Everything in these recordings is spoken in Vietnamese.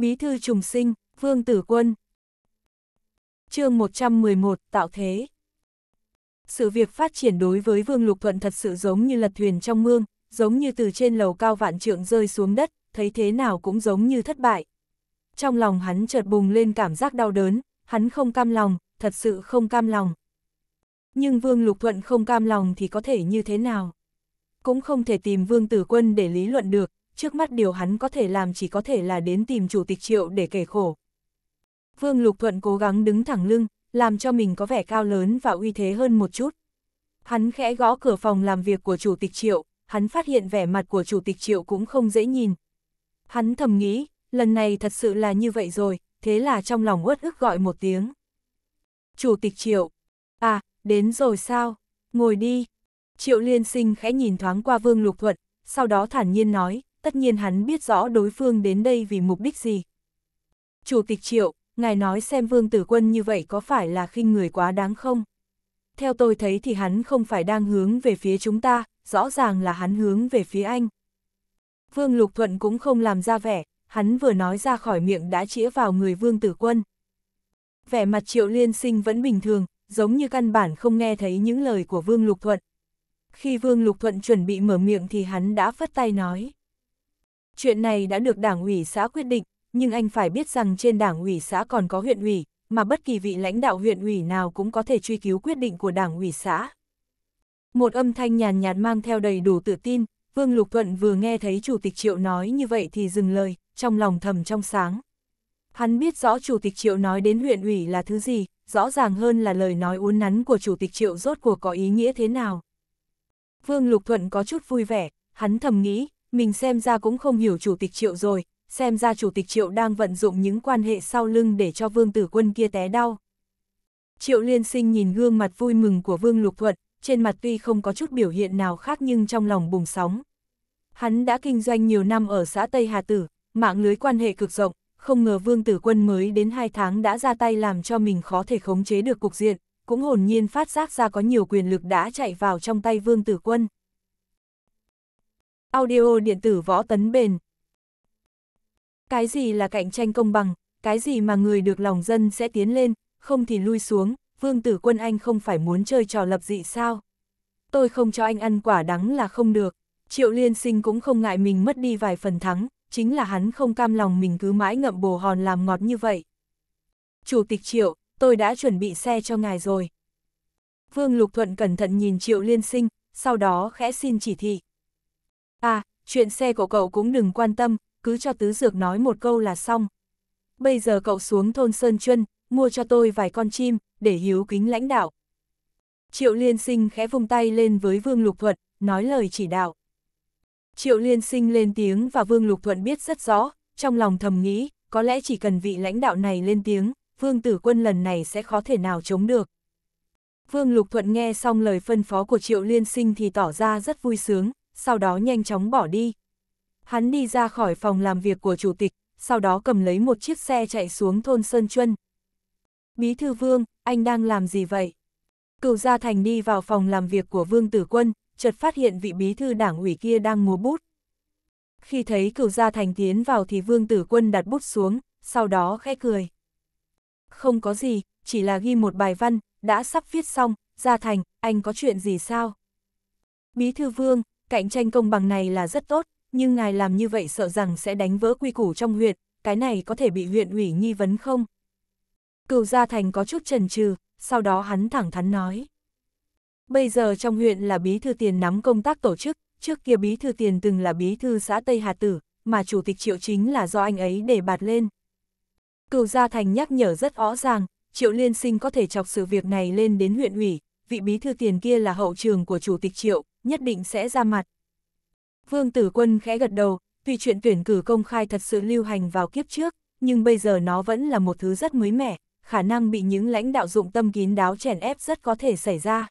Bí thư trùng sinh, Vương Tử Quân. chương 111, Tạo Thế. Sự việc phát triển đối với Vương Lục Thuận thật sự giống như lật thuyền trong mương, giống như từ trên lầu cao vạn trượng rơi xuống đất, thấy thế nào cũng giống như thất bại. Trong lòng hắn chợt bùng lên cảm giác đau đớn, hắn không cam lòng, thật sự không cam lòng. Nhưng Vương Lục Thuận không cam lòng thì có thể như thế nào? Cũng không thể tìm Vương Tử Quân để lý luận được, trước mắt điều hắn có thể làm chỉ có thể là đến tìm chủ tịch triệu để kể khổ. Vương Lục Thuận cố gắng đứng thẳng lưng, làm cho mình có vẻ cao lớn và uy thế hơn một chút. Hắn khẽ gõ cửa phòng làm việc của chủ tịch triệu, hắn phát hiện vẻ mặt của chủ tịch triệu cũng không dễ nhìn. Hắn thầm nghĩ, lần này thật sự là như vậy rồi, thế là trong lòng uất ức gọi một tiếng. Chủ tịch triệu, à, đến rồi sao, ngồi đi. Triệu liên sinh khẽ nhìn thoáng qua vương lục thuận, sau đó thản nhiên nói, tất nhiên hắn biết rõ đối phương đến đây vì mục đích gì. Chủ tịch Triệu, ngài nói xem Vương Tử Quân như vậy có phải là khinh người quá đáng không? Theo tôi thấy thì hắn không phải đang hướng về phía chúng ta, rõ ràng là hắn hướng về phía anh. Vương Lục Thuận cũng không làm ra vẻ, hắn vừa nói ra khỏi miệng đã chĩa vào người Vương Tử Quân. Vẻ mặt Triệu Liên Sinh vẫn bình thường, giống như căn bản không nghe thấy những lời của Vương Lục Thuận. Khi Vương Lục Thuận chuẩn bị mở miệng thì hắn đã phất tay nói. Chuyện này đã được đảng ủy xã quyết định, nhưng anh phải biết rằng trên đảng ủy xã còn có huyện ủy, mà bất kỳ vị lãnh đạo huyện ủy nào cũng có thể truy cứu quyết định của đảng ủy xã. Một âm thanh nhàn nhạt mang theo đầy đủ tự tin, Vương Lục Thuận vừa nghe thấy Chủ tịch Triệu nói như vậy thì dừng lời, trong lòng thầm trong sáng. Hắn biết rõ Chủ tịch Triệu nói đến huyện ủy là thứ gì, rõ ràng hơn là lời nói uốn nắn của Chủ tịch Triệu rốt cuộc có ý nghĩa thế nào. Vương Lục Thuận có chút vui vẻ, hắn thầm nghĩ, mình xem ra cũng không hiểu chủ tịch triệu rồi, xem ra chủ tịch triệu đang vận dụng những quan hệ sau lưng để cho vương tử quân kia té đau. Triệu liên sinh nhìn gương mặt vui mừng của vương lục thuận, trên mặt tuy không có chút biểu hiện nào khác nhưng trong lòng bùng sóng. Hắn đã kinh doanh nhiều năm ở xã Tây Hà Tử, mạng lưới quan hệ cực rộng, không ngờ vương tử quân mới đến 2 tháng đã ra tay làm cho mình khó thể khống chế được cục diện, cũng hồn nhiên phát giác ra có nhiều quyền lực đã chạy vào trong tay vương tử quân. Audio điện tử võ tấn bền. Cái gì là cạnh tranh công bằng, cái gì mà người được lòng dân sẽ tiến lên, không thì lui xuống, vương tử quân anh không phải muốn chơi trò lập dị sao? Tôi không cho anh ăn quả đắng là không được, triệu liên sinh cũng không ngại mình mất đi vài phần thắng, chính là hắn không cam lòng mình cứ mãi ngậm bồ hòn làm ngọt như vậy. Chủ tịch triệu, tôi đã chuẩn bị xe cho ngài rồi. Vương Lục Thuận cẩn thận nhìn triệu liên sinh, sau đó khẽ xin chỉ thị. À, chuyện xe của cậu cũng đừng quan tâm, cứ cho tứ dược nói một câu là xong. Bây giờ cậu xuống thôn Sơn Chuân, mua cho tôi vài con chim, để hiếu kính lãnh đạo. Triệu Liên Sinh khẽ vùng tay lên với Vương Lục Thuận, nói lời chỉ đạo. Triệu Liên Sinh lên tiếng và Vương Lục Thuận biết rất rõ, trong lòng thầm nghĩ, có lẽ chỉ cần vị lãnh đạo này lên tiếng, Vương Tử Quân lần này sẽ khó thể nào chống được. Vương Lục Thuận nghe xong lời phân phó của Triệu Liên Sinh thì tỏ ra rất vui sướng, sau đó nhanh chóng bỏ đi. Hắn đi ra khỏi phòng làm việc của chủ tịch, sau đó cầm lấy một chiếc xe chạy xuống thôn Sơn Chuân. Bí thư Vương, anh đang làm gì vậy? Cựu Gia Thành đi vào phòng làm việc của Vương Tử Quân, chợt phát hiện vị bí thư đảng ủy kia đang múa bút. Khi thấy cửu gia thành tiến vào thì vương tử quân đặt bút xuống, sau đó khẽ cười. Không có gì, chỉ là ghi một bài văn, đã sắp viết xong, gia thành, anh có chuyện gì sao? Bí thư vương, cạnh tranh công bằng này là rất tốt, nhưng ngài làm như vậy sợ rằng sẽ đánh vỡ quy củ trong huyện, cái này có thể bị huyện ủy nghi vấn không? Cửu Gia Thành có chút chần chừ, sau đó hắn thẳng thắn nói. Bây giờ trong huyện là bí thư tiền nắm công tác tổ chức, trước kia bí thư tiền từng là bí thư xã Tây Hà Tử, mà chủ tịch triệu chính là do anh ấy để bạt lên. Cửu Gia Thành nhắc nhở rất rõ ràng, triệu liên sinh có thể chọc sự việc này lên đến huyện ủy, vị bí thư tiền kia là hậu trường của chủ tịch triệu, nhất định sẽ ra mặt. Vương Tử Quân khẽ gật đầu, tuy chuyện tuyển cử công khai thật sự lưu hành vào kiếp trước, nhưng bây giờ nó vẫn là một thứ rất mới mẻ, khả năng bị những lãnh đạo dụng tâm kín đáo chèn ép rất có thể xảy ra.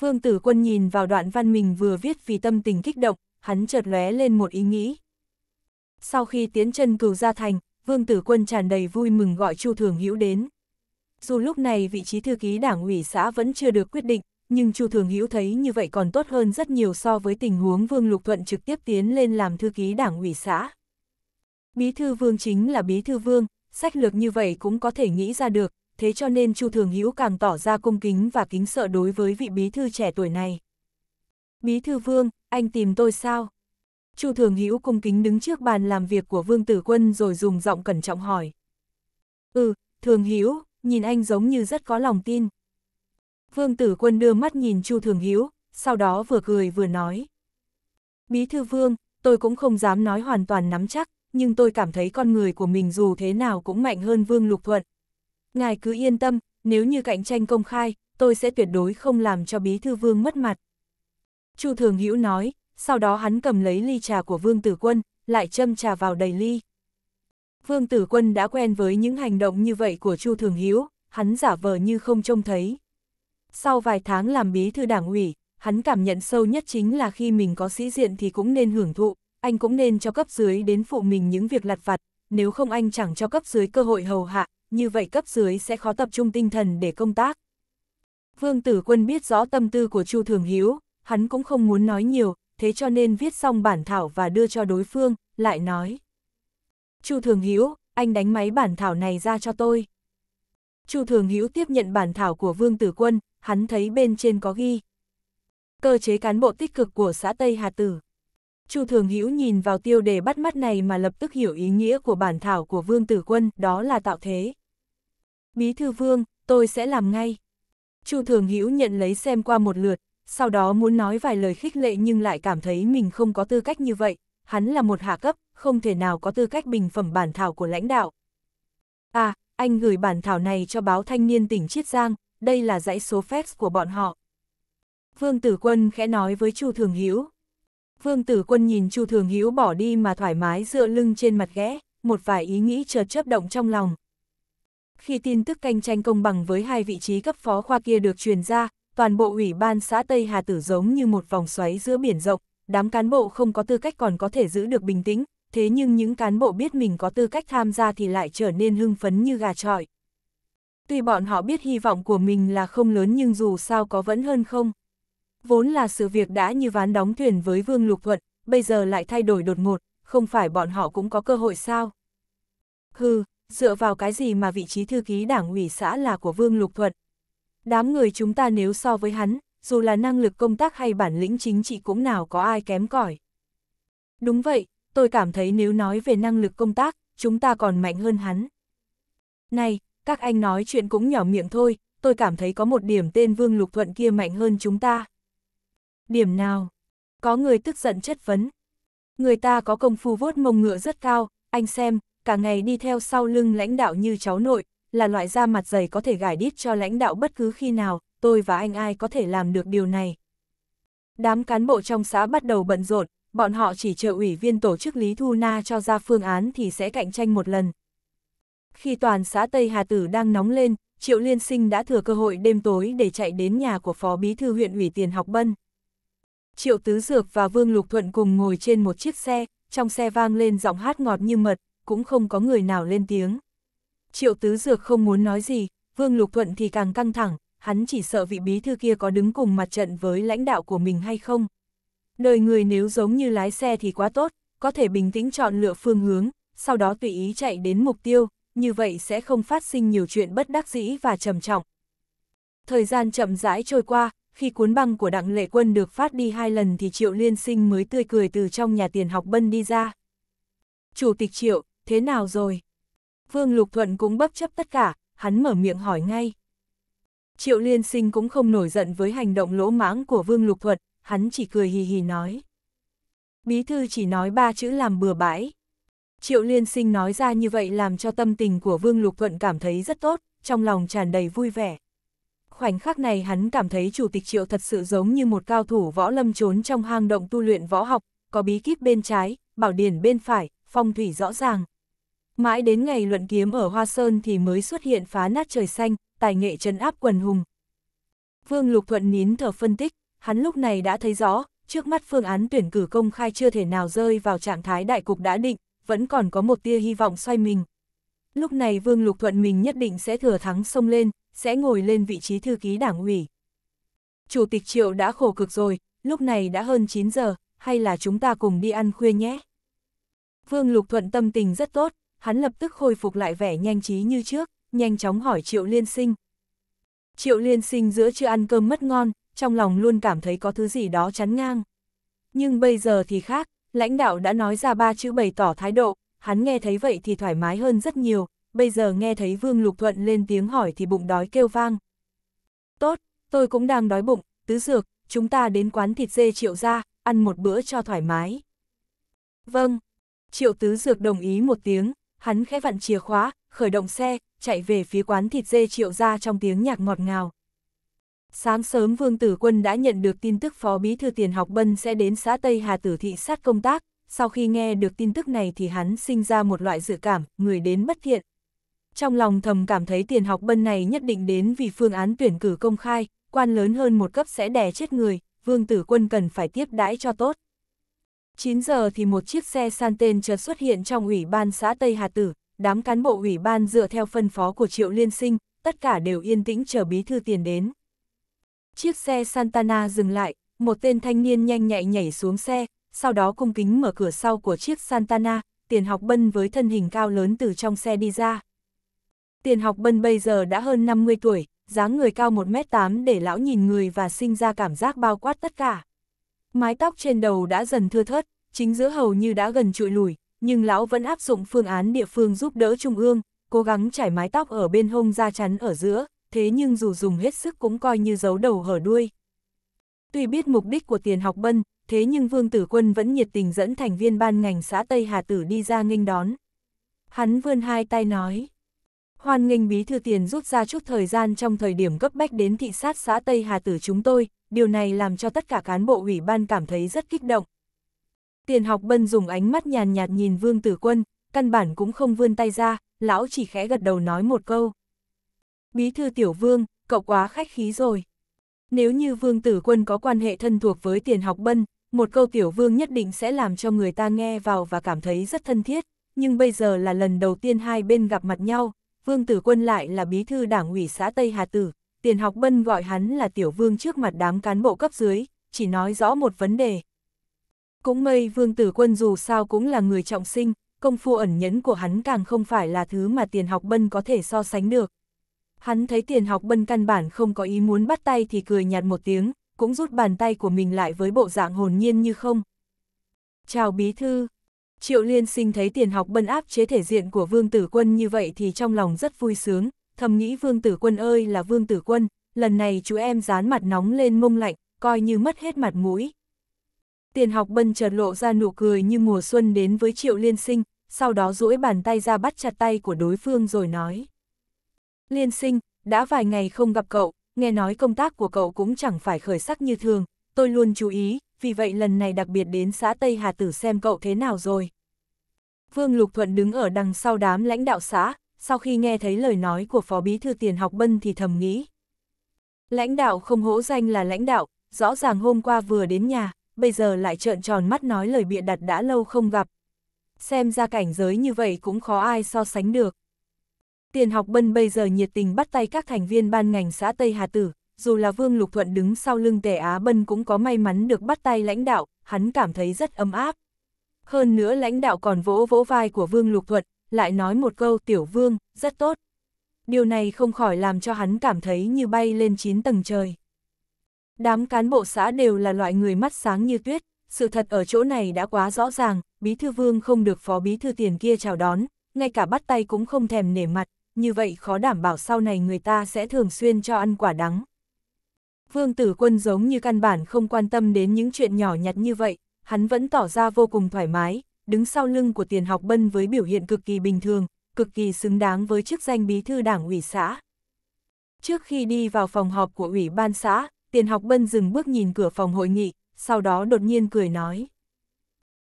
Vương Tử Quân nhìn vào đoạn văn mình vừa viết vì tâm tình kích động, hắn chợt lóe lên một ý nghĩ. Sau khi tiến chân cừu ra thành, Vương Tử Quân tràn đầy vui mừng gọi Chu Thường Hữu đến. Dù lúc này vị trí thư ký đảng ủy xã vẫn chưa được quyết định, nhưng Chu Thường Hữu thấy như vậy còn tốt hơn rất nhiều so với tình huống Vương Lục Thuận trực tiếp tiến lên làm thư ký đảng ủy xã. Bí thư vương chính là bí thư vương, sách lược như vậy cũng có thể nghĩ ra được, thế cho nên Chu Thường Hữu càng tỏ ra cung kính và kính sợ đối với vị bí thư trẻ tuổi này. Bí thư vương, anh tìm tôi sao? Chu Thường Hữu cung kính đứng trước bàn làm việc của Vương Tử Quân rồi dùng giọng cẩn trọng hỏi. Ừ, Thường Hữu, nhìn anh giống như rất có lòng tin. Vương Tử Quân đưa mắt nhìn Chu Thường Hiếu, sau đó vừa cười vừa nói. Bí thư Vương, tôi cũng không dám nói hoàn toàn nắm chắc, nhưng tôi cảm thấy con người của mình dù thế nào cũng mạnh hơn Vương Lục Thuận. Ngài cứ yên tâm, nếu như cạnh tranh công khai, tôi sẽ tuyệt đối không làm cho Bí thư Vương mất mặt. Chu Thường Hữu nói, sau đó hắn cầm lấy ly trà của Vương Tử Quân, lại châm trà vào đầy ly. Vương Tử Quân đã quen với những hành động như vậy của Chu Thường Hiếu, hắn giả vờ như không trông thấy. Sau vài tháng làm bí thư đảng ủy, hắn cảm nhận sâu nhất chính là khi mình có sĩ diện thì cũng nên hưởng thụ, anh cũng nên cho cấp dưới đến phụ mình những việc lặt vặt, nếu không anh chẳng cho cấp dưới cơ hội hầu hạ, như vậy cấp dưới sẽ khó tập trung tinh thần để công tác. Vương Tử Quân biết rõ tâm tư của Chu Thường Hiếu, hắn cũng không muốn nói nhiều, thế cho nên viết xong bản thảo và đưa cho đối phương, lại nói. Chu Thường Hiếu, anh đánh máy bản thảo này ra cho tôi. Chu Thường Hiếu tiếp nhận bản thảo của Vương Tử Quân, hắn thấy bên trên có ghi. Cơ chế cán bộ tích cực của xã Tây Hà Tử. Chu Thường Hữu nhìn vào tiêu đề bắt mắt này mà lập tức hiểu ý nghĩa của bản thảo của Vương Tử Quân, đó là tạo thế. Bí thư Vương, tôi sẽ làm ngay. Chu Thường Hữu nhận lấy xem qua một lượt, sau đó muốn nói vài lời khích lệ nhưng lại cảm thấy mình không có tư cách như vậy, hắn là một hạ cấp, không thể nào có tư cách bình phẩm bản thảo của lãnh đạo. À, anh gửi bản thảo này cho báo thanh niên tỉnh Chiết Giang, đây là dãy số phép của bọn họ. Vương Tử Quân khẽ nói với Chu Thường Hữu. Vương Tử Quân nhìn Chu Thường Hữu bỏ đi mà thoải mái dựa lưng trên mặt ghé, một vài ý nghĩ chợt chớp động trong lòng. Khi tin tức cạnh tranh công bằng với hai vị trí cấp phó khoa kia được truyền ra, toàn bộ ủy ban xã Tây Hà Tử giống như một vòng xoáy giữa biển rộng, đám cán bộ không có tư cách còn có thể giữ được bình tĩnh, thế nhưng những cán bộ biết mình có tư cách tham gia thì lại trở nên hưng phấn như gà trọi. Tuy bọn họ biết hy vọng của mình là không lớn nhưng dù sao có vẫn hơn không. Vốn là sự việc đã như ván đóng thuyền với Vương Lục Thuận, bây giờ lại thay đổi đột ngột, không phải bọn họ cũng có cơ hội sao? Hừ, dựa vào cái gì mà vị trí thư ký đảng ủy xã là của Vương Lục Thuận? Đám người chúng ta nếu so với hắn, dù là năng lực công tác hay bản lĩnh chính trị cũng nào có ai kém cỏi. Đúng vậy, tôi cảm thấy nếu nói về năng lực công tác, chúng ta còn mạnh hơn hắn. Này, các anh nói chuyện cũng nhỏ miệng thôi, tôi cảm thấy có một điểm tên Vương Lục Thuận kia mạnh hơn chúng ta. Điểm nào? Có người tức giận chất vấn. Người ta có công phu vuốt mông ngựa rất cao, anh xem, cả ngày đi theo sau lưng lãnh đạo như cháu nội, là loại da mặt dày có thể gải đít cho lãnh đạo bất cứ khi nào, tôi và anh ai có thể làm được điều này. Đám cán bộ trong xã bắt đầu bận rộn, bọn họ chỉ chờ ủy viên tổ chức Lý Thu Na cho ra phương án thì sẽ cạnh tranh một lần, khi toàn xã Tây Hà Tử đang nóng lên, Triệu Liên Sinh đã thừa cơ hội đêm tối để chạy đến nhà của Phó Bí Thư huyện ủy Tiền Học Bân. Triệu Tứ Dược và Vương Lục Thuận cùng ngồi trên một chiếc xe, trong xe vang lên giọng hát ngọt như mật, cũng không có người nào lên tiếng. Triệu Tứ Dược không muốn nói gì, Vương Lục Thuận thì càng căng thẳng, hắn chỉ sợ vị bí thư kia có đứng cùng mặt trận với lãnh đạo của mình hay không. Đời người nếu giống như lái xe thì quá tốt, có thể bình tĩnh chọn lựa phương hướng, sau đó tùy ý chạy đến mục tiêu, như vậy sẽ không phát sinh nhiều chuyện bất đắc dĩ và trầm trọng. Thời gian chậm rãi trôi qua, khi cuốn băng của Đặng Lệ Quân được phát đi hai lần thì Triệu Liên Sinh mới tươi cười từ trong nhà tiền học bân đi ra. Chủ tịch Triệu, thế nào rồi? Vương Lục Thuận cũng bất chấp tất cả, hắn mở miệng hỏi ngay. Triệu Liên Sinh cũng không nổi giận với hành động lỗ mãng của Vương Lục Thuận, hắn chỉ cười hì hì nói. Bí thư chỉ nói ba chữ làm bừa bãi. Triệu Liên Sinh nói ra như vậy làm cho tâm tình của Vương Lục Thuận cảm thấy rất tốt, trong lòng tràn đầy vui vẻ. Khoảnh khắc này hắn cảm thấy Chủ tịch Triệu thật sự giống như một cao thủ võ lâm trốn trong hang động tu luyện võ học, có bí kíp bên trái, bảo điển bên phải, phong thủy rõ ràng. Mãi đến ngày luận kiếm ở Hoa Sơn thì mới xuất hiện phá nát trời xanh, tài nghệ trấn áp quần hùng. Vương Lục Thuận nín thở phân tích, hắn lúc này đã thấy rõ, trước mắt phương án tuyển cử công khai chưa thể nào rơi vào trạng thái đại cục đã định, vẫn còn có một tia hy vọng xoay mình. Lúc này Vương Lục Thuận mình nhất định sẽ thừa thắng xông lên, sẽ ngồi lên vị trí thư ký đảng ủy. Chủ tịch Triệu đã khổ cực rồi, lúc này đã hơn 9 giờ, hay là chúng ta cùng đi ăn khuya nhé? Vương Lục Thuận tâm tình rất tốt, hắn lập tức khôi phục lại vẻ nhanh trí như trước, nhanh chóng hỏi Triệu Liên Sinh. Triệu Liên Sinh giữa chưa ăn cơm mất ngon, trong lòng luôn cảm thấy có thứ gì đó chán ngang. Nhưng bây giờ thì khác, lãnh đạo đã nói ra ba chữ bày tỏ thái độ, hắn nghe thấy vậy thì thoải mái hơn rất nhiều, bây giờ nghe thấy Vương Lục Thuận lên tiếng hỏi thì bụng đói kêu vang. Tốt, tôi cũng đang đói bụng, tứ dược, chúng ta đến quán thịt dê triệu ra, ăn một bữa cho thoải mái. Vâng, triệu tứ dược đồng ý một tiếng, hắn khẽ vặn chìa khóa, khởi động xe, chạy về phía quán thịt dê triệu ra trong tiếng nhạc ngọt ngào. Sáng sớm Vương Tử Quân đã nhận được tin tức Phó Bí Thư Tiền Học Bân sẽ đến xã Tây Hà Tử Thị sát công tác, sau khi nghe được tin tức này thì hắn sinh ra một loại dự cảm, người đến bất thiện. Trong lòng thầm cảm thấy Tiền Học Bân này nhất định đến vì phương án tuyển cử công khai, quan lớn hơn một cấp sẽ đè chết người, Vương Tử Quân cần phải tiếp đãi cho tốt. 9 giờ thì một chiếc xe san tên chợt xuất hiện trong ủy ban xã Tây Hà Tử, đám cán bộ ủy ban dựa theo phân phó của Triệu Liên Sinh, tất cả đều yên tĩnh chờ bí thư tiền đến. Chiếc xe Santana dừng lại, một tên thanh niên nhanh nhạy nhảy xuống xe, sau đó cung kính mở cửa sau của chiếc Santana, tiền học bân với thân hình cao lớn từ trong xe đi ra. Tiền học bân bây giờ đã hơn 50 tuổi, dáng người cao 1m8 để lão nhìn người và sinh ra cảm giác bao quát tất cả. Mái tóc trên đầu đã dần thưa thớt, chính giữa hầu như đã gần trụi lùi, nhưng lão vẫn áp dụng phương án địa phương giúp đỡ trung ương, cố gắng trải mái tóc ở bên hông ra chắn ở giữa, thế nhưng dù dùng hết sức cũng coi như giấu đầu hở đuôi. Tuy biết mục đích của tiền học bân, thế nhưng Vương Tử Quân vẫn nhiệt tình dẫn thành viên ban ngành xã Tây Hà Tử đi ra nghênh đón. Hắn vươn hai tay nói. Hoan nghênh bí thư tiền rút ra chút thời gian trong thời điểm cấp bách đến thị sát xã Tây Hà Tử chúng tôi, điều này làm cho tất cả cán bộ ủy ban cảm thấy rất kích động. Tiền học bân dùng ánh mắt nhàn nhạt nhìn Vương Tử Quân, căn bản cũng không vươn tay ra, lão chỉ khẽ gật đầu nói một câu bí thư tiểu vương, cậu quá khách khí rồi. Nếu như vương tử quân có quan hệ thân thuộc với tiền học bân, một câu tiểu vương nhất định sẽ làm cho người ta nghe vào và cảm thấy rất thân thiết, nhưng bây giờ là lần đầu tiên hai bên gặp mặt nhau, vương tử quân lại là bí thư đảng ủy xã Tây Hà Tử, tiền học bân gọi hắn là tiểu vương trước mặt đám cán bộ cấp dưới, chỉ nói rõ một vấn đề. Cũng mây vương tử quân dù sao cũng là người trọng sinh, công phu ẩn nhẫn của hắn càng không phải là thứ mà tiền học bân có thể so sánh được, Hắn thấy tiền học bân căn bản không có ý muốn bắt tay thì cười nhạt một tiếng, cũng rút bàn tay của mình lại với bộ dạng hồn nhiên như không. Chào bí thư. Triệu liên sinh thấy tiền học bân áp chế thể diện của vương tử quân như vậy thì trong lòng rất vui sướng, thầm nghĩ vương tử quân ơi là vương tử quân, lần này chú em dán mặt nóng lên mông lạnh, coi như mất hết mặt mũi. Tiền học bân chợt lộ ra nụ cười như mùa xuân đến với triệu liên sinh, sau đó duỗi bàn tay ra bắt chặt tay của đối phương rồi nói. Liên sinh, đã vài ngày không gặp cậu, nghe nói công tác của cậu cũng chẳng phải khởi sắc như thường, tôi luôn chú ý, vì vậy lần này đặc biệt đến xã Tây Hà Tử xem cậu thế nào rồi. Vương Lục Thuận đứng ở đằng sau đám lãnh đạo xã, sau khi nghe thấy lời nói của Phó Bí Thư Tiền Học Bân thì thầm nghĩ. Lãnh đạo không hỗ danh là lãnh đạo, rõ ràng hôm qua vừa đến nhà, bây giờ lại trợn tròn mắt nói lời bịa đặt đã lâu không gặp. Xem ra cảnh giới như vậy cũng khó ai so sánh được. Tiền học bân bây giờ nhiệt tình bắt tay các thành viên ban ngành xã Tây Hà Tử, dù là Vương Lục Thuận đứng sau lưng tề Á Bân cũng có may mắn được bắt tay lãnh đạo, hắn cảm thấy rất ấm áp. Hơn nữa lãnh đạo còn vỗ vỗ vai của Vương Lục Thuận, lại nói một câu tiểu vương, rất tốt. Điều này không khỏi làm cho hắn cảm thấy như bay lên 9 tầng trời. Đám cán bộ xã đều là loại người mắt sáng như tuyết, sự thật ở chỗ này đã quá rõ ràng, bí thư vương không được phó bí thư tiền kia chào đón, ngay cả bắt tay cũng không thèm nể mặt, như vậy khó đảm bảo sau này người ta sẽ thường xuyên cho ăn quả đắng. Vương tử quân giống như căn bản không quan tâm đến những chuyện nhỏ nhặt như vậy, hắn vẫn tỏ ra vô cùng thoải mái, đứng sau lưng của tiền học bân với biểu hiện cực kỳ bình thường, cực kỳ xứng đáng với chức danh bí thư đảng ủy xã. Trước khi đi vào phòng họp của ủy ban xã, tiền học bân dừng bước nhìn cửa phòng hội nghị, sau đó đột nhiên cười nói.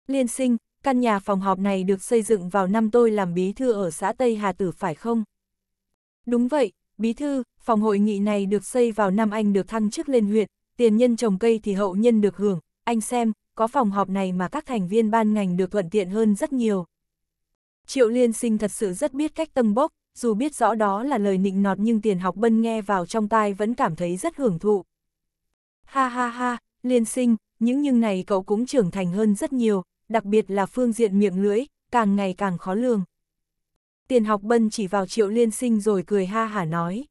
Liên sinh, căn nhà phòng họp này được xây dựng vào năm tôi làm bí thư ở xã Tây Hà Tử phải không? Đúng vậy, bí thư, phòng hội nghị này được xây vào năm anh được thăng chức lên huyện, tiền nhân trồng cây thì hậu nhân được hưởng, anh xem, có phòng họp này mà các thành viên ban ngành được thuận tiện hơn rất nhiều. Triệu Liên Sinh thật sự rất biết cách tâm bốc, dù biết rõ đó là lời nịnh nọt nhưng tiền học bân nghe vào trong tai vẫn cảm thấy rất hưởng thụ. Ha ha ha, Liên Sinh, những nhưng này cậu cũng trưởng thành hơn rất nhiều, đặc biệt là phương diện miệng lưỡi, càng ngày càng khó lường tiền học bân chỉ vào triệu liên sinh rồi cười ha hả nói.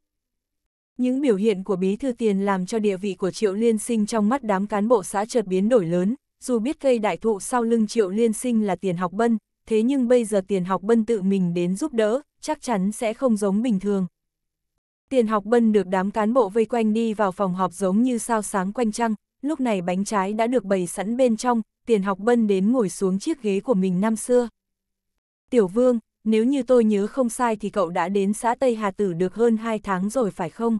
Những biểu hiện của bí thư tiền làm cho địa vị của triệu liên sinh trong mắt đám cán bộ xã chợt biến đổi lớn, dù biết cây đại thụ sau lưng triệu liên sinh là tiền học bân, thế nhưng bây giờ tiền học bân tự mình đến giúp đỡ, chắc chắn sẽ không giống bình thường. Tiền học bân được đám cán bộ vây quanh đi vào phòng họp giống như sao sáng quanh trăng, lúc này bánh trái đã được bày sẵn bên trong, tiền học bân đến ngồi xuống chiếc ghế của mình năm xưa. Tiểu vương, nếu như tôi nhớ không sai thì cậu đã đến xã Tây Hà Tử được hơn 2 tháng rồi phải không?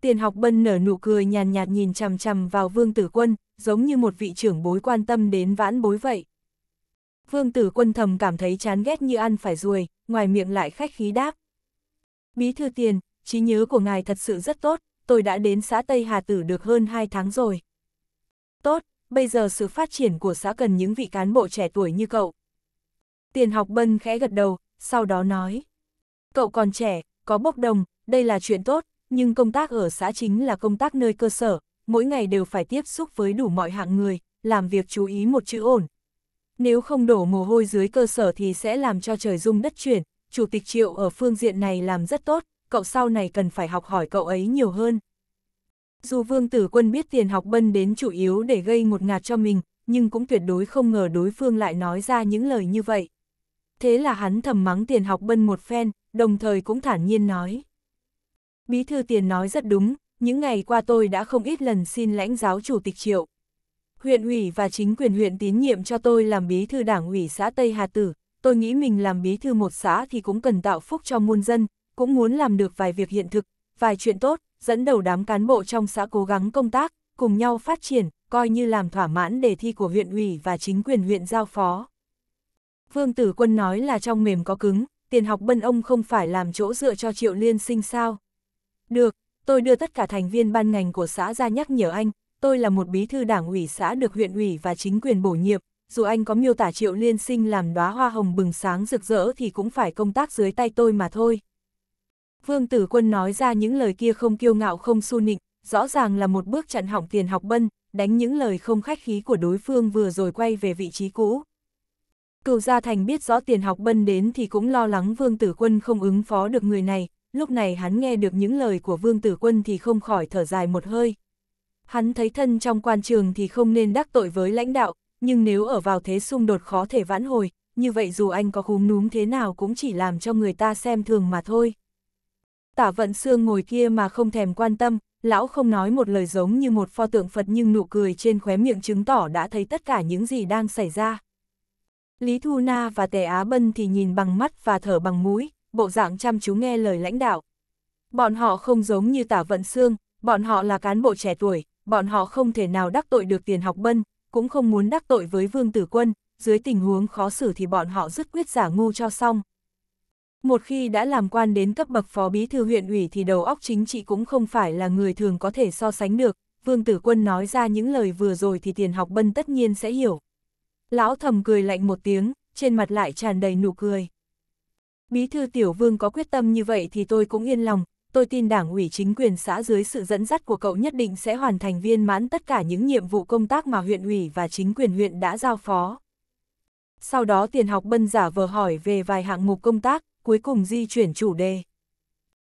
Tiền học bân nở nụ cười nhàn nhạt nhìn chằm chằm vào Vương Tử Quân, giống như một vị trưởng bối quan tâm đến vãn bối vậy. Vương Tử Quân thầm cảm thấy chán ghét như ăn phải ruồi, ngoài miệng lại khách khí đáp. Bí thư tiền, trí nhớ của ngài thật sự rất tốt, tôi đã đến xã Tây Hà Tử được hơn 2 tháng rồi. Tốt, bây giờ sự phát triển của xã cần những vị cán bộ trẻ tuổi như cậu, Tiền học bân khẽ gật đầu, sau đó nói. Cậu còn trẻ, có bốc đồng, đây là chuyện tốt, nhưng công tác ở xã chính là công tác nơi cơ sở, mỗi ngày đều phải tiếp xúc với đủ mọi hạng người, làm việc chú ý một chữ ổn. Nếu không đổ mồ hôi dưới cơ sở thì sẽ làm cho trời rung đất chuyển, Chủ tịch Triệu ở phương diện này làm rất tốt, cậu sau này cần phải học hỏi cậu ấy nhiều hơn. Dù Vương Tử Quân biết tiền học bân đến chủ yếu để gây một ngạt cho mình, nhưng cũng tuyệt đối không ngờ đối phương lại nói ra những lời như vậy thế là hắn thầm mắng tiền học bân một phen, đồng thời cũng thản nhiên nói. Bí thư tiền nói rất đúng, những ngày qua tôi đã không ít lần xin lãnh giáo chủ tịch triệu. Huyện ủy và chính quyền huyện tín nhiệm cho tôi làm bí thư đảng ủy xã Tây Hà Tử, tôi nghĩ mình làm bí thư một xã thì cũng cần tạo phúc cho muôn dân, cũng muốn làm được vài việc hiện thực, vài chuyện tốt, dẫn đầu đám cán bộ trong xã cố gắng công tác, cùng nhau phát triển, coi như làm thỏa mãn đề thi của huyện ủy và chính quyền huyện giao phó. Vương Tử Quân nói là trong mềm có cứng, tiền học bân ông không phải làm chỗ dựa cho Triệu Liên sinh sao. Được, tôi đưa tất cả thành viên ban ngành của xã ra nhắc nhở anh, tôi là một bí thư đảng ủy xã được huyện ủy và chính quyền bổ nhiệm, dù anh có miêu tả Triệu Liên sinh làm đóa hoa hồng bừng sáng rực rỡ thì cũng phải công tác dưới tay tôi mà thôi. Vương Tử Quân nói ra những lời kia không kiêu ngạo không su nịnh, rõ ràng là một bước chặn hỏng tiền học bân, đánh những lời không khách khí của đối phương vừa rồi quay về vị trí cũ. Cửu Gia Thành biết rõ tiền học bân đến thì cũng lo lắng Vương Tử Quân không ứng phó được người này, lúc này hắn nghe được những lời của Vương Tử Quân thì không khỏi thở dài một hơi. Hắn thấy thân trong quan trường thì không nên đắc tội với lãnh đạo, nhưng nếu ở vào thế xung đột khó thể vãn hồi, như vậy dù anh có khúm núm thế nào cũng chỉ làm cho người ta xem thường mà thôi. Tả vận xương ngồi kia mà không thèm quan tâm, lão không nói một lời giống như một pho tượng Phật nhưng nụ cười trên khóe miệng chứng tỏ đã thấy tất cả những gì đang xảy ra. Lý Thu Na và Tề Á Bân thì nhìn bằng mắt và thở bằng mũi, bộ dạng chăm chú nghe lời lãnh đạo. Bọn họ không giống như Tả Vận Sương, bọn họ là cán bộ trẻ tuổi, bọn họ không thể nào đắc tội được tiền học bân, cũng không muốn đắc tội với Vương Tử Quân, dưới tình huống khó xử thì bọn họ dứt quyết giả ngu cho xong. Một khi đã làm quan đến cấp bậc phó bí thư huyện ủy thì đầu óc chính trị cũng không phải là người thường có thể so sánh được, Vương Tử Quân nói ra những lời vừa rồi thì tiền học bân tất nhiên sẽ hiểu. Lão thầm cười lạnh một tiếng, trên mặt lại tràn đầy nụ cười. Bí thư tiểu vương có quyết tâm như vậy thì tôi cũng yên lòng, tôi tin đảng ủy chính quyền xã dưới sự dẫn dắt của cậu nhất định sẽ hoàn thành viên mãn tất cả những nhiệm vụ công tác mà huyện ủy và chính quyền huyện đã giao phó. Sau đó tiền học bân giả vờ hỏi về vài hạng mục công tác, cuối cùng di chuyển chủ đề.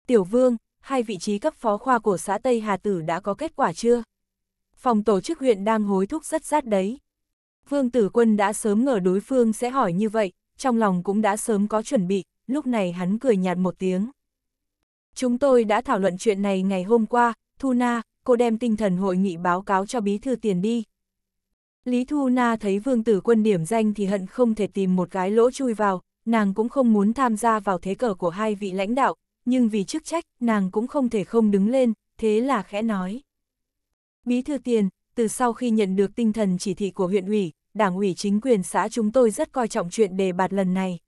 Tiểu vương, hai vị trí cấp phó khoa của xã Tây Hà Tử đã có kết quả chưa? Phòng tổ chức huyện đang hối thúc rất rát đấy, Vương Tử Quân đã sớm ngờ đối phương sẽ hỏi như vậy, trong lòng cũng đã sớm có chuẩn bị, lúc này hắn cười nhạt một tiếng. Chúng tôi đã thảo luận chuyện này ngày hôm qua, Thu Na, cô đem tinh thần hội nghị báo cáo cho bí thư tiền đi. Lý Thu Na thấy Vương Tử Quân điểm danh thì hận không thể tìm một gái lỗ chui vào, nàng cũng không muốn tham gia vào thế cờ của hai vị lãnh đạo, nhưng vì chức trách, nàng cũng không thể không đứng lên, thế là khẽ nói. Bí thư tiền, từ sau khi nhận được tinh thần chỉ thị của huyện ủy, đảng ủy chính quyền xã chúng tôi rất coi trọng chuyện đề bạt lần này.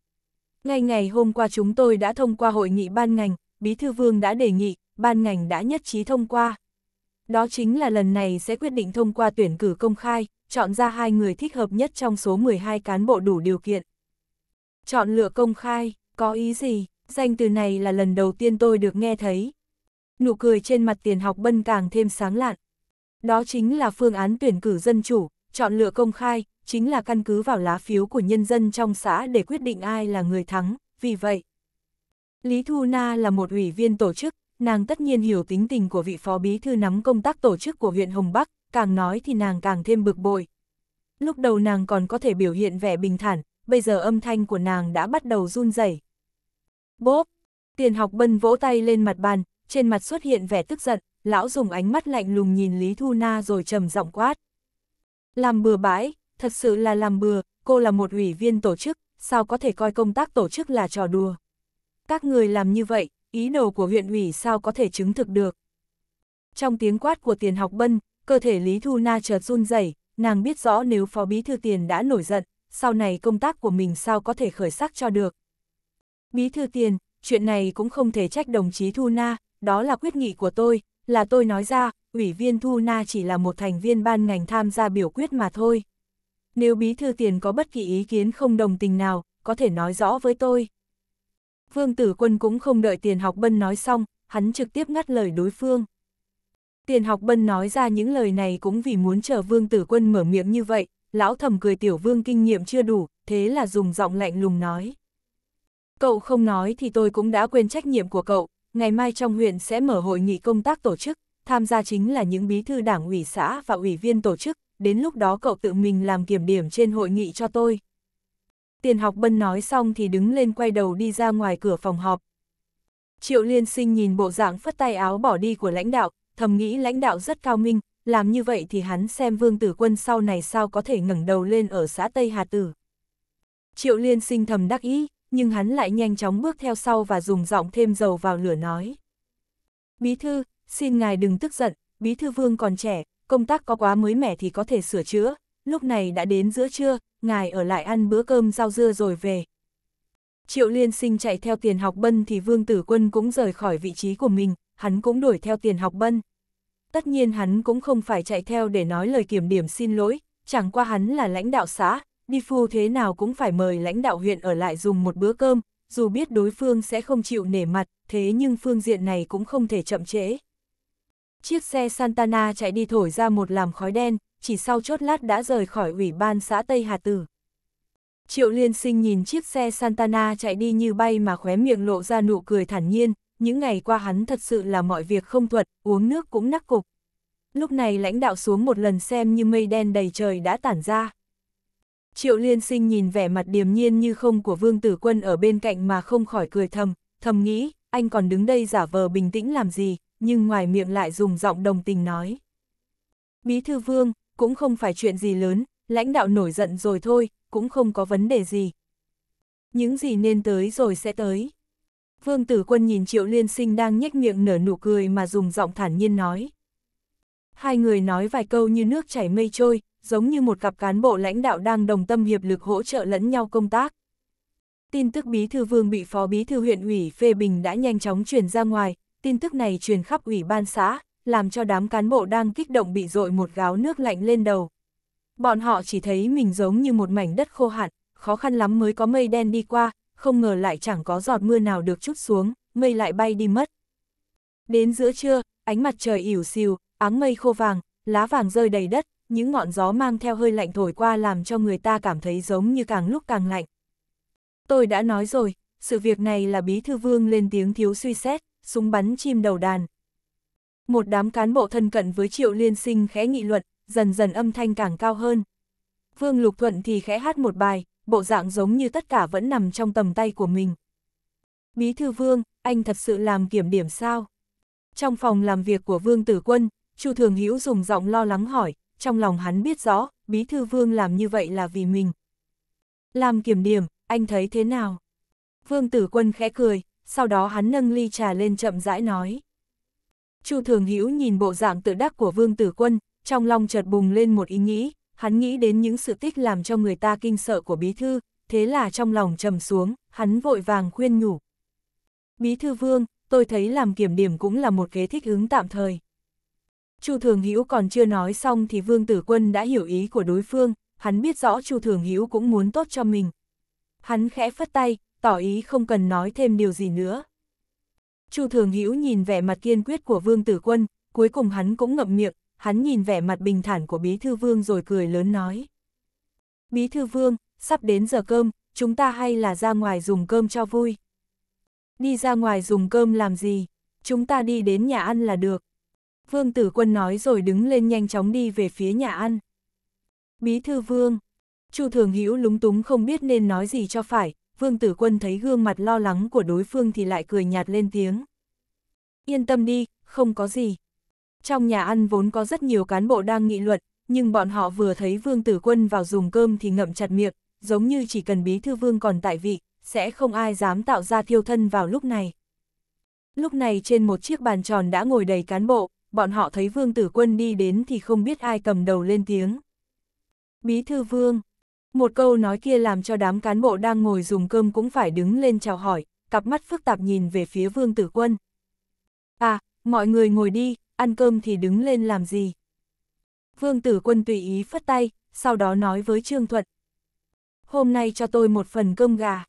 Ngay ngày hôm qua chúng tôi đã thông qua hội nghị ban ngành, Bí Thư Vương đã đề nghị, ban ngành đã nhất trí thông qua. Đó chính là lần này sẽ quyết định thông qua tuyển cử công khai, chọn ra hai người thích hợp nhất trong số 12 cán bộ đủ điều kiện. Chọn lựa công khai, có ý gì, danh từ này là lần đầu tiên tôi được nghe thấy. Nụ cười trên mặt tiền học bân càng thêm sáng lạn. Đó chính là phương án tuyển cử dân chủ, chọn lựa công khai, chính là căn cứ vào lá phiếu của nhân dân trong xã để quyết định ai là người thắng, vì vậy. Lý Thu Na là một ủy viên tổ chức, nàng tất nhiên hiểu tính tình của vị phó bí thư nắm công tác tổ chức của huyện Hồng Bắc, càng nói thì nàng càng thêm bực bội. Lúc đầu nàng còn có thể biểu hiện vẻ bình thản, bây giờ âm thanh của nàng đã bắt đầu run rẩy. Bốp! Tiền học bân vỗ tay lên mặt bàn, trên mặt xuất hiện vẻ tức giận, lão dùng ánh mắt lạnh lùng nhìn Lý Thu Na rồi trầm giọng quát. Làm bừa bãi, thật sự là làm bừa, cô là một ủy viên tổ chức, sao có thể coi công tác tổ chức là trò đùa. Các người làm như vậy, ý đồ của huyện ủy sao có thể chứng thực được. Trong tiếng quát của tiền học bân, cơ thể Lý Thu Na chợt run rẩy, nàng biết rõ nếu phó bí thư tiền đã nổi giận, sau này công tác của mình sao có thể khởi sắc cho được. Bí thư tiền, chuyện này cũng không thể trách đồng chí Thu Na, đó là quyết nghị của tôi, là tôi nói ra, ủy viên Thu Na chỉ là một thành viên ban ngành tham gia biểu quyết mà thôi. Nếu bí thư tiền có bất kỳ ý kiến không đồng tình nào, có thể nói rõ với tôi. Vương tử quân cũng không đợi tiền học bân nói xong, hắn trực tiếp ngắt lời đối phương. Tiền học bân nói ra những lời này cũng vì muốn chờ vương tử quân mở miệng như vậy, lão thầm cười tiểu vương kinh nghiệm chưa đủ, thế là dùng giọng lạnh lùng nói. Cậu không nói thì tôi cũng đã quên trách nhiệm của cậu, ngày mai trong huyện sẽ mở hội nghị công tác tổ chức, tham gia chính là những bí thư đảng ủy xã và ủy viên tổ chức, đến lúc đó cậu tự mình làm kiểm điểm trên hội nghị cho tôi. Tiền học bân nói xong thì đứng lên quay đầu đi ra ngoài cửa phòng họp. Triệu liên sinh nhìn bộ dạng phất tay áo bỏ đi của lãnh đạo, thầm nghĩ lãnh đạo rất cao minh, làm như vậy thì hắn xem vương tử quân sau này sao có thể ngẩng đầu lên ở xã Tây Hà Tử. Triệu liên sinh thầm đắc ý, nhưng hắn lại nhanh chóng bước theo sau và dùng giọng thêm dầu vào lửa nói. Bí thư, xin ngài đừng tức giận, bí thư vương còn trẻ, công tác có quá mới mẻ thì có thể sửa chữa, lúc này đã đến giữa trưa, ngài ở lại ăn bữa cơm rau dưa rồi về. Triệu liên sinh chạy theo tiền học bân thì vương tử quân cũng rời khỏi vị trí của mình, hắn cũng đuổi theo tiền học bân. Tất nhiên hắn cũng không phải chạy theo để nói lời kiểm điểm xin lỗi, chẳng qua hắn là lãnh đạo xã, Đi Phu thế nào cũng phải mời lãnh đạo huyện ở lại dùng một bữa cơm, dù biết đối phương sẽ không chịu nể mặt, thế nhưng phương diện này cũng không thể chậm trễ. Chiếc xe Santana chạy đi thổi ra một làm khói đen, chỉ sau chốt lát đã rời khỏi ủy ban xã Tây Hà Tử. Triệu Liên Sinh nhìn chiếc xe Santana chạy đi như bay mà khóe miệng lộ ra nụ cười thản nhiên, những ngày qua hắn thật sự là mọi việc không thuật, uống nước cũng nắc cục. Lúc này lãnh đạo xuống một lần xem như mây đen đầy trời đã tản ra. Triệu Liên Sinh nhìn vẻ mặt điềm nhiên như không của Vương Tử Quân ở bên cạnh mà không khỏi cười thầm, thầm nghĩ, anh còn đứng đây giả vờ bình tĩnh làm gì, nhưng ngoài miệng lại dùng giọng đồng tình nói. Bí thư Vương, cũng không phải chuyện gì lớn, lãnh đạo nổi giận rồi thôi, cũng không có vấn đề gì. Những gì nên tới rồi sẽ tới. Vương Tử Quân nhìn Triệu Liên Sinh đang nhếch miệng nở nụ cười mà dùng giọng thản nhiên nói. Hai người nói vài câu như nước chảy mây trôi, giống như một cặp cán bộ lãnh đạo đang đồng tâm hiệp lực hỗ trợ lẫn nhau công tác. Tin tức Bí Thư Vương bị Phó Bí Thư huyện ủy phê bình đã nhanh chóng truyền ra ngoài, tin tức này truyền khắp ủy ban xã, làm cho đám cán bộ đang kích động bị dội một gáo nước lạnh lên đầu. Bọn họ chỉ thấy mình giống như một mảnh đất khô hạn, khó khăn lắm mới có mây đen đi qua, không ngờ lại chẳng có giọt mưa nào được chút xuống, mây lại bay đi mất. Đến giữa trưa, ánh mặt trời ỉu xìu, áng mây khô vàng, lá vàng rơi đầy đất, những ngọn gió mang theo hơi lạnh thổi qua làm cho người ta cảm thấy giống như càng lúc càng lạnh. Tôi đã nói rồi, sự việc này là bí thư vương lên tiếng thiếu suy xét, súng bắn chim đầu đàn. Một đám cán bộ thân cận với triệu liên sinh khẽ nghị luận, dần dần âm thanh càng cao hơn. Vương Lục Thuận thì khẽ hát một bài, bộ dạng giống như tất cả vẫn nằm trong tầm tay của mình. Bí thư Vương, anh thật sự làm kiểm điểm sao? Trong phòng làm việc của Vương Tử Quân, Chu Thường Hữu dùng giọng lo lắng hỏi, trong lòng hắn biết rõ, Bí Thư Vương làm như vậy là vì mình. Làm kiểm điểm, anh thấy thế nào? Vương Tử Quân khẽ cười, sau đó hắn nâng ly trà lên chậm rãi nói. Chu Thường Hữu nhìn bộ dạng tự đắc của Vương Tử Quân, trong lòng chợt bùng lên một ý nghĩ, hắn nghĩ đến những sự tích làm cho người ta kinh sợ của Bí Thư, thế là trong lòng trầm xuống, hắn vội vàng khuyên nhủ. Bí Thư Vương, tôi thấy làm kiểm điểm cũng là một kế thích ứng tạm thời. Chu Thường Hữu còn chưa nói xong thì Vương Tử Quân đã hiểu ý của đối phương, hắn biết rõ Chu Thường Hữu cũng muốn tốt cho mình. Hắn khẽ phất tay, tỏ ý không cần nói thêm điều gì nữa. Chu Thường Hữu nhìn vẻ mặt kiên quyết của Vương Tử Quân, cuối cùng hắn cũng ngậm miệng, hắn nhìn vẻ mặt bình thản của Bí Thư Vương rồi cười lớn nói. Bí Thư Vương, sắp đến giờ cơm, chúng ta hay là ra ngoài dùng cơm cho vui. Đi ra ngoài dùng cơm làm gì? Chúng ta đi đến nhà ăn là được. Vương Tử Quân nói rồi đứng lên nhanh chóng đi về phía nhà ăn. Bí thư Vương, Chu Thường Hữu lúng túng không biết nên nói gì cho phải, Vương Tử Quân thấy gương mặt lo lắng của đối phương thì lại cười nhạt lên tiếng. Yên tâm đi, không có gì. Trong nhà ăn vốn có rất nhiều cán bộ đang nghị luận, nhưng bọn họ vừa thấy Vương Tử Quân vào dùng cơm thì ngậm chặt miệng, giống như chỉ cần bí thư Vương còn tại vị, sẽ không ai dám tạo ra thiêu thân vào lúc này. Lúc này trên một chiếc bàn tròn đã ngồi đầy cán bộ, bọn họ thấy vương tử quân đi đến thì không biết ai cầm đầu lên tiếng. Bí thư vương, một câu nói kia làm cho đám cán bộ đang ngồi dùng cơm cũng phải đứng lên chào hỏi, cặp mắt phức tạp nhìn về phía vương tử quân. À, mọi người ngồi đi, ăn cơm thì đứng lên làm gì? Vương tử quân tùy ý phất tay, sau đó nói với Trương Thuận. Hôm nay cho tôi một phần cơm gà.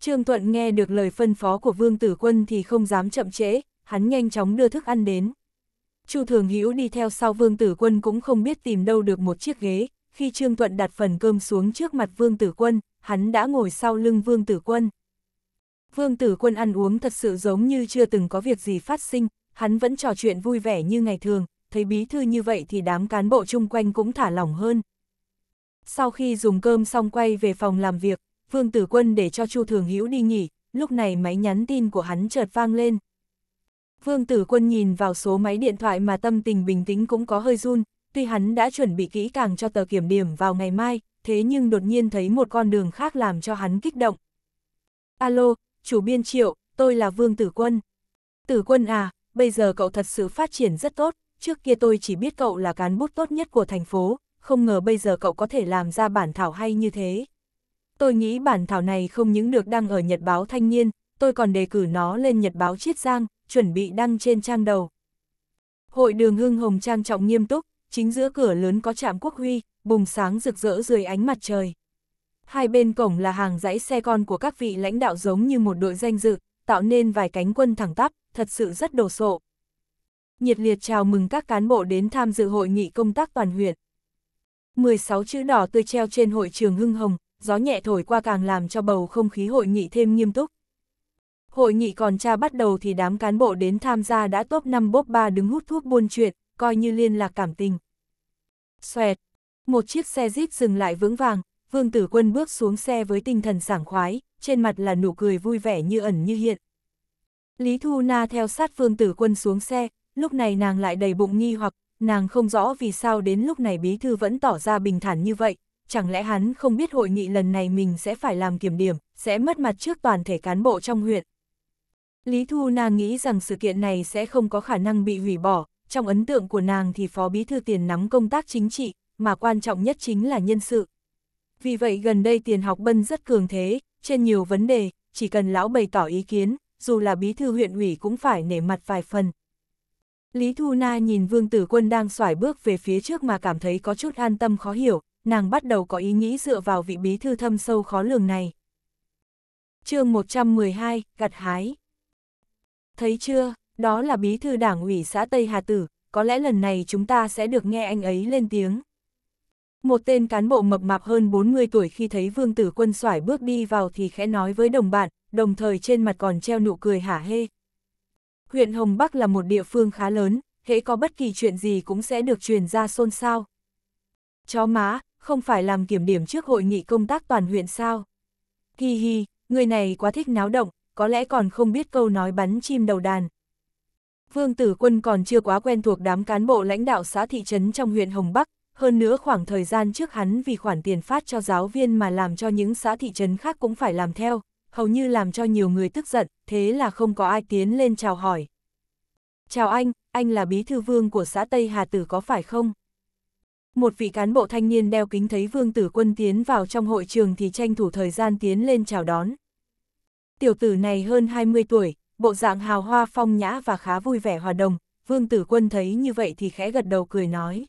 Trương Thuận nghe được lời phân phó của Vương Tử Quân thì không dám chậm trễ, hắn nhanh chóng đưa thức ăn đến. Chu Thường Hữu đi theo sau Vương Tử Quân cũng không biết tìm đâu được một chiếc ghế, khi Trương Thuận đặt phần cơm xuống trước mặt Vương Tử Quân, hắn đã ngồi sau lưng Vương Tử Quân. Vương Tử Quân ăn uống thật sự giống như chưa từng có việc gì phát sinh, hắn vẫn trò chuyện vui vẻ như ngày thường, thấy bí thư như vậy thì đám cán bộ chung quanh cũng thả lỏng hơn. Sau khi dùng cơm xong quay về phòng làm việc, Vương Tử Quân để cho Chu Thường Hữu đi nghỉ, lúc này máy nhắn tin của hắn chợt vang lên. Vương Tử Quân nhìn vào số máy điện thoại mà tâm tình bình tĩnh cũng có hơi run, tuy hắn đã chuẩn bị kỹ càng cho tờ kiểm điểm vào ngày mai, thế nhưng đột nhiên thấy một con đường khác làm cho hắn kích động. Alo, chủ biên triệu, tôi là Vương Tử Quân. Tử Quân à, bây giờ cậu thật sự phát triển rất tốt, trước kia tôi chỉ biết cậu là cán bút tốt nhất của thành phố, không ngờ bây giờ cậu có thể làm ra bản thảo hay như thế. Tôi nghĩ bản thảo này không những được đăng ở Nhật báo Thanh niên, tôi còn đề cử nó lên Nhật báo Chiết Giang, chuẩn bị đăng trên trang đầu. Hội đường hưng hồng trang trọng nghiêm túc, chính giữa cửa lớn có trạm quốc huy, bùng sáng rực rỡ dưới ánh mặt trời. Hai bên cổng là hàng dãy xe con của các vị lãnh đạo giống như một đội danh dự, tạo nên vài cánh quân thẳng tắp, thật sự rất đồ sộ. Nhiệt liệt chào mừng các cán bộ đến tham dự hội nghị công tác toàn huyện. 16 chữ đỏ tươi treo trên hội trường hưng hồng, gió nhẹ thổi qua càng làm cho bầu không khí hội nghị thêm nghiêm túc. Hội nghị còn tra bắt đầu thì đám cán bộ đến tham gia đã top 5 bốp 3 đứng hút thuốc buôn chuyện, coi như liên lạc cảm tình. Xoẹt, một chiếc xe jeep dừng lại vững vàng, Vương Tử Quân bước xuống xe với tinh thần sảng khoái, trên mặt là nụ cười vui vẻ như ẩn như hiện. Lý Thu Na theo sát Vương Tử Quân xuống xe, lúc này nàng lại đầy bụng nghi hoặc, nàng không rõ vì sao đến lúc này bí thư vẫn tỏ ra bình thản như vậy, chẳng lẽ hắn không biết hội nghị lần này mình sẽ phải làm kiểm điểm, sẽ mất mặt trước toàn thể cán bộ trong huyện. Lý Thu Nàng nghĩ rằng sự kiện này sẽ không có khả năng bị hủy bỏ, trong ấn tượng của nàng thì Phó Bí Thư Tiền nắm công tác chính trị, mà quan trọng nhất chính là nhân sự. Vì vậy gần đây Tiền Học Bân rất cường thế, trên nhiều vấn đề, chỉ cần lão bày tỏ ý kiến, dù là Bí Thư huyện ủy cũng phải nể mặt vài phần. Lý Thu Na nhìn Vương Tử Quân đang xoải bước về phía trước mà cảm thấy có chút an tâm khó hiểu, nàng bắt đầu có ý nghĩ dựa vào vị bí thư thâm sâu khó lường này. chương 112, Gặt Hái Thấy chưa, đó là bí thư đảng ủy xã Tây Hà Tử, có lẽ lần này chúng ta sẽ được nghe anh ấy lên tiếng. Một tên cán bộ mập mạp hơn 40 tuổi khi thấy vương tử quân xoải bước đi vào thì khẽ nói với đồng bạn, đồng thời trên mặt còn treo nụ cười hả hê. Huyện Hồng Bắc là một địa phương khá lớn, hễ có bất kỳ chuyện gì cũng sẽ được truyền ra xôn xao. Chó má, không phải làm kiểm điểm trước hội nghị công tác toàn huyện sao? Hi hi, người này quá thích náo động, có lẽ còn không biết câu nói bắn chim đầu đàn. Vương Tử Quân còn chưa quá quen thuộc đám cán bộ lãnh đạo xã thị trấn trong huyện Hồng Bắc, hơn nữa khoảng thời gian trước hắn vì khoản tiền phát cho giáo viên mà làm cho những xã thị trấn khác cũng phải làm theo, hầu như làm cho nhiều người tức giận, thế là không có ai tiến lên chào hỏi. Chào anh, anh là bí thư vương của xã Tây Hà Tử có phải không? Một vị cán bộ thanh niên đeo kính thấy vương tử quân tiến vào trong hội trường thì tranh thủ thời gian tiến lên chào đón tiểu tử này hơn 20 tuổi, bộ dạng hào hoa phong nhã và khá vui vẻ hòa đồng, vương tử quân thấy như vậy thì khẽ gật đầu cười nói.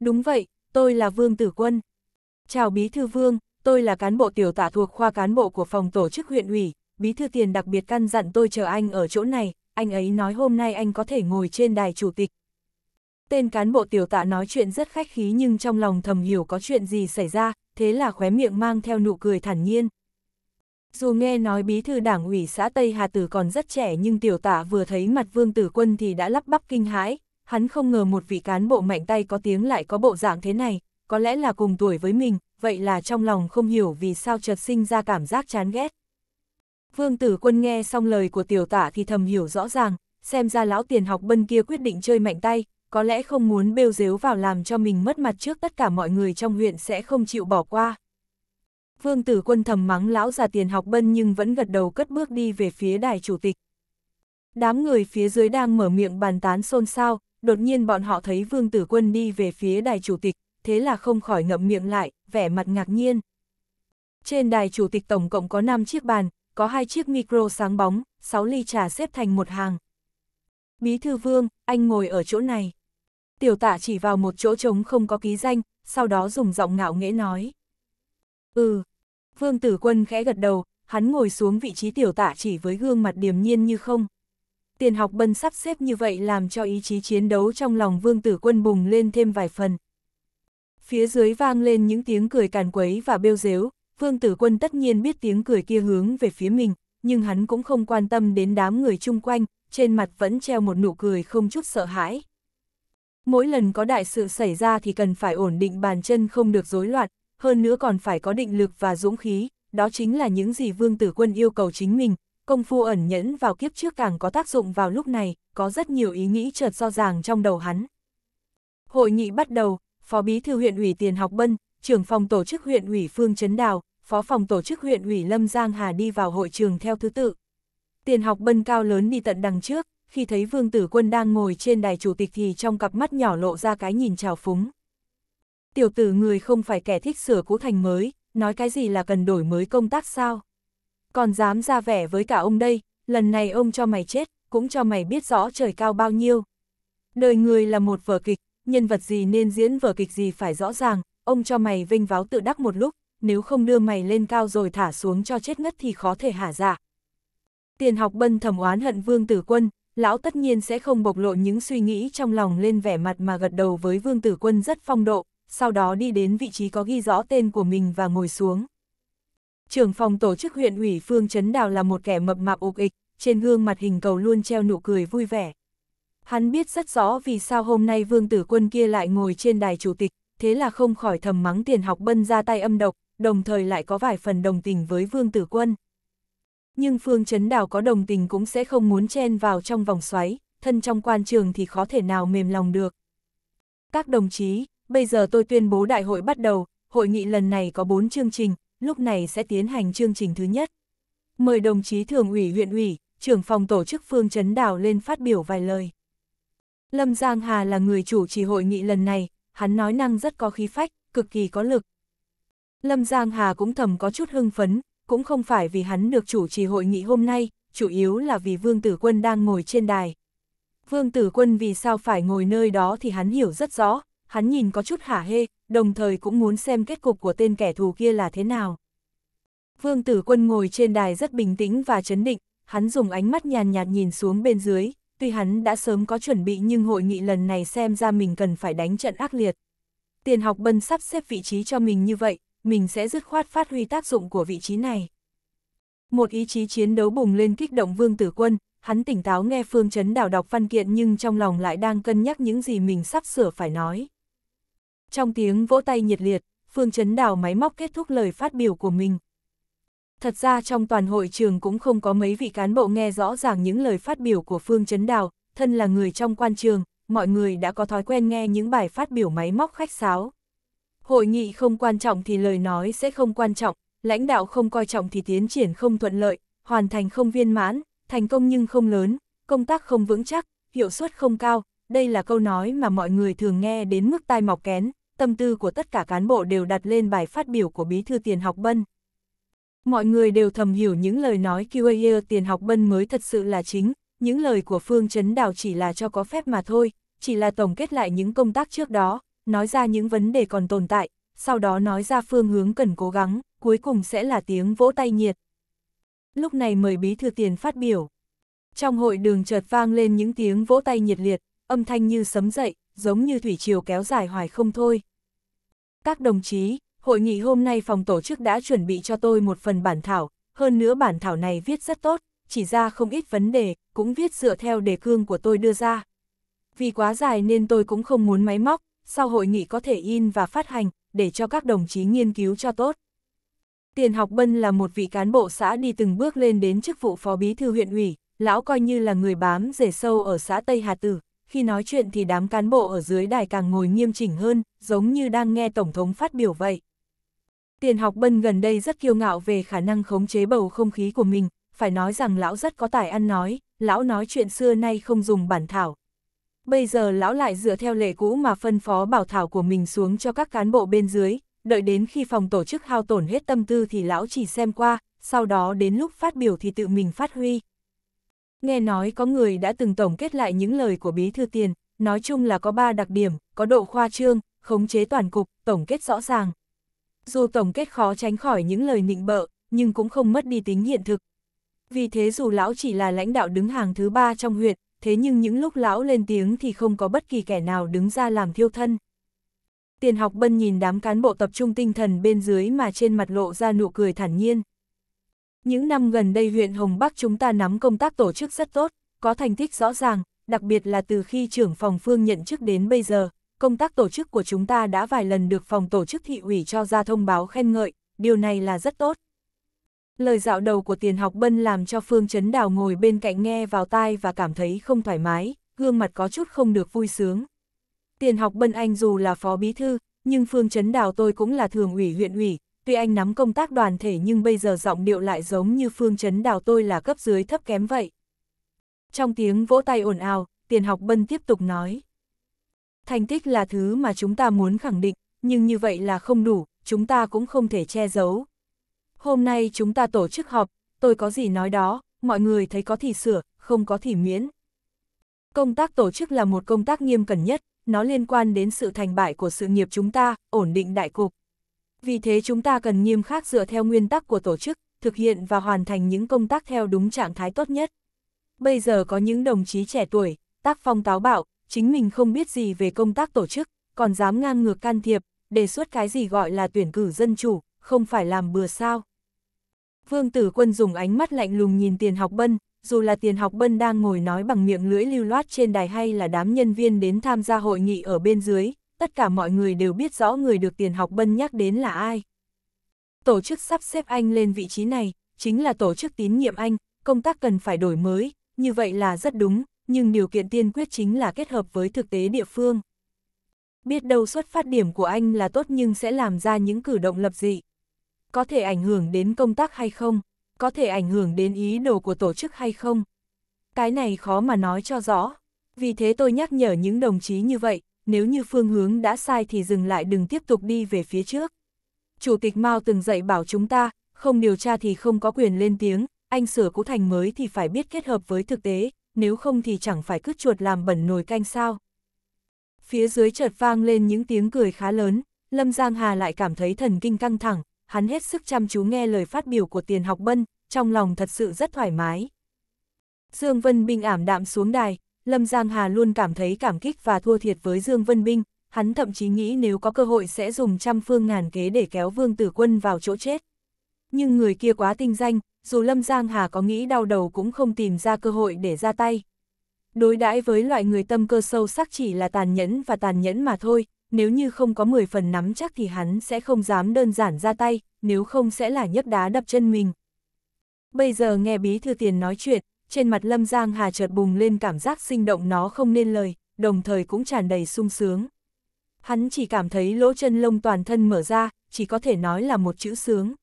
Đúng vậy, tôi là vương tử quân. Chào bí thư vương, tôi là cán bộ tiểu tả thuộc khoa cán bộ của phòng tổ chức huyện ủy, bí thư tiền đặc biệt căn dặn tôi chờ anh ở chỗ này, anh ấy nói hôm nay anh có thể ngồi trên đài chủ tịch. Tên cán bộ tiểu tạ nói chuyện rất khách khí nhưng trong lòng thầm hiểu có chuyện gì xảy ra, thế là khóe miệng mang theo nụ cười thản nhiên, dù nghe nói bí thư đảng ủy xã Tây Hà Tử còn rất trẻ nhưng tiểu tả vừa thấy mặt vương tử quân thì đã lắp bắp kinh hãi, hắn không ngờ một vị cán bộ mạnh tay có tiếng lại có bộ dạng thế này, có lẽ là cùng tuổi với mình, vậy là trong lòng không hiểu vì sao chợt sinh ra cảm giác chán ghét. Vương tử quân nghe xong lời của tiểu tả thì thầm hiểu rõ ràng, xem ra lão tiền học bân kia quyết định chơi mạnh tay, có lẽ không muốn bêu dếu vào làm cho mình mất mặt trước tất cả mọi người trong huyện sẽ không chịu bỏ qua. Vương tử quân thầm mắng lão già tiền học bân nhưng vẫn gật đầu cất bước đi về phía đài chủ tịch. Đám người phía dưới đang mở miệng bàn tán xôn xao, đột nhiên bọn họ thấy vương tử quân đi về phía đài chủ tịch, thế là không khỏi ngậm miệng lại, vẻ mặt ngạc nhiên. Trên đài chủ tịch tổng cộng có 5 chiếc bàn, có hai chiếc micro sáng bóng, 6 ly trà xếp thành một hàng. Bí thư vương, anh ngồi ở chỗ này. Tiểu tạ chỉ vào một chỗ trống không có ký danh, sau đó dùng giọng ngạo nghễ nói. Ừ, Vương Tử Quân khẽ gật đầu, hắn ngồi xuống vị trí tiểu tả chỉ với gương mặt điềm nhiên như không. Tiền học bân sắp xếp như vậy làm cho ý chí chiến đấu trong lòng Vương Tử Quân bùng lên thêm vài phần. Phía dưới vang lên những tiếng cười càn quấy và bêu dếu, Vương Tử Quân tất nhiên biết tiếng cười kia hướng về phía mình, nhưng hắn cũng không quan tâm đến đám người chung quanh, trên mặt vẫn treo một nụ cười không chút sợ hãi. Mỗi lần có đại sự xảy ra thì cần phải ổn định bàn chân không được rối loạn, hơn nữa còn phải có định lực và dũng khí, đó chính là những gì Vương Tử Quân yêu cầu chính mình, công phu ẩn nhẫn vào kiếp trước càng có tác dụng vào lúc này, có rất nhiều ý nghĩ chợt do ràng trong đầu hắn. Hội nghị bắt đầu, Phó Bí Thư huyện ủy Tiền Học Bân, trưởng phòng tổ chức huyện ủy Phương Trấn Đào, phó phòng tổ chức huyện ủy Lâm Giang Hà đi vào hội trường theo thứ tự. Tiền học bân cao lớn đi tận đằng trước, khi thấy Vương Tử Quân đang ngồi trên đài chủ tịch thì trong cặp mắt nhỏ lộ ra cái nhìn trào phúng. Tiểu tử người không phải kẻ thích sửa cũ thành mới, nói cái gì là cần đổi mới công tác sao? Còn dám ra vẻ với cả ông đây, lần này ông cho mày chết, cũng cho mày biết rõ trời cao bao nhiêu. Đời người là một vở kịch, nhân vật gì nên diễn vở kịch gì phải rõ ràng, ông cho mày vinh váo tự đắc một lúc, nếu không đưa mày lên cao rồi thả xuống cho chết ngất thì khó thể hả dạ. Tiền học bân thẩm oán hận vương tử quân, lão tất nhiên sẽ không bộc lộ những suy nghĩ trong lòng lên vẻ mặt mà gật đầu với vương tử quân rất phong độ, sau đó đi đến vị trí có ghi rõ tên của mình và ngồi xuống. Trưởng phòng tổ chức huyện ủy Phương Trấn Đào là một kẻ mập mạp ục ịch, trên gương mặt hình cầu luôn treo nụ cười vui vẻ. Hắn biết rất rõ vì sao hôm nay Vương Tử Quân kia lại ngồi trên đài chủ tịch, thế là không khỏi thầm mắng tiền học bân ra tay âm độc, đồng thời lại có vài phần đồng tình với Vương Tử Quân. Nhưng Phương Trấn Đào có đồng tình cũng sẽ không muốn chen vào trong vòng xoáy, thân trong quan trường thì khó thể nào mềm lòng được. Các đồng chí, bây giờ tôi tuyên bố đại hội bắt đầu, hội nghị lần này có 4 chương trình, lúc này sẽ tiến hành chương trình thứ nhất. Mời đồng chí thường ủy huyện ủy, trưởng phòng tổ chức Phương chấn Đào lên phát biểu vài lời. Lâm Giang Hà là người chủ trì hội nghị lần này, hắn nói năng rất có khí phách, cực kỳ có lực. Lâm Giang Hà cũng thầm có chút hưng phấn, cũng không phải vì hắn được chủ trì hội nghị hôm nay, chủ yếu là vì Vương Tử Quân đang ngồi trên đài. Vương Tử Quân vì sao phải ngồi nơi đó thì hắn hiểu rất rõ, hắn nhìn có chút hả hê, đồng thời cũng muốn xem kết cục của tên kẻ thù kia là thế nào. Vương tử quân ngồi trên đài rất bình tĩnh và chấn định, hắn dùng ánh mắt nhàn nhạt nhìn xuống bên dưới, tuy hắn đã sớm có chuẩn bị nhưng hội nghị lần này xem ra mình cần phải đánh trận ác liệt. Tiền học bân sắp xếp vị trí cho mình như vậy, mình sẽ dứt khoát phát huy tác dụng của vị trí này. Một ý chí chiến đấu bùng lên kích động vương tử quân, hắn tỉnh táo nghe phương chấn đảo đọc văn kiện nhưng trong lòng lại đang cân nhắc những gì mình sắp sửa phải nói. Trong tiếng vỗ tay nhiệt liệt, Phương Chấn Đào máy móc kết thúc lời phát biểu của mình. Thật ra trong toàn hội trường cũng không có mấy vị cán bộ nghe rõ ràng những lời phát biểu của Phương Chấn Đào, thân là người trong quan trường, mọi người đã có thói quen nghe những bài phát biểu máy móc khách sáo. Hội nghị không quan trọng thì lời nói sẽ không quan trọng, lãnh đạo không coi trọng thì tiến triển không thuận lợi, hoàn thành không viên mãn, thành công nhưng không lớn, công tác không vững chắc, hiệu suất không cao, đây là câu nói mà mọi người thường nghe đến mức tai mọc kén, tâm tư của tất cả cán bộ đều đặt lên bài phát biểu của bí thư tiền học bân. Mọi người đều thầm hiểu những lời nói QAE tiền học bân mới thật sự là chính, những lời của Phương Trấn Đào chỉ là cho có phép mà thôi, chỉ là tổng kết lại những công tác trước đó, nói ra những vấn đề còn tồn tại, sau đó nói ra phương hướng cần cố gắng, cuối cùng sẽ là tiếng vỗ tay nhiệt. Lúc này mời Bí Thư Tiền phát biểu. Trong hội đường chợt vang lên những tiếng vỗ tay nhiệt liệt, âm thanh như sấm dậy, giống như thủy triều kéo dài hoài không thôi. Các đồng chí, hội nghị hôm nay phòng tổ chức đã chuẩn bị cho tôi một phần bản thảo, hơn nữa bản thảo này viết rất tốt, chỉ ra không ít vấn đề, cũng viết dựa theo đề cương của tôi đưa ra. Vì quá dài nên tôi cũng không muốn máy móc, sau hội nghị có thể in và phát hành, để cho các đồng chí nghiên cứu cho tốt. Tiền Học Bân là một vị cán bộ xã đi từng bước lên đến chức vụ phó bí thư huyện ủy, lão coi như là người bám rể sâu ở xã Tây Hà Tử, khi nói chuyện thì đám cán bộ ở dưới đài càng ngồi nghiêm chỉnh hơn, giống như đang nghe Tổng thống phát biểu vậy. Tiền học bân gần đây rất kiêu ngạo về khả năng khống chế bầu không khí của mình, phải nói rằng lão rất có tài ăn nói, lão nói chuyện xưa nay không dùng bản thảo. Bây giờ lão lại dựa theo lệ cũ mà phân phó bảo thảo của mình xuống cho các cán bộ bên dưới, đợi đến khi phòng tổ chức hao tổn hết tâm tư thì lão chỉ xem qua, sau đó đến lúc phát biểu thì tự mình phát huy. Nghe nói có người đã từng tổng kết lại những lời của bí thư tiền, nói chung là có ba đặc điểm, có độ khoa trương, khống chế toàn cục, tổng kết rõ ràng. Dù tổng kết khó tránh khỏi những lời nịnh bợ, nhưng cũng không mất đi tính hiện thực. Vì thế dù lão chỉ là lãnh đạo đứng hàng thứ ba trong huyện, thế nhưng những lúc lão lên tiếng thì không có bất kỳ kẻ nào đứng ra làm thiêu thân. Tiền học bân nhìn đám cán bộ tập trung tinh thần bên dưới mà trên mặt lộ ra nụ cười thản nhiên. Những năm gần đây huyện Hồng Bắc chúng ta nắm công tác tổ chức rất tốt, có thành tích rõ ràng, đặc biệt là từ khi trưởng phòng phương nhận chức đến bây giờ, công tác tổ chức của chúng ta đã vài lần được phòng tổ chức thị ủy cho ra thông báo khen ngợi, điều này là rất tốt. Lời dạo đầu của tiền học bân làm cho Phương Chấn Đào ngồi bên cạnh nghe vào tai và cảm thấy không thoải mái, gương mặt có chút không được vui sướng. Tiền học bân anh dù là phó bí thư, nhưng Phương Chấn Đào tôi cũng là thường ủy huyện ủy, tuy anh nắm công tác đoàn thể nhưng bây giờ giọng điệu lại giống như phương chấn đào tôi là cấp dưới thấp kém vậy. Trong tiếng vỗ tay ồn ào, tiền học bân tiếp tục nói. Thành tích là thứ mà chúng ta muốn khẳng định, nhưng như vậy là không đủ, chúng ta cũng không thể che giấu. Hôm nay chúng ta tổ chức họp, tôi có gì nói đó, mọi người thấy có thì sửa, không có thì miễn. Công tác tổ chức là một công tác nghiêm cẩn nhất, nó liên quan đến sự thành bại của sự nghiệp chúng ta, ổn định đại cục vì thế chúng ta cần nghiêm khắc dựa theo nguyên tắc của tổ chức, thực hiện và hoàn thành những công tác theo đúng trạng thái tốt nhất. Bây giờ có những đồng chí trẻ tuổi, tác phong táo bạo, chính mình không biết gì về công tác tổ chức, còn dám ngang ngược can thiệp, đề xuất cái gì gọi là tuyển cử dân chủ, không phải làm bừa sao. Vương Tử Quân dùng ánh mắt lạnh lùng nhìn tiền học bân, dù là tiền học bân đang ngồi nói bằng miệng lưỡi lưu loát trên đài hay là đám nhân viên đến tham gia hội nghị ở bên dưới, tất cả mọi người đều biết rõ người được tiền học bân nhắc đến là ai. Tổ chức sắp xếp anh lên vị trí này, chính là tổ chức tín nhiệm anh, công tác cần phải đổi mới, như vậy là rất đúng, nhưng điều kiện tiên quyết chính là kết hợp với thực tế địa phương. Biết đâu xuất phát điểm của anh là tốt nhưng sẽ làm ra những cử động lập dị. Có thể ảnh hưởng đến công tác hay không? Có thể ảnh hưởng đến ý đồ của tổ chức hay không? Cái này khó mà nói cho rõ. Vì thế tôi nhắc nhở những đồng chí như vậy, nếu như phương hướng đã sai thì dừng lại đừng tiếp tục đi về phía trước. Chủ tịch Mao từng dạy bảo chúng ta, không điều tra thì không có quyền lên tiếng, anh sửa cũ thành mới thì phải biết kết hợp với thực tế, nếu không thì chẳng phải cứt chuột làm bẩn nồi canh sao. Phía dưới chợt vang lên những tiếng cười khá lớn, Lâm Giang Hà lại cảm thấy thần kinh căng thẳng, hắn hết sức chăm chú nghe lời phát biểu của tiền học bân, trong lòng thật sự rất thoải mái. Dương Vân Bình ảm đạm xuống đài, Lâm Giang Hà luôn cảm thấy cảm kích và thua thiệt với Dương Vân Binh, hắn thậm chí nghĩ nếu có cơ hội sẽ dùng trăm phương ngàn kế để kéo Vương Tử Quân vào chỗ chết. Nhưng người kia quá tinh danh, dù Lâm Giang Hà có nghĩ đau đầu cũng không tìm ra cơ hội để ra tay. Đối đãi với loại người tâm cơ sâu sắc chỉ là tàn nhẫn và tàn nhẫn mà thôi, nếu như không có 10 phần nắm chắc thì hắn sẽ không dám đơn giản ra tay, nếu không sẽ là nhấp đá đập chân mình. Bây giờ nghe bí thư tiền nói chuyện, trên mặt Lâm Giang Hà chợt bùng lên cảm giác sinh động nó không nên lời, đồng thời cũng tràn đầy sung sướng. Hắn chỉ cảm thấy lỗ chân lông toàn thân mở ra, chỉ có thể nói là một chữ sướng.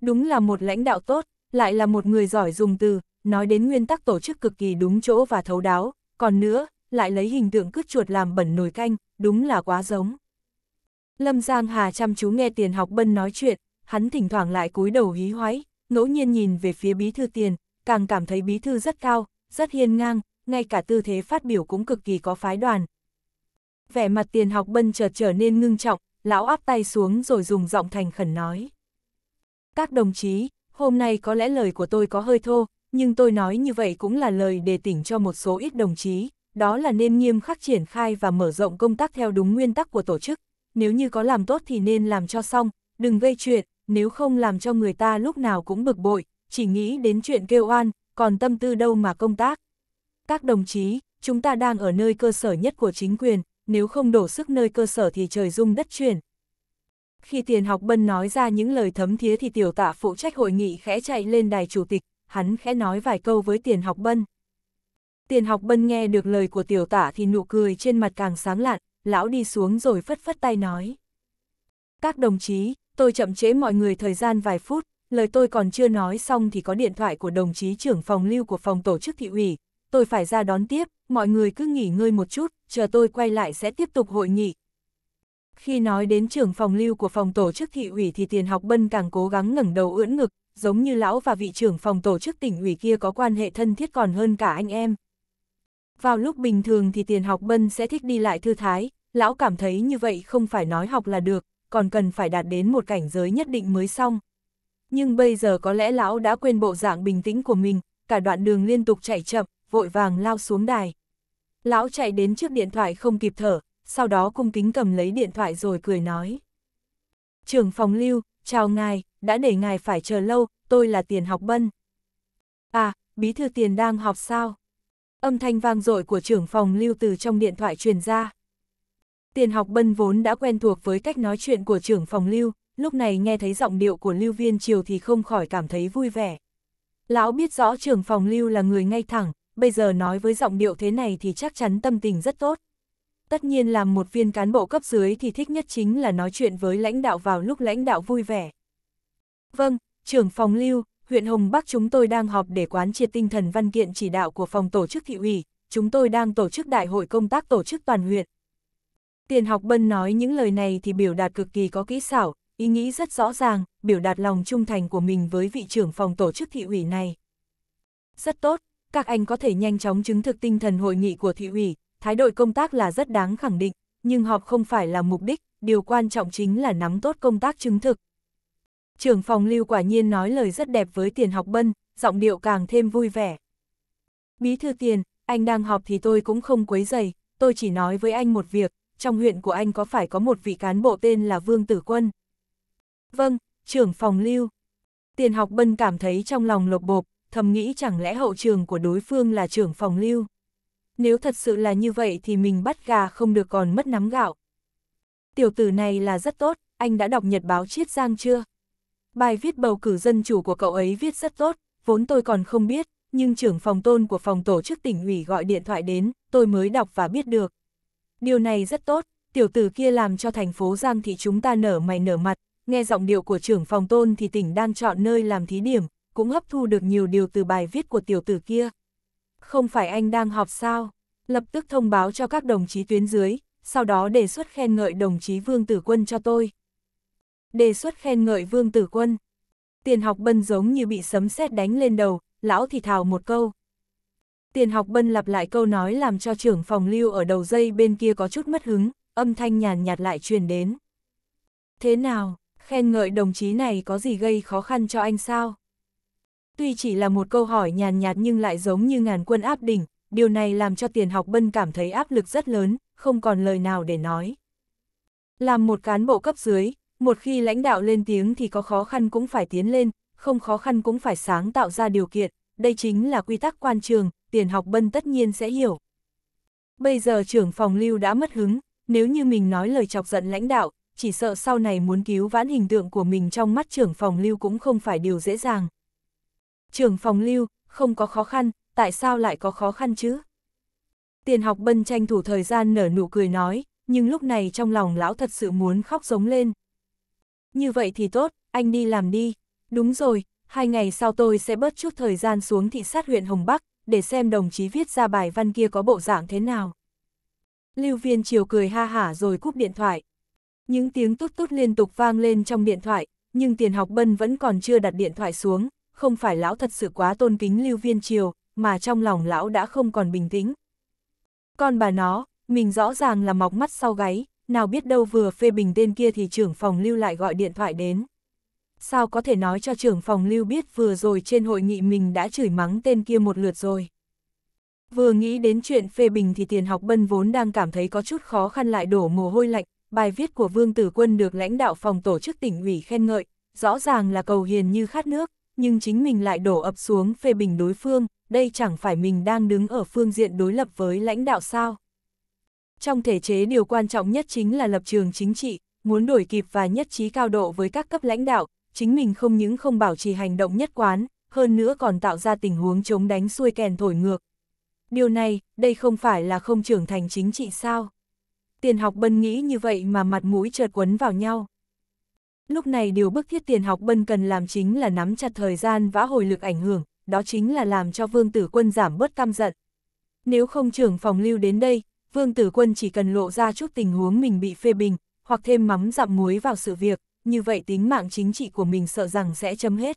Đúng là một lãnh đạo tốt, lại là một người giỏi dùng từ, nói đến nguyên tắc tổ chức cực kỳ đúng chỗ và thấu đáo, còn nữa, lại lấy hình tượng cứt chuột làm bẩn nồi canh, đúng là quá giống. Lâm Giang Hà chăm chú nghe tiền học bân nói chuyện, hắn thỉnh thoảng lại cúi đầu hí hoái ngẫu nhiên nhìn về phía bí thư tiền, càng cảm thấy bí thư rất cao, rất hiên ngang, ngay cả tư thế phát biểu cũng cực kỳ có phái đoàn. Vẻ mặt tiền học bân chợt trở nên ngưng trọng, lão áp tay xuống rồi dùng giọng thành khẩn nói. Các đồng chí, hôm nay có lẽ lời của tôi có hơi thô, nhưng tôi nói như vậy cũng là lời đề tỉnh cho một số ít đồng chí, đó là nên nghiêm khắc triển khai và mở rộng công tác theo đúng nguyên tắc của tổ chức. Nếu như có làm tốt thì nên làm cho xong, đừng gây chuyện, nếu không làm cho người ta lúc nào cũng bực bội, chỉ nghĩ đến chuyện kêu oan, còn tâm tư đâu mà công tác. Các đồng chí, chúng ta đang ở nơi cơ sở nhất của chính quyền, nếu không đổ sức nơi cơ sở thì trời rung đất chuyển. Khi tiền học bân nói ra những lời thấm thía thì tiểu tạ phụ trách hội nghị khẽ chạy lên đài chủ tịch, hắn khẽ nói vài câu với tiền học bân. Tiền học bân nghe được lời của tiểu tả thì nụ cười trên mặt càng sáng lạn, lão đi xuống rồi phất phất tay nói. Các đồng chí, tôi chậm chế mọi người thời gian vài phút, lời tôi còn chưa nói xong thì có điện thoại của đồng chí trưởng phòng lưu của phòng tổ chức thị ủy, tôi phải ra đón tiếp, mọi người cứ nghỉ ngơi một chút, chờ tôi quay lại sẽ tiếp tục hội nghị. Khi nói đến trưởng phòng lưu của phòng tổ chức thị ủy thì tiền học bân càng cố gắng ngẩng đầu ưỡn ngực, giống như lão và vị trưởng phòng tổ chức tỉnh ủy kia có quan hệ thân thiết còn hơn cả anh em. Vào lúc bình thường thì tiền học bân sẽ thích đi lại thư thái, lão cảm thấy như vậy không phải nói học là được, còn cần phải đạt đến một cảnh giới nhất định mới xong nhưng bây giờ có lẽ lão đã quên bộ dạng bình tĩnh của mình, cả đoạn đường liên tục chạy chậm, vội vàng lao xuống đài. Lão chạy đến trước điện thoại không kịp thở, sau đó cung kính cầm lấy điện thoại rồi cười nói. Trưởng phòng lưu, chào ngài, đã để ngài phải chờ lâu, tôi là tiền học bân. À, bí thư tiền đang học sao? Âm thanh vang dội của trưởng phòng lưu từ trong điện thoại truyền ra. Tiền học bân vốn đã quen thuộc với cách nói chuyện của trưởng phòng lưu, lúc này nghe thấy giọng điệu của Lưu Viên Triều thì không khỏi cảm thấy vui vẻ. Lão biết rõ trưởng phòng Lưu là người ngay thẳng, bây giờ nói với giọng điệu thế này thì chắc chắn tâm tình rất tốt. Tất nhiên làm một viên cán bộ cấp dưới thì thích nhất chính là nói chuyện với lãnh đạo vào lúc lãnh đạo vui vẻ. Vâng, trưởng phòng Lưu, huyện Hồng Bắc chúng tôi đang họp để quán triệt tinh thần văn kiện chỉ đạo của phòng tổ chức thị ủy, chúng tôi đang tổ chức đại hội công tác tổ chức toàn huyện. Tiền học bân nói những lời này thì biểu đạt cực kỳ có kỹ xảo, ý nghĩ rất rõ ràng, biểu đạt lòng trung thành của mình với vị trưởng phòng tổ chức thị ủy này. Rất tốt, các anh có thể nhanh chóng chứng thực tinh thần hội nghị của thị ủy, thái độ công tác là rất đáng khẳng định, nhưng họp không phải là mục đích, điều quan trọng chính là nắm tốt công tác chứng thực. Trưởng phòng lưu quả nhiên nói lời rất đẹp với tiền học bân, giọng điệu càng thêm vui vẻ. Bí thư tiền, anh đang họp thì tôi cũng không quấy dày, tôi chỉ nói với anh một việc, trong huyện của anh có phải có một vị cán bộ tên là Vương Tử Quân. Vâng, trưởng phòng lưu. Tiền học bân cảm thấy trong lòng lộc bộp, thầm nghĩ chẳng lẽ hậu trường của đối phương là trưởng phòng lưu. Nếu thật sự là như vậy thì mình bắt gà không được còn mất nắm gạo. Tiểu tử này là rất tốt, anh đã đọc Nhật báo Chiết Giang chưa? Bài viết bầu cử dân chủ của cậu ấy viết rất tốt, vốn tôi còn không biết, nhưng trưởng phòng tôn của phòng tổ chức tỉnh ủy gọi điện thoại đến, tôi mới đọc và biết được. Điều này rất tốt, tiểu tử kia làm cho thành phố Giang thị chúng ta nở mày nở mặt, nghe giọng điệu của trưởng phòng tôn thì tỉnh đang chọn nơi làm thí điểm, cũng hấp thu được nhiều điều từ bài viết của tiểu tử kia. Không phải anh đang họp sao? Lập tức thông báo cho các đồng chí tuyến dưới, sau đó đề xuất khen ngợi đồng chí Vương Tử Quân cho tôi. Đề xuất khen ngợi Vương Tử Quân. Tiền học bân giống như bị sấm sét đánh lên đầu, lão thì thào một câu. Tiền học bân lặp lại câu nói làm cho trưởng phòng lưu ở đầu dây bên kia có chút mất hứng, âm thanh nhàn nhạt lại truyền đến. Thế nào, khen ngợi đồng chí này có gì gây khó khăn cho anh sao? Tuy chỉ là một câu hỏi nhàn nhạt nhưng lại giống như ngàn quân áp đỉnh, điều này làm cho tiền học bân cảm thấy áp lực rất lớn, không còn lời nào để nói. Làm một cán bộ cấp dưới, một khi lãnh đạo lên tiếng thì có khó khăn cũng phải tiến lên, không khó khăn cũng phải sáng tạo ra điều kiện, đây chính là quy tắc quan trường, tiền học bân tất nhiên sẽ hiểu. Bây giờ trưởng phòng lưu đã mất hứng, nếu như mình nói lời chọc giận lãnh đạo, chỉ sợ sau này muốn cứu vãn hình tượng của mình trong mắt trưởng phòng lưu cũng không phải điều dễ dàng. Trưởng phòng lưu, không có khó khăn, tại sao lại có khó khăn chứ? Tiền học bân tranh thủ thời gian nở nụ cười nói, nhưng lúc này trong lòng lão thật sự muốn khóc giống lên. Như vậy thì tốt, anh đi làm đi. Đúng rồi, hai ngày sau tôi sẽ bớt chút thời gian xuống thị sát huyện Hồng Bắc, để xem đồng chí viết ra bài văn kia có bộ dạng thế nào. Lưu viên chiều cười ha hả rồi cúp điện thoại. Những tiếng tút tút liên tục vang lên trong điện thoại, nhưng tiền học bân vẫn còn chưa đặt điện thoại xuống, không phải lão thật sự quá tôn kính Lưu Viên Triều, mà trong lòng lão đã không còn bình tĩnh. Con bà nó, mình rõ ràng là mọc mắt sau gáy, nào biết đâu vừa phê bình tên kia thì trưởng phòng Lưu lại gọi điện thoại đến. Sao có thể nói cho trưởng phòng Lưu biết vừa rồi trên hội nghị mình đã chửi mắng tên kia một lượt rồi. Vừa nghĩ đến chuyện phê bình thì tiền học bân vốn đang cảm thấy có chút khó khăn lại đổ mồ hôi lạnh, bài viết của Vương Tử Quân được lãnh đạo phòng tổ chức tỉnh ủy khen ngợi, rõ ràng là cầu hiền như khát nước, nhưng chính mình lại đổ ập xuống phê bình đối phương, đây chẳng phải mình đang đứng ở phương diện đối lập với lãnh đạo sao. Trong thể chế điều quan trọng nhất chính là lập trường chính trị, muốn đổi kịp và nhất trí cao độ với các cấp lãnh đạo, chính mình không những không bảo trì hành động nhất quán, hơn nữa còn tạo ra tình huống chống đánh xuôi kèn thổi ngược. Điều này, đây không phải là không trưởng thành chính trị sao? Tiền học bân nghĩ như vậy mà mặt mũi chợt quấn vào nhau. Lúc này điều bức thiết tiền học bân cần làm chính là nắm chặt thời gian vã hồi lực ảnh hưởng, đó chính là làm cho vương tử quân giảm bớt căm giận. Nếu không trưởng phòng lưu đến đây, vương tử quân chỉ cần lộ ra chút tình huống mình bị phê bình, hoặc thêm mắm dặm muối vào sự việc, như vậy tính mạng chính trị của mình sợ rằng sẽ chấm hết.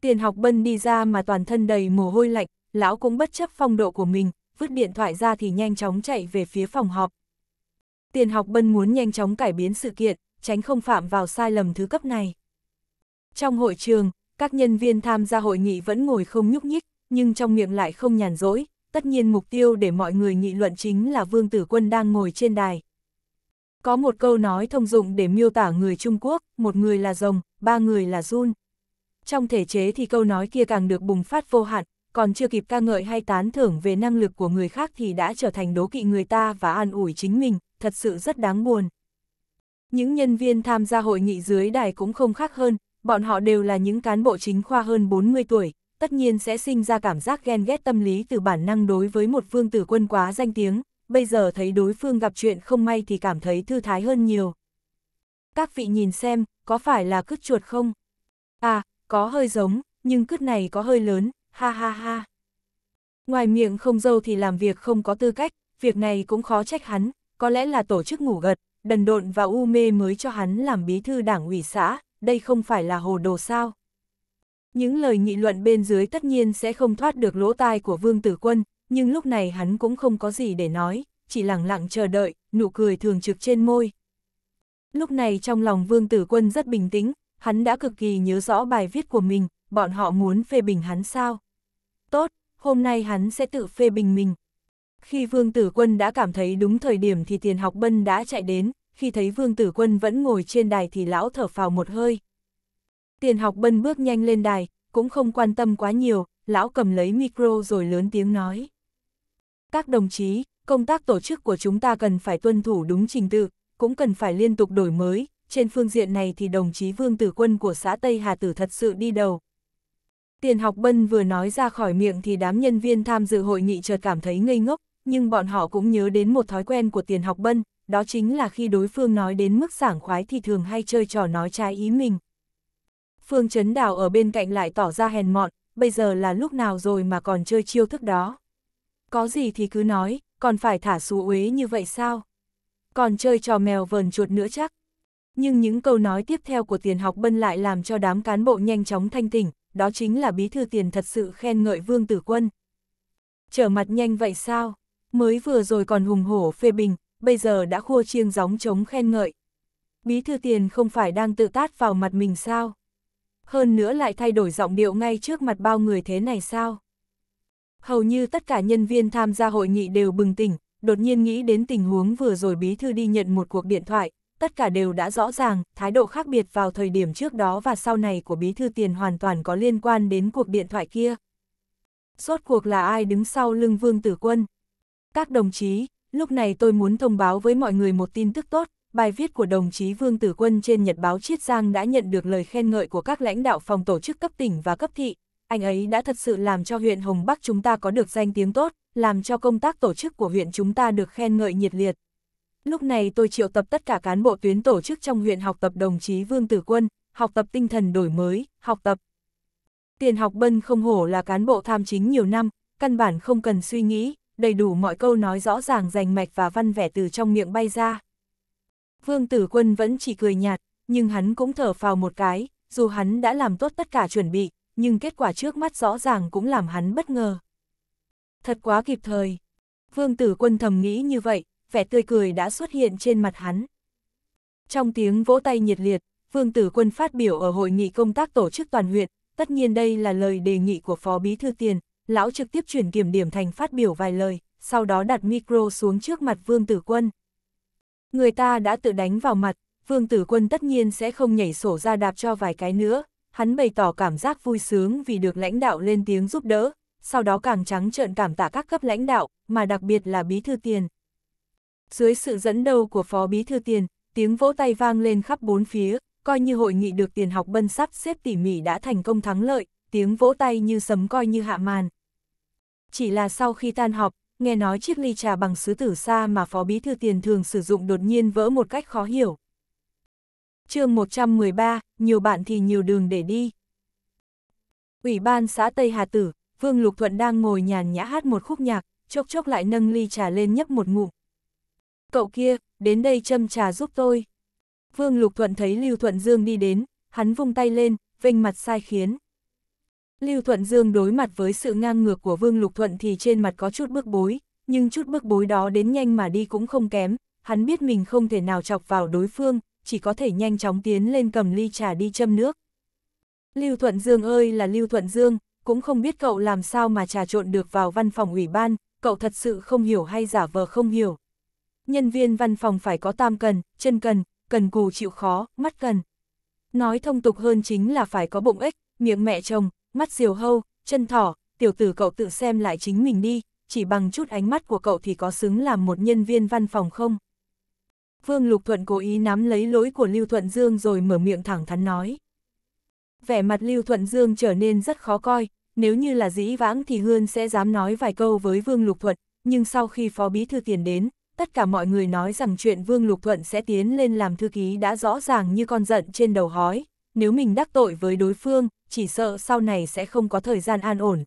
Tiền học bân đi ra mà toàn thân đầy mồ hôi lạnh, lão cũng bất chấp phong độ của mình, vứt điện thoại ra thì nhanh chóng chạy về phía phòng họp. Tiền học bân muốn nhanh chóng cải biến sự kiện, tránh không phạm vào sai lầm thứ cấp này. Trong hội trường, các nhân viên tham gia hội nghị vẫn ngồi không nhúc nhích, nhưng trong miệng lại không nhàn rỗi, tất nhiên mục tiêu để mọi người nghị luận chính là Vương Tử Quân đang ngồi trên đài. Có một câu nói thông dụng để miêu tả người Trung Quốc, một người là rồng, ba người là run. Trong thể chế thì câu nói kia càng được bùng phát vô hạn, còn chưa kịp ca ngợi hay tán thưởng về năng lực của người khác thì đã trở thành đố kỵ người ta và an ủi chính mình, thật sự rất đáng buồn. Những nhân viên tham gia hội nghị dưới đài cũng không khác hơn, bọn họ đều là những cán bộ chính khoa hơn 40 tuổi, tất nhiên sẽ sinh ra cảm giác ghen ghét tâm lý từ bản năng đối với một phương tử quân quá danh tiếng, bây giờ thấy đối phương gặp chuyện không may thì cảm thấy thư thái hơn nhiều. Các vị nhìn xem, có phải là cứt chuột không? À, có hơi giống, nhưng cứt này có hơi lớn, ha ha ha. Ngoài miệng không dâu thì làm việc không có tư cách, việc này cũng khó trách hắn, có lẽ là tổ chức ngủ gật, đần độn và u mê mới cho hắn làm bí thư đảng ủy xã, đây không phải là hồ đồ sao. Những lời nghị luận bên dưới tất nhiên sẽ không thoát được lỗ tai của Vương Tử Quân, nhưng lúc này hắn cũng không có gì để nói, chỉ lặng lặng chờ đợi, nụ cười thường trực trên môi. Lúc này trong lòng Vương Tử Quân rất bình tĩnh, hắn đã cực kỳ nhớ rõ bài viết của mình, bọn họ muốn phê bình hắn sao. Tốt, hôm nay hắn sẽ tự phê bình mình, khi Vương Tử Quân đã cảm thấy đúng thời điểm thì tiền học bân đã chạy đến, khi thấy Vương Tử Quân vẫn ngồi trên đài thì lão thở phào một hơi. Tiền học bân bước nhanh lên đài, cũng không quan tâm quá nhiều, lão cầm lấy micro rồi lớn tiếng nói. Các đồng chí, công tác tổ chức của chúng ta cần phải tuân thủ đúng trình tự, cũng cần phải liên tục đổi mới, trên phương diện này thì đồng chí Vương Tử Quân của xã Tây Hà Tử thật sự đi đầu. Tiền học bân vừa nói ra khỏi miệng thì đám nhân viên tham dự hội nghị chợt cảm thấy ngây ngốc, nhưng bọn họ cũng nhớ đến một thói quen của tiền học bân, đó chính là khi đối phương nói đến mức sảng khoái thì thường hay chơi trò nói trái ý mình. Phương Trấn Đào ở bên cạnh lại tỏ ra hèn mọn, bây giờ là lúc nào rồi mà còn chơi chiêu thức đó. Có gì thì cứ nói, còn phải thả xú uế như vậy sao? Còn chơi trò mèo vờn chuột nữa chắc. Nhưng những câu nói tiếp theo của tiền học bân lại làm cho đám cán bộ nhanh chóng thanh tỉnh, đó chính là bí thư tiền thật sự khen ngợi Vương Tử Quân. Trở mặt nhanh vậy sao? mới vừa rồi còn hùng hổ phê bình, bây giờ đã khua chiêng gióng chống khen ngợi. Bí thư tiền không phải đang tự tát vào mặt mình sao? Hơn nữa lại thay đổi giọng điệu ngay trước mặt bao người thế này sao? Hầu như tất cả nhân viên tham gia hội nghị đều bừng tỉnh, đột nhiên nghĩ đến tình huống vừa rồi bí thư đi nhận một cuộc điện thoại, tất cả đều đã rõ ràng, thái độ khác biệt vào thời điểm trước đó và sau này của bí thư tiền hoàn toàn có liên quan đến cuộc điện thoại kia. Suốt cuộc là ai đứng sau lưng Vương Tử Quân? Các đồng chí, lúc này tôi muốn thông báo với mọi người một tin tức tốt, bài viết của đồng chí Vương Tử Quân trên Nhật báo Chiết Giang đã nhận được lời khen ngợi của các lãnh đạo phòng tổ chức cấp tỉnh và cấp thị. Anh ấy đã thật sự làm cho huyện Hồng Bắc chúng ta có được danh tiếng tốt, làm cho công tác tổ chức của huyện chúng ta được khen ngợi nhiệt liệt. Lúc này tôi triệu tập tất cả cán bộ tuyến tổ chức trong huyện học tập đồng chí Vương Tử Quân, học tập tinh thần đổi mới, học tập. Tiền học bân không hổ là cán bộ tham chính nhiều năm, căn bản không cần suy nghĩ, đầy đủ mọi câu nói rõ ràng rành mạch và văn vẻ từ trong miệng bay ra. Vương tử quân vẫn chỉ cười nhạt, nhưng hắn cũng thở phào một cái, dù hắn đã làm tốt tất cả chuẩn bị, nhưng kết quả trước mắt rõ ràng cũng làm hắn bất ngờ. Thật quá kịp thời. Vương tử quân thầm nghĩ như vậy, vẻ tươi cười đã xuất hiện trên mặt hắn. Trong tiếng vỗ tay nhiệt liệt, Vương tử quân phát biểu ở hội nghị công tác tổ chức toàn huyện, tất nhiên đây là lời đề nghị của Phó Bí Thư Tiền, lão trực tiếp chuyển kiểm điểm thành phát biểu vài lời, sau đó đặt micro xuống trước mặt Vương Tử Quân. Người ta đã tự đánh vào mặt, Vương Tử Quân tất nhiên sẽ không nhảy sổ ra đạp cho vài cái nữa, hắn bày tỏ cảm giác vui sướng vì được lãnh đạo lên tiếng giúp đỡ, sau đó càng trắng trợn cảm tạ các cấp lãnh đạo, mà đặc biệt là bí thư tiền. Dưới sự dẫn đầu của phó bí thư tiền, tiếng vỗ tay vang lên khắp bốn phía, coi như hội nghị được tiền học bân sắp xếp tỉ mỉ đã thành công thắng lợi, tiếng vỗ tay như sấm coi như hạ màn chỉ là sau khi tan họp, nghe nói chiếc ly trà bằng sứ tử sa mà phó bí thư tiền thường sử dụng đột nhiên vỡ một cách khó hiểu. chương 113, nhiều bạn thì nhiều đường để đi. Ủy ban xã Tây Hà Tử, Vương Lục Thuận đang ngồi nhàn nhã hát một khúc nhạc, chốc chốc lại nâng ly trà lên nhấp một ngụm. Cậu kia, đến đây châm trà giúp tôi. Vương Lục Thuận thấy Lưu Thuận Dương đi đến, hắn vung tay lên, vênh mặt sai khiến. Lưu Thuận Dương đối mặt với sự ngang ngược của Vương Lục Thuận thì trên mặt có chút bước bối, nhưng chút bước bối đó đến nhanh mà đi cũng không kém, hắn biết mình không thể nào chọc vào đối phương, chỉ có thể nhanh chóng tiến lên cầm ly trà đi châm nước. Lưu Thuận Dương ơi là Lưu Thuận Dương, cũng không biết cậu làm sao mà trà trộn được vào văn phòng ủy ban, cậu thật sự không hiểu hay giả vờ không hiểu. Nhân viên văn phòng phải có tam cần, chân cần, cần cù chịu khó, mắt cần. Nói thông tục hơn chính là phải có bụng ếch, miệng mẹ chồng, mắt diều hâu, chân thỏ, tiểu tử cậu tự xem lại chính mình đi, chỉ bằng chút ánh mắt của cậu thì có xứng làm một nhân viên văn phòng không? Vương Lục Thuận cố ý nắm lấy lỗi của Lưu Thuận Dương rồi mở miệng thẳng thắn nói. Vẻ mặt Lưu Thuận Dương trở nên rất khó coi, nếu như là dĩ vãng thì Hương sẽ dám nói vài câu với Vương Lục Thuận, nhưng sau khi Phó Bí Thư tiền đến, tất cả mọi người nói rằng chuyện Vương Lục Thuận sẽ tiến lên làm thư ký đã rõ ràng như con giận trên đầu hói, nếu mình đắc tội với đối phương, chỉ sợ sau này sẽ không có thời gian an ổn.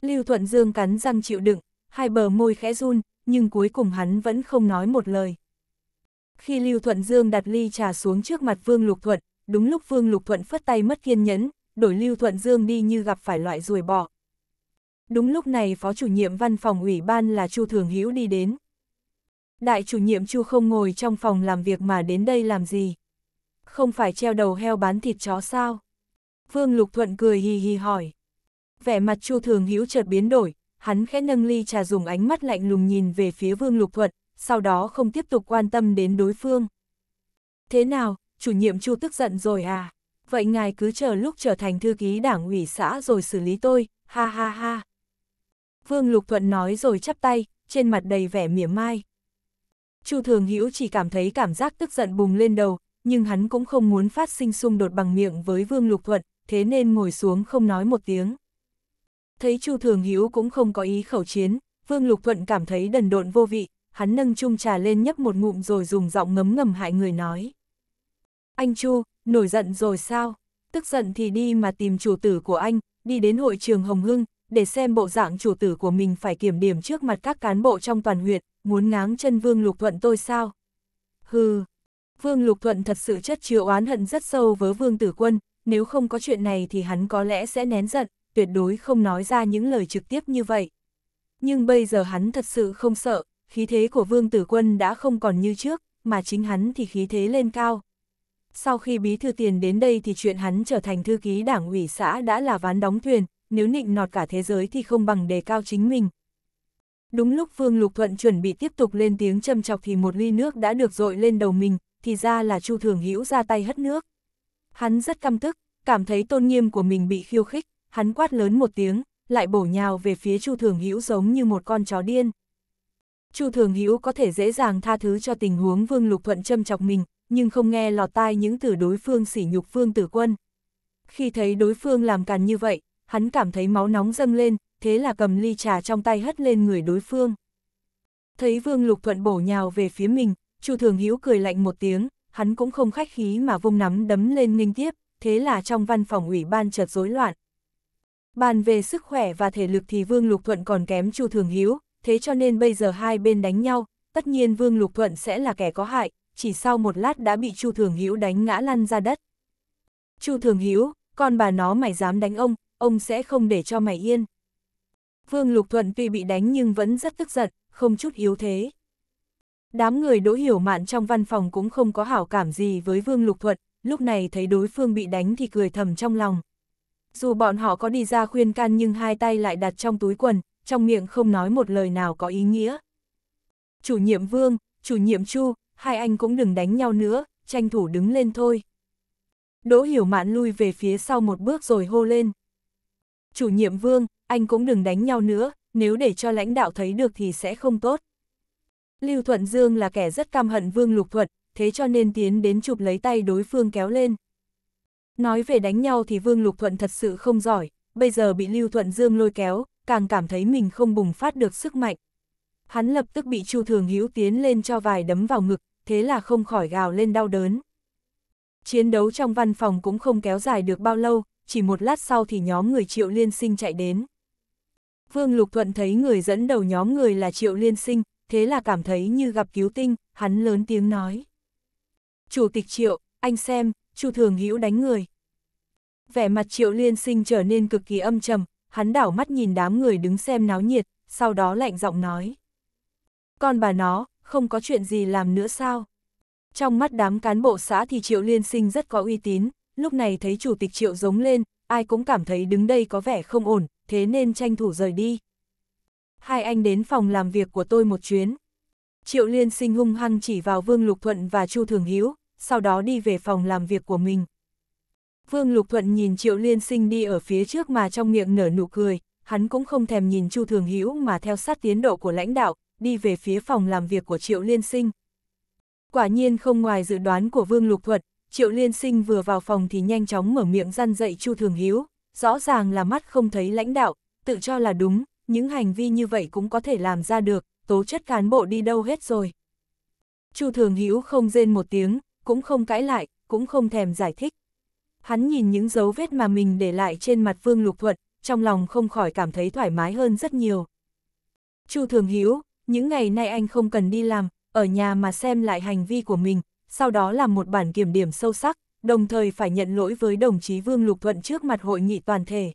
Lưu Thuận Dương cắn răng chịu đựng, hai bờ môi khẽ run, nhưng cuối cùng hắn vẫn không nói một lời. Khi Lưu Thuận Dương đặt ly trà xuống trước mặt Vương Lục Thuận, đúng lúc Vương Lục Thuận phất tay mất kiên nhẫn, đổi Lưu Thuận Dương đi như gặp phải loại ruồi bọ. Đúng lúc này Phó chủ nhiệm văn phòng ủy ban là Chu Thường Hữu đi đến. Đại chủ nhiệm Chu không ngồi trong phòng làm việc mà đến đây làm gì? Không phải treo đầu heo bán thịt chó sao? Vương Lục Thuận cười hì hì hỏi. Vẻ mặt Chu Thường Hữu chợt biến đổi, hắn khẽ nâng ly trà dùng ánh mắt lạnh lùng nhìn về phía Vương Lục Thuận, sau đó không tiếp tục quan tâm đến đối phương. Thế nào, chủ nhiệm Chu tức giận rồi à? Vậy ngài cứ chờ lúc trở thành thư ký đảng ủy xã rồi xử lý tôi, ha ha ha. Vương Lục Thuận nói rồi chắp tay, trên mặt đầy vẻ mỉa mai. Chu Thường Hữu chỉ cảm thấy cảm giác tức giận bùng lên đầu, nhưng hắn cũng không muốn phát sinh xung đột bằng miệng với Vương Lục Thuận, thế nên ngồi xuống không nói một tiếng. Thấy Chu Thường Hữu cũng không có ý khẩu chiến, Vương Lục Thuận cảm thấy đần độn vô vị, hắn nâng chung trà lên nhấp một ngụm rồi dùng giọng ngấm ngầm hại người nói. Anh Chu, nổi giận rồi sao? Tức giận thì đi mà tìm chủ tử của anh, đi đến hội trường Hồng Hưng, để xem bộ dạng chủ tử của mình phải kiểm điểm trước mặt các cán bộ trong toàn huyện, muốn ngáng chân Vương Lục Thuận tôi sao? Hừ, Vương Lục Thuận thật sự chất chứa oán hận rất sâu với Vương Tử Quân, nếu không có chuyện này thì hắn có lẽ sẽ nén giận, tuyệt đối không nói ra những lời trực tiếp như vậy. Nhưng bây giờ hắn thật sự không sợ, khí thế của Vương Tử Quân đã không còn như trước, mà chính hắn thì khí thế lên cao. Sau khi bí thư tiền đến đây thì chuyện hắn trở thành thư ký đảng ủy xã đã là ván đóng thuyền, nếu nịnh nọt cả thế giới thì không bằng đề cao chính mình. Đúng lúc Vương Lục Thuận chuẩn bị tiếp tục lên tiếng châm chọc thì một ly nước đã được dội lên đầu mình, thì ra là Chu Thường Hữu ra tay hất nước. Hắn rất căm tức, cảm thấy tôn nghiêm của mình bị khiêu khích, hắn quát lớn một tiếng, lại bổ nhào về phía Chu Thường Hữu giống như một con chó điên. Chu Thường Hữu có thể dễ dàng tha thứ cho tình huống Vương Lục Thuận châm chọc mình, nhưng không nghe lọt tai những từ đối phương sỉ nhục Vương Tử Quân. Khi thấy đối phương làm càn như vậy, hắn cảm thấy máu nóng dâng lên, thế là cầm ly trà trong tay hất lên người đối phương. Thấy Vương Lục Thuận bổ nhào về phía mình, Chu Thường Hữu cười lạnh một tiếng, hắn cũng không khách khí mà vung nắm đấm lên nghênh tiếp, thế là trong văn phòng ủy ban chợt rối loạn. Bàn về sức khỏe và thể lực thì Vương Lục Thuận còn kém Chu Thường Hiếu, thế cho nên bây giờ hai bên đánh nhau, tất nhiên Vương Lục Thuận sẽ là kẻ có hại, chỉ sau một lát đã bị Chu Thường Hiếu đánh ngã lăn ra đất. Chu Thường Hiếu, con bà nó mày dám đánh ông, ông sẽ không để cho mày yên. Vương Lục Thuận tuy bị đánh nhưng vẫn rất tức giận, không chút yếu thế. Đám người đỗ hiểu mạn trong văn phòng cũng không có hảo cảm gì với Vương Lục Thuận, lúc này thấy đối phương bị đánh thì cười thầm trong lòng. Dù bọn họ có đi ra khuyên can nhưng hai tay lại đặt trong túi quần, trong miệng không nói một lời nào có ý nghĩa. Chủ nhiệm Vương, chủ nhiệm Chu, hai anh cũng đừng đánh nhau nữa, tranh thủ đứng lên thôi. Đỗ hiểu mạn lui về phía sau một bước rồi hô lên. Chủ nhiệm Vương, anh cũng đừng đánh nhau nữa, nếu để cho lãnh đạo thấy được thì sẽ không tốt. Lưu Thuận Dương là kẻ rất căm hận Vương Lục Thuận, thế cho nên tiến đến chụp lấy tay đối phương kéo lên. Nói về đánh nhau thì Vương Lục Thuận thật sự không giỏi, bây giờ bị Lưu Thuận Dương lôi kéo, càng cảm thấy mình không bùng phát được sức mạnh. Hắn lập tức bị Chu Thường Hữu tiến lên cho vài đấm vào ngực, thế là không khỏi gào lên đau đớn. Chiến đấu trong văn phòng cũng không kéo dài được bao lâu, chỉ một lát sau thì nhóm người Triệu Liên Sinh chạy đến. Vương Lục Thuận thấy người dẫn đầu nhóm người là Triệu Liên Sinh, thế là cảm thấy như gặp cứu tinh, hắn lớn tiếng nói. Chủ tịch Triệu, anh xem, Chu Thường Hữu đánh người. Vẻ mặt Triệu Liên Sinh trở nên cực kỳ âm trầm, hắn đảo mắt nhìn đám người đứng xem náo nhiệt, sau đó lạnh giọng nói. Con bà nó, không có chuyện gì làm nữa sao? Trong mắt đám cán bộ xã thì Triệu Liên Sinh rất có uy tín, lúc này thấy Chủ tịch Triệu giống lên, ai cũng cảm thấy đứng đây có vẻ không ổn, thế nên tranh thủ rời đi hai anh đến phòng làm việc của tôi một chuyến. Triệu Liên sinh hung hăng chỉ vào Vương Lục Thuận và Chu Thường Hiếu, sau đó đi về phòng làm việc của mình. Vương Lục Thuận nhìn Triệu Liên sinh đi ở phía trước mà trong miệng nở nụ cười, hắn cũng không thèm nhìn Chu Thường Hiếu mà theo sát tiến độ của lãnh đạo, đi về phía phòng làm việc của Triệu Liên sinh. Quả nhiên không ngoài dự đoán của Vương Lục Thuận, Triệu Liên Sinh vừa vào phòng thì nhanh chóng mở miệng răn dậy Chu Thường Hiếu, rõ ràng là mắt không thấy lãnh đạo, tự cho là đúng, những hành vi như vậy cũng có thể làm ra được, tố chất cán bộ đi đâu hết rồi. Chu Thường Hữu không rên một tiếng, cũng không cãi lại, cũng không thèm giải thích. Hắn nhìn những dấu vết mà mình để lại trên mặt Vương Lục thuận trong lòng không khỏi cảm thấy thoải mái hơn rất nhiều. Chu Thường Hữu, những ngày nay anh không cần đi làm, ở nhà mà xem lại hành vi của mình, sau đó làm một bản kiểm điểm sâu sắc, đồng thời phải nhận lỗi với đồng chí Vương Lục Thuận trước mặt hội nghị toàn thể.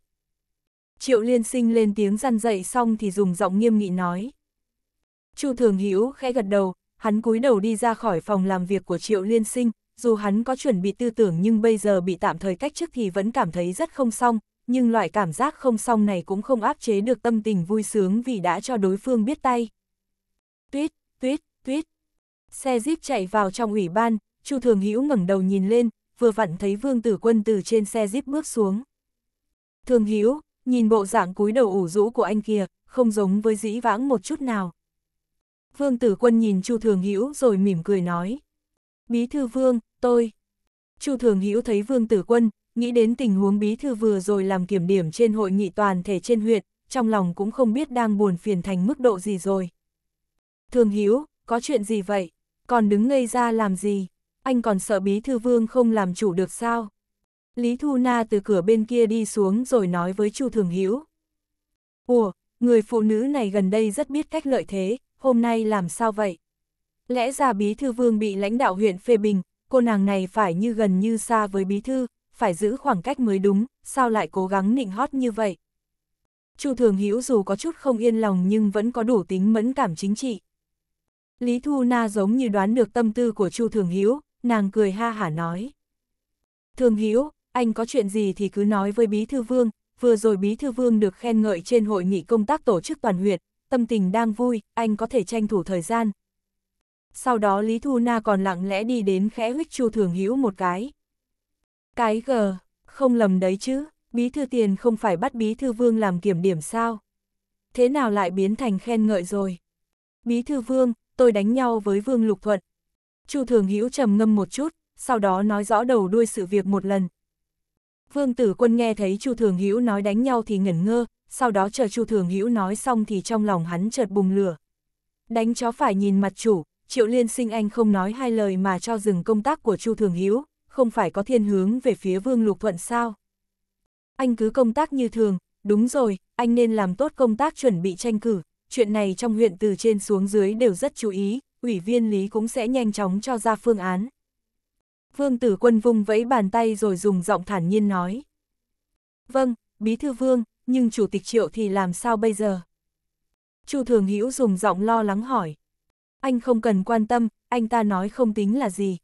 Triệu Liên Sinh lên tiếng răn dậy xong thì dùng giọng nghiêm nghị nói. Chu Thường Hữu khẽ gật đầu, hắn cúi đầu đi ra khỏi phòng làm việc của Triệu Liên Sinh, dù hắn có chuẩn bị tư tưởng nhưng bây giờ bị tạm thời cách chức thì vẫn cảm thấy rất không xong, nhưng loại cảm giác không xong này cũng không áp chế được tâm tình vui sướng vì đã cho đối phương biết tay. Tuyết, tuyết, tuyết. Xe jeep chạy vào trong ủy ban, Chu Thường Hữu ngẩng đầu nhìn lên, vừa vặn thấy Vương Tử Quân từ trên xe jeep bước xuống. Thường Hữu, Nhìn bộ dạng cúi đầu ủ rũ của anh kia, không giống với dĩ vãng một chút nào. Vương Tử Quân nhìn Chu Thường Hữu rồi mỉm cười nói. Bí thư Vương, tôi. Chu Thường Hữu thấy Vương Tử Quân, nghĩ đến tình huống bí thư vừa rồi làm kiểm điểm trên hội nghị toàn thể trên huyện, trong lòng cũng không biết đang buồn phiền thành mức độ gì rồi. Thường Hữu, có chuyện gì vậy? Còn đứng ngây ra làm gì? Anh còn sợ bí thư Vương không làm chủ được sao? Lý Thu Na từ cửa bên kia đi xuống rồi nói với Chu Thường Hữu Ủa, người phụ nữ này gần đây rất biết cách lợi thế, hôm nay làm sao vậy? Lẽ ra Bí Thư Vương bị lãnh đạo huyện phê bình, cô nàng này phải như gần như xa với Bí Thư, phải giữ khoảng cách mới đúng, sao lại cố gắng nịnh hót như vậy? Chu Thường Hữu dù có chút không yên lòng nhưng vẫn có đủ tính mẫn cảm chính trị. Lý Thu Na giống như đoán được tâm tư của Chu Thường Hữu, nàng cười ha hả nói: "Thường Hữu, anh có chuyện gì thì cứ nói với Bí Thư Vương, vừa rồi Bí Thư Vương được khen ngợi trên hội nghị công tác tổ chức toàn huyện, tâm tình đang vui, anh có thể tranh thủ thời gian. Sau đó Lý Thu Na còn lặng lẽ đi đến khẽ huyết Chu Thường Hữu một cái. Cái gờ, không lầm đấy chứ, Bí Thư Tiền không phải bắt Bí Thư Vương làm kiểm điểm sao? Thế nào lại biến thành khen ngợi rồi? Bí Thư Vương, tôi đánh nhau với Vương Lục Thuận. Chu Thường Hữu trầm ngâm một chút, sau đó nói rõ đầu đuôi sự việc một lần, Vương Tử Quân nghe thấy Chu Thường Hữu nói đánh nhau thì ngẩn ngơ, sau đó chờ Chu Thường Hữu nói xong thì trong lòng hắn chợt bùng lửa. Đánh chó phải nhìn mặt chủ, Triệu Liên Sinh anh không nói hai lời mà cho dừng công tác của Chu Thường Hữu, không phải có thiên hướng về phía Vương Lục Thuận sao? Anh cứ công tác như thường, đúng rồi, anh nên làm tốt công tác chuẩn bị tranh cử, chuyện này trong huyện từ trên xuống dưới đều rất chú ý, ủy viên Lý cũng sẽ nhanh chóng cho ra phương án. Vương tử quân vung vẫy bàn tay rồi dùng giọng thản nhiên nói. Vâng, bí thư vương, nhưng chủ tịch triệu thì làm sao bây giờ? Chu Thường Hữu dùng giọng lo lắng hỏi. Anh không cần quan tâm, anh ta nói không tính là gì.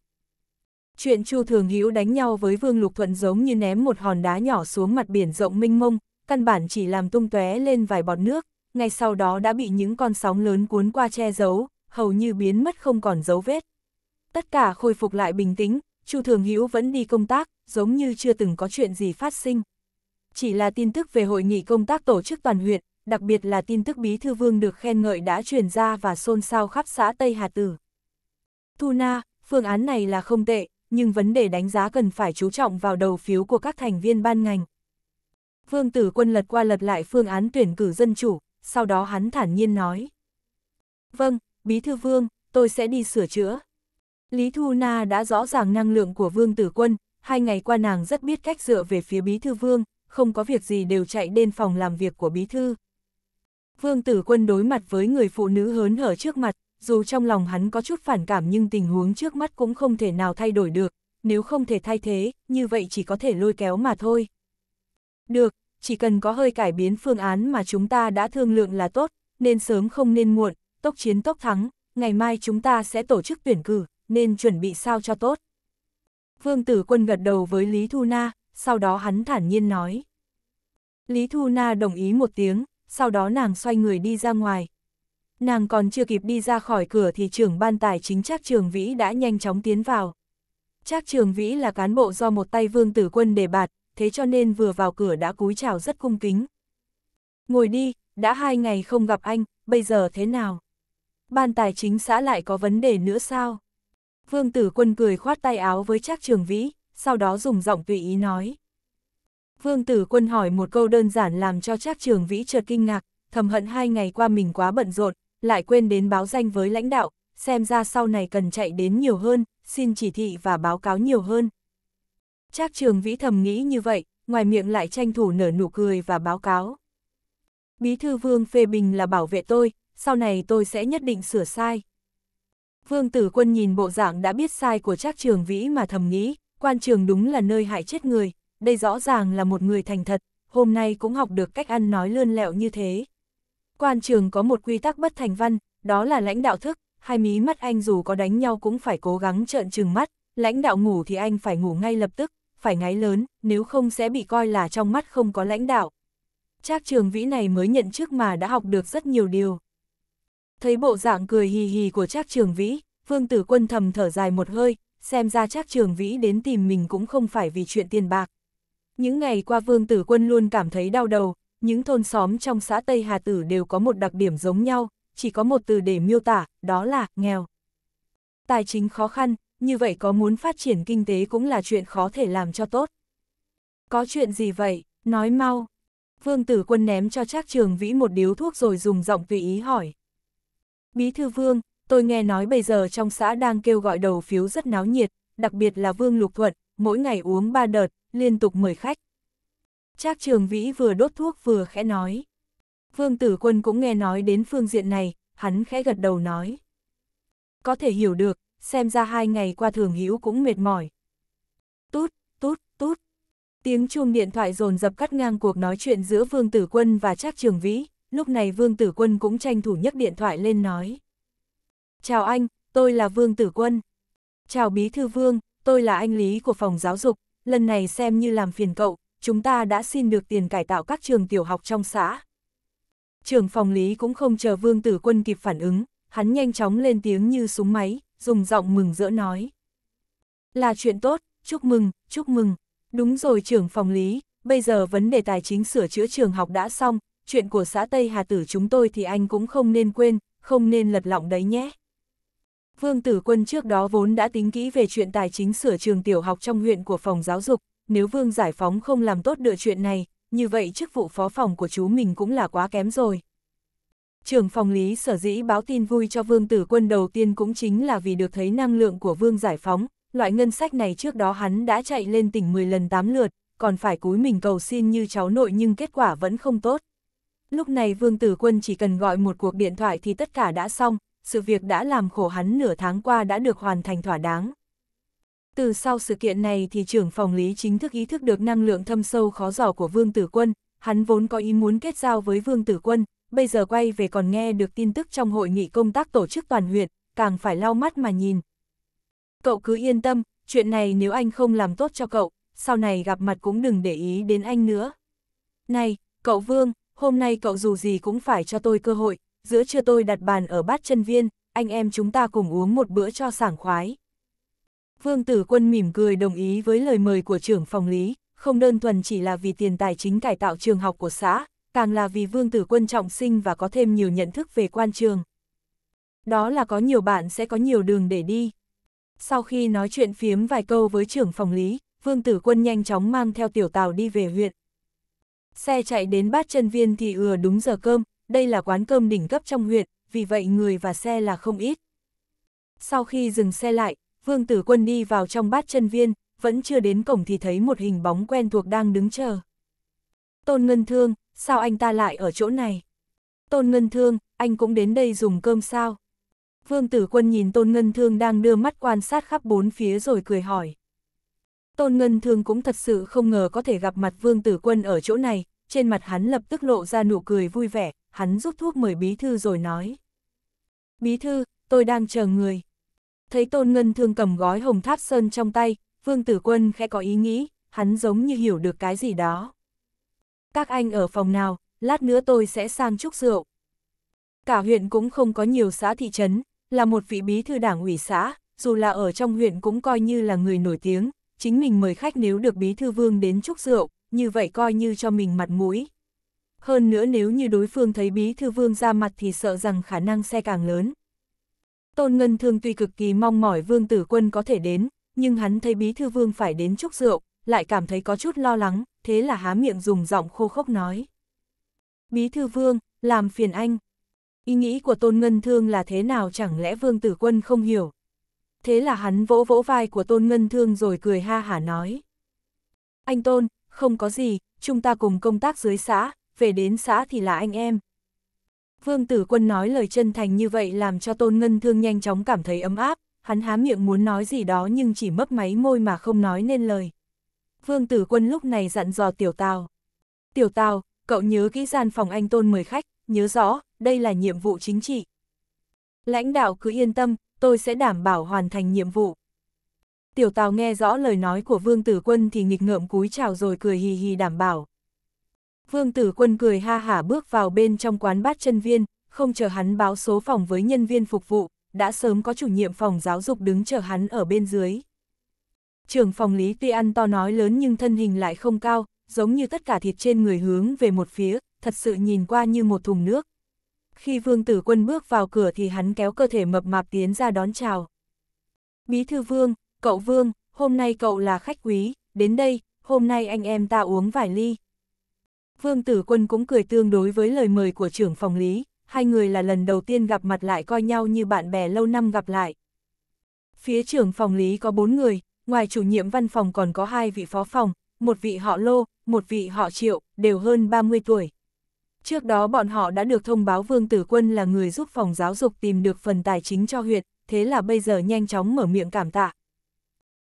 Chuyện Chu Thường Hữu đánh nhau với Vương Lục Thuận giống như ném một hòn đá nhỏ xuống mặt biển rộng mênh mông, căn bản chỉ làm tung tóe lên vài bọt nước, ngay sau đó đã bị những con sóng lớn cuốn qua che giấu, hầu như biến mất không còn dấu vết. Tất cả khôi phục lại bình tĩnh, Chu Thường Hữu vẫn đi công tác, giống như chưa từng có chuyện gì phát sinh. Chỉ là tin tức về hội nghị công tác tổ chức toàn huyện, đặc biệt là tin tức Bí Thư Vương được khen ngợi đã truyền ra và xôn xao khắp xã Tây Hà Tử. Thu Na, phương án này là không tệ, nhưng vấn đề đánh giá cần phải chú trọng vào đầu phiếu của các thành viên ban ngành. Vương Tử Quân lật qua lật lại phương án tuyển cử dân chủ, sau đó hắn thản nhiên nói. Vâng, Bí Thư Vương, tôi sẽ đi sửa chữa. Lý Thu Na đã rõ ràng năng lượng của Vương Tử Quân, hai ngày qua nàng rất biết cách dựa về phía Bí Thư Vương, không có việc gì đều chạy đến phòng làm việc của Bí Thư. Vương Tử Quân đối mặt với người phụ nữ hớn hở trước mặt, dù trong lòng hắn có chút phản cảm nhưng tình huống trước mắt cũng không thể nào thay đổi được, nếu không thể thay thế, như vậy chỉ có thể lôi kéo mà thôi. Được, chỉ cần có hơi cải biến phương án mà chúng ta đã thương lượng là tốt, nên sớm không nên muộn, tốc chiến tốc thắng, ngày mai chúng ta sẽ tổ chức tuyển cử, nên chuẩn bị sao cho tốt. Vương Tử Quân gật đầu với Lý Thu Na, sau đó hắn thản nhiên nói. Lý Thu Na đồng ý một tiếng, sau đó nàng xoay người đi ra ngoài. Nàng còn chưa kịp đi ra khỏi cửa thì trưởng ban tài chính Trác Trường Vĩ đã nhanh chóng tiến vào. Trác Trường Vĩ là cán bộ do một tay Vương Tử Quân đề bạt, thế cho nên vừa vào cửa đã cúi chào rất cung kính. Ngồi đi, đã hai ngày không gặp anh, bây giờ thế nào? Ban tài chính xã lại có vấn đề nữa sao? Vương Tử Quân cười khoát tay áo với Trác Trường Vĩ, sau đó dùng giọng tùy ý nói. Vương Tử Quân hỏi một câu đơn giản làm cho Trác Trường Vĩ chợt kinh ngạc, thầm hận hai ngày qua mình quá bận rộn, lại quên đến báo danh với lãnh đạo, xem ra sau này cần chạy đến nhiều hơn, xin chỉ thị và báo cáo nhiều hơn. Trác Trường Vĩ thầm nghĩ như vậy, ngoài miệng lại tranh thủ nở nụ cười và báo cáo. Bí thư Vương phê bình là bảo vệ tôi, sau này tôi sẽ nhất định sửa sai. Vương tử quân nhìn bộ dạng đã biết sai của trác trường vĩ mà thầm nghĩ, quan trường đúng là nơi hại chết người, đây rõ ràng là một người thành thật, hôm nay cũng học được cách ăn nói lươn lẹo như thế. Quan trường có một quy tắc bất thành văn, đó là lãnh đạo thức, hai mí mắt anh dù có đánh nhau cũng phải cố gắng trợn trừng mắt, lãnh đạo ngủ thì anh phải ngủ ngay lập tức, phải ngáy lớn, nếu không sẽ bị coi là trong mắt không có lãnh đạo. Trác trường vĩ này mới nhận chức mà đã học được rất nhiều điều. Thấy bộ dạng cười hì hì của Trác Trường Vĩ, Vương Tử Quân thầm thở dài một hơi, xem ra Trác Trường Vĩ đến tìm mình cũng không phải vì chuyện tiền bạc. Những ngày qua Vương Tử Quân luôn cảm thấy đau đầu, những thôn xóm trong xã Tây Hà Tử đều có một đặc điểm giống nhau, chỉ có một từ để miêu tả, đó là nghèo. Tài chính khó khăn, như vậy có muốn phát triển kinh tế cũng là chuyện khó thể làm cho tốt. Có chuyện gì vậy, nói mau. Vương Tử Quân ném cho Trác Trường Vĩ một điếu thuốc rồi dùng giọng tùy ý hỏi. Bí thư Vương, tôi nghe nói bây giờ trong xã đang kêu gọi đầu phiếu rất náo nhiệt, đặc biệt là Vương Lục Thuận, mỗi ngày uống ba đợt, liên tục mời khách. Trác Trường Vĩ vừa đốt thuốc vừa khẽ nói. Vương Tử Quân cũng nghe nói đến phương diện này, hắn khẽ gật đầu nói. Có thể hiểu được, xem ra hai ngày qua thường hữu cũng mệt mỏi. Tút, tút, tút. Tiếng chuông điện thoại rồn dập cắt ngang cuộc nói chuyện giữa Vương Tử Quân và Trác Trường Vĩ, lúc này Vương Tử Quân cũng tranh thủ nhấc điện thoại lên nói. Chào anh, tôi là Vương Tử Quân. Chào Bí Thư Vương, tôi là anh lý của phòng giáo dục, lần này xem như làm phiền cậu, chúng ta đã xin được tiền cải tạo các trường tiểu học trong xã. trường phòng lý cũng không chờ Vương Tử Quân kịp phản ứng, hắn nhanh chóng lên tiếng như súng máy, dùng giọng mừng rỡ nói. Là chuyện tốt, chúc mừng, chúc mừng. Đúng rồi trưởng phòng lý, bây giờ vấn đề tài chính sửa chữa trường học đã xong, chuyện của xã Tây Hà Tử chúng tôi thì anh cũng không nên quên, không nên lật lọng đấy nhé. Vương Tử Quân trước đó vốn đã tính kỹ về chuyện tài chính sửa trường tiểu học trong huyện của phòng giáo dục, nếu Vương Giải Phóng không làm tốt được chuyện này, như vậy chức vụ phó phòng của chú mình cũng là quá kém rồi. Trường phòng lý sở dĩ báo tin vui cho Vương Tử Quân đầu tiên cũng chính là vì được thấy năng lượng của Vương Giải Phóng, loại ngân sách này trước đó hắn đã chạy lên tỉnh 10 lần 8 lượt, còn phải cúi mình cầu xin như cháu nội nhưng kết quả vẫn không tốt. Lúc này Vương Tử Quân chỉ cần gọi một cuộc điện thoại thì tất cả đã xong, sự việc đã làm khổ hắn nửa tháng qua đã được hoàn thành thỏa đáng. Từ sau sự kiện này thì trưởng phòng lý chính thức ý thức được năng lượng thâm sâu khó giỏ của Vương Tử Quân, hắn vốn có ý muốn kết giao với Vương Tử Quân, bây giờ quay về còn nghe được tin tức trong hội nghị công tác tổ chức toàn huyện, càng phải lau mắt mà nhìn. Cậu cứ yên tâm, chuyện này nếu anh không làm tốt cho cậu, sau này gặp mặt cũng đừng để ý đến anh nữa. Này, cậu Vương, hôm nay cậu dù gì cũng phải cho tôi cơ hội, giữa trưa tôi đặt bàn ở bát chân viên, anh em chúng ta cùng uống một bữa cho sảng khoái. Vương Tử Quân mỉm cười đồng ý với lời mời của trưởng phòng lý, không đơn thuần chỉ là vì tiền tài chính cải tạo trường học của xã, càng là vì Vương Tử Quân trọng sinh và có thêm nhiều nhận thức về quan trường. Đó là có nhiều bạn sẽ có nhiều đường để đi. Sau khi nói chuyện phiếm vài câu với trưởng phòng lý, Vương Tử Quân nhanh chóng mang theo tiểu tàu đi về huyện, Xe chạy đến bát chân viên thì ừa đúng giờ cơm, đây là quán cơm đỉnh cấp trong huyện, vì vậy người và xe là không ít. Sau khi dừng xe lại, Vương Tử Quân đi vào trong bát chân viên, vẫn chưa đến cổng thì thấy một hình bóng quen thuộc đang đứng chờ. Tôn Ngân Thương, sao anh ta lại ở chỗ này? Tôn Ngân Thương, anh cũng đến đây dùng cơm sao? Vương Tử Quân nhìn Tôn Ngân Thương đang đưa mắt quan sát khắp bốn phía rồi cười hỏi. Tôn Ngân Thương cũng thật sự không ngờ có thể gặp mặt Vương Tử Quân ở chỗ này, trên mặt hắn lập tức lộ ra nụ cười vui vẻ, hắn rút thuốc mời Bí Thư rồi nói. Bí Thư, tôi đang chờ người. Thấy Tôn Ngân Thương cầm gói hồng tháp sơn trong tay, Vương Tử Quân khẽ có ý nghĩ, hắn giống như hiểu được cái gì đó. Các anh ở phòng nào, lát nữa tôi sẽ sang chúc rượu. Cả huyện cũng không có nhiều xã thị trấn, là một vị bí thư đảng ủy xã, dù là ở trong huyện cũng coi như là người nổi tiếng, chính mình mời khách nếu được bí thư vương đến chúc rượu, như vậy coi như cho mình mặt mũi. Hơn nữa nếu như đối phương thấy bí thư vương ra mặt thì sợ rằng khả năng xe càng lớn. Tôn Ngân Thương tuy cực kỳ mong mỏi vương tử quân có thể đến, nhưng hắn thấy bí thư vương phải đến chúc rượu, lại cảm thấy có chút lo lắng, thế là há miệng dùng giọng khô khốc nói. Bí thư vương, làm phiền anh. Ý nghĩ của Tôn Ngân Thương là thế nào chẳng lẽ vương tử quân không hiểu, thế là hắn vỗ vỗ vai của Tôn Ngân Thương rồi cười ha hả nói. Anh Tôn, không có gì, chúng ta cùng công tác dưới xã, về đến xã thì là anh em. Vương Tử Quân nói lời chân thành như vậy làm cho Tôn Ngân Thương nhanh chóng cảm thấy ấm áp, hắn há miệng muốn nói gì đó nhưng chỉ mấp máy môi mà không nói nên lời. Vương Tử Quân lúc này dặn dò Tiểu Tào. Tiểu Tào, cậu nhớ kỹ gian phòng anh Tôn mời khách, nhớ rõ, đây là nhiệm vụ chính trị. Lãnh đạo cứ yên tâm, tôi sẽ đảm bảo hoàn thành nhiệm vụ. Tiểu Tào nghe rõ lời nói của Vương Tử Quân thì nghịch ngợm cúi chào rồi cười hì hì đảm bảo. Vương Tử Quân cười ha hả bước vào bên trong quán bát chân viên, không chờ hắn báo số phòng với nhân viên phục vụ, đã sớm có chủ nhiệm phòng giáo dục đứng chờ hắn ở bên dưới. Trưởng phòng lý tuy ăn to nói lớn nhưng thân hình lại không cao, giống như tất cả thịt trên người hướng về một phía, thật sự nhìn qua như một thùng nước. Khi Vương Tử Quân bước vào cửa thì hắn kéo cơ thể mập mạp tiến ra đón chào. Bí thư Vương, cậu Vương, hôm nay cậu là khách quý, đến đây, hôm nay anh em ta uống vài ly. Vương Tử Quân cũng cười tương đối với lời mời của trưởng phòng lý, hai người là lần đầu tiên gặp mặt lại coi nhau như bạn bè lâu năm gặp lại. Phía trưởng phòng lý có bốn người, ngoài chủ nhiệm văn phòng còn có hai vị phó phòng, một vị họ Lô, một vị họ Triệu, đều hơn 30 tuổi. Trước đó bọn họ đã được thông báo Vương Tử Quân là người giúp phòng giáo dục tìm được phần tài chính cho huyện, thế là bây giờ nhanh chóng mở miệng cảm tạ.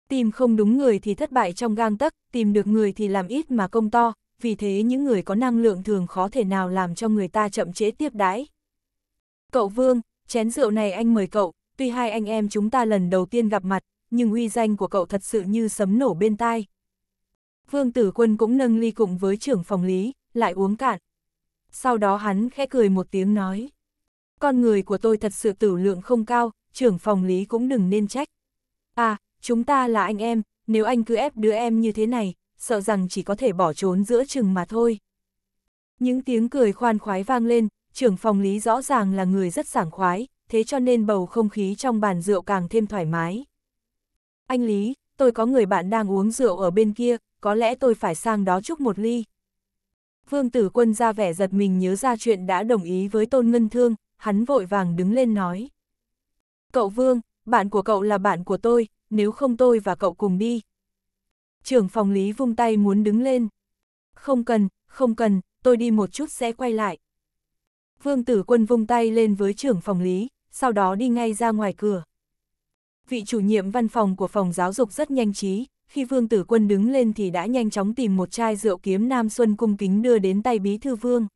Tìm không đúng người thì thất bại trong gang tấc, tìm được người thì làm ít mà công to, vì thế những người có năng lượng thường khó thể nào làm cho người ta chậm chế tiếp đãi. Cậu Vương, chén rượu này anh mời cậu, tuy hai anh em chúng ta lần đầu tiên gặp mặt, nhưng uy danh của cậu thật sự như sấm nổ bên tai. Vương Tử Quân cũng nâng ly cùng với trưởng phòng lý, lại uống cạn sau đó hắn khẽ cười một tiếng nói. Con người của tôi thật sự tử lượng không cao, trưởng phòng lý cũng đừng nên trách. À, chúng ta là anh em, nếu anh cứ ép đứa em như thế này, sợ rằng chỉ có thể bỏ trốn giữa chừng mà thôi. Những tiếng cười khoan khoái vang lên, trưởng phòng lý rõ ràng là người rất sảng khoái, thế cho nên bầu không khí trong bàn rượu càng thêm thoải mái. Anh Lý, tôi có người bạn đang uống rượu ở bên kia, có lẽ tôi phải sang đó chúc một ly. Vương tử quân ra vẻ giật mình nhớ ra chuyện đã đồng ý với Tôn Ngân Thương, hắn vội vàng đứng lên nói. Cậu Vương, bạn của cậu là bạn của tôi, nếu không tôi và cậu cùng đi. Trưởng phòng lý vung tay muốn đứng lên. Không cần, không cần, tôi đi một chút sẽ quay lại. Vương tử quân vung tay lên với trưởng phòng lý, sau đó đi ngay ra ngoài cửa. Vị chủ nhiệm văn phòng của phòng giáo dục rất nhanh trí, khi Vương Tử Quân đứng lên thì đã nhanh chóng tìm một chai rượu kiếm Nam Xuân cung kính đưa đến tay Bí Thư Vương.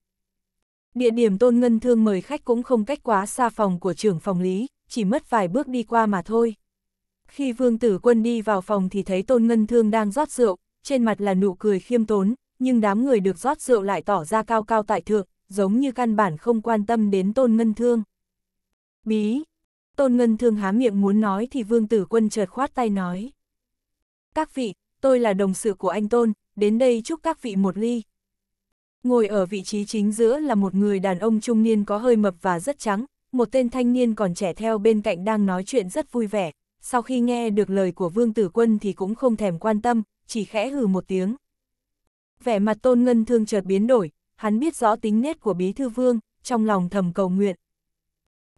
Địa điểm Tôn Ngân Thương mời khách cũng không cách quá xa phòng của trưởng phòng lý, chỉ mất vài bước đi qua mà thôi. Khi Vương Tử Quân đi vào phòng thì thấy Tôn Ngân Thương đang rót rượu, trên mặt là nụ cười khiêm tốn, nhưng đám người được rót rượu lại tỏ ra cao cao tại thượng, giống như căn bản không quan tâm đến Tôn Ngân Thương. Bí! Tôn Ngân Thương há miệng muốn nói thì Vương Tử Quân chợt khoát tay nói các vị, tôi là đồng sự của anh Tôn, đến đây chúc các vị một ly. Ngồi ở vị trí chính giữa là một người đàn ông trung niên có hơi mập và rất trắng, một tên thanh niên còn trẻ theo bên cạnh đang nói chuyện rất vui vẻ. Sau khi nghe được lời của Vương Tử Quân thì cũng không thèm quan tâm, chỉ khẽ hừ một tiếng. Vẻ mặt Tôn Ngân Thương chợt biến đổi, hắn biết rõ tính nét của Bí Thư Vương, trong lòng thầm cầu nguyện.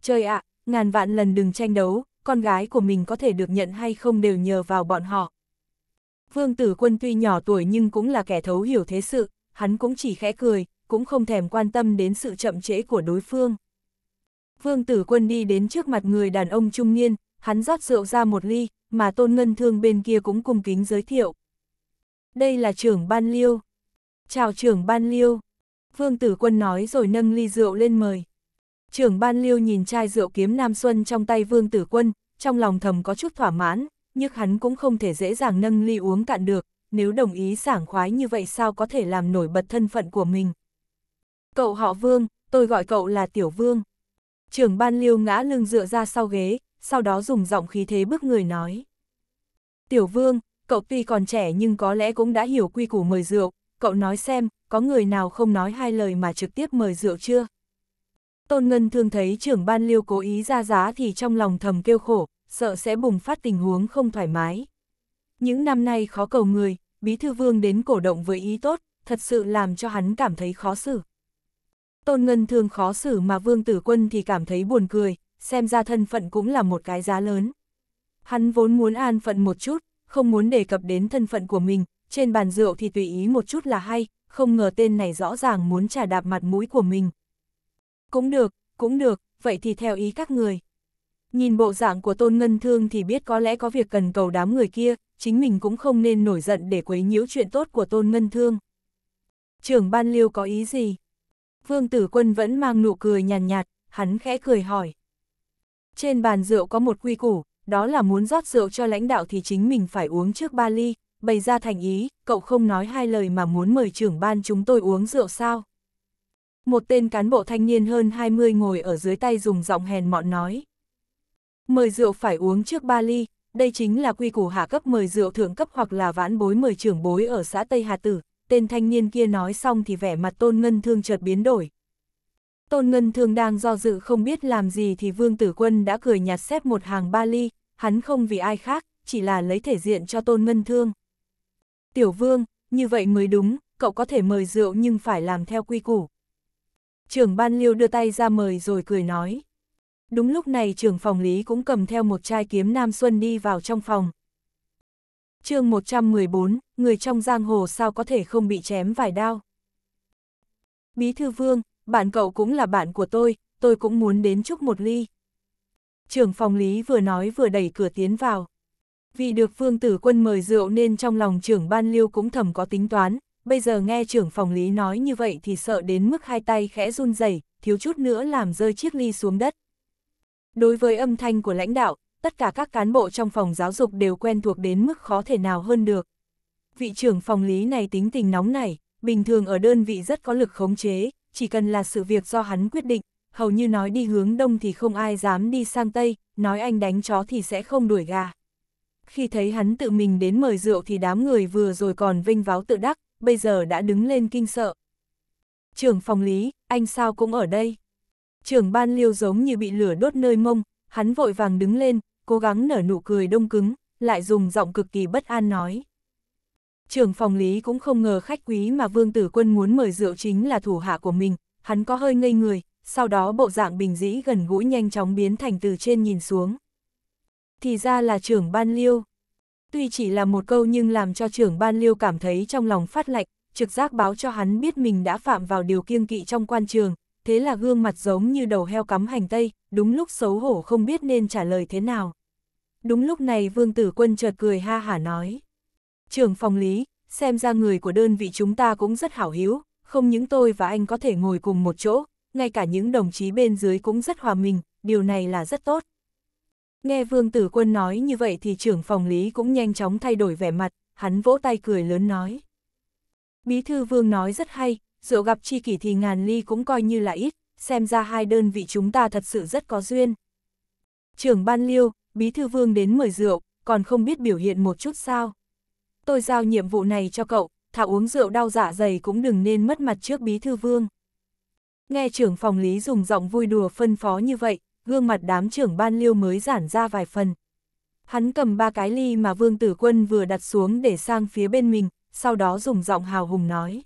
Trời ạ, ngàn vạn lần đừng tranh đấu, con gái của mình có thể được nhận hay không đều nhờ vào bọn họ. Vương tử quân tuy nhỏ tuổi nhưng cũng là kẻ thấu hiểu thế sự, hắn cũng chỉ khẽ cười, cũng không thèm quan tâm đến sự chậm trễ của đối phương. Vương tử quân đi đến trước mặt người đàn ông trung niên, hắn rót rượu ra một ly, mà tôn ngân thương bên kia cũng cung kính giới thiệu. Đây là trưởng ban liêu. Chào trưởng ban liêu. Vương tử quân nói rồi nâng ly rượu lên mời. Trưởng ban liêu nhìn chai rượu kiếm Nam Xuân trong tay vương tử quân, trong lòng thầm có chút thỏa mãn, nhưng hắn cũng không thể dễ dàng nâng ly uống cạn được, nếu đồng ý sảng khoái như vậy sao có thể làm nổi bật thân phận của mình. Cậu họ Vương, tôi gọi cậu là Tiểu Vương. Trưởng ban liêu ngã lưng dựa ra sau ghế, sau đó dùng giọng khí thế bước người nói. Tiểu Vương, cậu tuy còn trẻ nhưng có lẽ cũng đã hiểu quy củ mời rượu, cậu nói xem, có người nào không nói hai lời mà trực tiếp mời rượu chưa? Tôn Ngân thường thấy trưởng ban liêu cố ý ra giá thì trong lòng thầm kêu khổ, sợ sẽ bùng phát tình huống không thoải mái. Những năm nay khó cầu người, Bí Thư Vương đến cổ động với ý tốt, thật sự làm cho hắn cảm thấy khó xử. Tôn Ngân thường khó xử mà Vương Tử Quân thì cảm thấy buồn cười, xem ra thân phận cũng là một cái giá lớn. Hắn vốn muốn an phận một chút, không muốn đề cập đến thân phận của mình, trên bàn rượu thì tùy ý một chút là hay, không ngờ tên này rõ ràng muốn trả đạp mặt mũi của mình. Cũng được, cũng được, vậy thì theo ý các người. Nhìn bộ dạng của Tôn Ngân Thương thì biết có lẽ có việc cần cầu đám người kia, chính mình cũng không nên nổi giận để quấy nhiễu chuyện tốt của Tôn Ngân Thương. Trưởng ban liêu có ý gì? Vương Tử Quân vẫn mang nụ cười nhàn nhạt, nhạt, hắn khẽ cười hỏi. Trên bàn rượu có một quy củ, đó là muốn rót rượu cho lãnh đạo thì chính mình phải uống trước ba ly, bày ra thành ý, cậu không nói hai lời mà muốn mời trưởng ban chúng tôi uống rượu sao? Một tên cán bộ thanh niên hơn 20 ngồi ở dưới tay dùng giọng hèn mọn nói. Mời rượu phải uống trước ba ly, đây chính là quy củ hạ cấp mời rượu thượng cấp hoặc là vãn bối mời trưởng bối ở xã Tây Hà Tử, tên thanh niên kia nói xong thì vẻ mặt Tôn Ngân Thương chợt biến đổi. Tôn Ngân Thương đang do dự không biết làm gì thì Vương Tử Quân đã cười nhạt xếp một hàng ba ly, hắn không vì ai khác, chỉ là lấy thể diện cho Tôn Ngân Thương. Tiểu Vương, như vậy mới đúng, cậu có thể mời rượu nhưng phải làm theo quy củ. Trưởng ban liêu đưa tay ra mời rồi cười nói đúng lúc này trưởng phòng lý cũng cầm theo một chai kiếm Nam Xuân đi vào trong phòng. chương 114, người trong giang hồ sao có thể không bị chém vài đao. Bí thư vương, bạn cậu cũng là bạn của tôi, tôi cũng muốn đến chúc một ly. Trưởng phòng lý vừa nói vừa đẩy cửa tiến vào. Vì được vương tử quân mời rượu nên trong lòng trưởng ban liêu cũng thầm có tính toán, bây giờ nghe trưởng phòng lý nói như vậy thì sợ đến mức hai tay khẽ run rẩy thiếu chút nữa làm rơi chiếc ly xuống đất. Đối với âm thanh của lãnh đạo, tất cả các cán bộ trong phòng giáo dục đều quen thuộc đến mức khó thể nào hơn được. Vị trưởng phòng lý này tính tình nóng nảy, bình thường ở đơn vị rất có lực khống chế, chỉ cần là sự việc do hắn quyết định, hầu như nói đi hướng đông thì không ai dám đi sang tây, nói anh đánh chó thì sẽ không đuổi gà. Khi thấy hắn tự mình đến mời rượu thì đám người vừa rồi còn vinh váo tự đắc, bây giờ đã đứng lên kinh sợ. Trưởng phòng lý, anh sao cũng ở đây. Trưởng ban liêu giống như bị lửa đốt nơi mông, hắn vội vàng đứng lên, cố gắng nở nụ cười đông cứng, lại dùng giọng cực kỳ bất an nói. Trưởng phòng lý cũng không ngờ khách quý mà vương tử quân muốn mời rượu chính là thủ hạ của mình, hắn có hơi ngây người, sau đó bộ dạng bình dĩ gần gũi nhanh chóng biến thành từ trên nhìn xuống. Thì ra là trưởng ban liêu. Tuy chỉ là một câu nhưng làm cho trưởng ban liêu cảm thấy trong lòng phát lạnh, trực giác báo cho hắn biết mình đã phạm vào điều kiêng kỵ trong quan trường, thế là gương mặt giống như đầu heo cắm hành tây, đúng lúc xấu hổ không biết nên trả lời thế nào. Đúng lúc này vương tử quân chợt cười ha hả nói. Trưởng phòng lý, xem ra người của đơn vị chúng ta cũng rất hảo hiếu, không những tôi và anh có thể ngồi cùng một chỗ, ngay cả những đồng chí bên dưới cũng rất hòa mình, điều này là rất tốt. Nghe vương tử quân nói như vậy thì trưởng phòng lý cũng nhanh chóng thay đổi vẻ mặt, hắn vỗ tay cười lớn nói. Bí thư vương nói rất hay, rượu gặp chi kỷ thì ngàn ly cũng coi như là ít, xem ra hai đơn vị chúng ta thật sự rất có duyên. Trưởng ban liêu, bí thư vương đến mời rượu, còn không biết biểu hiện một chút sao. Tôi giao nhiệm vụ này cho cậu, thà uống rượu đau dạ dày cũng đừng nên mất mặt trước bí thư vương. Nghe trưởng phòng lý dùng giọng vui đùa phân phó như vậy, gương mặt đám trưởng ban liêu mới giản ra vài phần. Hắn cầm ba cái ly mà vương tử quân vừa đặt xuống để sang phía bên mình, sau đó dùng giọng hào hùng nói.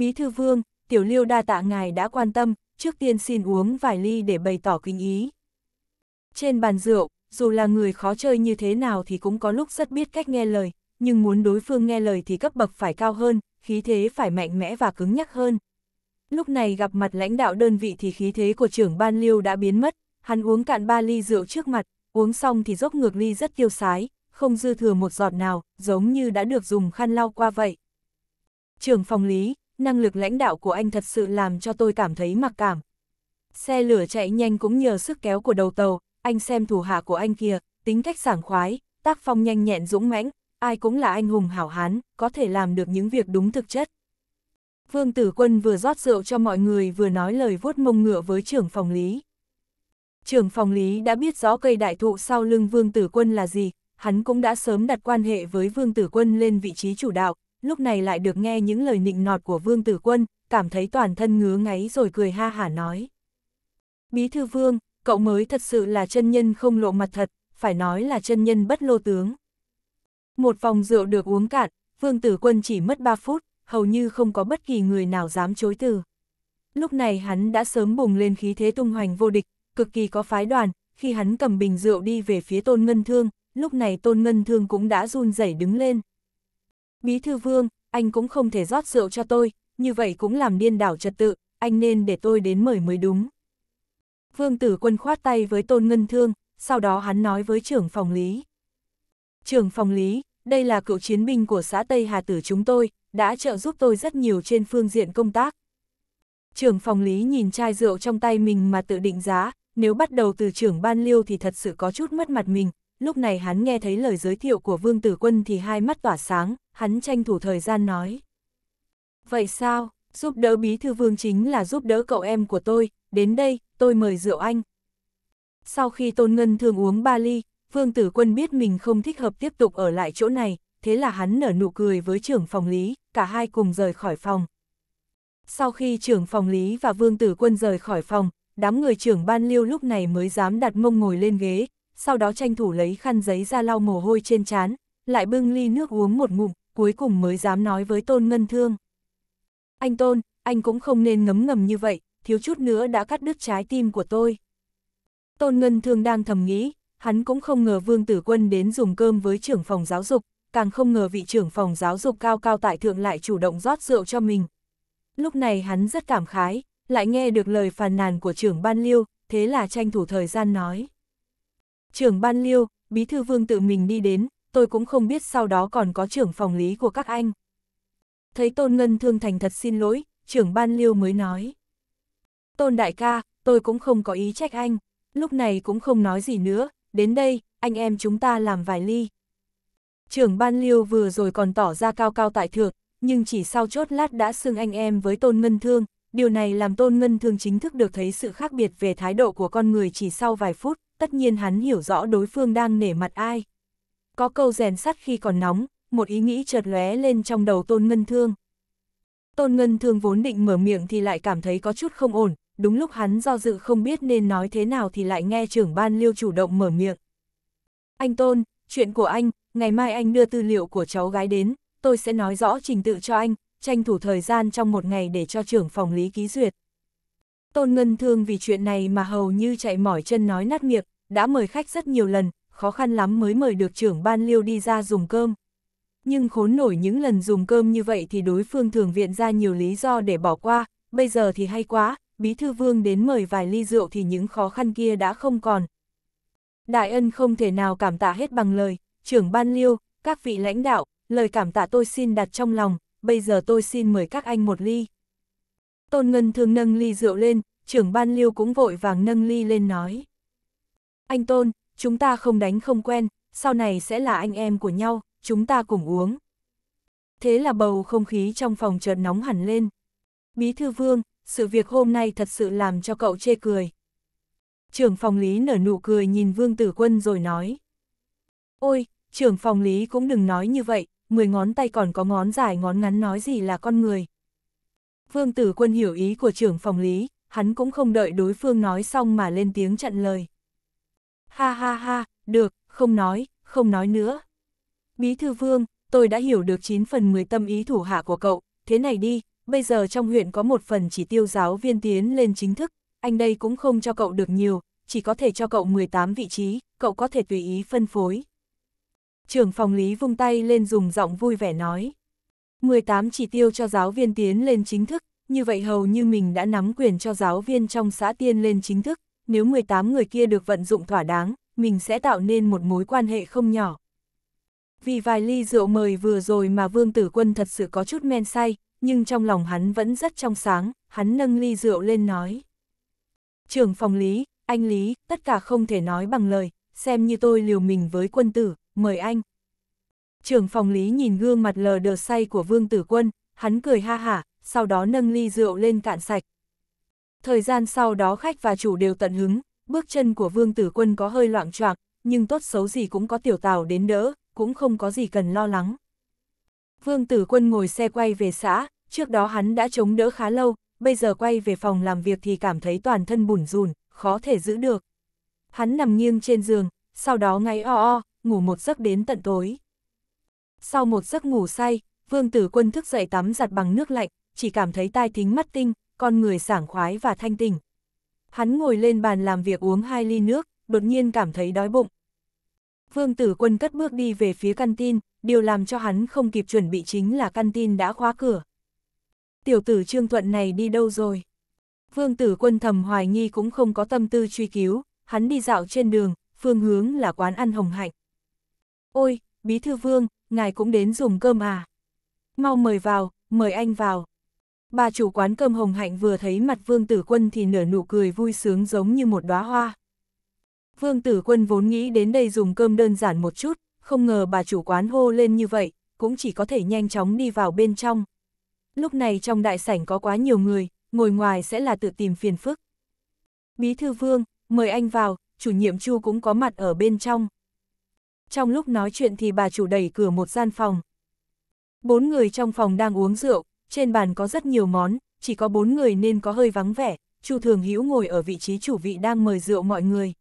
Bí thư vương, tiểu liêu đa tạ ngài đã quan tâm, trước tiên xin uống vài ly để bày tỏ kinh ý. Trên bàn rượu, dù là người khó chơi như thế nào thì cũng có lúc rất biết cách nghe lời, nhưng muốn đối phương nghe lời thì cấp bậc phải cao hơn, khí thế phải mạnh mẽ và cứng nhắc hơn. Lúc này gặp mặt lãnh đạo đơn vị thì khí thế của trưởng ban liêu đã biến mất, hắn uống cạn ba ly rượu trước mặt, uống xong thì dốc ngược ly rất tiêu sái, không dư thừa một giọt nào, giống như đã được dùng khăn lau qua vậy. Trưởng phòng lý, năng lực lãnh đạo của anh thật sự làm cho tôi cảm thấy mặc cảm. Xe lửa chạy nhanh cũng nhờ sức kéo của đầu tàu, anh xem thủ hạ của anh kia, tính cách sảng khoái, tác phong nhanh nhẹn dũng mãnh, ai cũng là anh hùng hảo hán, có thể làm được những việc đúng thực chất. Vương Tử Quân vừa rót rượu cho mọi người vừa nói lời vuốt mông ngựa với trưởng phòng lý. Trưởng phòng lý đã biết rõ cây đại thụ sau lưng Vương Tử Quân là gì, hắn cũng đã sớm đặt quan hệ với Vương Tử Quân lên vị trí chủ đạo, lúc này lại được nghe những lời nịnh nọt của Vương Tử Quân, cảm thấy toàn thân ngứa ngáy rồi cười ha hả nói. Bí thư Vương, cậu mới thật sự là chân nhân không lộ mặt thật, phải nói là chân nhân bất lô tướng. Một vòng rượu được uống cạn, Vương Tử Quân chỉ mất 3 phút, hầu như không có bất kỳ người nào dám chối từ. Lúc này hắn đã sớm bùng lên khí thế tung hoành vô địch, cực kỳ có phái đoàn, khi hắn cầm bình rượu đi về phía Tôn Ngân Thương, lúc này Tôn Ngân Thương cũng đã run rẩy đứng lên. Bí thư vương, anh cũng không thể rót rượu cho tôi, như vậy cũng làm điên đảo trật tự, anh nên để tôi đến mời mới đúng. Vương tử quân khoát tay với Tôn Ngân Thương, sau đó hắn nói với trưởng phòng lý. Trưởng phòng lý, đây là cựu chiến binh của xã Tây Hà Tử chúng tôi, đã trợ giúp tôi rất nhiều trên phương diện công tác. Trưởng phòng lý nhìn chai rượu trong tay mình mà tự định giá, nếu bắt đầu từ trưởng ban liêu thì thật sự có chút mất mặt mình, lúc này hắn nghe thấy lời giới thiệu của Vương Tử Quân thì hai mắt tỏa sáng, hắn tranh thủ thời gian nói. Vậy sao, giúp đỡ bí thư vương chính là giúp đỡ cậu em của tôi, đến đây, tôi mời rượu anh. Sau khi Tôn Ngân thường uống ba ly, Vương Tử Quân biết mình không thích hợp tiếp tục ở lại chỗ này, thế là hắn nở nụ cười với trưởng phòng lý, cả hai cùng rời khỏi phòng. Sau khi trưởng phòng lý và Vương Tử Quân rời khỏi phòng, đám người trưởng ban liêu lúc này mới dám đặt mông ngồi lên ghế, sau đó tranh thủ lấy khăn giấy ra lau mồ hôi trên trán, lại bưng ly nước uống một ngụm, cuối cùng mới dám nói với Tôn Ngân Thương. Anh Tôn, anh cũng không nên ngấm ngầm như vậy, thiếu chút nữa đã cắt đứt trái tim của tôi. Tôn Ngân Thương đang thầm nghĩ, hắn cũng không ngờ Vương Tử Quân đến dùng cơm với trưởng phòng giáo dục, càng không ngờ vị trưởng phòng giáo dục cao cao tại thượng lại chủ động rót rượu cho mình. Lúc này hắn rất cảm khái, lại nghe được lời phàn nàn của trưởng ban liêu, thế là tranh thủ thời gian nói. Trưởng ban liêu, bí thư vương tự mình đi đến, tôi cũng không biết sau đó còn có trưởng phòng lý của các anh. Thấy Tôn Ngân Thương thành thật xin lỗi, trưởng ban liêu mới nói. Tôn đại ca, tôi cũng không có ý trách anh, lúc này cũng không nói gì nữa, đến đây, anh em chúng ta làm vài ly. Trưởng ban liêu vừa rồi còn tỏ ra cao cao tại thượng, nhưng chỉ sau chốt lát đã xưng anh em với Tôn Ngân Thương, điều này làm Tôn Ngân Thương chính thức được thấy sự khác biệt về thái độ của con người chỉ sau vài phút, tất nhiên hắn hiểu rõ đối phương đang nể mặt ai có câu rèn sắt khi còn nóng, một ý nghĩ chợt lóe lên trong đầu Tôn Ngân Thương. Tôn Ngân Thương vốn định mở miệng thì lại cảm thấy có chút không ổn, đúng lúc hắn do dự không biết nên nói thế nào thì lại nghe trưởng ban liêu chủ động mở miệng. Anh Tôn, chuyện của anh, ngày mai anh đưa tư liệu của cháu gái đến, tôi sẽ nói rõ trình tự cho anh, tranh thủ thời gian trong một ngày để cho trưởng phòng lý ký duyệt. Tôn Ngân Thương vì chuyện này mà hầu như chạy mỏi chân nói nát miệng, đã mời khách rất nhiều lần, khó khăn lắm mới mời được trưởng ban liêu đi ra dùng cơm. Nhưng khốn nổi những lần dùng cơm như vậy thì đối phương thường viện ra nhiều lý do để bỏ qua, bây giờ thì hay quá, bí thư vương đến mời vài ly rượu thì những khó khăn kia đã không còn. Đại ân không thể nào cảm tạ hết bằng lời, trưởng ban liêu, các vị lãnh đạo, lời cảm tạ tôi xin đặt trong lòng, bây giờ tôi xin mời các anh một ly. Tôn Ngân thường nâng ly rượu lên, trưởng ban liêu cũng vội vàng nâng ly lên nói. Anh Tôn, chúng ta không đánh không quen, sau này sẽ là anh em của nhau, chúng ta cùng uống. Thế là bầu không khí trong phòng chợt nóng hẳn lên. Bí thư vương, sự việc hôm nay thật sự làm cho cậu chê cười. Trưởng phòng lý nở nụ cười nhìn vương tử quân rồi nói. Ôi, trưởng phòng lý cũng đừng nói như vậy, mười ngón tay còn có ngón dài ngón ngắn nói gì là con người. Vương tử quân hiểu ý của trưởng phòng lý, hắn cũng không đợi đối phương nói xong mà lên tiếng chặn lời ha ha ha, được, không nói, không nói nữa. Bí thư vương, tôi đã hiểu được 9 phần 10 tâm ý thủ hạ của cậu, thế này đi, bây giờ trong huyện có một phần chỉ tiêu giáo viên tiến lên chính thức, anh đây cũng không cho cậu được nhiều, chỉ có thể cho cậu 18 vị trí, cậu có thể tùy ý phân phối. Trưởng phòng lý vung tay lên dùng giọng vui vẻ nói. 18 chỉ tiêu cho giáo viên tiến lên chính thức, như vậy hầu như mình đã nắm quyền cho giáo viên trong xã tiên lên chính thức, nếu 18 người kia được vận dụng thỏa đáng, mình sẽ tạo nên một mối quan hệ không nhỏ. Vì vài ly rượu mời vừa rồi mà Vương Tử Quân thật sự có chút men say, nhưng trong lòng hắn vẫn rất trong sáng, hắn nâng ly rượu lên nói. Trưởng phòng lý, anh Lý, tất cả không thể nói bằng lời, xem như tôi liều mình với quân tử, mời anh. Trưởng phòng lý nhìn gương mặt lờ đờ say của Vương Tử Quân, hắn cười ha hả, sau đó nâng ly rượu lên cạn sạch, Thời gian sau đó khách và chủ đều tận hứng, bước chân của Vương Tử Quân có hơi loạn choạc, nhưng tốt xấu gì cũng có tiểu tào đến đỡ, cũng không có gì cần lo lắng. Vương Tử Quân ngồi xe quay về xã, trước đó hắn đã chống đỡ khá lâu, bây giờ quay về phòng làm việc thì cảm thấy toàn thân bùn rùn, khó thể giữ được. Hắn nằm nghiêng trên giường, sau đó ngáy o o, ngủ một giấc đến tận tối. Sau một giấc ngủ say, Vương Tử Quân thức dậy tắm giặt bằng nước lạnh, chỉ cảm thấy tai thính mắt tinh, con người sảng khoái và thanh tình. Hắn ngồi lên bàn làm việc uống hai ly nước, đột nhiên cảm thấy đói bụng. Vương tử quân cất bước đi về phía căn tin, điều làm cho hắn không kịp chuẩn bị chính là căn tin đã khóa cửa. Tiểu tử Trương Thuận này đi đâu rồi? Vương tử quân thầm hoài nghi cũng không có tâm tư truy cứu, hắn đi dạo trên đường, phương hướng là quán ăn hồng hạnh. Ôi, bí thư vương, ngài cũng đến dùng cơm à? Mau mời vào, mời anh vào bà chủ quán cơm Hồng Hạnh vừa thấy mặt Vương Tử Quân thì nở nụ cười vui sướng giống như một đóa hoa. Vương Tử Quân vốn nghĩ đến đây dùng cơm đơn giản một chút, không ngờ bà chủ quán hô lên như vậy, cũng chỉ có thể nhanh chóng đi vào bên trong. Lúc này trong đại sảnh có quá nhiều người, ngồi ngoài sẽ là tự tìm phiền phức. Bí thư Vương, mời anh vào, chủ nhiệm Chu cũng có mặt ở bên trong. Trong lúc nói chuyện thì bà chủ đẩy cửa một gian phòng. Bốn người trong phòng đang uống rượu, trên bàn có rất nhiều món, chỉ có bốn người nên có hơi vắng vẻ, Chu Thường Hữu ngồi ở vị trí chủ vị đang mời rượu mọi người.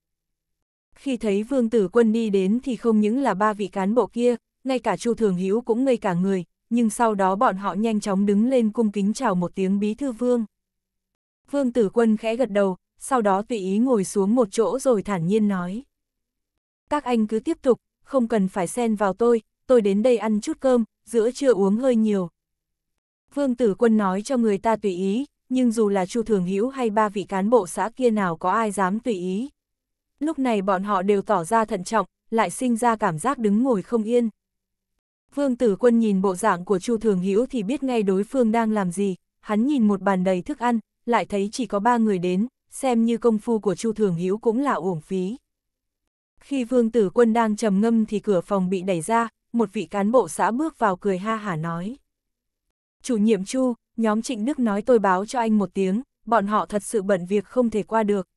Khi thấy Vương Tử Quân đi đến thì không những là ba vị cán bộ kia, ngay cả Chu Thường Hữu cũng ngây cả người, nhưng sau đó bọn họ nhanh chóng đứng lên cung kính chào một tiếng bí thư vương. Vương Tử Quân khẽ gật đầu, sau đó tùy ý ngồi xuống một chỗ rồi thản nhiên nói. Các anh cứ tiếp tục, không cần phải xen vào tôi, tôi đến đây ăn chút cơm, giữa trưa uống hơi nhiều, Vương Tử Quân nói cho người ta tùy ý, nhưng dù là Chu Thường Hữu hay ba vị cán bộ xã kia nào có ai dám tùy ý. Lúc này bọn họ đều tỏ ra thận trọng, lại sinh ra cảm giác đứng ngồi không yên. Vương Tử Quân nhìn bộ dạng của Chu Thường Hữu thì biết ngay đối phương đang làm gì, hắn nhìn một bàn đầy thức ăn, lại thấy chỉ có ba người đến, xem như công phu của Chu Thường Hữu cũng là uổng phí. Khi Vương Tử Quân đang trầm ngâm thì cửa phòng bị đẩy ra, một vị cán bộ xã bước vào cười ha hả nói. Chủ nhiệm Chu, nhóm Trịnh Đức nói tôi báo cho anh một tiếng, bọn họ thật sự bận việc không thể qua được.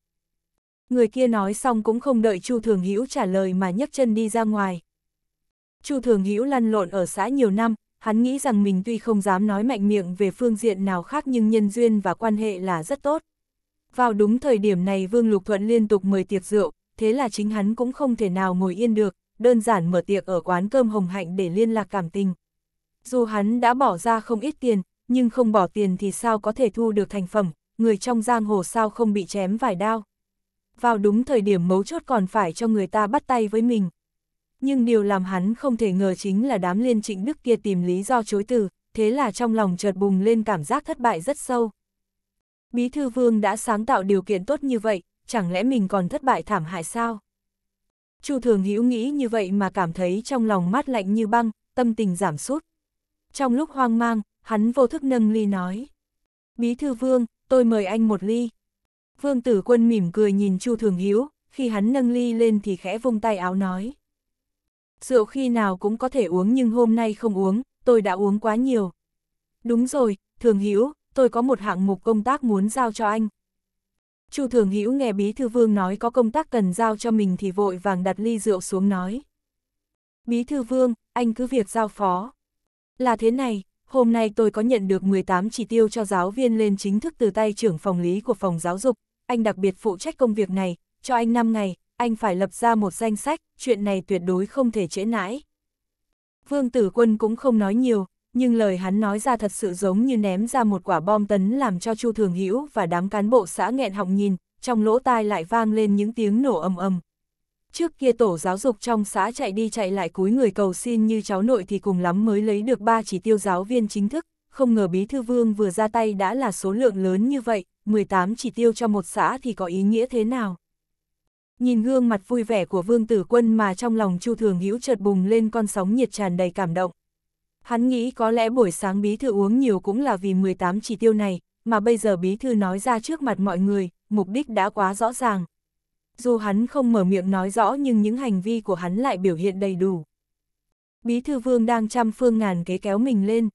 Người kia nói xong cũng không đợi Chu Thường Hữu trả lời mà nhấc chân đi ra ngoài. Chu Thường Hữu lăn lộn ở xã nhiều năm, hắn nghĩ rằng mình tuy không dám nói mạnh miệng về phương diện nào khác nhưng nhân duyên và quan hệ là rất tốt. Vào đúng thời điểm này Vương Lục Thuận liên tục mời tiệc rượu, thế là chính hắn cũng không thể nào ngồi yên được, đơn giản mở tiệc ở quán cơm Hồng Hạnh để liên lạc cảm tình. Dù hắn đã bỏ ra không ít tiền, nhưng không bỏ tiền thì sao có thể thu được thành phẩm, người trong giang hồ sao không bị chém vài đao. Vào đúng thời điểm mấu chốt còn phải cho người ta bắt tay với mình. Nhưng điều làm hắn không thể ngờ chính là đám liên trịnh đức kia tìm lý do chối từ, thế là trong lòng chợt bùng lên cảm giác thất bại rất sâu. Bí thư vương đã sáng tạo điều kiện tốt như vậy, chẳng lẽ mình còn thất bại thảm hại sao? Chu Thường Hữu nghĩ như vậy mà cảm thấy trong lòng mát lạnh như băng, tâm tình giảm sút trong lúc hoang mang, hắn vô thức nâng ly nói. Bí thư vương, tôi mời anh một ly. Vương tử quân mỉm cười nhìn Chu Thường Hiếu, khi hắn nâng ly lên thì khẽ vung tay áo nói. Rượu khi nào cũng có thể uống nhưng hôm nay không uống, tôi đã uống quá nhiều. Đúng rồi, Thường Hiếu, tôi có một hạng mục công tác muốn giao cho anh. Chu Thường hiếu nghe Bí Thư Vương nói có công tác cần giao cho mình thì vội vàng đặt ly rượu xuống nói. Bí Thư Vương, anh cứ việc giao phó. Là thế này, hôm nay tôi có nhận được 18 chỉ tiêu cho giáo viên lên chính thức từ tay trưởng phòng lý của phòng giáo dục, anh đặc biệt phụ trách công việc này, cho anh 5 ngày, anh phải lập ra một danh sách, chuyện này tuyệt đối không thể trễ nãi. Vương Tử Quân cũng không nói nhiều, nhưng lời hắn nói ra thật sự giống như ném ra một quả bom tấn làm cho Chu Thường Hữu và đám cán bộ xã nghẹn họng nhìn, trong lỗ tai lại vang lên những tiếng nổ ầm ầm. Trước kia tổ giáo dục trong xã chạy đi chạy lại cúi người cầu xin như cháu nội thì cùng lắm mới lấy được ba chỉ tiêu giáo viên chính thức, không ngờ bí thư vương vừa ra tay đã là số lượng lớn như vậy, 18 chỉ tiêu cho một xã thì có ý nghĩa thế nào? Nhìn gương mặt vui vẻ của vương tử quân mà trong lòng chu thường hữu chợt bùng lên con sóng nhiệt tràn đầy cảm động. Hắn nghĩ có lẽ buổi sáng bí thư uống nhiều cũng là vì 18 chỉ tiêu này, mà bây giờ bí thư nói ra trước mặt mọi người, mục đích đã quá rõ ràng, dù hắn không mở miệng nói rõ nhưng những hành vi của hắn lại biểu hiện đầy đủ. Bí thư vương đang trăm phương ngàn kế kéo mình lên.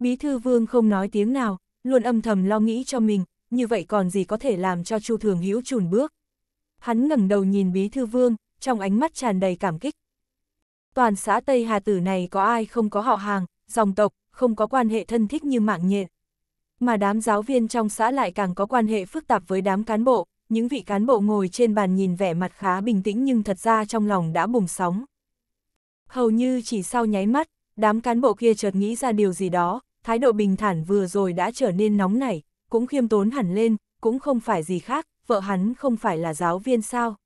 Bí thư vương không nói tiếng nào, luôn âm thầm lo nghĩ cho mình, như vậy còn gì có thể làm cho Chu Thường Hữu chùn bước. Hắn ngẩng đầu nhìn bí thư vương, trong ánh mắt tràn đầy cảm kích. Toàn xã Tây Hà Tử này có ai không có họ hàng, dòng tộc, không có quan hệ thân thích như mạng nhện. Mà đám giáo viên trong xã lại càng có quan hệ phức tạp với đám cán bộ, những vị cán bộ ngồi trên bàn nhìn vẻ mặt khá bình tĩnh nhưng thật ra trong lòng đã bùng sóng. Hầu như chỉ sau nháy mắt, đám cán bộ kia chợt nghĩ ra điều gì đó, thái độ bình thản vừa rồi đã trở nên nóng nảy, cũng khiêm tốn hẳn lên, cũng không phải gì khác, vợ hắn không phải là giáo viên sao.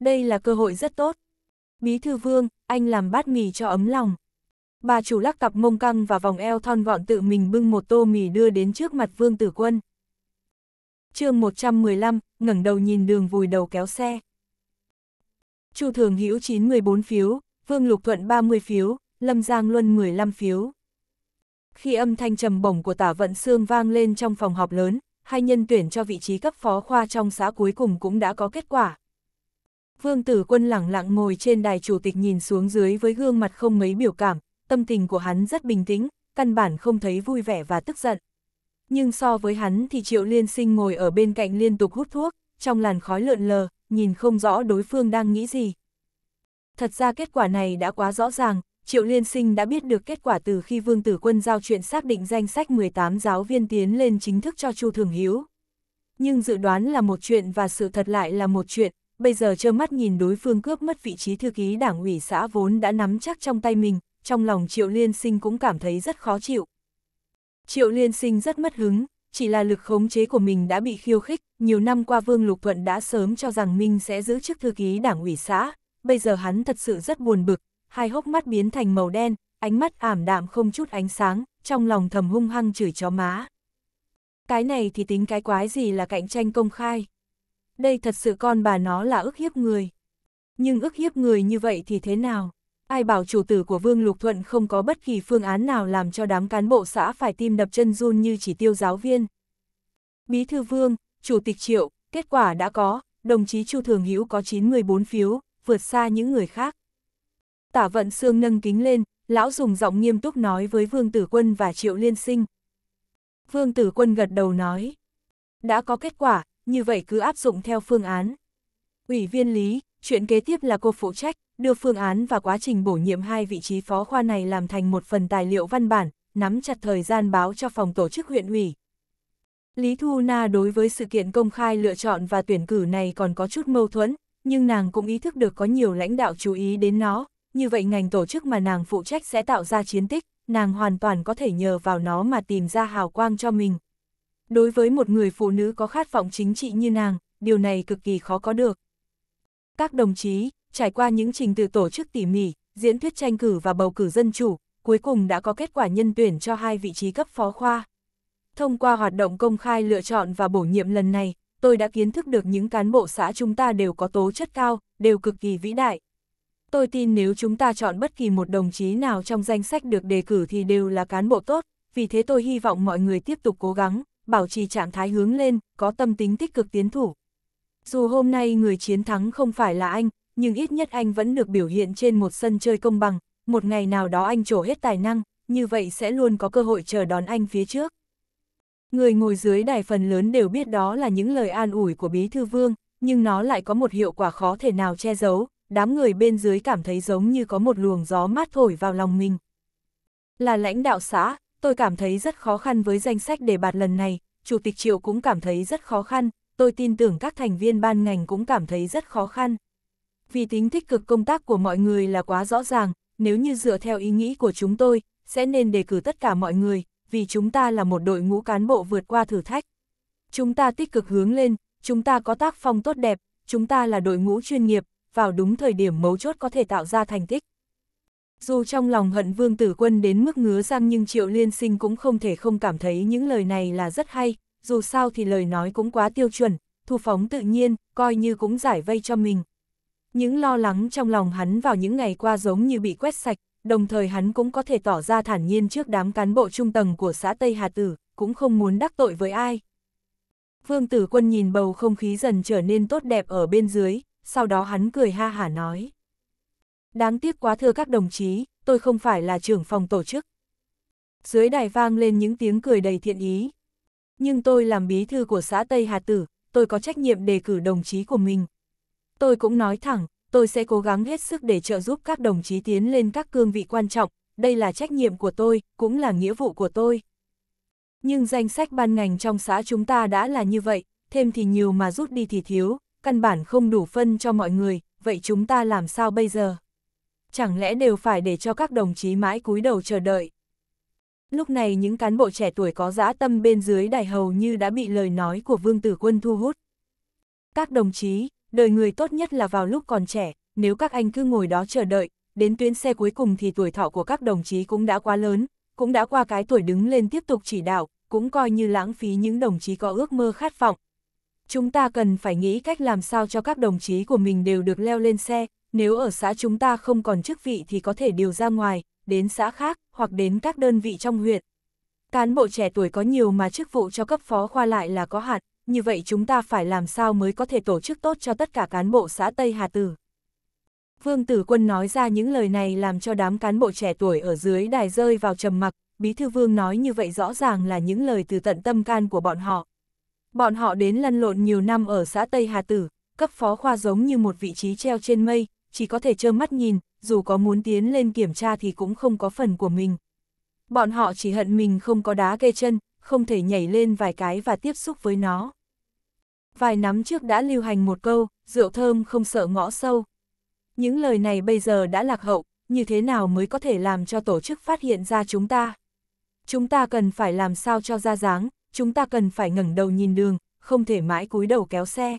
Đây là cơ hội rất tốt. Bí thư vương, anh làm bát mì cho ấm lòng. Bà chủ lắc cặp mông căng và vòng eo thon gọn tự mình bưng một tô mì đưa đến trước mặt vương tử quân. chương 115, ngẩng đầu nhìn đường vùi đầu kéo xe. Chu Thường Hữu 914 phiếu, Vương Lục Thuận 30 phiếu, Lâm Giang Luân 15 phiếu. Khi âm thanh trầm bổng của tả vận xương vang lên trong phòng họp lớn, hai nhân tuyển cho vị trí cấp phó khoa trong xã cuối cùng cũng đã có kết quả. Vương tử quân lẳng lặng ngồi trên đài chủ tịch nhìn xuống dưới với gương mặt không mấy biểu cảm, tâm tình của hắn rất bình tĩnh, căn bản không thấy vui vẻ và tức giận nhưng so với hắn thì Triệu Liên Sinh ngồi ở bên cạnh liên tục hút thuốc, trong làn khói lượn lờ, nhìn không rõ đối phương đang nghĩ gì. Thật ra kết quả này đã quá rõ ràng, Triệu Liên Sinh đã biết được kết quả từ khi Vương Tử Quân giao chuyện xác định danh sách 18 giáo viên tiến lên chính thức cho Chu Thường Hiếu. Nhưng dự đoán là một chuyện và sự thật lại là một chuyện, bây giờ trơ mắt nhìn đối phương cướp mất vị trí thư ký đảng ủy xã vốn đã nắm chắc trong tay mình, trong lòng Triệu Liên Sinh cũng cảm thấy rất khó chịu. Triệu Liên Sinh rất mất hứng, chỉ là lực khống chế của mình đã bị khiêu khích, nhiều năm qua Vương Lục Thuận đã sớm cho rằng Minh sẽ giữ chức thư ký đảng ủy xã, bây giờ hắn thật sự rất buồn bực, hai hốc mắt biến thành màu đen, ánh mắt ảm đạm không chút ánh sáng, trong lòng thầm hung hăng chửi chó má. Cái này thì tính cái quái gì là cạnh tranh công khai. Đây thật sự con bà nó là ức hiếp người. Nhưng ức hiếp người như vậy thì thế nào? ai bảo chủ tử của Vương Lục Thuận không có bất kỳ phương án nào làm cho đám cán bộ xã phải tim đập chân run như chỉ tiêu giáo viên. Bí thư Vương, Chủ tịch Triệu, kết quả đã có, đồng chí Chu Thường Hữu có 914 phiếu, vượt xa những người khác. Tả vận xương nâng kính lên, lão dùng giọng nghiêm túc nói với Vương Tử Quân và Triệu Liên Sinh. Vương Tử Quân gật đầu nói, đã có kết quả, như vậy cứ áp dụng theo phương án. Ủy viên Lý, chuyện kế tiếp là cô phụ trách, đưa phương án và quá trình bổ nhiệm hai vị trí phó khoa này làm thành một phần tài liệu văn bản, nắm chặt thời gian báo cho phòng tổ chức huyện ủy. Lý Thu Na đối với sự kiện công khai lựa chọn và tuyển cử này còn có chút mâu thuẫn, nhưng nàng cũng ý thức được có nhiều lãnh đạo chú ý đến nó, như vậy ngành tổ chức mà nàng phụ trách sẽ tạo ra chiến tích, nàng hoàn toàn có thể nhờ vào nó mà tìm ra hào quang cho mình. Đối với một người phụ nữ có khát vọng chính trị như nàng, điều này cực kỳ khó có được. Các đồng chí, trải qua những trình tự tổ chức tỉ mỉ, diễn thuyết tranh cử và bầu cử dân chủ, cuối cùng đã có kết quả nhân tuyển cho hai vị trí cấp phó khoa. Thông qua hoạt động công khai lựa chọn và bổ nhiệm lần này, tôi đã kiến thức được những cán bộ xã chúng ta đều có tố chất cao, đều cực kỳ vĩ đại. Tôi tin nếu chúng ta chọn bất kỳ một đồng chí nào trong danh sách được đề cử thì đều là cán bộ tốt, vì thế tôi hy vọng mọi người tiếp tục cố gắng, bảo trì trạng thái hướng lên, có tâm tính tích cực tiến thủ. Dù hôm nay người chiến thắng không phải là anh, nhưng ít nhất anh vẫn được biểu hiện trên một sân chơi công bằng, một ngày nào đó anh trổ hết tài năng, như vậy sẽ luôn có cơ hội chờ đón anh phía trước. Người ngồi dưới đài phần lớn đều biết đó là những lời an ủi của Bí Thư Vương, nhưng nó lại có một hiệu quả khó thể nào che giấu, đám người bên dưới cảm thấy giống như có một luồng gió mát thổi vào lòng mình. Là lãnh đạo xã, tôi cảm thấy rất khó khăn với danh sách đề bạt lần này, Chủ tịch Triệu cũng cảm thấy rất khó khăn, tôi tin tưởng các thành viên ban ngành cũng cảm thấy rất khó khăn vì tính tích cực công tác của mọi người là quá rõ ràng, nếu như dựa theo ý nghĩ của chúng tôi, sẽ nên đề cử tất cả mọi người, vì chúng ta là một đội ngũ cán bộ vượt qua thử thách. Chúng ta tích cực hướng lên, chúng ta có tác phong tốt đẹp, chúng ta là đội ngũ chuyên nghiệp, vào đúng thời điểm mấu chốt có thể tạo ra thành tích. Dù trong lòng hận vương tử quân đến mức ngứa răng nhưng triệu liên sinh cũng không thể không cảm thấy những lời này là rất hay, dù sao thì lời nói cũng quá tiêu chuẩn, thu phóng tự nhiên, coi như cũng giải vây cho mình. Những lo lắng trong lòng hắn vào những ngày qua giống như bị quét sạch, đồng thời hắn cũng có thể tỏ ra thản nhiên trước đám cán bộ trung tầng của xã Tây Hà Tử, cũng không muốn đắc tội với ai. Vương Tử Quân nhìn bầu không khí dần trở nên tốt đẹp ở bên dưới, sau đó hắn cười ha hả nói. Đáng tiếc quá thưa các đồng chí, tôi không phải là trưởng phòng tổ chức. Dưới đài vang lên những tiếng cười đầy thiện ý. Nhưng tôi làm bí thư của xã Tây Hà Tử, tôi có trách nhiệm đề cử đồng chí của mình, Tôi cũng nói thẳng, tôi sẽ cố gắng hết sức để trợ giúp các đồng chí tiến lên các cương vị quan trọng, đây là trách nhiệm của tôi, cũng là nghĩa vụ của tôi. Nhưng danh sách ban ngành trong xã chúng ta đã là như vậy, thêm thì nhiều mà rút đi thì thiếu, căn bản không đủ phân cho mọi người, vậy chúng ta làm sao bây giờ? Chẳng lẽ đều phải để cho các đồng chí mãi cúi đầu chờ đợi? Lúc này những cán bộ trẻ tuổi có dã tâm bên dưới đài hầu như đã bị lời nói của Vương Tử Quân thu hút. Các đồng chí, đời người tốt nhất là vào lúc còn trẻ, nếu các anh cứ ngồi đó chờ đợi, đến tuyến xe cuối cùng thì tuổi thọ của các đồng chí cũng đã quá lớn, cũng đã qua cái tuổi đứng lên tiếp tục chỉ đạo, cũng coi như lãng phí những đồng chí có ước mơ khát vọng. Chúng ta cần phải nghĩ cách làm sao cho các đồng chí của mình đều được leo lên xe, nếu ở xã chúng ta không còn chức vị thì có thể điều ra ngoài, đến xã khác, hoặc đến các đơn vị trong huyện. Cán bộ trẻ tuổi có nhiều mà chức vụ cho cấp phó khoa lại là có hạn, như vậy chúng ta phải làm sao mới có thể tổ chức tốt cho tất cả cán bộ xã Tây Hà Tử. Vương Tử Quân nói ra những lời này làm cho đám cán bộ trẻ tuổi ở dưới đài rơi vào trầm mặc, Bí Thư Vương nói như vậy rõ ràng là những lời từ tận tâm can của bọn họ. Bọn họ đến lăn lộn nhiều năm ở xã Tây Hà Tử, cấp phó khoa giống như một vị trí treo trên mây, chỉ có thể trơ mắt nhìn, dù có muốn tiến lên kiểm tra thì cũng không có phần của mình. Bọn họ chỉ hận mình không có đá kê chân, không thể nhảy lên vài cái và tiếp xúc với nó vài năm trước đã lưu hành một câu, rượu thơm không sợ ngõ sâu. Những lời này bây giờ đã lạc hậu, như thế nào mới có thể làm cho tổ chức phát hiện ra chúng ta? Chúng ta cần phải làm sao cho ra dáng, chúng ta cần phải ngẩng đầu nhìn đường, không thể mãi cúi đầu kéo xe.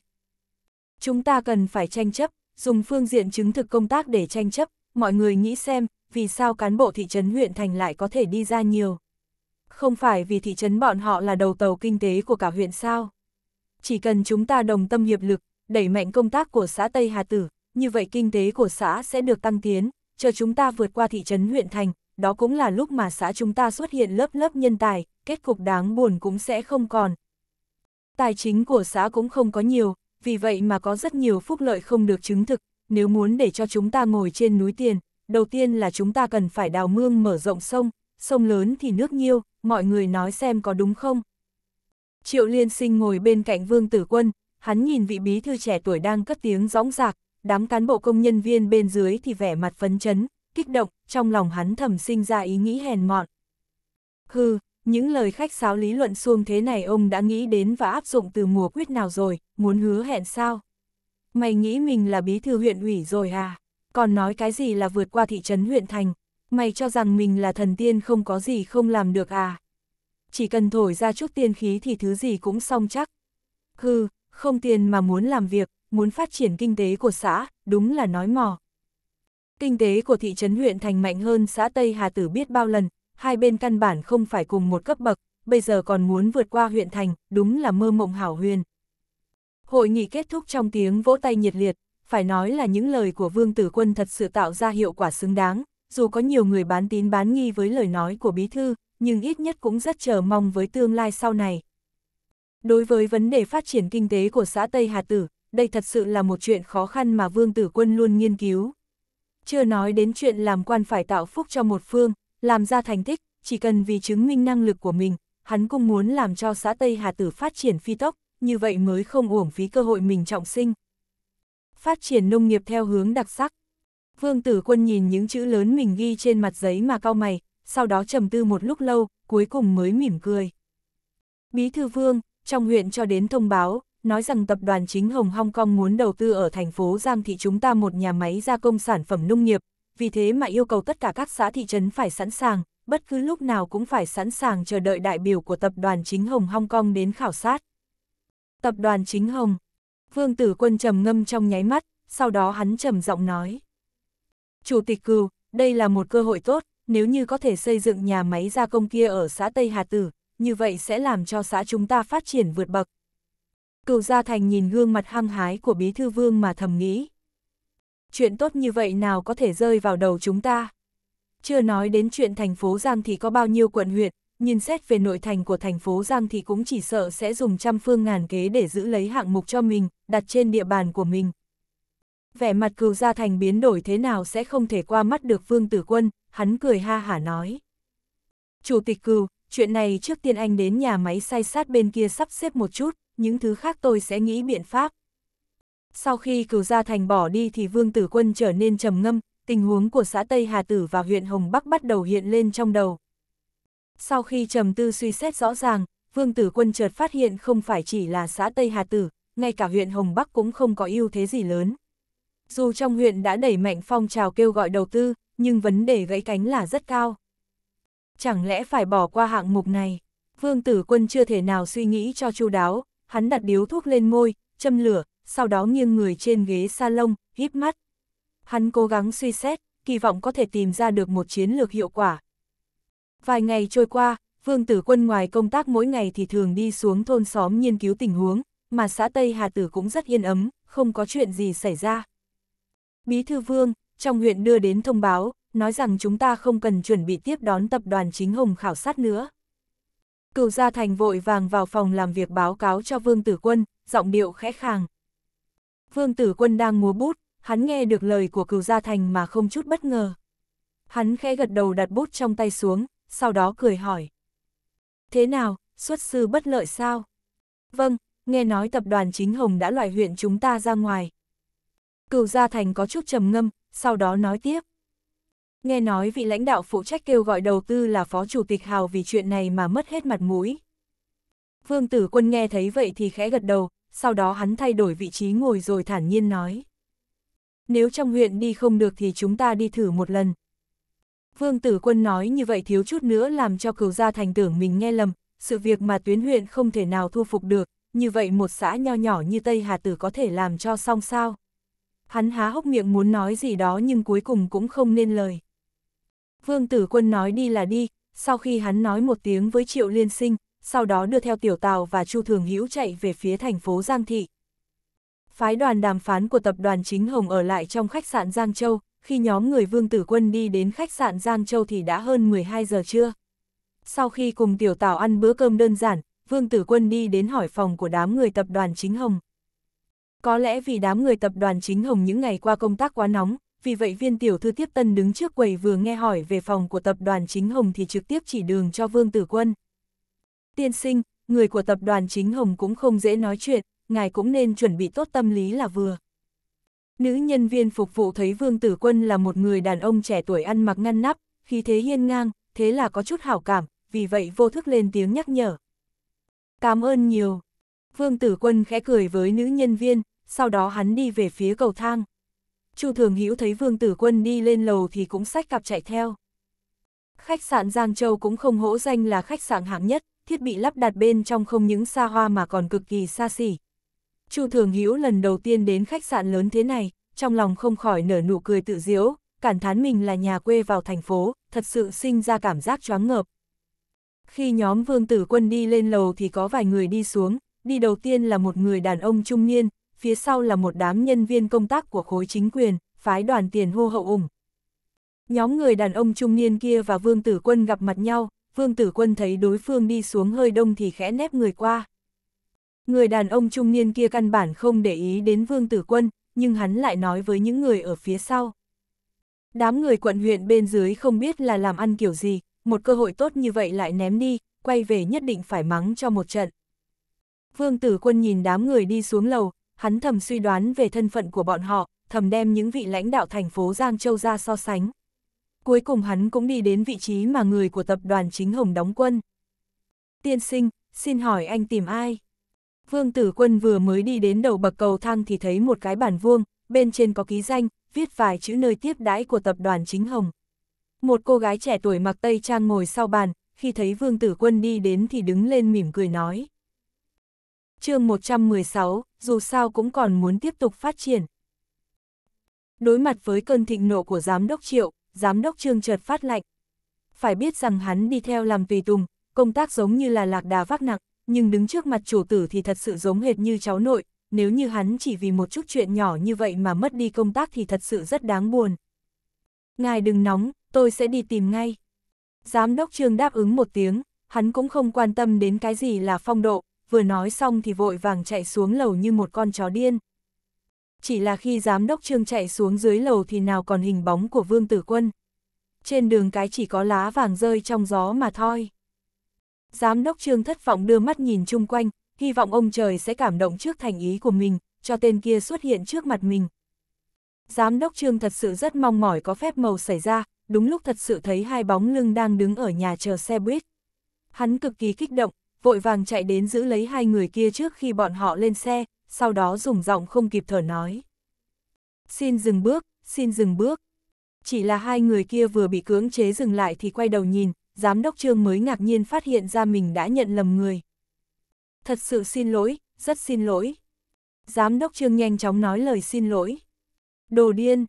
Chúng ta cần phải tranh chấp, dùng phương diện chứng thực công tác để tranh chấp, mọi người nghĩ xem, vì sao cán bộ thị trấn huyện thành lại có thể đi ra nhiều. Không phải vì thị trấn bọn họ là đầu tàu kinh tế của cả huyện sao? chỉ cần chúng ta đồng tâm hiệp lực, đẩy mạnh công tác của xã Tây Hà Tử, như vậy kinh tế của xã sẽ được tăng tiến, chờ chúng ta vượt qua thị trấn huyện thành, đó cũng là lúc mà xã chúng ta xuất hiện lớp lớp nhân tài, kết cục đáng buồn cũng sẽ không còn. Tài chính của xã cũng không có nhiều, vì vậy mà có rất nhiều phúc lợi không được chứng thực, nếu muốn để cho chúng ta ngồi trên núi tiền, đầu tiên là chúng ta cần phải đào mương mở rộng sông, sông lớn thì nước nhiêu, mọi người nói xem có đúng không? Triệu Liên Sinh ngồi bên cạnh Vương Tử Quân, hắn nhìn vị bí thư trẻ tuổi đang cất tiếng rõng rạc, đám cán bộ công nhân viên bên dưới thì vẻ mặt phấn chấn, kích động, trong lòng hắn thầm sinh ra ý nghĩ hèn mọn. Hừ, những lời khách sáo lý luận xuông thế này ông đã nghĩ đến và áp dụng từ mùa quyết nào rồi, muốn hứa hẹn sao? Mày nghĩ mình là bí thư huyện ủy rồi à? Còn nói cái gì là vượt qua thị trấn huyện thành? Mày cho rằng mình là thần tiên không có gì không làm được à? chỉ cần thổi ra chút tiên khí thì thứ gì cũng xong chắc. Hừ, không tiền mà muốn làm việc, muốn phát triển kinh tế của xã, đúng là nói mò. Kinh tế của thị trấn huyện thành mạnh hơn xã Tây Hà Tử biết bao lần, hai bên căn bản không phải cùng một cấp bậc, bây giờ còn muốn vượt qua huyện thành, đúng là mơ mộng hảo huyền. Hội nghị kết thúc trong tiếng vỗ tay nhiệt liệt, phải nói là những lời của Vương Tử Quân thật sự tạo ra hiệu quả xứng đáng, dù có nhiều người bán tín bán nghi với lời nói của Bí Thư, nhưng ít nhất cũng rất chờ mong với tương lai sau này. Đối với vấn đề phát triển kinh tế của xã Tây Hà Tử, đây thật sự là một chuyện khó khăn mà Vương Tử Quân luôn nghiên cứu. Chưa nói đến chuyện làm quan phải tạo phúc cho một phương, làm ra thành tích, chỉ cần vì chứng minh năng lực của mình, hắn cũng muốn làm cho xã Tây Hà Tử phát triển phi tốc, như vậy mới không uổng phí cơ hội mình trọng sinh. Phát triển nông nghiệp theo hướng đặc sắc. Vương Tử Quân nhìn những chữ lớn mình ghi trên mặt giấy mà cau mày, sau đó trầm tư một lúc lâu, cuối cùng mới mỉm cười. Bí thư vương, trong huyện cho đến thông báo, nói rằng tập đoàn chính Hồng Hong Kong muốn đầu tư ở thành phố Giang Thị chúng ta một nhà máy gia công sản phẩm nông nghiệp, vì thế mà yêu cầu tất cả các xã thị trấn phải sẵn sàng, bất cứ lúc nào cũng phải sẵn sàng chờ đợi đại biểu của tập đoàn chính Hồng Hong Kong đến khảo sát. Tập đoàn chính Hồng Vương Tử Quân trầm ngâm trong nháy mắt, sau đó hắn trầm giọng nói. Chủ tịch Cừu, đây là một cơ hội tốt, nếu như có thể xây dựng nhà máy gia công kia ở xã Tây Hà Tử, như vậy sẽ làm cho xã chúng ta phát triển vượt bậc. Cửu Gia Thành nhìn gương mặt hăng hái của Bí Thư Vương mà thầm nghĩ. Chuyện tốt như vậy nào có thể rơi vào đầu chúng ta? Chưa nói đến chuyện thành phố Giang thì có bao nhiêu quận huyện, nhìn xét về nội thành của thành phố Giang thì cũng chỉ sợ sẽ dùng trăm phương ngàn kế để giữ lấy hạng mục cho mình, đặt trên địa bàn của mình, vẻ mặt cừu gia thành biến đổi thế nào sẽ không thể qua mắt được vương tử quân, hắn cười ha hả nói. Chủ tịch cừu, chuyện này trước tiên anh đến nhà máy say sát bên kia sắp xếp một chút, những thứ khác tôi sẽ nghĩ biện pháp. Sau khi cừu gia thành bỏ đi thì vương tử quân trở nên trầm ngâm, tình huống của xã Tây Hà Tử và huyện Hồng Bắc bắt đầu hiện lên trong đầu. Sau khi trầm tư suy xét rõ ràng, vương tử quân chợt phát hiện không phải chỉ là xã Tây Hà Tử, ngay cả huyện Hồng Bắc cũng không có ưu thế gì lớn, dù trong huyện đã đẩy mạnh phong trào kêu gọi đầu tư, nhưng vấn đề gãy cánh là rất cao. Chẳng lẽ phải bỏ qua hạng mục này? Vương Tử Quân chưa thể nào suy nghĩ cho chu đáo, hắn đặt điếu thuốc lên môi, châm lửa, sau đó nghiêng người trên ghế salon, híp mắt. Hắn cố gắng suy xét, kỳ vọng có thể tìm ra được một chiến lược hiệu quả. Vài ngày trôi qua, Vương Tử Quân ngoài công tác mỗi ngày thì thường đi xuống thôn xóm nghiên cứu tình huống, mà xã Tây Hà Tử cũng rất yên ấm, không có chuyện gì xảy ra. Bí thư Vương, trong huyện đưa đến thông báo, nói rằng chúng ta không cần chuẩn bị tiếp đón tập đoàn chính Hồng khảo sát nữa. Cửu Gia Thành vội vàng vào phòng làm việc báo cáo cho Vương Tử Quân, giọng điệu khẽ khàng. Vương Tử Quân đang múa bút, hắn nghe được lời của Cửu Gia Thành mà không chút bất ngờ. Hắn khẽ gật đầu đặt bút trong tay xuống, sau đó cười hỏi. Thế nào, xuất sư bất lợi sao? Vâng, nghe nói tập đoàn chính Hồng đã loại huyện chúng ta ra ngoài, Cửu Gia Thành có chút trầm ngâm, sau đó nói tiếp. Nghe nói vị lãnh đạo phụ trách kêu gọi đầu tư là Phó Chủ tịch Hào vì chuyện này mà mất hết mặt mũi. Vương Tử Quân nghe thấy vậy thì khẽ gật đầu, sau đó hắn thay đổi vị trí ngồi rồi thản nhiên nói. Nếu trong huyện đi không được thì chúng ta đi thử một lần. Vương Tử Quân nói như vậy thiếu chút nữa làm cho cửu gia thành tưởng mình nghe lầm, sự việc mà tuyến huyện không thể nào thu phục được, như vậy một xã nho nhỏ như Tây Hà Tử có thể làm cho xong sao? hắn há hốc miệng muốn nói gì đó nhưng cuối cùng cũng không nên lời. Vương tử quân nói đi là đi, sau khi hắn nói một tiếng với triệu liên sinh, sau đó đưa theo tiểu tàu và chu thường hữu chạy về phía thành phố Giang Thị. Phái đoàn đàm phán của tập đoàn chính Hồng ở lại trong khách sạn Giang Châu, khi nhóm người vương tử quân đi đến khách sạn Giang Châu thì đã hơn 12 giờ trưa. Sau khi cùng tiểu tàu ăn bữa cơm đơn giản, vương tử quân đi đến hỏi phòng của đám người tập đoàn chính Hồng. Có lẽ vì đám người tập đoàn chính hồng những ngày qua công tác quá nóng, vì vậy viên tiểu thư tiếp tân đứng trước quầy vừa nghe hỏi về phòng của tập đoàn chính hồng thì trực tiếp chỉ đường cho Vương Tử Quân. Tiên sinh, người của tập đoàn chính hồng cũng không dễ nói chuyện, ngài cũng nên chuẩn bị tốt tâm lý là vừa. Nữ nhân viên phục vụ thấy Vương Tử Quân là một người đàn ông trẻ tuổi ăn mặc ngăn nắp, khí thế hiên ngang, thế là có chút hảo cảm, vì vậy vô thức lên tiếng nhắc nhở. Cảm ơn nhiều. Vương Tử Quân khẽ cười với nữ nhân viên, sau đó hắn đi về phía cầu thang. Chu Thường Hữu thấy Vương Tử Quân đi lên lầu thì cũng sách cặp chạy theo. Khách sạn Giang Châu cũng không hỗ danh là khách sạn hạng nhất, thiết bị lắp đặt bên trong không những xa hoa mà còn cực kỳ xa xỉ. Chu Thường Hữu lần đầu tiên đến khách sạn lớn thế này, trong lòng không khỏi nở nụ cười tự diễu, cảm thán mình là nhà quê vào thành phố, thật sự sinh ra cảm giác choáng ngợp. Khi nhóm Vương Tử Quân đi lên lầu thì có vài người đi xuống, đi đầu tiên là một người đàn ông trung niên, phía sau là một đám nhân viên công tác của khối chính quyền, phái đoàn tiền hô hậu ủng. Nhóm người đàn ông trung niên kia và Vương Tử Quân gặp mặt nhau, Vương Tử Quân thấy đối phương đi xuống hơi đông thì khẽ nép người qua. Người đàn ông trung niên kia căn bản không để ý đến Vương Tử Quân, nhưng hắn lại nói với những người ở phía sau. Đám người quận huyện bên dưới không biết là làm ăn kiểu gì, một cơ hội tốt như vậy lại ném đi, quay về nhất định phải mắng cho một trận. Vương Tử Quân nhìn đám người đi xuống lầu, hắn thầm suy đoán về thân phận của bọn họ, thầm đem những vị lãnh đạo thành phố Giang Châu ra so sánh. Cuối cùng hắn cũng đi đến vị trí mà người của tập đoàn chính Hồng đóng quân. Tiên sinh, xin hỏi anh tìm ai? Vương Tử Quân vừa mới đi đến đầu bậc cầu thang thì thấy một cái bản vuông, bên trên có ký danh, viết vài chữ nơi tiếp đãi của tập đoàn chính Hồng. Một cô gái trẻ tuổi mặc tây trang ngồi sau bàn, khi thấy Vương Tử Quân đi đến thì đứng lên mỉm cười nói chương 116, dù sao cũng còn muốn tiếp tục phát triển. Đối mặt với cơn thịnh nộ của giám đốc Triệu, giám đốc Trương chợt phát lạnh. Phải biết rằng hắn đi theo làm tùy tùng, công tác giống như là lạc đà vác nặng, nhưng đứng trước mặt chủ tử thì thật sự giống hệt như cháu nội, nếu như hắn chỉ vì một chút chuyện nhỏ như vậy mà mất đi công tác thì thật sự rất đáng buồn. Ngài đừng nóng, tôi sẽ đi tìm ngay. Giám đốc Trương đáp ứng một tiếng, hắn cũng không quan tâm đến cái gì là phong độ, vừa nói xong thì vội vàng chạy xuống lầu như một con chó điên. Chỉ là khi giám đốc trương chạy xuống dưới lầu thì nào còn hình bóng của Vương Tử Quân. Trên đường cái chỉ có lá vàng rơi trong gió mà thôi. Giám đốc trương thất vọng đưa mắt nhìn chung quanh, hy vọng ông trời sẽ cảm động trước thành ý của mình, cho tên kia xuất hiện trước mặt mình. Giám đốc trương thật sự rất mong mỏi có phép màu xảy ra, đúng lúc thật sự thấy hai bóng lưng đang đứng ở nhà chờ xe buýt. Hắn cực kỳ kích động, vội vàng chạy đến giữ lấy hai người kia trước khi bọn họ lên xe, sau đó dùng giọng không kịp thở nói. Xin dừng bước, xin dừng bước. Chỉ là hai người kia vừa bị cưỡng chế dừng lại thì quay đầu nhìn, giám đốc trương mới ngạc nhiên phát hiện ra mình đã nhận lầm người. Thật sự xin lỗi, rất xin lỗi. Giám đốc trương nhanh chóng nói lời xin lỗi. Đồ điên!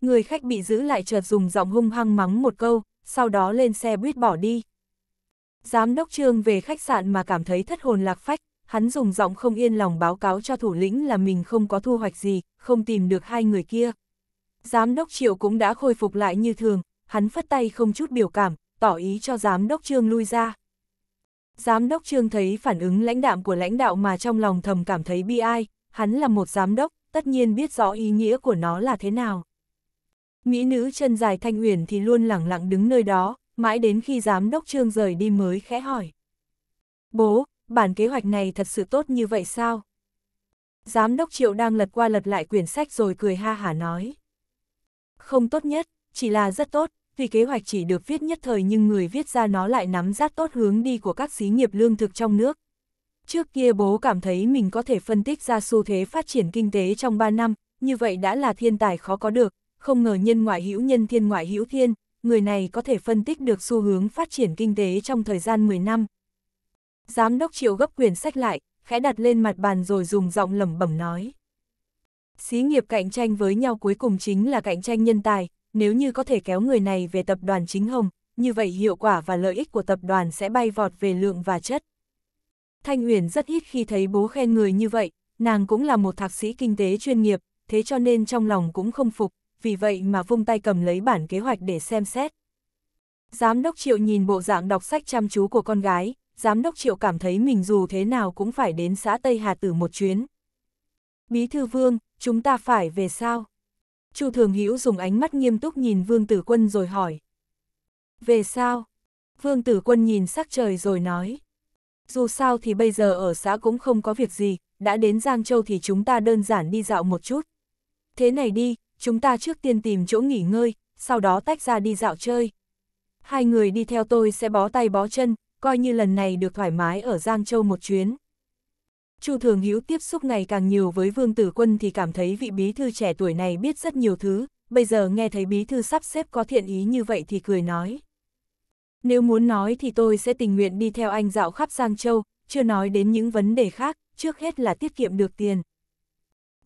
Người khách bị giữ lại chợt dùng giọng hung hăng mắng một câu, sau đó lên xe buýt bỏ đi. Giám đốc trương về khách sạn mà cảm thấy thất hồn lạc phách, hắn dùng giọng không yên lòng báo cáo cho thủ lĩnh là mình không có thu hoạch gì, không tìm được hai người kia. Giám đốc triệu cũng đã khôi phục lại như thường, hắn phất tay không chút biểu cảm, tỏ ý cho giám đốc trương lui ra. Giám đốc trương thấy phản ứng lãnh đạm của lãnh đạo mà trong lòng thầm cảm thấy bi ai, hắn là một giám đốc, tất nhiên biết rõ ý nghĩa của nó là thế nào. Mỹ nữ chân dài thanh uyển thì luôn lẳng lặng đứng nơi đó, mãi đến khi giám đốc trương rời đi mới khẽ hỏi. Bố, bản kế hoạch này thật sự tốt như vậy sao? Giám đốc triệu đang lật qua lật lại quyển sách rồi cười ha hả nói. Không tốt nhất, chỉ là rất tốt, tuy kế hoạch chỉ được viết nhất thời nhưng người viết ra nó lại nắm sát tốt hướng đi của các xí nghiệp lương thực trong nước. Trước kia bố cảm thấy mình có thể phân tích ra xu thế phát triển kinh tế trong 3 năm, như vậy đã là thiên tài khó có được, không ngờ nhân ngoại hữu nhân thiên ngoại hữu thiên, người này có thể phân tích được xu hướng phát triển kinh tế trong thời gian 10 năm. Giám đốc Triệu gấp quyển sách lại, khẽ đặt lên mặt bàn rồi dùng giọng lẩm bẩm nói. Xí nghiệp cạnh tranh với nhau cuối cùng chính là cạnh tranh nhân tài, nếu như có thể kéo người này về tập đoàn chính hồng, như vậy hiệu quả và lợi ích của tập đoàn sẽ bay vọt về lượng và chất. Thanh Uyển rất ít khi thấy bố khen người như vậy, nàng cũng là một thạc sĩ kinh tế chuyên nghiệp, thế cho nên trong lòng cũng không phục vì vậy mà vung tay cầm lấy bản kế hoạch để xem xét. Giám đốc Triệu nhìn bộ dạng đọc sách chăm chú của con gái, giám đốc Triệu cảm thấy mình dù thế nào cũng phải đến xã Tây Hà Tử một chuyến. Bí thư Vương, chúng ta phải về sao? Chu Thường Hữu dùng ánh mắt nghiêm túc nhìn Vương Tử Quân rồi hỏi. Về sao? Vương Tử Quân nhìn sắc trời rồi nói. Dù sao thì bây giờ ở xã cũng không có việc gì, đã đến Giang Châu thì chúng ta đơn giản đi dạo một chút. Thế này đi, chúng ta trước tiên tìm chỗ nghỉ ngơi, sau đó tách ra đi dạo chơi. Hai người đi theo tôi sẽ bó tay bó chân, coi như lần này được thoải mái ở Giang Châu một chuyến. Chu Thường Hiếu tiếp xúc ngày càng nhiều với Vương Tử Quân thì cảm thấy vị bí thư trẻ tuổi này biết rất nhiều thứ, bây giờ nghe thấy bí thư sắp xếp có thiện ý như vậy thì cười nói. Nếu muốn nói thì tôi sẽ tình nguyện đi theo anh dạo khắp Giang Châu, chưa nói đến những vấn đề khác, trước hết là tiết kiệm được tiền.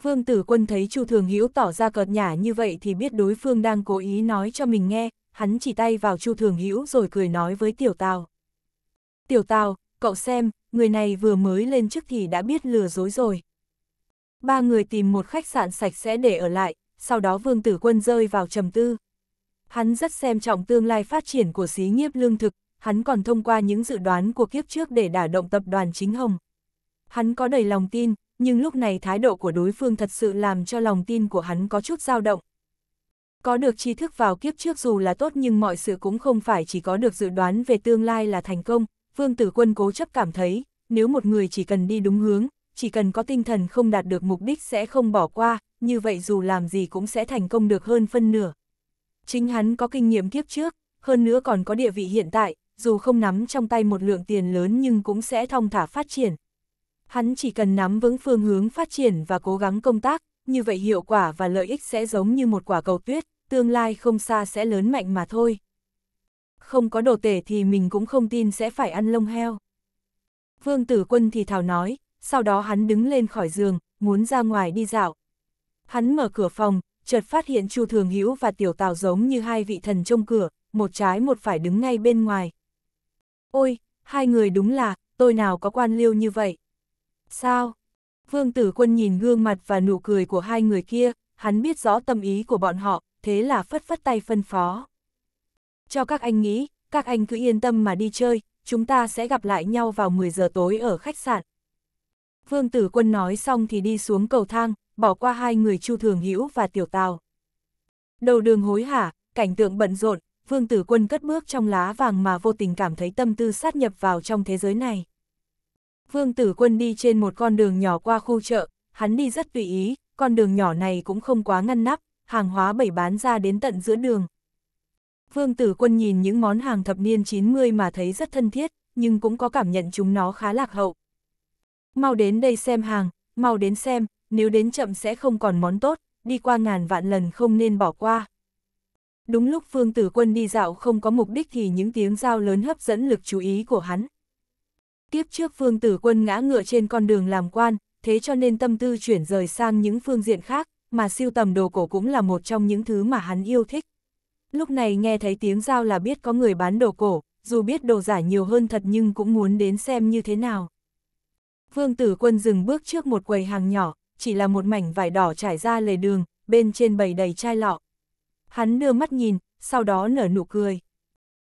Vương Tử Quân thấy Chu Thường Hữu tỏ ra cợt nhả như vậy thì biết đối phương đang cố ý nói cho mình nghe, hắn chỉ tay vào Chu Thường Hữu rồi cười nói với Tiểu Tào. Tiểu Tào, cậu xem, người này vừa mới lên chức thì đã biết lừa dối rồi. Ba người tìm một khách sạn sạch sẽ để ở lại, sau đó Vương Tử Quân rơi vào trầm tư. Hắn rất xem trọng tương lai phát triển của xí nghiệp lương thực, hắn còn thông qua những dự đoán của kiếp trước để đả động tập đoàn chính hồng. Hắn có đầy lòng tin, nhưng lúc này thái độ của đối phương thật sự làm cho lòng tin của hắn có chút dao động. Có được tri thức vào kiếp trước dù là tốt nhưng mọi sự cũng không phải chỉ có được dự đoán về tương lai là thành công, Vương Tử Quân cố chấp cảm thấy, nếu một người chỉ cần đi đúng hướng, chỉ cần có tinh thần không đạt được mục đích sẽ không bỏ qua, như vậy dù làm gì cũng sẽ thành công được hơn phân nửa. Chính hắn có kinh nghiệm kiếp trước, hơn nữa còn có địa vị hiện tại, dù không nắm trong tay một lượng tiền lớn nhưng cũng sẽ thong thả phát triển. Hắn chỉ cần nắm vững phương hướng phát triển và cố gắng công tác, như vậy hiệu quả và lợi ích sẽ giống như một quả cầu tuyết, tương lai không xa sẽ lớn mạnh mà thôi. Không có đồ tể thì mình cũng không tin sẽ phải ăn lông heo. Vương tử quân thì thảo nói, sau đó hắn đứng lên khỏi giường, muốn ra ngoài đi dạo. Hắn mở cửa phòng, chợt phát hiện Chu Thường Hữu và Tiểu Tào giống như hai vị thần trông cửa, một trái một phải đứng ngay bên ngoài. Ôi, hai người đúng là, tôi nào có quan liêu như vậy. Sao? Vương tử quân nhìn gương mặt và nụ cười của hai người kia, hắn biết rõ tâm ý của bọn họ, thế là phất phất tay phân phó. Cho các anh nghĩ, các anh cứ yên tâm mà đi chơi, chúng ta sẽ gặp lại nhau vào 10 giờ tối ở khách sạn. Vương tử quân nói xong thì đi xuống cầu thang, bỏ qua hai người Chu Thường Hữu và Tiểu Tào. Đầu đường hối hả, cảnh tượng bận rộn, vương tử quân cất bước trong lá vàng mà vô tình cảm thấy tâm tư sát nhập vào trong thế giới này. Vương Tử Quân đi trên một con đường nhỏ qua khu chợ, hắn đi rất tùy ý, con đường nhỏ này cũng không quá ngăn nắp, hàng hóa bày bán ra đến tận giữa đường. Vương Tử Quân nhìn những món hàng thập niên 90 mà thấy rất thân thiết, nhưng cũng có cảm nhận chúng nó khá lạc hậu. Mau đến đây xem hàng, mau đến xem, nếu đến chậm sẽ không còn món tốt, đi qua ngàn vạn lần không nên bỏ qua. Đúng lúc Vương Tử Quân đi dạo không có mục đích thì những tiếng giao lớn hấp dẫn lực chú ý của hắn. Tiếp trước Vương Tử Quân ngã ngựa trên con đường làm quan, thế cho nên tâm tư chuyển rời sang những phương diện khác, mà siêu tầm đồ cổ cũng là một trong những thứ mà hắn yêu thích. Lúc này nghe thấy tiếng giao là biết có người bán đồ cổ, dù biết đồ giả nhiều hơn thật nhưng cũng muốn đến xem như thế nào. Vương Tử Quân dừng bước trước một quầy hàng nhỏ, chỉ là một mảnh vải đỏ trải ra lề đường, bên trên bầy đầy chai lọ. Hắn đưa mắt nhìn, sau đó nở nụ cười.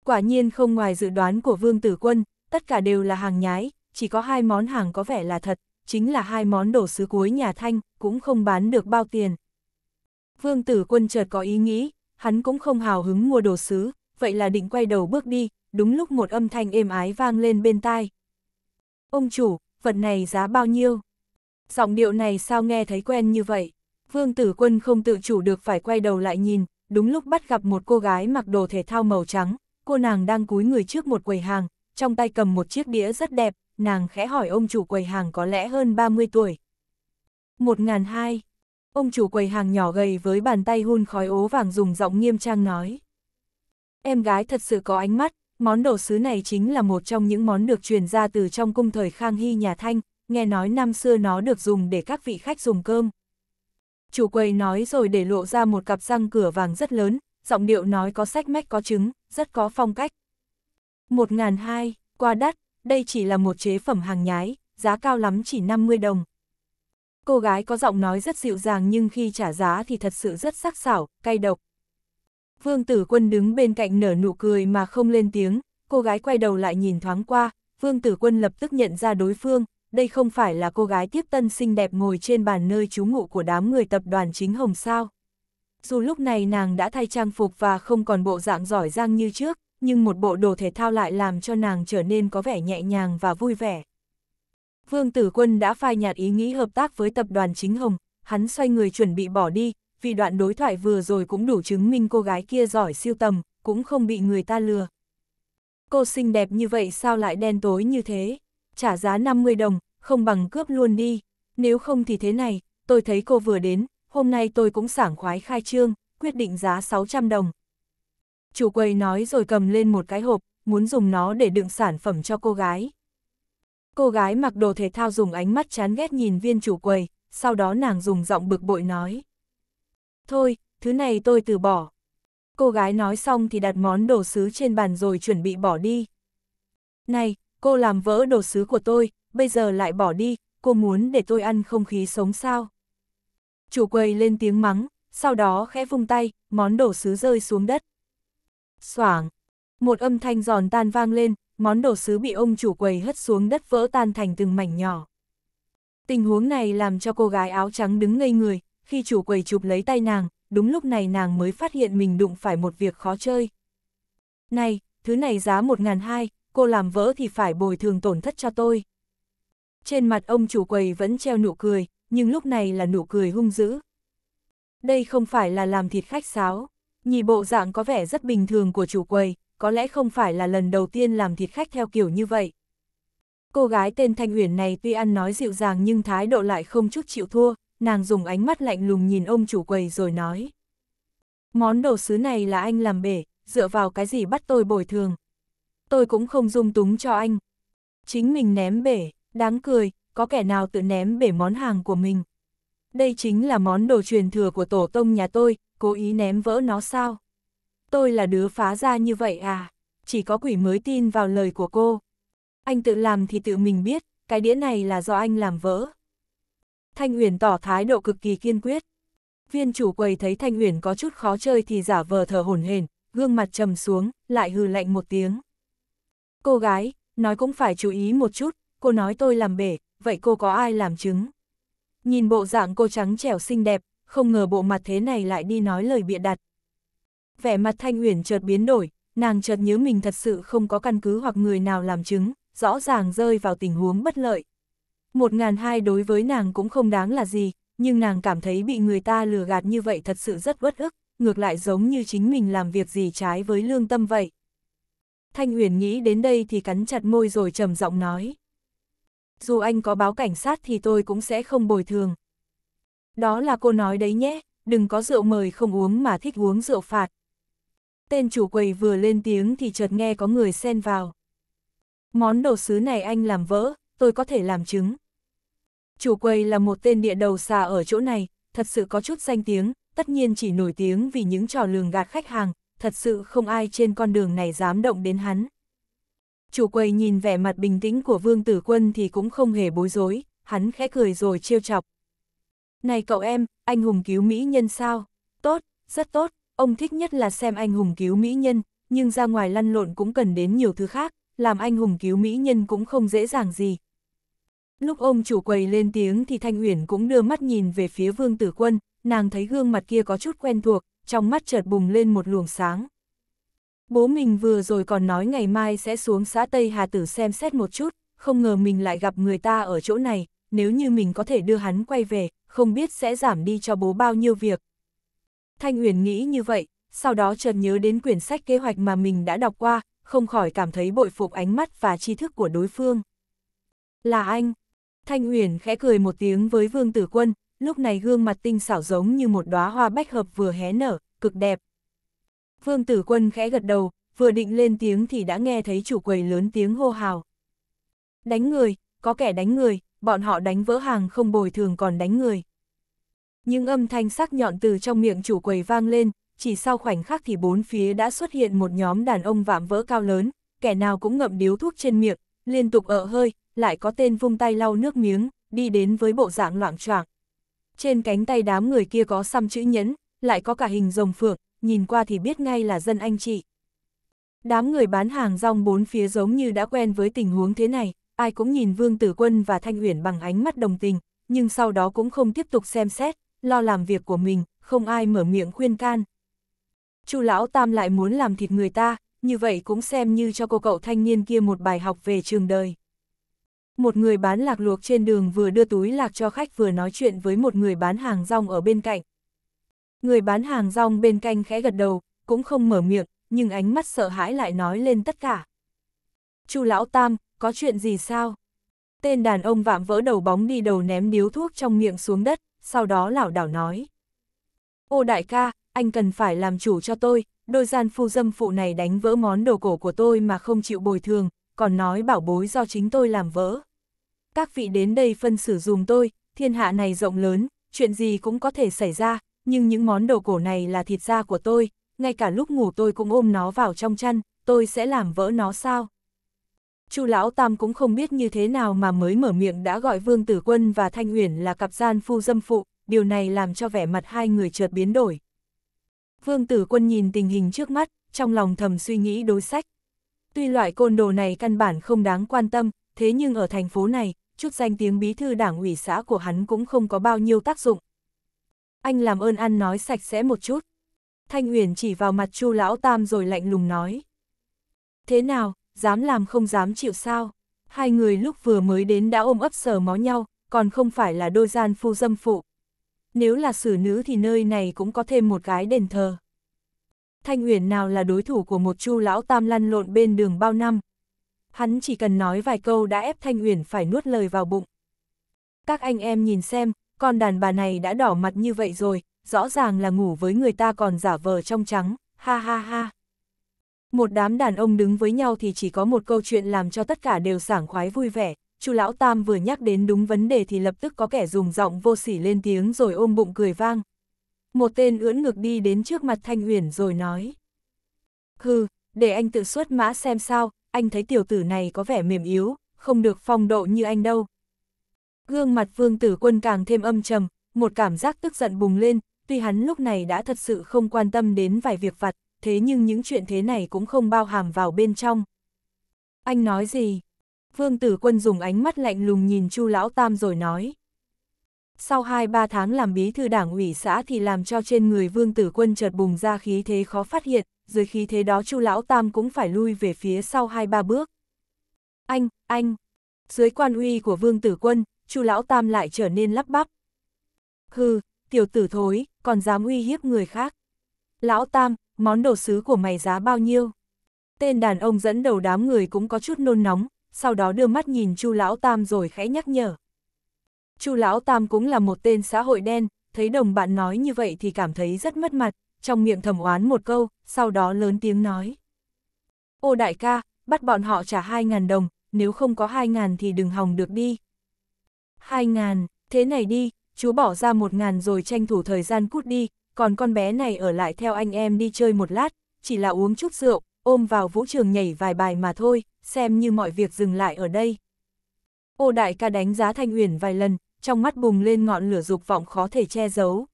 Quả nhiên không ngoài dự đoán của Vương Tử Quân, tất cả đều là hàng nhái, chỉ có hai món hàng có vẻ là thật, chính là hai món đồ sứ cuối nhà Thanh, cũng không bán được bao tiền. Vương tử quân chợt có ý nghĩ, hắn cũng không hào hứng mua đồ sứ, vậy là định quay đầu bước đi, đúng lúc một âm thanh êm ái vang lên bên tai. Ông chủ, vật này giá bao nhiêu? Giọng điệu này sao nghe thấy quen như vậy? Vương tử quân không tự chủ được phải quay đầu lại nhìn, đúng lúc bắt gặp một cô gái mặc đồ thể thao màu trắng, cô nàng đang cúi người trước một quầy hàng, trong tay cầm một chiếc đĩa rất đẹp, nàng khẽ hỏi ông chủ quầy hàng có lẽ hơn 30 tuổi. Một ngàn hai. Ông chủ quầy hàng nhỏ gầy với bàn tay hun khói ố vàng dùng giọng nghiêm trang nói. Em gái thật sự có ánh mắt, món đồ sứ này chính là một trong những món được truyền ra từ trong cung thời Khang Hy nhà Thanh, nghe nói năm xưa nó được dùng để các vị khách dùng cơm. Chủ quầy nói rồi để lộ ra một cặp răng cửa vàng rất lớn, giọng điệu nói có sách mách có chứng rất có phong cách. 1.200, qua đắt, đây chỉ là một chế phẩm hàng nhái, giá cao lắm chỉ 50 đồng. Cô gái có giọng nói rất dịu dàng nhưng khi trả giá thì thật sự rất sắc sảo, cay độc. Vương tử quân đứng bên cạnh nở nụ cười mà không lên tiếng, cô gái quay đầu lại nhìn thoáng qua, vương tử quân lập tức nhận ra đối phương, đây không phải là cô gái tiếp tân xinh đẹp ngồi trên bàn nơi trú ngụ của đám người tập đoàn chính hồng sao. Dù lúc này nàng đã thay trang phục và không còn bộ dạng giỏi giang như trước, nhưng một bộ đồ thể thao lại làm cho nàng trở nên có vẻ nhẹ nhàng và vui vẻ. Vương Tử Quân đã phai nhạt ý nghĩ hợp tác với tập đoàn chính Hồng, hắn xoay người chuẩn bị bỏ đi, vì đoạn đối thoại vừa rồi cũng đủ chứng minh cô gái kia giỏi siêu tầm, cũng không bị người ta lừa. Cô xinh đẹp như vậy sao lại đen tối như thế? Trả giá 50 đồng, không bằng cướp luôn đi. Nếu không thì thế này, tôi thấy cô vừa đến, hôm nay tôi cũng sảng khoái khai trương, quyết định giá 600 đồng, chủ quầy nói rồi cầm lên một cái hộp, muốn dùng nó để đựng sản phẩm cho cô gái. Cô gái mặc đồ thể thao dùng ánh mắt chán ghét nhìn viên chủ quầy, sau đó nàng dùng giọng bực bội nói. Thôi, thứ này tôi từ bỏ. Cô gái nói xong thì đặt món đồ sứ trên bàn rồi chuẩn bị bỏ đi. Này, cô làm vỡ đồ sứ của tôi, bây giờ lại bỏ đi, cô muốn để tôi ăn không khí sống sao? Chủ quầy lên tiếng mắng, sau đó khẽ vung tay, món đồ sứ rơi xuống đất. Soảng! Một âm thanh giòn tan vang lên, món đồ sứ bị ông chủ quầy hất xuống đất vỡ tan thành từng mảnh nhỏ. Tình huống này làm cho cô gái áo trắng đứng ngây người, khi chủ quầy chụp lấy tay nàng, đúng lúc này nàng mới phát hiện mình đụng phải một việc khó chơi. Này, thứ này giá một ngàn hai cô làm vỡ thì phải bồi thường tổn thất cho tôi. Trên mặt ông chủ quầy vẫn treo nụ cười, nhưng lúc này là nụ cười hung dữ. Đây không phải là làm thịt khách sáo. Nhì bộ dạng có vẻ rất bình thường của chủ quầy, có lẽ không phải là lần đầu tiên làm thịt khách theo kiểu như vậy. Cô gái tên Thanh Uyển này tuy ăn nói dịu dàng nhưng thái độ lại không chút chịu thua, nàng dùng ánh mắt lạnh lùng nhìn ông chủ quầy rồi nói. Món đồ sứ này là anh làm bể, dựa vào cái gì bắt tôi bồi thường. Tôi cũng không dung túng cho anh. Chính mình ném bể, đáng cười, có kẻ nào tự ném bể món hàng của mình. Đây chính là món đồ truyền thừa của tổ tông nhà tôi, cố ý ném vỡ nó sao? Tôi là đứa phá ra như vậy à? Chỉ có quỷ mới tin vào lời của cô. Anh tự làm thì tự mình biết, cái đĩa này là do anh làm vỡ. Thanh Uyển tỏ thái độ cực kỳ kiên quyết. Viên chủ quầy thấy Thanh Uyển có chút khó chơi thì giả vờ thở hổn hển, gương mặt trầm xuống, lại hừ lạnh một tiếng. Cô gái, nói cũng phải chú ý một chút, cô nói tôi làm bể, vậy cô có ai làm chứng? Nhìn bộ dạng cô trắng trẻo xinh đẹp, không ngờ bộ mặt thế này lại đi nói lời bịa đặt. Vẻ mặt Thanh Uyển chợt biến đổi, nàng chợt nhớ mình thật sự không có căn cứ hoặc người nào làm chứng, rõ ràng rơi vào tình huống bất lợi. Một ngàn hai đối với nàng cũng không đáng là gì, nhưng nàng cảm thấy bị người ta lừa gạt như vậy thật sự rất bất ức, ngược lại giống như chính mình làm việc gì trái với lương tâm vậy. Thanh Uyển nghĩ đến đây thì cắn chặt môi rồi trầm giọng nói. Dù anh có báo cảnh sát thì tôi cũng sẽ không bồi thường, đó là cô nói đấy nhé, đừng có rượu mời không uống mà thích uống rượu phạt. Tên chủ quầy vừa lên tiếng thì chợt nghe có người xen vào. Món đồ sứ này anh làm vỡ, tôi có thể làm chứng. Chủ quầy là một tên địa đầu xà ở chỗ này, thật sự có chút danh tiếng, tất nhiên chỉ nổi tiếng vì những trò lường gạt khách hàng, thật sự không ai trên con đường này dám động đến hắn. Chủ quầy nhìn vẻ mặt bình tĩnh của Vương Tử Quân thì cũng không hề bối rối, hắn khẽ cười rồi trêu chọc. Này cậu em, anh hùng cứu mỹ nhân sao? Tốt, rất tốt, ông thích nhất là xem anh hùng cứu mỹ nhân, nhưng ra ngoài lăn lộn cũng cần đến nhiều thứ khác, làm anh hùng cứu mỹ nhân cũng không dễ dàng gì. Lúc ông chủ quầy lên tiếng thì Thanh Uyển cũng đưa mắt nhìn về phía Vương Tử Quân, nàng thấy gương mặt kia có chút quen thuộc, trong mắt chợt bùng lên một luồng sáng. Bố mình vừa rồi còn nói ngày mai sẽ xuống xã Tây Hà Tử xem xét một chút, không ngờ mình lại gặp người ta ở chỗ này, nếu như mình có thể đưa hắn quay về, không biết sẽ giảm đi cho bố bao nhiêu việc. Thanh Uyển nghĩ như vậy, sau đó chợt nhớ đến quyển sách kế hoạch mà mình đã đọc qua, không khỏi cảm thấy bội phục ánh mắt và tri thức của đối phương. Là anh. Thanh Uyển khẽ cười một tiếng với Vương Tử Quân, lúc này gương mặt tinh xảo giống như một đóa hoa bách hợp vừa hé nở, cực đẹp. Vương Tử Quân khẽ gật đầu, vừa định lên tiếng thì đã nghe thấy chủ quầy lớn tiếng hô hào. Đánh người, có kẻ đánh người, bọn họ đánh vỡ hàng không bồi thường còn đánh người. Những âm thanh sắc nhọn từ trong miệng chủ quầy vang lên, chỉ sau khoảnh khắc thì bốn phía đã xuất hiện một nhóm đàn ông vạm vỡ cao lớn, kẻ nào cũng ngậm điếu thuốc trên miệng, liên tục ở hơi, lại có tên vung tay lau nước miếng, đi đến với bộ dạng loạn choạng. Trên cánh tay đám người kia có xăm chữ nhẫn, lại có cả hình rồng phượng, nhìn qua thì biết ngay là dân anh chị. Đám người bán hàng rong bốn phía giống như đã quen với tình huống thế này, ai cũng nhìn Vương Tử Quân và Thanh Uyển bằng ánh mắt đồng tình, nhưng sau đó cũng không tiếp tục xem xét, lo làm việc của mình, không ai mở miệng khuyên can. Chu lão tam lại muốn làm thịt người ta, như vậy cũng xem như cho cô cậu thanh niên kia một bài học về trường đời. Một người bán lạc luộc trên đường vừa đưa túi lạc cho khách vừa nói chuyện với một người bán hàng rong ở bên cạnh. Người bán hàng rong bên cạnh khẽ gật đầu, cũng không mở miệng, nhưng ánh mắt sợ hãi lại nói lên tất cả. Chu lão tam, có chuyện gì sao? Tên đàn ông vạm vỡ đầu bóng đi đầu ném điếu thuốc trong miệng xuống đất, sau đó lão đảo nói. Ô đại ca, anh cần phải làm chủ cho tôi, đôi gian phu dâm phụ này đánh vỡ món đồ cổ của tôi mà không chịu bồi thường, còn nói bảo bối do chính tôi làm vỡ. Các vị đến đây phân xử dùm tôi, thiên hạ này rộng lớn, chuyện gì cũng có thể xảy ra, nhưng những món đồ cổ này là thịt da của tôi, ngay cả lúc ngủ tôi cũng ôm nó vào trong chăn, tôi sẽ làm vỡ nó sao? Chu lão tam cũng không biết như thế nào mà mới mở miệng đã gọi Vương Tử Quân và Thanh Uyển là cặp gian phu dâm phụ, điều này làm cho vẻ mặt hai người chợt biến đổi. Vương Tử Quân nhìn tình hình trước mắt, trong lòng thầm suy nghĩ đối sách. Tuy loại côn đồ này căn bản không đáng quan tâm, thế nhưng ở thành phố này, chút danh tiếng bí thư đảng ủy xã của hắn cũng không có bao nhiêu tác dụng. Anh làm ơn ăn nói sạch sẽ một chút. Thanh Uyển chỉ vào mặt Chu lão tam rồi lạnh lùng nói: "Thế nào, dám làm không dám chịu sao. Hai người lúc vừa mới đến đã ôm ấp sờ mó nhau, còn không phải là đôi gian phu dâm phụ. Nếu là xử nữ thì nơi này cũng có thêm một cái đền thờ. Thanh Uyển nào là đối thủ của một chu lão tam lăn lộn bên đường bao năm. Hắn chỉ cần nói vài câu đã ép Thanh Uyển phải nuốt lời vào bụng. Các anh em nhìn xem, con đàn bà này đã đỏ mặt như vậy rồi, rõ ràng là ngủ với người ta còn giả vờ trong trắng, ha ha ha. Một đám đàn ông đứng với nhau thì chỉ có một câu chuyện làm cho tất cả đều sảng khoái vui vẻ. chú Lão Tam vừa nhắc đến đúng vấn đề thì lập tức có kẻ dùng giọng vô sỉ lên tiếng rồi ôm bụng cười vang. Một tên ưỡn ngực đi đến trước mặt Thanh Uyển rồi nói. Hừ, để anh tự xuất mã xem sao, anh thấy tiểu tử này có vẻ mềm yếu, không được phong độ như anh đâu. Gương mặt vương tử quân càng thêm âm trầm, một cảm giác tức giận bùng lên, tuy hắn lúc này đã thật sự không quan tâm đến vài việc vặt, thế nhưng những chuyện thế này cũng không bao hàm vào bên trong. Anh nói gì? Vương Tử Quân dùng ánh mắt lạnh lùng nhìn Chu Lão Tam rồi nói. Sau 2-3 tháng làm bí thư đảng ủy xã thì làm cho trên người Vương Tử Quân chợt bùng ra khí thế khó phát hiện, dưới khí thế đó Chu Lão Tam cũng phải lui về phía sau 2-3 bước. Anh, anh! Dưới quan uy của Vương Tử Quân, Chu Lão Tam lại trở nên lắp bắp. Hừ, tiểu tử thối, còn dám uy hiếp người khác. Lão Tam, món đồ sứ của mày giá bao nhiêu? Tên đàn ông dẫn đầu đám người cũng có chút nôn nóng, sau đó đưa mắt nhìn Chu Lão Tam rồi khẽ nhắc nhở. Chu Lão Tam cũng là một tên xã hội đen, thấy đồng bạn nói như vậy thì cảm thấy rất mất mặt, trong miệng thầm oán một câu, sau đó lớn tiếng nói. Ô đại ca, bắt bọn họ trả 2.000 đồng, nếu không có 2.000 thì đừng hòng được đi. 2.000, thế này đi, chú bỏ ra 1.000 rồi tranh thủ thời gian cút đi, còn con bé này ở lại theo anh em đi chơi một lát, chỉ là uống chút rượu, ôm vào vũ trường nhảy vài bài mà thôi, xem như mọi việc dừng lại ở đây. Ô đại ca đánh giá Thanh Uyển vài lần, trong mắt bùng lên ngọn lửa dục vọng khó thể che giấu.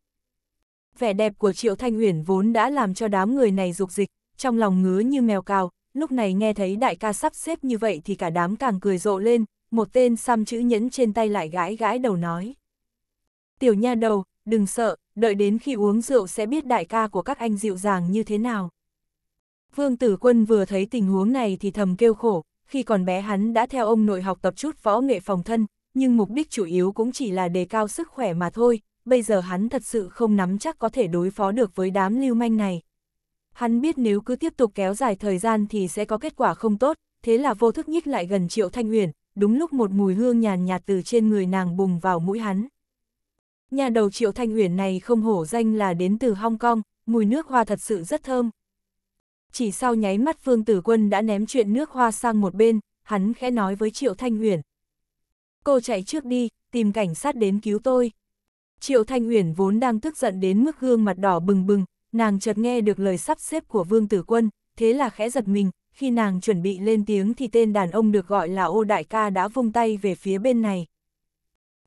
Vẻ đẹp của Triệu Thanh Uyển vốn đã làm cho đám người này dục dịch, trong lòng ngứa như mèo cào, lúc này nghe thấy đại ca sắp xếp như vậy thì cả đám càng cười rộ lên, một tên xăm chữ nhẫn trên tay lại gãi gãi đầu nói. Tiểu nha đầu, đừng sợ, đợi đến khi uống rượu sẽ biết đại ca của các anh dịu dàng như thế nào. Vương Tử Quân vừa thấy tình huống này thì thầm kêu khổ, khi còn bé hắn đã theo ông nội học tập chút võ nghệ phòng thân, nhưng mục đích chủ yếu cũng chỉ là đề cao sức khỏe mà thôi, bây giờ hắn thật sự không nắm chắc có thể đối phó được với đám lưu manh này. Hắn biết nếu cứ tiếp tục kéo dài thời gian thì sẽ có kết quả không tốt, thế là vô thức nhích lại gần Triệu Thanh huyền. đúng lúc một mùi hương nhàn nhạt từ trên người nàng bùng vào mũi hắn. Nhà đầu Triệu Thanh Huyền này không hổ danh là đến từ Hong Kong, mùi nước hoa thật sự rất thơm. Chỉ sau nháy mắt Phương Tử Quân đã ném chuyện nước hoa sang một bên, hắn khẽ nói với Triệu Thanh Huyền. Cô chạy trước đi, tìm cảnh sát đến cứu tôi. Triệu Thanh Huyền vốn đang tức giận đến mức gương mặt đỏ bừng bừng, nàng chợt nghe được lời sắp xếp của Vương Tử Quân, thế là khẽ giật mình, khi nàng chuẩn bị lên tiếng thì tên đàn ông được gọi là ô đại ca đã vung tay về phía bên này.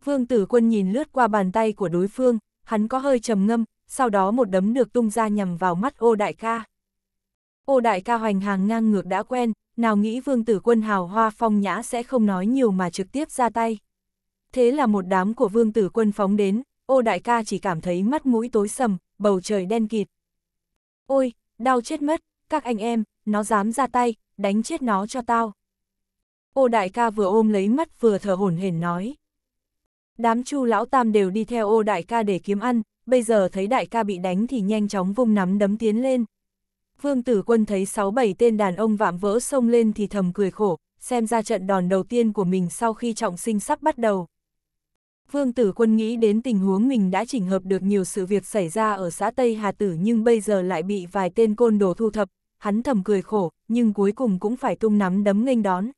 Vương tử quân nhìn lướt qua bàn tay của đối phương, hắn có hơi trầm ngâm, sau đó một đấm được tung ra nhằm vào mắt ô đại ca. Ô đại ca hoành hàng ngang ngược đã quen, nào nghĩ vương tử quân hào hoa phong nhã sẽ không nói nhiều mà trực tiếp ra tay. Thế là một đám của vương tử quân phóng đến, ô đại ca chỉ cảm thấy mắt mũi tối sầm, bầu trời đen kịt. Ôi, đau chết mất, các anh em, nó dám ra tay, đánh chết nó cho tao. Ô đại ca vừa ôm lấy mắt vừa thở hổn hển nói. Đám chu lão tam đều đi theo ô đại ca để kiếm ăn, bây giờ thấy đại ca bị đánh thì nhanh chóng vung nắm đấm tiến lên. Vương tử quân thấy sáu bảy tên đàn ông vạm vỡ xông lên thì thầm cười khổ, xem ra trận đòn đầu tiên của mình sau khi trọng sinh sắp bắt đầu. Vương tử quân nghĩ đến tình huống mình đã chỉnh hợp được nhiều sự việc xảy ra ở xã Tây Hà Tử nhưng bây giờ lại bị vài tên côn đồ thu thập, hắn thầm cười khổ, nhưng cuối cùng cũng phải tung nắm đấm nghênh đón.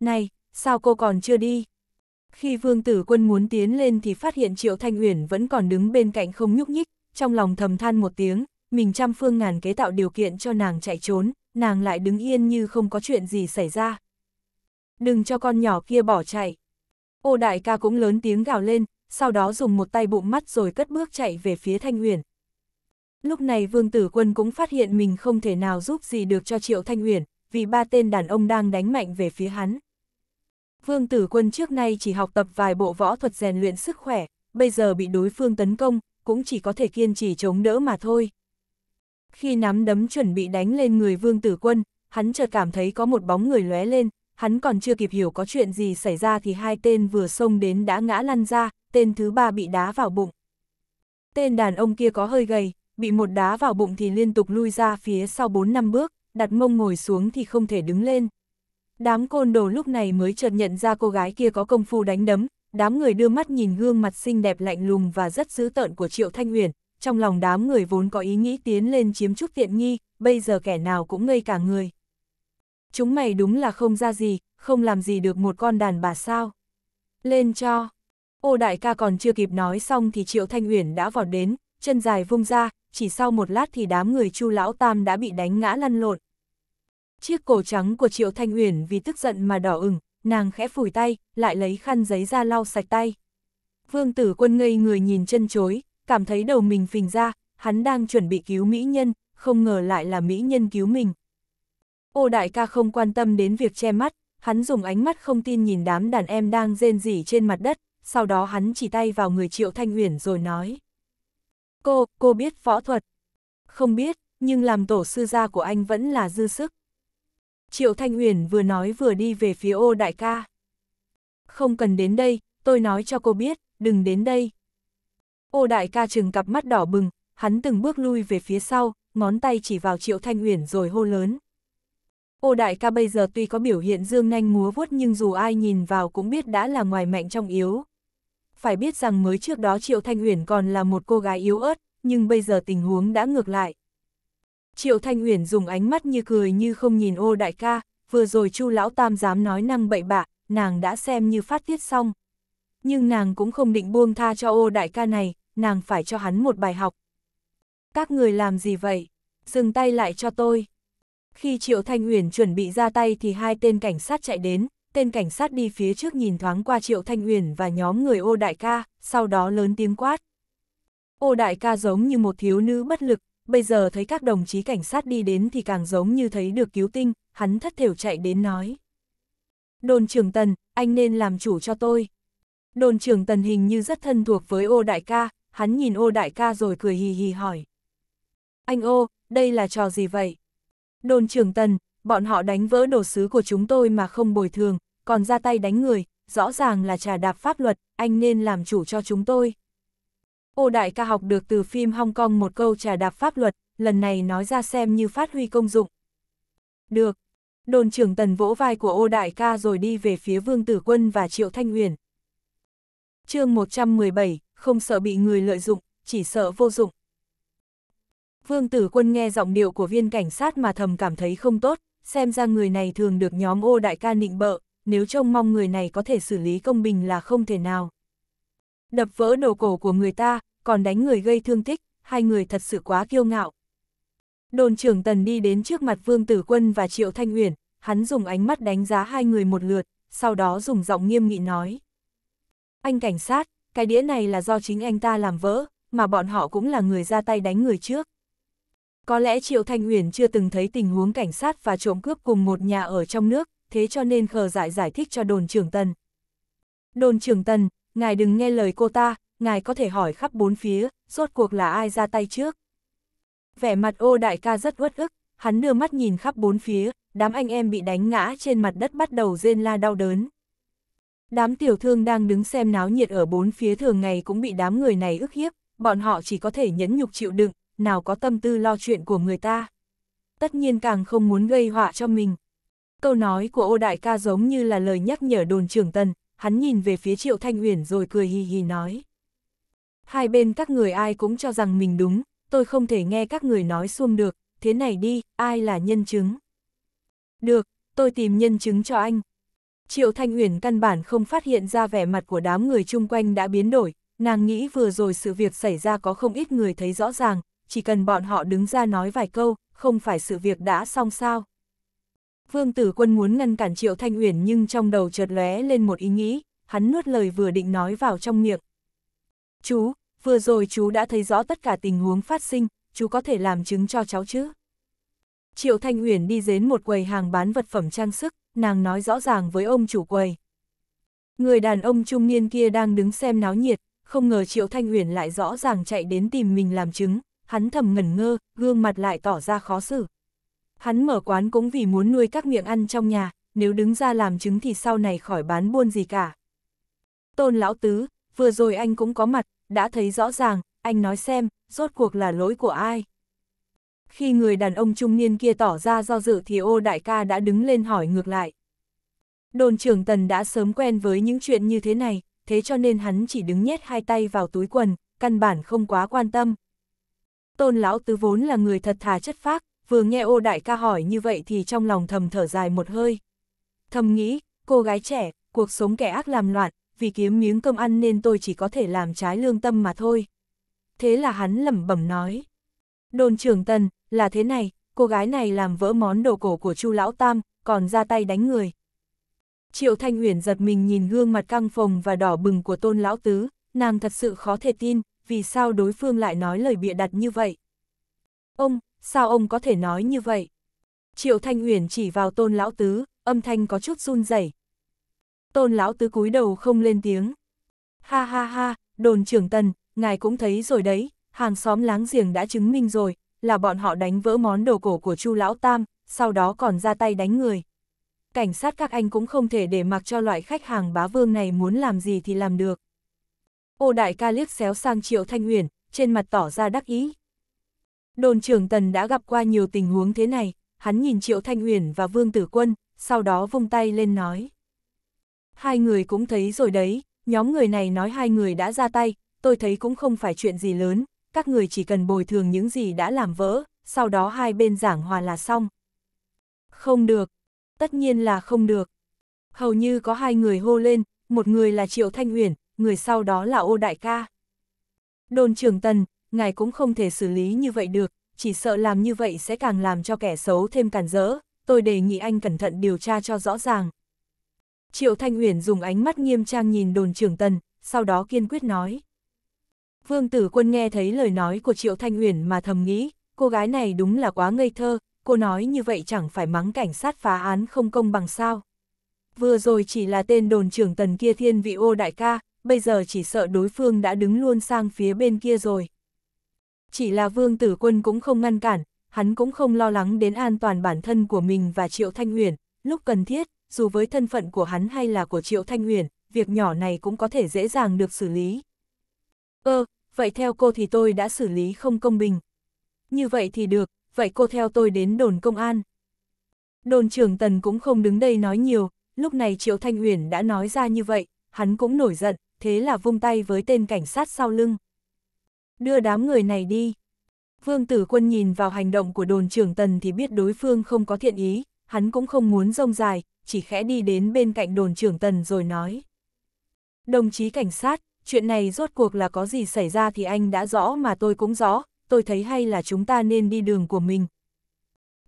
Này, sao cô còn chưa đi? Khi Vương Tử Quân muốn tiến lên thì phát hiện Triệu Thanh Uyển vẫn còn đứng bên cạnh không nhúc nhích, trong lòng thầm than một tiếng, mình trăm phương ngàn kế tạo điều kiện cho nàng chạy trốn, nàng lại đứng yên như không có chuyện gì xảy ra. Đừng cho con nhỏ kia bỏ chạy. Ô đại ca cũng lớn tiếng gào lên, sau đó dùng một tay bụng mắt rồi cất bước chạy về phía Thanh Uyển. Lúc này Vương Tử Quân cũng phát hiện mình không thể nào giúp gì được cho Triệu Thanh Uyển, vì ba tên đàn ông đang đánh mạnh về phía hắn. Vương Tử Quân trước nay chỉ học tập vài bộ võ thuật rèn luyện sức khỏe, bây giờ bị đối phương tấn công, cũng chỉ có thể kiên trì chống đỡ mà thôi. Khi nắm đấm chuẩn bị đánh lên người Vương Tử Quân, hắn chợt cảm thấy có một bóng người lóe lên, hắn còn chưa kịp hiểu có chuyện gì xảy ra thì hai tên vừa xông đến đã ngã lăn ra, tên thứ ba bị đá vào bụng. Tên đàn ông kia có hơi gầy, bị một đá vào bụng thì liên tục lui ra phía sau 4 năm bước, đặt mông ngồi xuống thì không thể đứng lên. Đám côn đồ lúc này mới chợt nhận ra cô gái kia có công phu đánh đấm, đám người đưa mắt nhìn gương mặt xinh đẹp lạnh lùng và rất dữ tợn của Triệu Thanh Huyền, trong lòng đám người vốn có ý nghĩ tiến lên chiếm chút tiện nghi, bây giờ kẻ nào cũng ngây cả người. Chúng mày đúng là không ra gì, không làm gì được một con đàn bà sao. Lên cho. Ô đại ca còn chưa kịp nói xong thì Triệu Thanh Uyển đã vọt đến, chân dài vung ra, chỉ sau một lát thì đám người Chu lão tam đã bị đánh ngã lăn lộn, Chiếc cổ trắng của Triệu Thanh Uyển vì tức giận mà đỏ ửng, nàng khẽ phủi tay, lại lấy khăn giấy ra lau sạch tay. Vương tử quân ngây người nhìn chân chối, cảm thấy đầu mình phình ra, hắn đang chuẩn bị cứu mỹ nhân, không ngờ lại là mỹ nhân cứu mình. Ô đại ca không quan tâm đến việc che mắt, hắn dùng ánh mắt không tin nhìn đám đàn em đang rên rỉ trên mặt đất, sau đó hắn chỉ tay vào người Triệu Thanh Uyển rồi nói. Cô, cô biết võ thuật. Không biết, nhưng làm tổ sư gia của anh vẫn là dư sức, Triệu Thanh Huyền vừa nói vừa đi về phía ô đại ca. Không cần đến đây, tôi nói cho cô biết, đừng đến đây. Ô đại ca trừng cặp mắt đỏ bừng, hắn từng bước lui về phía sau, ngón tay chỉ vào Triệu Thanh Huyền rồi hô lớn. Ô đại ca bây giờ tuy có biểu hiện dương nhanh múa vuốt nhưng dù ai nhìn vào cũng biết đã là ngoài mạnh trong yếu. Phải biết rằng mới trước đó Triệu Thanh Huyền còn là một cô gái yếu ớt, nhưng bây giờ tình huống đã ngược lại, Triệu Thanh Uyển dùng ánh mắt như cười như không nhìn ô đại ca, vừa rồi chu lão tam dám nói năng bậy bạ, nàng đã xem như phát tiết xong. Nhưng nàng cũng không định buông tha cho ô đại ca này, nàng phải cho hắn một bài học. Các người làm gì vậy? Dừng tay lại cho tôi. Khi Triệu Thanh Uyển chuẩn bị ra tay thì hai tên cảnh sát chạy đến, tên cảnh sát đi phía trước nhìn thoáng qua Triệu Thanh Uyển và nhóm người ô đại ca, sau đó lớn tiếng quát. Ô đại ca giống như một thiếu nữ bất lực, bây giờ thấy các đồng chí cảnh sát đi đến thì càng giống như thấy được cứu tinh, hắn thất thểu chạy đến nói. Đồn trưởng Tần, anh nên làm chủ cho tôi. Đồn trưởng Tần hình như rất thân thuộc với ô đại ca, hắn nhìn ô đại ca rồi cười hì hì hỏi. Anh ô, đây là trò gì vậy? Đồn trưởng Tần, bọn họ đánh vỡ đồ sứ của chúng tôi mà không bồi thường, còn ra tay đánh người, rõ ràng là trà đạp pháp luật, anh nên làm chủ cho chúng tôi. Ô đại ca học được từ phim Hong Kong một câu trà đạp pháp luật, lần này nói ra xem như phát huy công dụng. Được. Đồn trưởng tần vỗ vai của ô đại ca rồi đi về phía Vương Tử Quân và Triệu Thanh Huyền. chương 117, không sợ bị người lợi dụng, chỉ sợ vô dụng. Vương Tử Quân nghe giọng điệu của viên cảnh sát mà thầm cảm thấy không tốt, xem ra người này thường được nhóm ô đại ca nịnh bợ, nếu trông mong người này có thể xử lý công bình là không thể nào. Đập vỡ đầu cổ của người ta, còn đánh người gây thương tích, hai người thật sự quá kiêu ngạo. Đồn trưởng Tần đi đến trước mặt Vương Tử Quân và Triệu Thanh Uyển, hắn dùng ánh mắt đánh giá hai người một lượt, sau đó dùng giọng nghiêm nghị nói. Anh cảnh sát, cái đĩa này là do chính anh ta làm vỡ, mà bọn họ cũng là người ra tay đánh người trước. Có lẽ Triệu Thanh Uyển chưa từng thấy tình huống cảnh sát và trộm cướp cùng một nhà ở trong nước, thế cho nên khờ dại giải thích cho đồn trưởng Tần. Đồn trưởng Tần, ngài đừng nghe lời cô ta, ngài có thể hỏi khắp bốn phía, rốt cuộc là ai ra tay trước. Vẻ mặt ô đại ca rất uất ức, hắn đưa mắt nhìn khắp bốn phía, đám anh em bị đánh ngã trên mặt đất bắt đầu rên la đau đớn. Đám tiểu thương đang đứng xem náo nhiệt ở bốn phía thường ngày cũng bị đám người này ức hiếp, bọn họ chỉ có thể nhẫn nhục chịu đựng, nào có tâm tư lo chuyện của người ta. Tất nhiên càng không muốn gây họa cho mình. Câu nói của ô đại ca giống như là lời nhắc nhở đồn trưởng tần, hắn nhìn về phía triệu thanh uyển rồi cười hì hì nói hai bên các người ai cũng cho rằng mình đúng, tôi không thể nghe các người nói xuông được, thế này đi, ai là nhân chứng? Được, tôi tìm nhân chứng cho anh. Triệu Thanh Uyển căn bản không phát hiện ra vẻ mặt của đám người chung quanh đã biến đổi, nàng nghĩ vừa rồi sự việc xảy ra có không ít người thấy rõ ràng, chỉ cần bọn họ đứng ra nói vài câu, không phải sự việc đã xong sao. Vương Tử Quân muốn ngăn cản Triệu Thanh Uyển nhưng trong đầu chợt lóe lên một ý nghĩ, hắn nuốt lời vừa định nói vào trong miệng. Chú, vừa rồi chú đã thấy rõ tất cả tình huống phát sinh, chú có thể làm chứng cho cháu chứ? Triệu Thanh Uyển đi đến một quầy hàng bán vật phẩm trang sức, nàng nói rõ ràng với ông chủ quầy. Người đàn ông trung niên kia đang đứng xem náo nhiệt, không ngờ Triệu Thanh Uyển lại rõ ràng chạy đến tìm mình làm chứng, hắn thầm ngẩn ngơ, gương mặt lại tỏ ra khó xử. Hắn mở quán cũng vì muốn nuôi các miệng ăn trong nhà, nếu đứng ra làm chứng thì sau này khỏi bán buôn gì cả. Tôn Lão Tứ, vừa rồi anh cũng có mặt, đã thấy rõ ràng, anh nói xem, rốt cuộc là lỗi của ai. Khi người đàn ông trung niên kia tỏ ra do dự thì ô đại ca đã đứng lên hỏi ngược lại. Đồn trưởng Tần đã sớm quen với những chuyện như thế này, thế cho nên hắn chỉ đứng nhét hai tay vào túi quần, căn bản không quá quan tâm. Tôn lão tứ vốn là người thật thà chất phác, vừa nghe ô đại ca hỏi như vậy thì trong lòng thầm thở dài một hơi. Thầm nghĩ, cô gái trẻ, cuộc sống kẻ ác làm loạn, vì kiếm miếng cơm ăn nên tôi chỉ có thể làm trái lương tâm mà thôi. Thế là hắn lẩm bẩm nói. Đồn trưởng Tần, là thế này, cô gái này làm vỡ món đồ cổ của Chu Lão Tam, còn ra tay đánh người. Triệu Thanh Uyển giật mình nhìn gương mặt căng phồng và đỏ bừng của Tôn Lão Tứ, nàng thật sự khó thể tin, vì sao đối phương lại nói lời bịa đặt như vậy. Ông, sao ông có thể nói như vậy? Triệu Thanh Uyển chỉ vào Tôn Lão Tứ, âm thanh có chút run rẩy tôn lão tứ cúi đầu không lên tiếng. Ha ha ha, đồn trưởng tần, ngài cũng thấy rồi đấy, hàng xóm láng giềng đã chứng minh rồi, là bọn họ đánh vỡ món đồ cổ của chu lão tam, sau đó còn ra tay đánh người. Cảnh sát các anh cũng không thể để mặc cho loại khách hàng bá vương này muốn làm gì thì làm được. Ô đại ca liếc xéo sang Triệu Thanh huyền trên mặt tỏ ra đắc ý. Đồn trưởng Tần đã gặp qua nhiều tình huống thế này, hắn nhìn Triệu Thanh huyền và Vương Tử Quân, sau đó vung tay lên nói. Hai người cũng thấy rồi đấy, nhóm người này nói hai người đã ra tay, tôi thấy cũng không phải chuyện gì lớn, các người chỉ cần bồi thường những gì đã làm vỡ, sau đó hai bên giảng hòa là xong. Không được, tất nhiên là không được. Hầu như có hai người hô lên, một người là Triệu Thanh Huyền, người sau đó là Ô Đại Ca. Đồn trưởng Tần, ngài cũng không thể xử lý như vậy được, chỉ sợ làm như vậy sẽ càng làm cho kẻ xấu thêm càn rỡ, tôi đề nghị anh cẩn thận điều tra cho rõ ràng. Triệu Thanh Uyển dùng ánh mắt nghiêm trang nhìn đồn trưởng tần, sau đó kiên quyết nói. Vương tử quân nghe thấy lời nói của Triệu Thanh Uyển mà thầm nghĩ, cô gái này đúng là quá ngây thơ, cô nói như vậy chẳng phải mắng cảnh sát phá án không công bằng sao. Vừa rồi chỉ là tên đồn trưởng tần kia thiên vị ô đại ca, bây giờ chỉ sợ đối phương đã đứng luôn sang phía bên kia rồi. Chỉ là vương tử quân cũng không ngăn cản, hắn cũng không lo lắng đến an toàn bản thân của mình và Triệu Thanh Uyển, lúc cần thiết, dù với thân phận của hắn hay là của Triệu Thanh Huyền, việc nhỏ này cũng có thể dễ dàng được xử lý. Ơ, ờ, vậy theo cô thì tôi đã xử lý không công bình. Như vậy thì được, vậy cô theo tôi đến đồn công an. Đồn trưởng Tần cũng không đứng đây nói nhiều, lúc này Triệu Thanh Huyền đã nói ra như vậy, hắn cũng nổi giận, thế là vung tay với tên cảnh sát sau lưng. Đưa đám người này đi. Vương Tử Quân nhìn vào hành động của đồn trưởng Tần thì biết đối phương không có thiện ý, hắn cũng không muốn rông dài, chỉ khẽ đi đến bên cạnh đồn trưởng tần rồi nói. Đồng chí cảnh sát, chuyện này rốt cuộc là có gì xảy ra thì anh đã rõ mà tôi cũng rõ, tôi thấy hay là chúng ta nên đi đường của mình.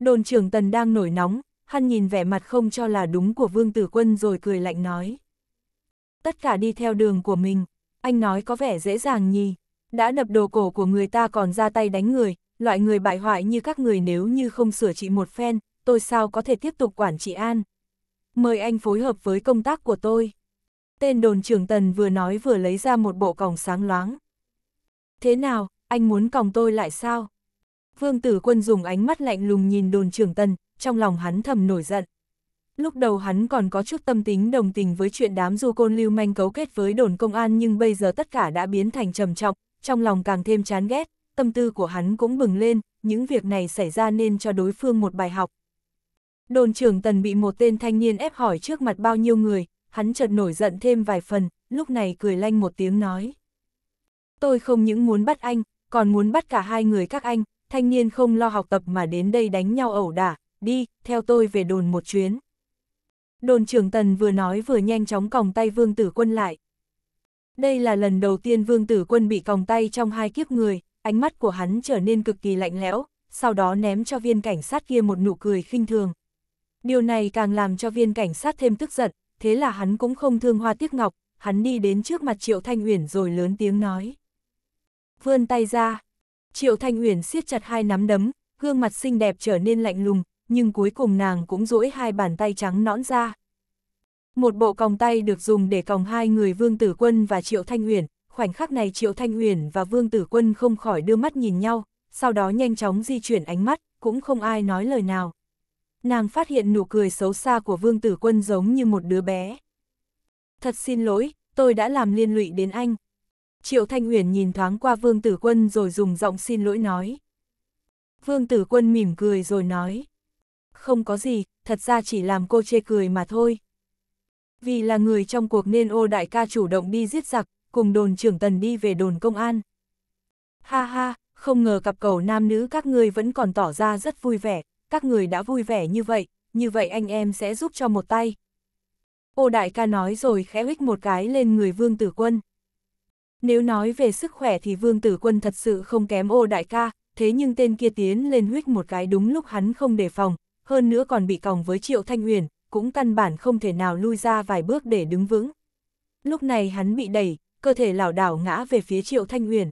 Đồn trưởng tần đang nổi nóng, hắn nhìn vẻ mặt không cho là đúng của Vương Tử Quân rồi cười lạnh nói. Tất cả đi theo đường của mình, anh nói có vẻ dễ dàng nhì, đã đập đồ cổ của người ta còn ra tay đánh người, loại người bại hoại như các người nếu như không sửa trị một phen, tôi sao có thể tiếp tục quản trị an. Mời anh phối hợp với công tác của tôi. Tên đồn trưởng tần vừa nói vừa lấy ra một bộ còng sáng loáng. Thế nào, anh muốn còng tôi lại sao? Vương tử quân dùng ánh mắt lạnh lùng nhìn đồn trưởng tần, trong lòng hắn thầm nổi giận. Lúc đầu hắn còn có chút tâm tính đồng tình với chuyện đám du côn lưu manh cấu kết với đồn công an nhưng bây giờ tất cả đã biến thành trầm trọng, trong lòng càng thêm chán ghét, tâm tư của hắn cũng bừng lên, những việc này xảy ra nên cho đối phương một bài học, Đồn trưởng tần bị một tên thanh niên ép hỏi trước mặt bao nhiêu người, hắn chợt nổi giận thêm vài phần, lúc này cười lanh một tiếng nói. Tôi không những muốn bắt anh, còn muốn bắt cả hai người các anh, thanh niên không lo học tập mà đến đây đánh nhau ẩu đả, đi, theo tôi về đồn một chuyến. Đồn trưởng tần vừa nói vừa nhanh chóng còng tay vương tử quân lại. Đây là lần đầu tiên vương tử quân bị còng tay trong hai kiếp người, ánh mắt của hắn trở nên cực kỳ lạnh lẽo, sau đó ném cho viên cảnh sát kia một nụ cười khinh thường. Điều này càng làm cho viên cảnh sát thêm tức giận, thế là hắn cũng không thương hoa tiếc ngọc, hắn đi đến trước mặt Triệu Thanh Uyển rồi lớn tiếng nói. Vươn tay ra. Triệu Thanh Uyển siết chặt hai nắm đấm, gương mặt xinh đẹp trở nên lạnh lùng, nhưng cuối cùng nàng cũng duỗi hai bàn tay trắng nõn ra. Một bộ còng tay được dùng để còng hai người Vương Tử Quân và Triệu Thanh Uyển, khoảnh khắc này Triệu Thanh Uyển và Vương Tử Quân không khỏi đưa mắt nhìn nhau, sau đó nhanh chóng di chuyển ánh mắt, cũng không ai nói lời nào nàng phát hiện nụ cười xấu xa của Vương Tử Quân giống như một đứa bé. Thật xin lỗi, tôi đã làm liên lụy đến anh. Triệu Thanh Uyển nhìn thoáng qua Vương Tử Quân rồi dùng giọng xin lỗi nói. Vương Tử Quân mỉm cười rồi nói. Không có gì, thật ra chỉ làm cô chê cười mà thôi. Vì là người trong cuộc nên ô đại ca chủ động đi giết giặc, cùng đồn trưởng tần đi về đồn công an. Ha ha, không ngờ cặp cầu nam nữ các ngươi vẫn còn tỏ ra rất vui vẻ, các người đã vui vẻ như vậy, như vậy anh em sẽ giúp cho một tay. Ô đại ca nói rồi khẽ hích một cái lên người vương tử quân. Nếu nói về sức khỏe thì vương tử quân thật sự không kém ô đại ca, thế nhưng tên kia tiến lên huyết một cái đúng lúc hắn không đề phòng, hơn nữa còn bị còng với triệu thanh huyền, cũng căn bản không thể nào lui ra vài bước để đứng vững. Lúc này hắn bị đẩy, cơ thể lảo đảo ngã về phía triệu thanh huyền.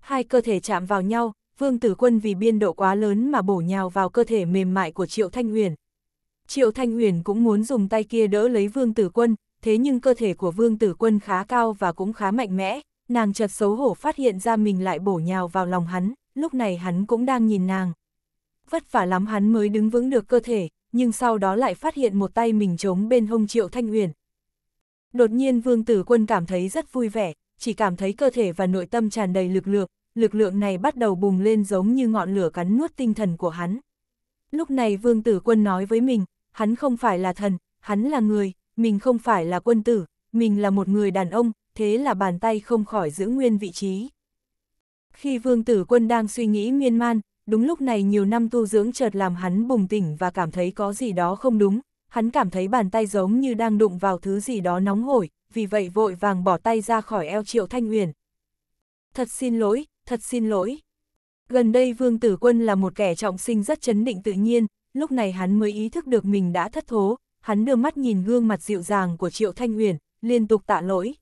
Hai cơ thể chạm vào nhau, Vương Tử Quân vì biên độ quá lớn mà bổ nhào vào cơ thể mềm mại của Triệu Thanh Huyền. Triệu Thanh Huyền cũng muốn dùng tay kia đỡ lấy Vương Tử Quân, thế nhưng cơ thể của Vương Tử Quân khá cao và cũng khá mạnh mẽ, nàng chợt xấu hổ phát hiện ra mình lại bổ nhào vào lòng hắn, lúc này hắn cũng đang nhìn nàng. Vất vả lắm hắn mới đứng vững được cơ thể, nhưng sau đó lại phát hiện một tay mình chống bên hông Triệu Thanh Huyền. Đột nhiên Vương Tử Quân cảm thấy rất vui vẻ, chỉ cảm thấy cơ thể và nội tâm tràn đầy lực lượng, lực lượng này bắt đầu bùng lên giống như ngọn lửa cắn nuốt tinh thần của hắn. Lúc này vương tử quân nói với mình, hắn không phải là thần, hắn là người, mình không phải là quân tử, mình là một người đàn ông, thế là bàn tay không khỏi giữ nguyên vị trí. Khi vương tử quân đang suy nghĩ miên man, đúng lúc này nhiều năm tu dưỡng chợt làm hắn bùng tỉnh và cảm thấy có gì đó không đúng, hắn cảm thấy bàn tay giống như đang đụng vào thứ gì đó nóng hổi, vì vậy vội vàng bỏ tay ra khỏi eo triệu thanh huyền Thật xin lỗi, thật xin lỗi. Gần đây Vương Tử Quân là một kẻ trọng sinh rất chấn định tự nhiên, lúc này hắn mới ý thức được mình đã thất thố, hắn đưa mắt nhìn gương mặt dịu dàng của Triệu Thanh Huyền, liên tục tạ lỗi.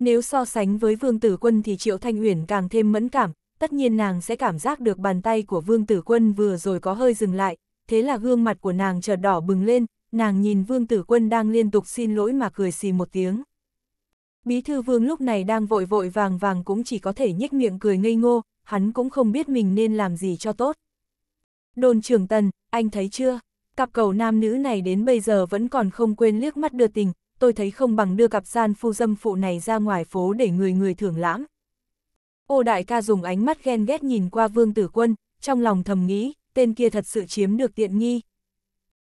Nếu so sánh với Vương Tử Quân thì Triệu Thanh Huyền càng thêm mẫn cảm, tất nhiên nàng sẽ cảm giác được bàn tay của Vương Tử Quân vừa rồi có hơi dừng lại, thế là gương mặt của nàng chợt đỏ bừng lên, nàng nhìn Vương Tử Quân đang liên tục xin lỗi mà cười xì một tiếng. Bí thư vương lúc này đang vội vội vàng vàng cũng chỉ có thể nhếch miệng cười ngây ngô, hắn cũng không biết mình nên làm gì cho tốt. Đồn trưởng tần, anh thấy chưa? Cặp cầu nam nữ này đến bây giờ vẫn còn không quên liếc mắt đưa tình, tôi thấy không bằng đưa cặp san phu dâm phụ này ra ngoài phố để người người thưởng lãm. Ô đại ca dùng ánh mắt ghen ghét nhìn qua vương tử quân, trong lòng thầm nghĩ, tên kia thật sự chiếm được tiện nghi.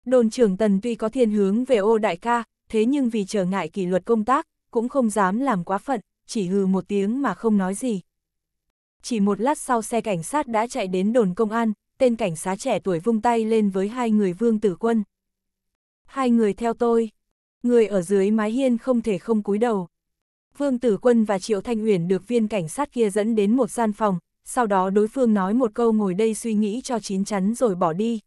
Đồn trưởng tần tuy có thiên hướng về ô đại ca, thế nhưng vì trở ngại kỷ luật công tác, cũng không dám làm quá phận, chỉ hừ một tiếng mà không nói gì. Chỉ một lát sau xe cảnh sát đã chạy đến đồn công an, tên cảnh sát trẻ tuổi vung tay lên với hai người vương tử quân. Hai người theo tôi, người ở dưới mái hiên không thể không cúi đầu. Vương tử quân và Triệu Thanh Uyển được viên cảnh sát kia dẫn đến một gian phòng, sau đó đối phương nói một câu ngồi đây suy nghĩ cho chín chắn rồi bỏ đi.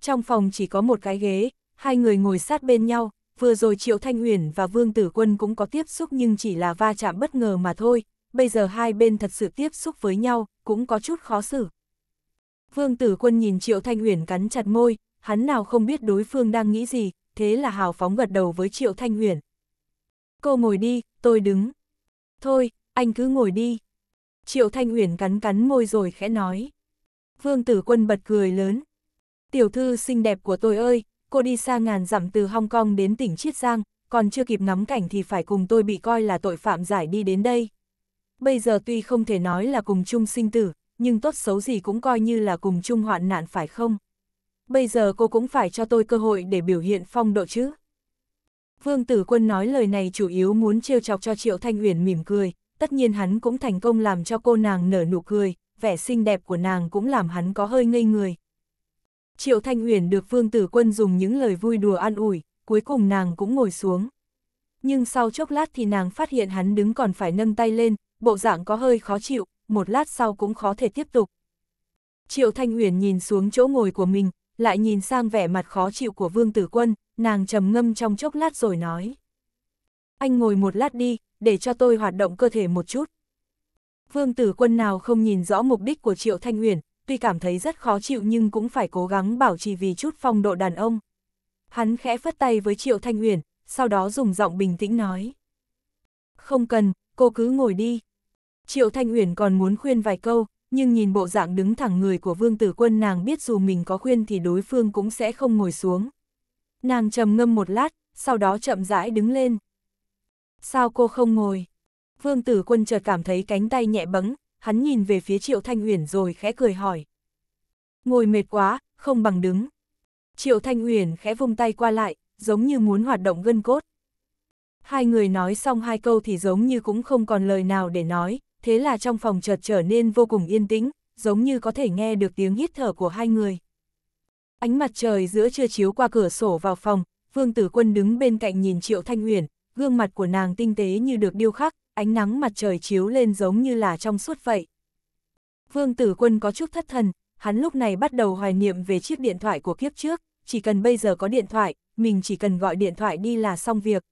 Trong phòng chỉ có một cái ghế, hai người ngồi sát bên nhau, vừa rồi Triệu Thanh Huyền và Vương Tử Quân cũng có tiếp xúc nhưng chỉ là va chạm bất ngờ mà thôi, bây giờ hai bên thật sự tiếp xúc với nhau, cũng có chút khó xử. Vương Tử Quân nhìn Triệu Thanh Huyền cắn chặt môi, hắn nào không biết đối phương đang nghĩ gì, thế là hào phóng gật đầu với Triệu Thanh Huyền. Cô ngồi đi, tôi đứng. Thôi, anh cứ ngồi đi. Triệu Thanh Huyền cắn cắn môi rồi khẽ nói. Vương Tử Quân bật cười lớn. Tiểu thư xinh đẹp của tôi ơi, cô đi xa ngàn dặm từ Hong Kong đến tỉnh Chiết Giang, còn chưa kịp ngắm cảnh thì phải cùng tôi bị coi là tội phạm giải đi đến đây. Bây giờ tuy không thể nói là cùng chung sinh tử, nhưng tốt xấu gì cũng coi như là cùng chung hoạn nạn phải không? Bây giờ cô cũng phải cho tôi cơ hội để biểu hiện phong độ chứ. Vương Tử Quân nói lời này chủ yếu muốn trêu chọc cho Triệu Thanh Uyển mỉm cười, tất nhiên hắn cũng thành công làm cho cô nàng nở nụ cười, vẻ xinh đẹp của nàng cũng làm hắn có hơi ngây người, Triệu Thanh Huyền được Vương Tử Quân dùng những lời vui đùa an ủi, cuối cùng nàng cũng ngồi xuống. Nhưng sau chốc lát thì nàng phát hiện hắn đứng còn phải nâng tay lên, bộ dạng có hơi khó chịu, một lát sau cũng khó thể tiếp tục. Triệu Thanh Huyền nhìn xuống chỗ ngồi của mình, lại nhìn sang vẻ mặt khó chịu của Vương Tử Quân, nàng trầm ngâm trong chốc lát rồi nói. Anh ngồi một lát đi, để cho tôi hoạt động cơ thể một chút. Vương Tử Quân nào không nhìn rõ mục đích của Triệu Thanh Huyền, tuy cảm thấy rất khó chịu nhưng cũng phải cố gắng bảo trì vì chút phong độ đàn ông. Hắn khẽ phất tay với Triệu Thanh Uyển, sau đó dùng giọng bình tĩnh nói. Không cần, cô cứ ngồi đi. Triệu Thanh Uyển còn muốn khuyên vài câu, nhưng nhìn bộ dạng đứng thẳng người của Vương Tử Quân nàng biết dù mình có khuyên thì đối phương cũng sẽ không ngồi xuống. Nàng trầm ngâm một lát, sau đó chậm rãi đứng lên. Sao cô không ngồi? Vương Tử Quân chợt cảm thấy cánh tay nhẹ bẫng, hắn nhìn về phía Triệu Thanh Uyển rồi khẽ cười hỏi. Ngồi mệt quá, không bằng đứng. Triệu Thanh Uyển khẽ vung tay qua lại, giống như muốn hoạt động gân cốt. Hai người nói xong hai câu thì giống như cũng không còn lời nào để nói, thế là trong phòng chợt trở nên vô cùng yên tĩnh, giống như có thể nghe được tiếng hít thở của hai người. Ánh mặt trời giữa trưa chiếu qua cửa sổ vào phòng, Vương Tử Quân đứng bên cạnh nhìn Triệu Thanh Uyển, gương mặt của nàng tinh tế như được điêu khắc, ánh nắng mặt trời chiếu lên giống như là trong suốt vậy. Vương Tử Quân có chút thất thần, hắn lúc này bắt đầu hoài niệm về chiếc điện thoại của kiếp trước, chỉ cần bây giờ có điện thoại, mình chỉ cần gọi điện thoại đi là xong việc.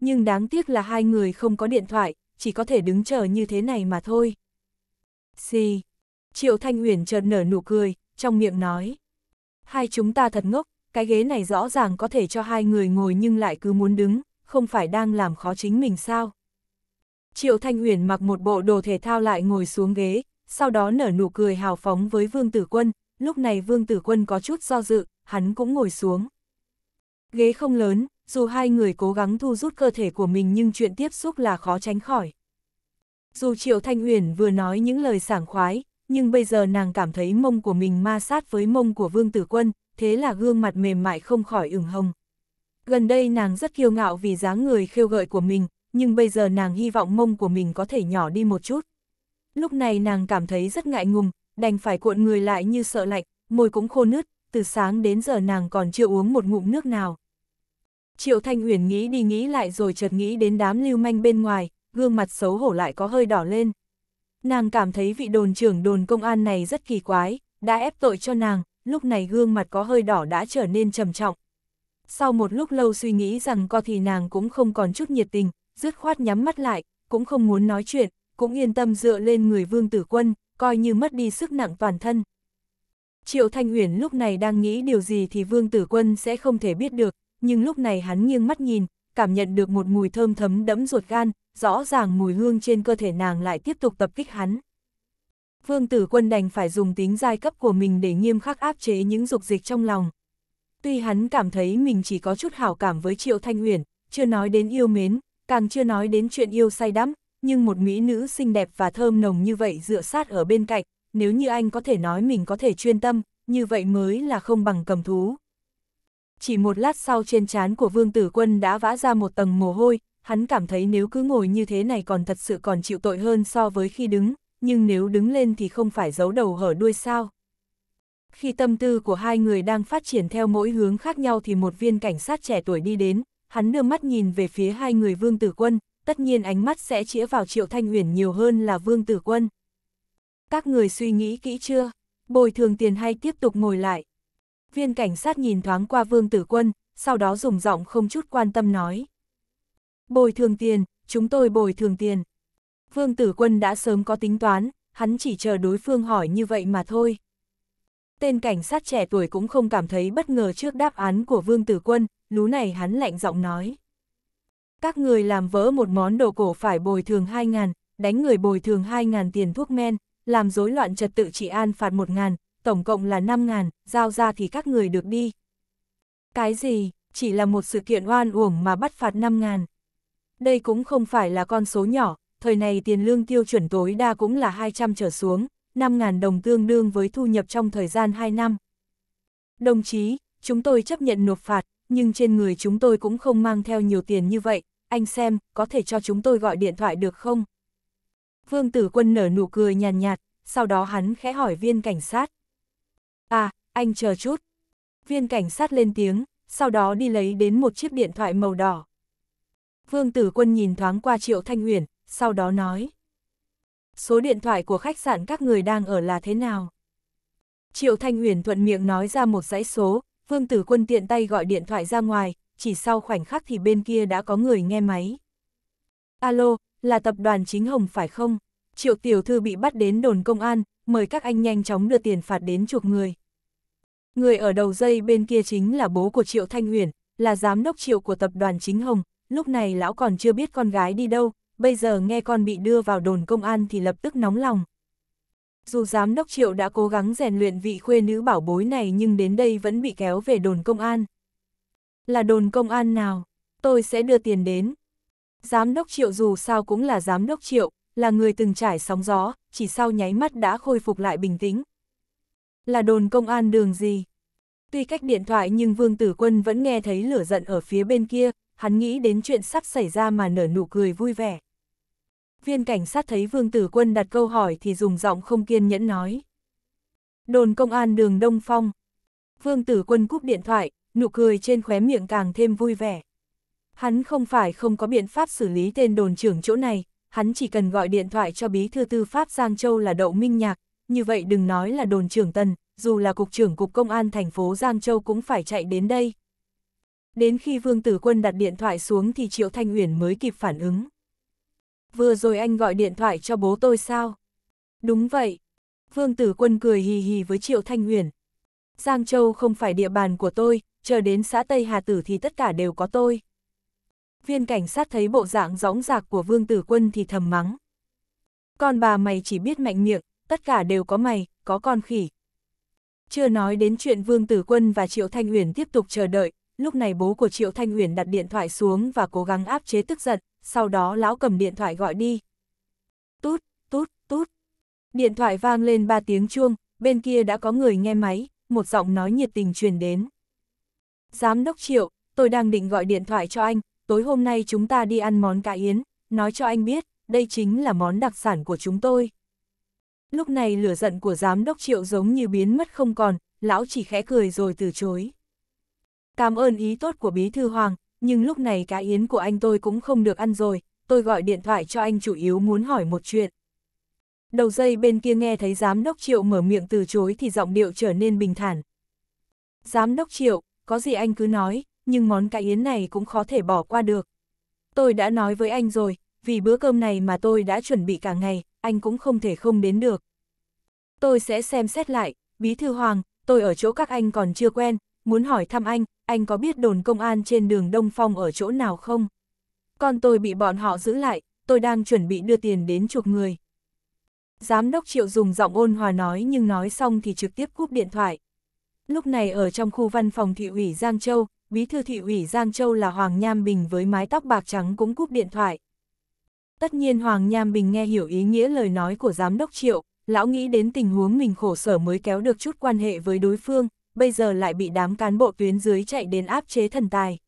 Nhưng đáng tiếc là hai người không có điện thoại, chỉ có thể đứng chờ như thế này mà thôi. Xì. Triệu Thanh Huyền chợt nở nụ cười, trong miệng nói. Hai chúng ta thật ngốc, cái ghế này rõ ràng có thể cho hai người ngồi nhưng lại cứ muốn đứng, không phải đang làm khó chính mình sao? Triệu Thanh Huyền mặc một bộ đồ thể thao lại ngồi xuống ghế, sau đó nở nụ cười hào phóng với Vương Tử Quân, lúc này Vương Tử Quân có chút do dự, hắn cũng ngồi xuống. Ghế không lớn, dù hai người cố gắng thu rút cơ thể của mình nhưng chuyện tiếp xúc là khó tránh khỏi. Dù Triệu Thanh Huyền vừa nói những lời sảng khoái, nhưng bây giờ nàng cảm thấy mông của mình ma sát với mông của Vương Tử Quân, thế là gương mặt mềm mại không khỏi ửng hồng. Gần đây nàng rất kiêu ngạo vì dáng người khêu gợi của mình, nhưng bây giờ nàng hy vọng mông của mình có thể nhỏ đi một chút. Lúc này nàng cảm thấy rất ngại ngùng, đành phải cuộn người lại như sợ lạnh, môi cũng khô nứt, từ sáng đến giờ nàng còn chưa uống một ngụm nước nào. Triệu Thanh Uyển nghĩ đi nghĩ lại rồi chợt nghĩ đến đám lưu manh bên ngoài, gương mặt xấu hổ lại có hơi đỏ lên. Nàng cảm thấy vị đồn trưởng đồn công an này rất kỳ quái, đã ép tội cho nàng, lúc này gương mặt có hơi đỏ đã trở nên trầm trọng. Sau một lúc lâu suy nghĩ rằng co thì nàng cũng không còn chút nhiệt tình, dứt khoát nhắm mắt lại, cũng không muốn nói chuyện, cũng yên tâm dựa lên người vương tử quân, coi như mất đi sức nặng toàn thân. Triệu Thanh Uyển lúc này đang nghĩ điều gì thì vương tử quân sẽ không thể biết được, nhưng lúc này hắn nghiêng mắt nhìn, cảm nhận được một mùi thơm thấm đẫm ruột gan, rõ ràng mùi hương trên cơ thể nàng lại tiếp tục tập kích hắn. Vương tử quân đành phải dùng tính giai cấp của mình để nghiêm khắc áp chế những dục dịch trong lòng. Tuy hắn cảm thấy mình chỉ có chút hảo cảm với Triệu Thanh Uyển, chưa nói đến yêu mến, càng chưa nói đến chuyện yêu say đắm, nhưng một mỹ nữ xinh đẹp và thơm nồng như vậy dựa sát ở bên cạnh, nếu như anh có thể nói mình có thể chuyên tâm, như vậy mới là không bằng cầm thú. Chỉ một lát sau trên trán của Vương Tử Quân đã vã ra một tầng mồ hôi, hắn cảm thấy nếu cứ ngồi như thế này còn thật sự còn chịu tội hơn so với khi đứng, nhưng nếu đứng lên thì không phải giấu đầu hở đuôi sao. Khi tâm tư của hai người đang phát triển theo mỗi hướng khác nhau thì một viên cảnh sát trẻ tuổi đi đến, hắn đưa mắt nhìn về phía hai người Vương Tử Quân, tất nhiên ánh mắt sẽ chĩa vào Triệu Thanh huyền nhiều hơn là Vương Tử Quân. Các người suy nghĩ kỹ chưa? Bồi thường tiền hay tiếp tục ngồi lại? Viên cảnh sát nhìn thoáng qua Vương Tử Quân, sau đó dùng giọng không chút quan tâm nói. Bồi thường tiền, chúng tôi bồi thường tiền. Vương Tử Quân đã sớm có tính toán, hắn chỉ chờ đối phương hỏi như vậy mà thôi. Tên cảnh sát trẻ tuổi cũng không cảm thấy bất ngờ trước đáp án của Vương Tử Quân, lú này hắn lạnh giọng nói. Các người làm vỡ một món đồ cổ phải bồi thường 2.000, đánh người bồi thường 2.000 tiền thuốc men, làm rối loạn trật tự trị an phạt 1.000, tổng cộng là 5.000, giao ra thì các người được đi. Cái gì, chỉ là một sự kiện oan uổng mà bắt phạt 5.000. Đây cũng không phải là con số nhỏ, thời này tiền lương tiêu chuẩn tối đa cũng là 200 trở xuống, 5.000 đồng tương đương với thu nhập trong thời gian 2 năm. Đồng chí, chúng tôi chấp nhận nộp phạt, nhưng trên người chúng tôi cũng không mang theo nhiều tiền như vậy, anh xem, có thể cho chúng tôi gọi điện thoại được không? Vương Tử Quân nở nụ cười nhàn nhạt, nhạt, sau đó hắn khẽ hỏi viên cảnh sát. À, anh chờ chút. Viên cảnh sát lên tiếng, sau đó đi lấy đến một chiếc điện thoại màu đỏ. Vương Tử Quân nhìn thoáng qua Triệu Thanh Huyền, sau đó nói số điện thoại của khách sạn các người đang ở là thế nào? Triệu Thanh Huyền thuận miệng nói ra một dãy số, Vương Tử Quân tiện tay gọi điện thoại ra ngoài, chỉ sau khoảnh khắc thì bên kia đã có người nghe máy. Alo, là tập đoàn chính Hồng phải không? Triệu Tiểu Thư bị bắt đến đồn công an, mời các anh nhanh chóng đưa tiền phạt đến chuộc người. Người ở đầu dây bên kia chính là bố của Triệu Thanh Huyền, là giám đốc triệu của tập đoàn chính Hồng, lúc này lão còn chưa biết con gái đi đâu, bây giờ nghe con bị đưa vào đồn công an thì lập tức nóng lòng. Dù giám đốc triệu đã cố gắng rèn luyện vị khuê nữ bảo bối này nhưng đến đây vẫn bị kéo về đồn công an. Là đồn công an nào? Tôi sẽ đưa tiền đến. Giám đốc triệu dù sao cũng là giám đốc triệu, là người từng trải sóng gió, chỉ sau nháy mắt đã khôi phục lại bình tĩnh. Là đồn công an đường gì? Tuy cách điện thoại nhưng Vương Tử Quân vẫn nghe thấy lửa giận ở phía bên kia, hắn nghĩ đến chuyện sắp xảy ra mà nở nụ cười vui vẻ viên cảnh sát thấy Vương Tử Quân đặt câu hỏi thì dùng giọng không kiên nhẫn nói. Đồn công an đường Đông Phong. Vương Tử Quân cúp điện thoại, nụ cười trên khóe miệng càng thêm vui vẻ. Hắn không phải không có biện pháp xử lý tên đồn trưởng chỗ này, hắn chỉ cần gọi điện thoại cho bí thư tư pháp Giang Châu là Đậu Minh Nhạc, như vậy đừng nói là đồn trưởng Tân, dù là cục trưởng cục công an thành phố Giang Châu cũng phải chạy đến đây. Đến khi Vương Tử Quân đặt điện thoại xuống thì Triệu Thanh Uyển mới kịp phản ứng vừa rồi anh gọi điện thoại cho bố tôi sao? Đúng vậy. Vương Tử Quân cười hì hì với Triệu Thanh Huyền. Giang Châu không phải địa bàn của tôi, chờ đến xã Tây Hà Tử thì tất cả đều có tôi. Viên cảnh sát thấy bộ dạng gióng giạc của Vương Tử Quân thì thầm mắng. Con bà mày chỉ biết mạnh miệng, tất cả đều có mày, có con khỉ. Chưa nói đến chuyện Vương Tử Quân và Triệu Thanh Huyền tiếp tục chờ đợi, lúc này bố của Triệu Thanh Huyền đặt điện thoại xuống và cố gắng áp chế tức giận, sau đó lão cầm điện thoại gọi đi. Tút, tút, tút. Điện thoại vang lên ba tiếng chuông, bên kia đã có người nghe máy, một giọng nói nhiệt tình truyền đến. Giám đốc Triệu, tôi đang định gọi điện thoại cho anh, tối hôm nay chúng ta đi ăn món cá yến, nói cho anh biết, đây chính là món đặc sản của chúng tôi. Lúc này lửa giận của giám đốc Triệu giống như biến mất không còn, lão chỉ khẽ cười rồi từ chối. Cảm ơn ý tốt của Bí Thư Hoàng, nhưng lúc này cá yến của anh tôi cũng không được ăn rồi, tôi gọi điện thoại cho anh chủ yếu muốn hỏi một chuyện. Đầu dây bên kia nghe thấy Giám đốc Triệu mở miệng từ chối thì giọng điệu trở nên bình thản. Giám đốc Triệu, có gì anh cứ nói, nhưng món cá yến này cũng khó thể bỏ qua được. Tôi đã nói với anh rồi, vì bữa cơm này mà tôi đã chuẩn bị cả ngày, anh cũng không thể không đến được. Tôi sẽ xem xét lại, Bí Thư Hoàng, tôi ở chỗ các anh còn chưa quen, muốn hỏi thăm anh, anh có biết đồn công an trên đường Đông Phong ở chỗ nào không? Con tôi bị bọn họ giữ lại, tôi đang chuẩn bị đưa tiền đến chuộc người. Giám đốc Triệu dùng giọng ôn hòa nói nhưng nói xong thì trực tiếp cúp điện thoại. Lúc này ở trong khu văn phòng thị ủy Giang Châu, bí thư thị ủy Giang Châu là Hoàng Nham Bình với mái tóc bạc trắng cũng cúp điện thoại. Tất nhiên Hoàng Nham Bình nghe hiểu ý nghĩa lời nói của giám đốc Triệu, lão nghĩ đến tình huống mình khổ sở mới kéo được chút quan hệ với đối phương, bây giờ lại bị đám cán bộ tuyến dưới chạy đến áp chế thần tài.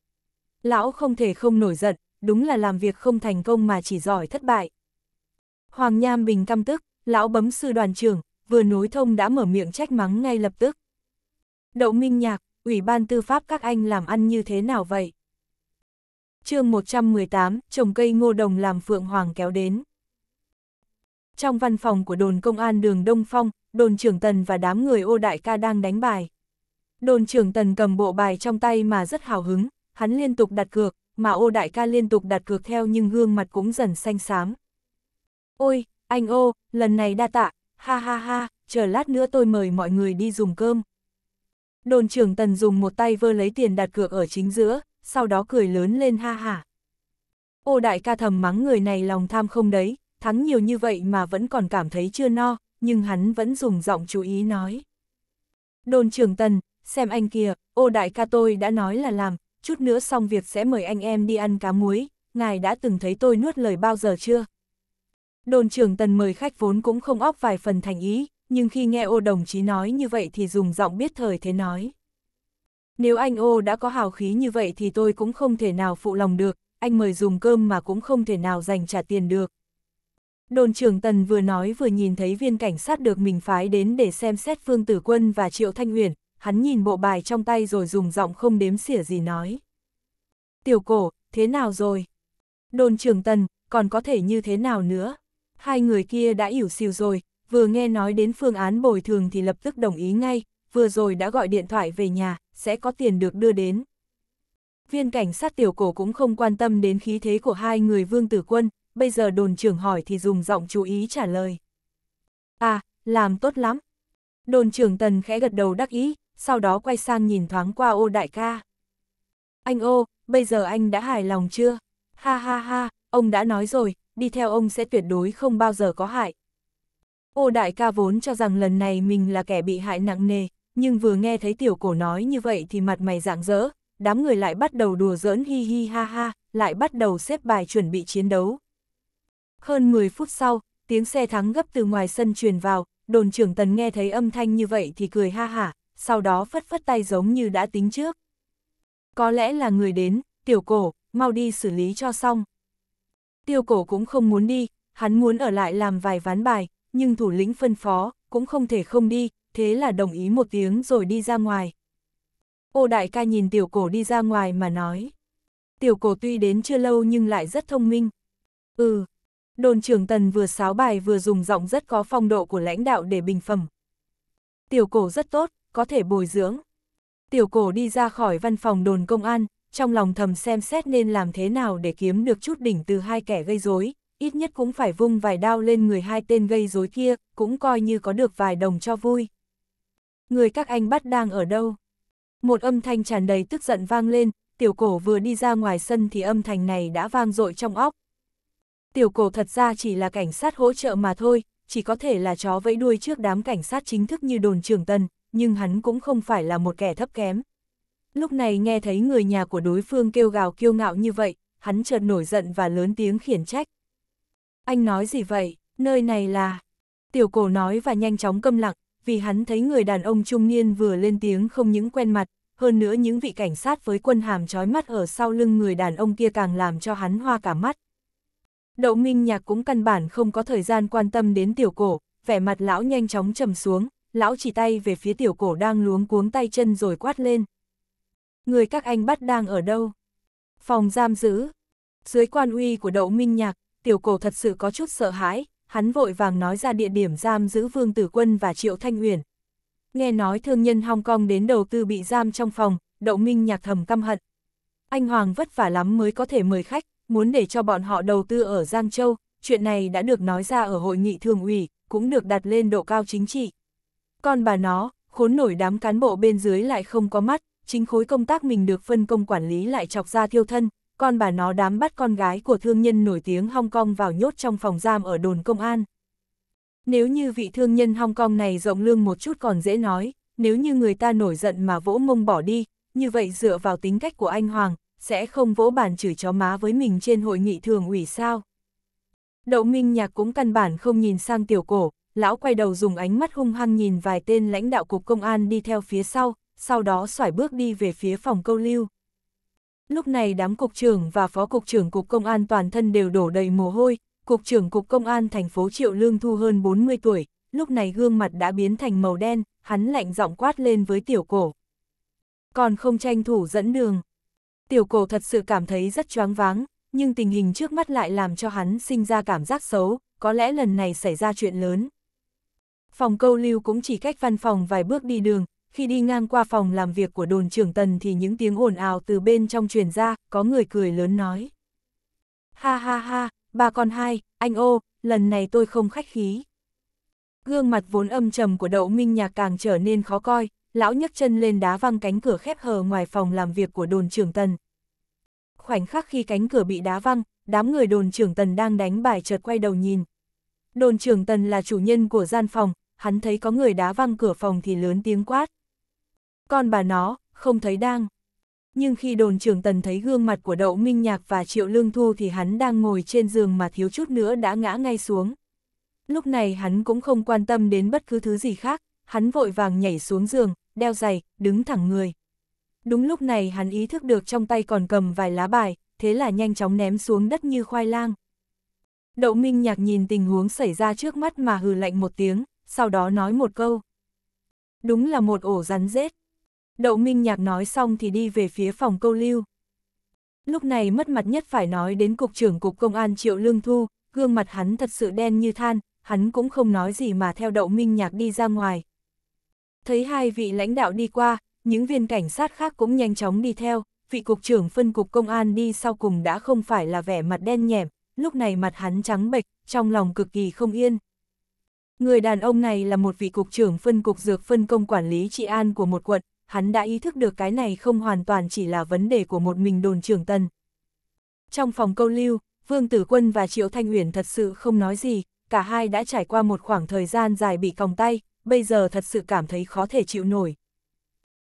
Lão không thể không nổi giận, đúng là làm việc không thành công mà chỉ giỏi thất bại. Hoàng Nham Bình căm tức, lão bấm sư đoàn trưởng, vừa nối thông đã mở miệng trách mắng ngay lập tức. Đậu Minh Nhạc, Ủy ban Tư pháp các anh làm ăn như thế nào vậy? chương 118, trồng cây ngô đồng làm Phượng Hoàng kéo đến. Trong văn phòng của đồn công an đường Đông Phong, đồn trưởng Tần và đám người ô đại ca đang đánh bài. Đồn trưởng tần cầm bộ bài trong tay mà rất hào hứng, hắn liên tục đặt cược, mà ô đại ca liên tục đặt cược theo nhưng gương mặt cũng dần xanh xám. Ôi, anh ô, lần này đa tạ, ha ha ha, chờ lát nữa tôi mời mọi người đi dùng cơm. Đồn trưởng tần dùng một tay vơ lấy tiền đặt cược ở chính giữa, sau đó cười lớn lên ha ha. Ô đại ca thầm mắng người này lòng tham không đấy, thắng nhiều như vậy mà vẫn còn cảm thấy chưa no, nhưng hắn vẫn dùng giọng chú ý nói. Đồn trưởng tần, xem anh kia, ô đại ca tôi đã nói là làm, chút nữa xong việc sẽ mời anh em đi ăn cá muối, ngài đã từng thấy tôi nuốt lời bao giờ chưa? Đồn trưởng tần mời khách vốn cũng không óc vài phần thành ý, nhưng khi nghe ô đồng chí nói như vậy thì dùng giọng biết thời thế nói. Nếu anh ô đã có hào khí như vậy thì tôi cũng không thể nào phụ lòng được, anh mời dùng cơm mà cũng không thể nào dành trả tiền được. Đồn trưởng Tần vừa nói vừa nhìn thấy viên cảnh sát được mình phái đến để xem xét Phương Tử Quân và Triệu Thanh huyền hắn nhìn bộ bài trong tay rồi dùng giọng không đếm xỉa gì nói. Tiểu cổ, thế nào rồi? Đồn trưởng tần, còn có thể như thế nào nữa? Hai người kia đã ỉu xìu rồi, vừa nghe nói đến phương án bồi thường thì lập tức đồng ý ngay, vừa rồi đã gọi điện thoại về nhà, sẽ có tiền được đưa đến. Viên cảnh sát tiểu cổ cũng không quan tâm đến khí thế của hai người vương tử quân, bây giờ đồn trưởng hỏi thì dùng giọng chú ý trả lời. À, làm tốt lắm. Đồn trưởng tần khẽ gật đầu đắc ý, sau đó quay sang nhìn thoáng qua ô đại ca. Anh ô, bây giờ anh đã hài lòng chưa? Ha ha ha, ông đã nói rồi, đi theo ông sẽ tuyệt đối không bao giờ có hại. Ô đại ca vốn cho rằng lần này mình là kẻ bị hại nặng nề, nhưng vừa nghe thấy tiểu cổ nói như vậy thì mặt mày rạng rỡ, đám người lại bắt đầu đùa giỡn hi hi ha ha, lại bắt đầu xếp bài chuẩn bị chiến đấu. Hơn 10 phút sau, tiếng xe thắng gấp từ ngoài sân truyền vào, đồn trưởng tần nghe thấy âm thanh như vậy thì cười ha hả, sau đó phất phất tay giống như đã tính trước. Có lẽ là người đến, tiểu cổ, mau đi xử lý cho xong. Tiêu cổ cũng không muốn đi, hắn muốn ở lại làm vài ván bài, nhưng thủ lĩnh phân phó, cũng không thể không đi, thế là đồng ý một tiếng rồi đi ra ngoài. Ô đại ca nhìn tiểu cổ đi ra ngoài mà nói. Tiểu cổ tuy đến chưa lâu nhưng lại rất thông minh. Ừ, đồn trưởng tần vừa sáo bài vừa dùng giọng rất có phong độ của lãnh đạo để bình phẩm. Tiểu cổ rất tốt, có thể bồi dưỡng. Tiểu cổ đi ra khỏi văn phòng đồn công an, trong lòng thầm xem xét nên làm thế nào để kiếm được chút đỉnh từ hai kẻ gây rối, ít nhất cũng phải vung vài đao lên người hai tên gây rối kia, cũng coi như có được vài đồng cho vui. Người các anh bắt đang ở đâu? Một âm thanh tràn đầy tức giận vang lên, tiểu cổ vừa đi ra ngoài sân thì âm thanh này đã vang dội trong óc. Tiểu cổ thật ra chỉ là cảnh sát hỗ trợ mà thôi, chỉ có thể là chó vẫy đuôi trước đám cảnh sát chính thức như đồn trưởng tân, nhưng hắn cũng không phải là một kẻ thấp kém. Lúc này nghe thấy người nhà của đối phương kêu gào kiêu ngạo như vậy, hắn chợt nổi giận và lớn tiếng khiển trách. Anh nói gì vậy, nơi này là... Tiểu cổ nói và nhanh chóng câm lặng, vì hắn thấy người đàn ông trung niên vừa lên tiếng không những quen mặt, hơn nữa những vị cảnh sát với quân hàm trói mắt ở sau lưng người đàn ông kia càng làm cho hắn hoa cả mắt. Đậu Minh Nhạc cũng căn bản không có thời gian quan tâm đến tiểu cổ, vẻ mặt lão nhanh chóng trầm xuống, lão chỉ tay về phía tiểu cổ đang luống cuống tay chân rồi quát lên. Người các anh bắt đang ở đâu? Phòng giam giữ. Dưới quan uy của đậu minh nhạc, tiểu cổ thật sự có chút sợ hãi, hắn vội vàng nói ra địa điểm giam giữ Vương Tử Quân và Triệu Thanh Uyển. Nghe nói thương nhân Hong Kong đến đầu tư bị giam trong phòng, đậu minh nhạc thầm căm hận. Anh Hoàng vất vả lắm mới có thể mời khách, muốn để cho bọn họ đầu tư ở Giang Châu, chuyện này đã được nói ra ở hội nghị thường ủy, cũng được đặt lên độ cao chính trị con bà nó, khốn nổi đám cán bộ bên dưới lại không có mắt, chính khối công tác mình được phân công quản lý lại chọc ra thiêu thân, con bà nó đám bắt con gái của thương nhân nổi tiếng Hong Kong vào nhốt trong phòng giam ở đồn công an. Nếu như vị thương nhân Hong Kong này rộng lương một chút còn dễ nói, nếu như người ta nổi giận mà vỗ mông bỏ đi, như vậy dựa vào tính cách của anh Hoàng, sẽ không vỗ bàn chửi chó má với mình trên hội nghị thường ủy sao. Đậu Minh Nhạc cũng căn bản không nhìn sang tiểu cổ, lão quay đầu dùng ánh mắt hung hăng nhìn vài tên lãnh đạo cục công an đi theo phía sau, sau đó xoải bước đi về phía phòng câu lưu. Lúc này đám cục trưởng và phó cục trưởng cục công an toàn thân đều đổ đầy mồ hôi, cục trưởng cục công an thành phố Triệu Lương Thu hơn 40 tuổi, lúc này gương mặt đã biến thành màu đen, hắn lạnh giọng quát lên với tiểu cổ. Còn không tranh thủ dẫn đường. Tiểu cổ thật sự cảm thấy rất choáng váng, nhưng tình hình trước mắt lại làm cho hắn sinh ra cảm giác xấu, có lẽ lần này xảy ra chuyện lớn. Phòng câu lưu cũng chỉ cách văn phòng vài bước đi đường, khi đi ngang qua phòng làm việc của đồn trưởng tần thì những tiếng ồn ào từ bên trong truyền ra, có người cười lớn nói. Ha ha ha, bà con hai, anh ô, lần này tôi không khách khí. Gương mặt vốn âm trầm của đậu minh nhạc càng trở nên khó coi, lão nhấc chân lên đá văng cánh cửa khép hờ ngoài phòng làm việc của đồn trưởng tần. Khoảnh khắc khi cánh cửa bị đá văng, đám người đồn trưởng tần đang đánh bài chợt quay đầu nhìn, Đồn trưởng Tần là chủ nhân của gian phòng, hắn thấy có người đá văng cửa phòng thì lớn tiếng quát. Con bà nó, không thấy đang. Nhưng khi đồn trưởng Tần thấy gương mặt của Đậu Minh Nhạc và Triệu Lương Thu thì hắn đang ngồi trên giường mà thiếu chút nữa đã ngã ngay xuống. Lúc này hắn cũng không quan tâm đến bất cứ thứ gì khác, hắn vội vàng nhảy xuống giường, đeo giày, đứng thẳng người. Đúng lúc này hắn ý thức được trong tay còn cầm vài lá bài, thế là nhanh chóng ném xuống đất như khoai lang. Đậu Minh Nhạc nhìn tình huống xảy ra trước mắt mà hừ lạnh một tiếng, sau đó nói một câu. Đúng là một ổ rắn rết. Đậu Minh Nhạc nói xong thì đi về phía phòng câu lưu. Lúc này mất mặt nhất phải nói đến Cục trưởng Cục Công an Triệu Lương Thu, gương mặt hắn thật sự đen như than, hắn cũng không nói gì mà theo Đậu Minh Nhạc đi ra ngoài. Thấy hai vị lãnh đạo đi qua, những viên cảnh sát khác cũng nhanh chóng đi theo, vị Cục trưởng phân Cục Công an đi sau cùng đã không phải là vẻ mặt đen nhẻm, lúc này mặt hắn trắng bệch, trong lòng cực kỳ không yên. Người đàn ông này là một vị cục trưởng phân cục dược phân công quản lý trị an của một quận, hắn đã ý thức được cái này không hoàn toàn chỉ là vấn đề của một mình đồn trưởng tân. Trong phòng câu lưu, Vương Tử Quân và Triệu Thanh Uyển thật sự không nói gì, cả hai đã trải qua một khoảng thời gian dài bị còng tay, bây giờ thật sự cảm thấy khó thể chịu nổi.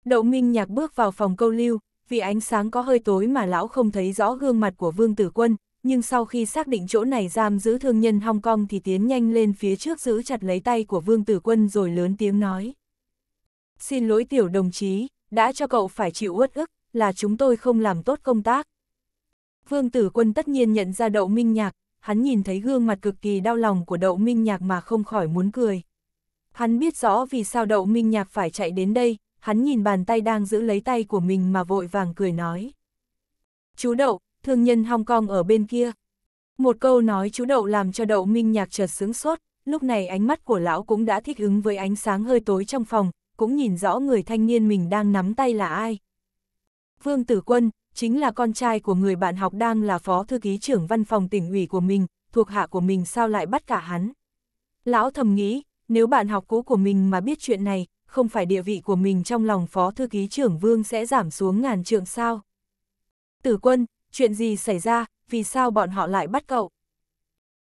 Đậu Minh Nhạc bước vào phòng câu lưu, vì ánh sáng có hơi tối mà lão không thấy rõ gương mặt của Vương Tử Quân, nhưng sau khi xác định chỗ này giam giữ thương nhân Hong Kong thì tiến nhanh lên phía trước giữ chặt lấy tay của Vương Tử Quân rồi lớn tiếng nói. Xin lỗi tiểu đồng chí, đã cho cậu phải chịu uất ức, là chúng tôi không làm tốt công tác. Vương Tử Quân tất nhiên nhận ra Đậu Minh Nhạc, hắn nhìn thấy gương mặt cực kỳ đau lòng của Đậu Minh Nhạc mà không khỏi muốn cười. Hắn biết rõ vì sao Đậu Minh Nhạc phải chạy đến đây, hắn nhìn bàn tay đang giữ lấy tay của mình mà vội vàng cười nói. Chú Đậu, thương nhân Hong Kong ở bên kia. Một câu nói chú đậu làm cho đậu minh nhạc chợt sướng sốt, lúc này ánh mắt của lão cũng đã thích ứng với ánh sáng hơi tối trong phòng, cũng nhìn rõ người thanh niên mình đang nắm tay là ai. Vương Tử Quân, chính là con trai của người bạn học đang là phó thư ký trưởng văn phòng tỉnh ủy của mình, thuộc hạ của mình sao lại bắt cả hắn. Lão thầm nghĩ, nếu bạn học cũ của mình mà biết chuyện này, không phải địa vị của mình trong lòng phó thư ký trưởng vương sẽ giảm xuống ngàn trượng sao. Tử quân, chuyện gì xảy ra, vì sao bọn họ lại bắt cậu.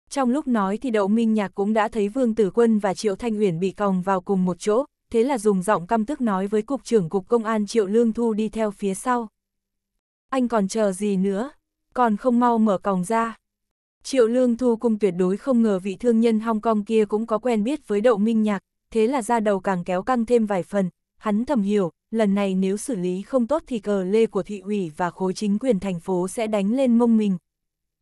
Trong lúc nói thì Đậu Minh Nhạc cũng đã thấy Vương Tử Quân và Triệu Thanh Uyển bị còng vào cùng một chỗ, thế là dùng giọng căm tức nói với Cục trưởng Cục Công an Triệu Lương Thu đi theo phía sau. Anh còn chờ gì nữa, còn không mau mở còng ra. Triệu Lương Thu cung tuyệt đối không ngờ vị thương nhân Hong Kong kia cũng có quen biết với Đậu Minh Nhạc, thế là ra đầu càng kéo căng thêm vài phần, hắn thầm hiểu, lần này nếu xử lý không tốt thì cờ lê của thị ủy và khối chính quyền thành phố sẽ đánh lên mông mình.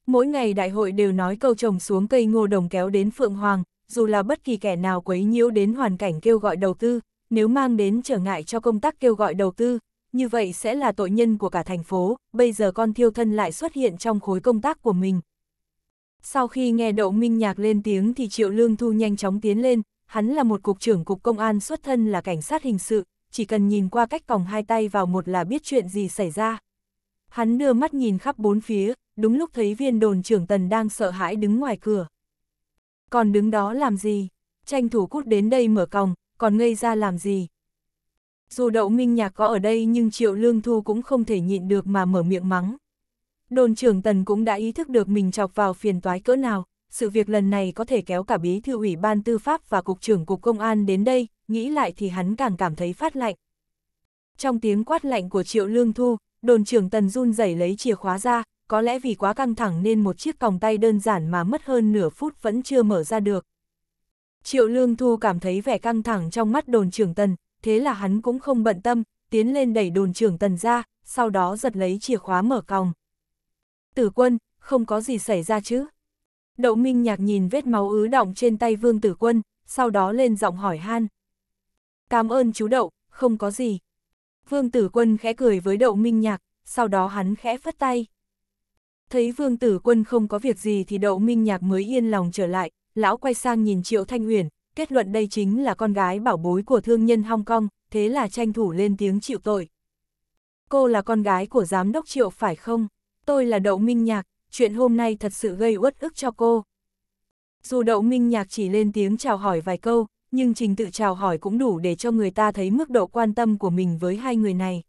Mỗi ngày đại hội đều nói câu trồng xuống cây ngô đồng kéo đến Phượng Hoàng, dù là bất kỳ kẻ nào quấy nhiễu đến hoàn cảnh kêu gọi đầu tư, nếu mang đến trở ngại cho công tác kêu gọi đầu tư, như vậy sẽ là tội nhân của cả thành phố, bây giờ con thiêu thân lại xuất hiện trong khối công tác của mình. Sau khi nghe Đậu Minh Nhạc lên tiếng thì Triệu Lương Thu nhanh chóng tiến lên, hắn là một cục trưởng cục công an xuất thân là cảnh sát hình sự, chỉ cần nhìn qua cách còng hai tay vào một là biết chuyện gì xảy ra. Hắn đưa mắt nhìn khắp bốn phía, đúng lúc thấy viên đồn trưởng tần đang sợ hãi đứng ngoài cửa. Còn đứng đó làm gì? Tranh thủ cút đến đây mở còng, còn ngây ra làm gì? Dù đậu minh nhạc có ở đây nhưng triệu lương thu cũng không thể nhịn được mà mở miệng mắng. Đồn trưởng tần cũng đã ý thức được mình chọc vào phiền toái cỡ nào, sự việc lần này có thể kéo cả bí thư ủy ban tư pháp và cục trưởng cục công an đến đây, nghĩ lại thì hắn càng cảm thấy phát lạnh. Trong tiếng quát lạnh của Triệu Lương Thu, đồn trưởng Tần run rẩy lấy chìa khóa ra, có lẽ vì quá căng thẳng nên một chiếc còng tay đơn giản mà mất hơn nửa phút vẫn chưa mở ra được. Triệu Lương Thu cảm thấy vẻ căng thẳng trong mắt đồn trưởng Tần, thế là hắn cũng không bận tâm, tiến lên đẩy đồn trưởng Tần ra, sau đó giật lấy chìa khóa mở còng. Tử quân, không có gì xảy ra chứ. Đậu Minh Nhạc nhìn vết máu ứ động trên tay Vương Tử Quân, sau đó lên giọng hỏi han. Cảm ơn chú Đậu, không có gì. Vương Tử Quân khẽ cười với Đậu Minh Nhạc, sau đó hắn khẽ phất tay. Thấy Vương Tử Quân không có việc gì thì Đậu Minh Nhạc mới yên lòng trở lại, lão quay sang nhìn Triệu Thanh Uyển, kết luận đây chính là con gái bảo bối của thương nhân Hong Kong, thế là tranh thủ lên tiếng chịu tội. Cô là con gái của giám đốc Triệu phải không? Tôi là Đậu Minh Nhạc, chuyện hôm nay thật sự gây uất ức cho cô. Dù Đậu Minh Nhạc chỉ lên tiếng chào hỏi vài câu, nhưng trình tự chào hỏi cũng đủ để cho người ta thấy mức độ quan tâm của mình với hai người này.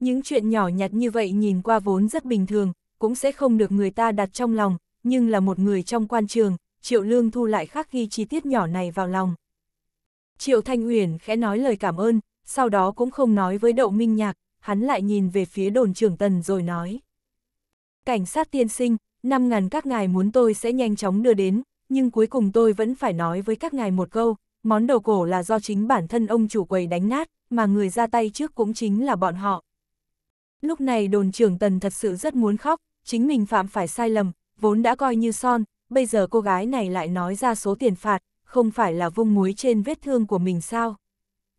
Những chuyện nhỏ nhặt như vậy nhìn qua vốn rất bình thường, cũng sẽ không được người ta đặt trong lòng, nhưng là một người trong quan trường, Triệu Lương Thu lại khắc ghi chi tiết nhỏ này vào lòng. Triệu Thanh Uyển khẽ nói lời cảm ơn, sau đó cũng không nói với Đậu Minh Nhạc, hắn lại nhìn về phía đồn trưởng Tần rồi nói. Cảnh sát tiên sinh, năm ngàn các ngài muốn tôi sẽ nhanh chóng đưa đến, nhưng cuối cùng tôi vẫn phải nói với các ngài một câu, món đồ cổ là do chính bản thân ông chủ quầy đánh nát, mà người ra tay trước cũng chính là bọn họ. Lúc này đồn trưởng Tần thật sự rất muốn khóc, chính mình phạm phải sai lầm, vốn đã coi như son, bây giờ cô gái này lại nói ra số tiền phạt, không phải là vung muối trên vết thương của mình sao.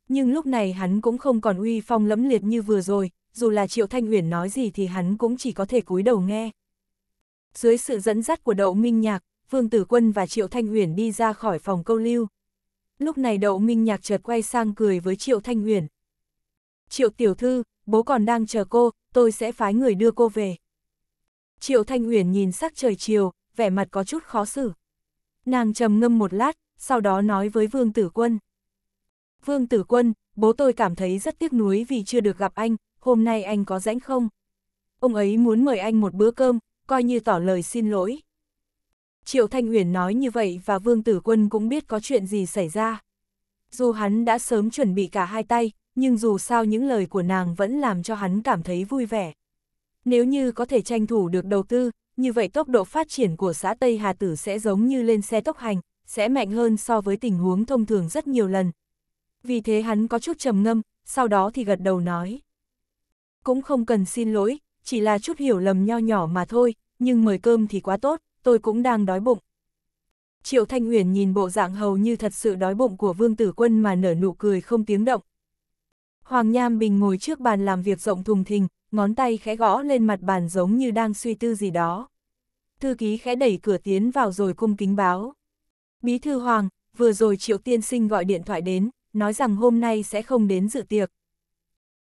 Nhưng lúc này hắn cũng không còn uy phong lẫm liệt như vừa rồi, dù là Triệu Thanh Uyển nói gì thì hắn cũng chỉ có thể cúi đầu nghe. Dưới sự dẫn dắt của Đậu Minh Nhạc, Vương Tử Quân và Triệu Thanh Uyển đi ra khỏi phòng câu lưu, lúc này đậu minh nhạc chợt quay sang cười với Triệu Thanh Huyền. Triệu tiểu thư, bố còn đang chờ cô, tôi sẽ phái người đưa cô về. Triệu Thanh Huyền nhìn sắc trời chiều, vẻ mặt có chút khó xử. Nàng trầm ngâm một lát, sau đó nói với Vương Tử Quân. Vương Tử Quân, bố tôi cảm thấy rất tiếc nuối vì chưa được gặp anh, hôm nay anh có rãnh không? Ông ấy muốn mời anh một bữa cơm, coi như tỏ lời xin lỗi. Triệu Thanh Huyền nói như vậy và Vương Tử Quân cũng biết có chuyện gì xảy ra. Dù hắn đã sớm chuẩn bị cả hai tay, nhưng dù sao những lời của nàng vẫn làm cho hắn cảm thấy vui vẻ. Nếu như có thể tranh thủ được đầu tư, như vậy tốc độ phát triển của xã Tây Hà Tử sẽ giống như lên xe tốc hành, sẽ mạnh hơn so với tình huống thông thường rất nhiều lần. Vì thế hắn có chút trầm ngâm, sau đó thì gật đầu nói. Cũng không cần xin lỗi, chỉ là chút hiểu lầm nho nhỏ mà thôi, nhưng mời cơm thì quá tốt tôi cũng đang đói bụng. Triệu Thanh Uyển nhìn bộ dạng hầu như thật sự đói bụng của Vương Tử Quân mà nở nụ cười không tiếng động. Hoàng Nham Bình ngồi trước bàn làm việc rộng thùng thình, ngón tay khẽ gõ lên mặt bàn giống như đang suy tư gì đó. Thư ký khẽ đẩy cửa tiến vào rồi cung kính báo. Bí thư Hoàng, vừa rồi Triệu Tiên Sinh gọi điện thoại đến, nói rằng hôm nay sẽ không đến dự tiệc.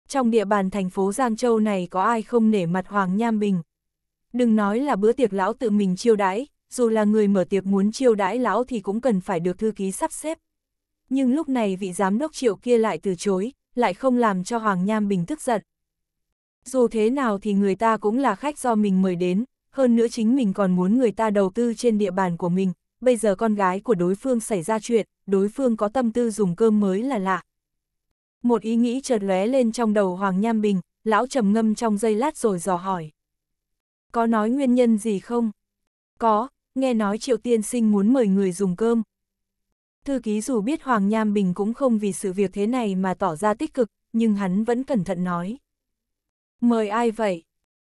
Trong địa bàn thành phố Giang Châu này có ai không nể mặt Hoàng Nham Bình? Đừng nói là bữa tiệc lão tự mình chiêu đãi, dù là người mở tiệc muốn chiêu đãi lão thì cũng cần phải được thư ký sắp xếp. Nhưng lúc này vị giám đốc triệu kia lại từ chối, lại không làm cho Hoàng Nham Bình tức giận. Dù thế nào thì người ta cũng là khách do mình mời đến, hơn nữa chính mình còn muốn người ta đầu tư trên địa bàn của mình, bây giờ con gái của đối phương xảy ra chuyện, đối phương có tâm tư dùng cơm mới là lạ. Một ý nghĩ chợt lóe lên trong đầu Hoàng Nham Bình, lão trầm ngâm trong giây lát rồi dò hỏi. Có nói nguyên nhân gì không? Có, nghe nói Triệu Tiên Sinh muốn mời người dùng cơm. Thư ký dù biết Hoàng Nham Bình cũng không vì sự việc thế này mà tỏ ra tích cực, nhưng hắn vẫn cẩn thận nói. Mời ai vậy?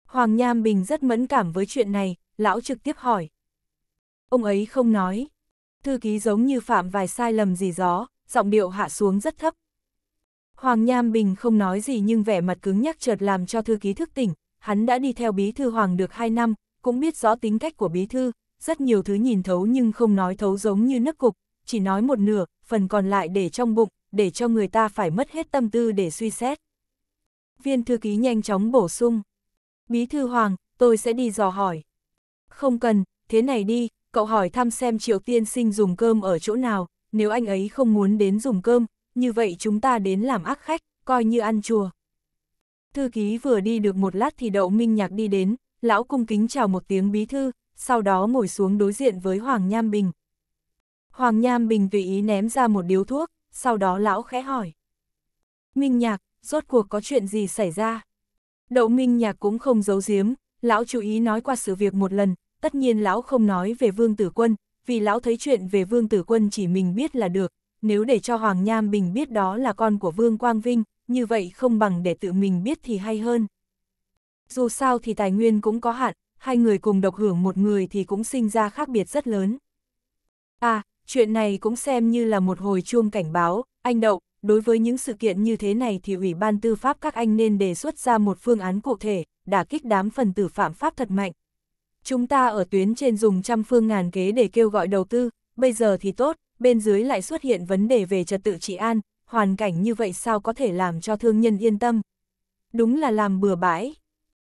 Hoàng Nham Bình rất mẫn cảm với chuyện này, lão trực tiếp hỏi. Ông ấy không nói. Thư ký giống như phạm vài sai lầm gì đó, giọng điệu hạ xuống rất thấp. Hoàng Nham Bình không nói gì nhưng vẻ mặt cứng nhắc chợt làm cho thư ký thức tỉnh, hắn đã đi theo bí thư hoàng được 2 năm, cũng biết rõ tính cách của bí thư, rất nhiều thứ nhìn thấu nhưng không nói thấu giống như nấc cục, chỉ nói một nửa, phần còn lại để trong bụng, để cho người ta phải mất hết tâm tư để suy xét. Viên thư ký nhanh chóng bổ sung. Bí thư hoàng, tôi sẽ đi dò hỏi. Không cần, thế này đi, cậu hỏi thăm xem Triệu Tiên Sinh dùng cơm ở chỗ nào, nếu anh ấy không muốn đến dùng cơm, như vậy chúng ta đến làm ác khách, coi như ăn chùa. Thư ký vừa đi được một lát thì đậu minh nhạc đi đến, lão cung kính chào một tiếng bí thư, sau đó ngồi xuống đối diện với Hoàng Nham Bình. Hoàng Nham Bình tùy ý ném ra một điếu thuốc, sau đó lão khẽ hỏi. Minh nhạc, rốt cuộc có chuyện gì xảy ra? Đậu minh nhạc cũng không giấu giếm, lão chú ý nói qua sự việc một lần, tất nhiên lão không nói về vương tử quân, vì lão thấy chuyện về vương tử quân chỉ mình biết là được, nếu để cho Hoàng Nham Bình biết đó là con của vương Quang Vinh, như vậy không bằng để tự mình biết thì hay hơn. Dù sao thì tài nguyên cũng có hạn, hai người cùng độc hưởng một người thì cũng sinh ra khác biệt rất lớn. À, chuyện này cũng xem như là một hồi chuông cảnh báo, anh Đậu, đối với những sự kiện như thế này thì Ủy ban Tư pháp các anh nên đề xuất ra một phương án cụ thể, đả kích đám phần tử phạm pháp thật mạnh. Chúng ta ở tuyến trên dùng trăm phương ngàn kế để kêu gọi đầu tư, bây giờ thì tốt, bên dưới lại xuất hiện vấn đề về trật tự trị an, hoàn cảnh như vậy sao có thể làm cho thương nhân yên tâm. Đúng là làm bừa bãi.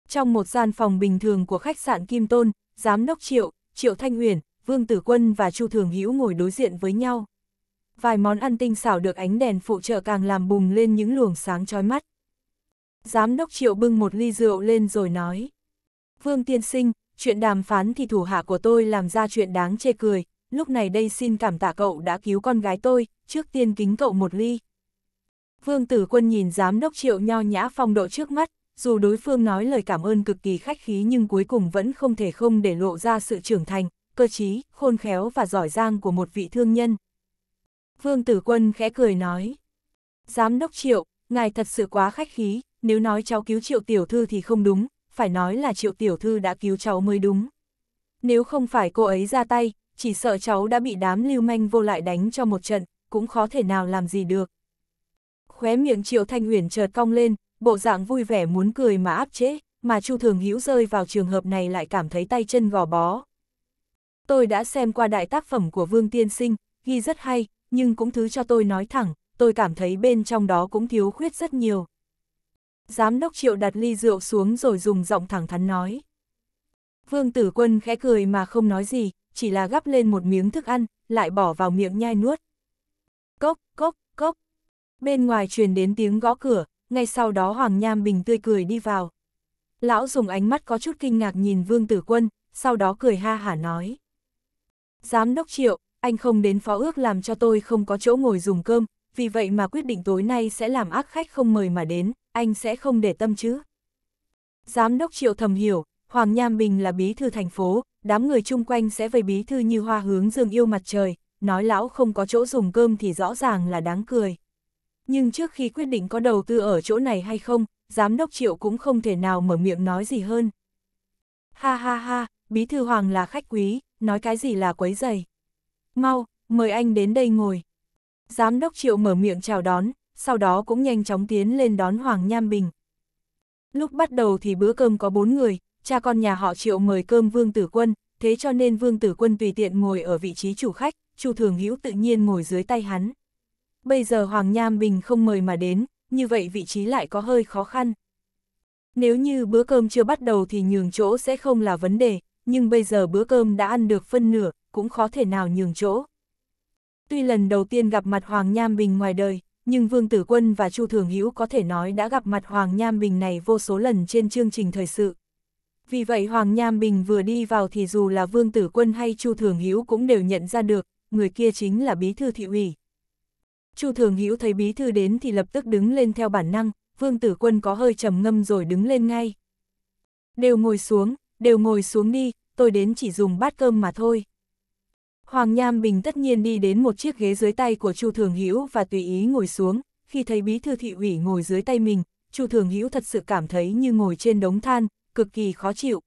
Trong một gian phòng bình thường của khách sạn Kim Tôn, Giám đốc Triệu, Triệu Thanh Huyền, Vương Tử Quân và Chu Thường Hữu ngồi đối diện với nhau. Vài món ăn tinh xảo được ánh đèn phụ trợ càng làm bùng lên những luồng sáng chói mắt. Giám đốc Triệu bưng một ly rượu lên rồi nói. Vương Tiên Sinh, chuyện đàm phán thì thủ hạ của tôi làm ra chuyện đáng chê cười, lúc này đây xin cảm tạ cậu đã cứu con gái tôi, trước tiên kính cậu một ly. Vương Tử Quân nhìn giám đốc triệu nho nhã phong độ trước mắt, dù đối phương nói lời cảm ơn cực kỳ khách khí nhưng cuối cùng vẫn không thể không để lộ ra sự trưởng thành, cơ trí, khôn khéo và giỏi giang của một vị thương nhân. Vương Tử Quân khẽ cười nói, Giám đốc triệu, ngài thật sự quá khách khí, nếu nói cháu cứu triệu tiểu thư thì không đúng, phải nói là triệu tiểu thư đã cứu cháu mới đúng. Nếu không phải cô ấy ra tay, chỉ sợ cháu đã bị đám lưu manh vô lại đánh cho một trận, cũng khó thể nào làm gì được. Khóe miệng Triệu Thanh Huyền chợt cong lên, bộ dạng vui vẻ muốn cười mà áp chế, mà Chu Thường Hữu rơi vào trường hợp này lại cảm thấy tay chân gò bó. Tôi đã xem qua đại tác phẩm của Vương Tiên Sinh, ghi rất hay, nhưng cũng thứ cho tôi nói thẳng, tôi cảm thấy bên trong đó cũng thiếu khuyết rất nhiều. Giám đốc Triệu đặt ly rượu xuống rồi dùng giọng thẳng thắn nói. Vương Tử Quân khẽ cười mà không nói gì, chỉ là gắp lên một miếng thức ăn, lại bỏ vào miệng nhai nuốt. Cốc, cốc, cốc. Bên ngoài truyền đến tiếng gõ cửa, ngay sau đó Hoàng Nham Bình tươi cười đi vào. Lão dùng ánh mắt có chút kinh ngạc nhìn Vương Tử Quân, sau đó cười ha hả nói. Giám đốc Triệu, anh không đến phó ước làm cho tôi không có chỗ ngồi dùng cơm, vì vậy mà quyết định tối nay sẽ làm ác khách không mời mà đến, anh sẽ không để tâm chứ. Giám đốc Triệu thầm hiểu, Hoàng Nham Bình là bí thư thành phố, đám người chung quanh sẽ vây bí thư như hoa hướng dương yêu mặt trời, nói lão không có chỗ dùng cơm thì rõ ràng là đáng cười. Nhưng trước khi quyết định có đầu tư ở chỗ này hay không, giám đốc triệu cũng không thể nào mở miệng nói gì hơn. Ha ha ha, bí thư hoàng là khách quý, nói cái gì là quấy dày. Mau, mời anh đến đây ngồi. Giám đốc triệu mở miệng chào đón, sau đó cũng nhanh chóng tiến lên đón Hoàng Nham Bình. Lúc bắt đầu thì bữa cơm có bốn người, cha con nhà họ triệu mời cơm Vương Tử Quân, thế cho nên Vương Tử Quân tùy tiện ngồi ở vị trí chủ khách, Chu Thường Hữu tự nhiên ngồi dưới tay hắn. Bây giờ Hoàng Nham Bình không mời mà đến, như vậy vị trí lại có hơi khó khăn. Nếu như bữa cơm chưa bắt đầu thì nhường chỗ sẽ không là vấn đề, nhưng bây giờ bữa cơm đã ăn được phân nửa, cũng khó thể nào nhường chỗ. Tuy lần đầu tiên gặp mặt Hoàng Nham Bình ngoài đời, nhưng Vương Tử Quân và Chu Thường Hữu có thể nói đã gặp mặt Hoàng Nham Bình này vô số lần trên chương trình thời sự. Vì vậy Hoàng Nham Bình vừa đi vào thì dù là Vương Tử Quân hay Chu Thường Hữu cũng đều nhận ra được, người kia chính là Bí Thư Thị ủy. Chu Thường Hữu thấy Bí Thư đến thì lập tức đứng lên theo bản năng, Vương Tử Quân có hơi trầm ngâm rồi đứng lên ngay. Đều ngồi xuống, đều ngồi xuống đi, tôi đến chỉ dùng bát cơm mà thôi. Hoàng Nham Bình tất nhiên đi đến một chiếc ghế dưới tay của Chu Thường Hữu và tùy ý ngồi xuống, khi thấy Bí Thư Thị ủy ngồi dưới tay mình, Chu Thường Hữu thật sự cảm thấy như ngồi trên đống than, cực kỳ khó chịu.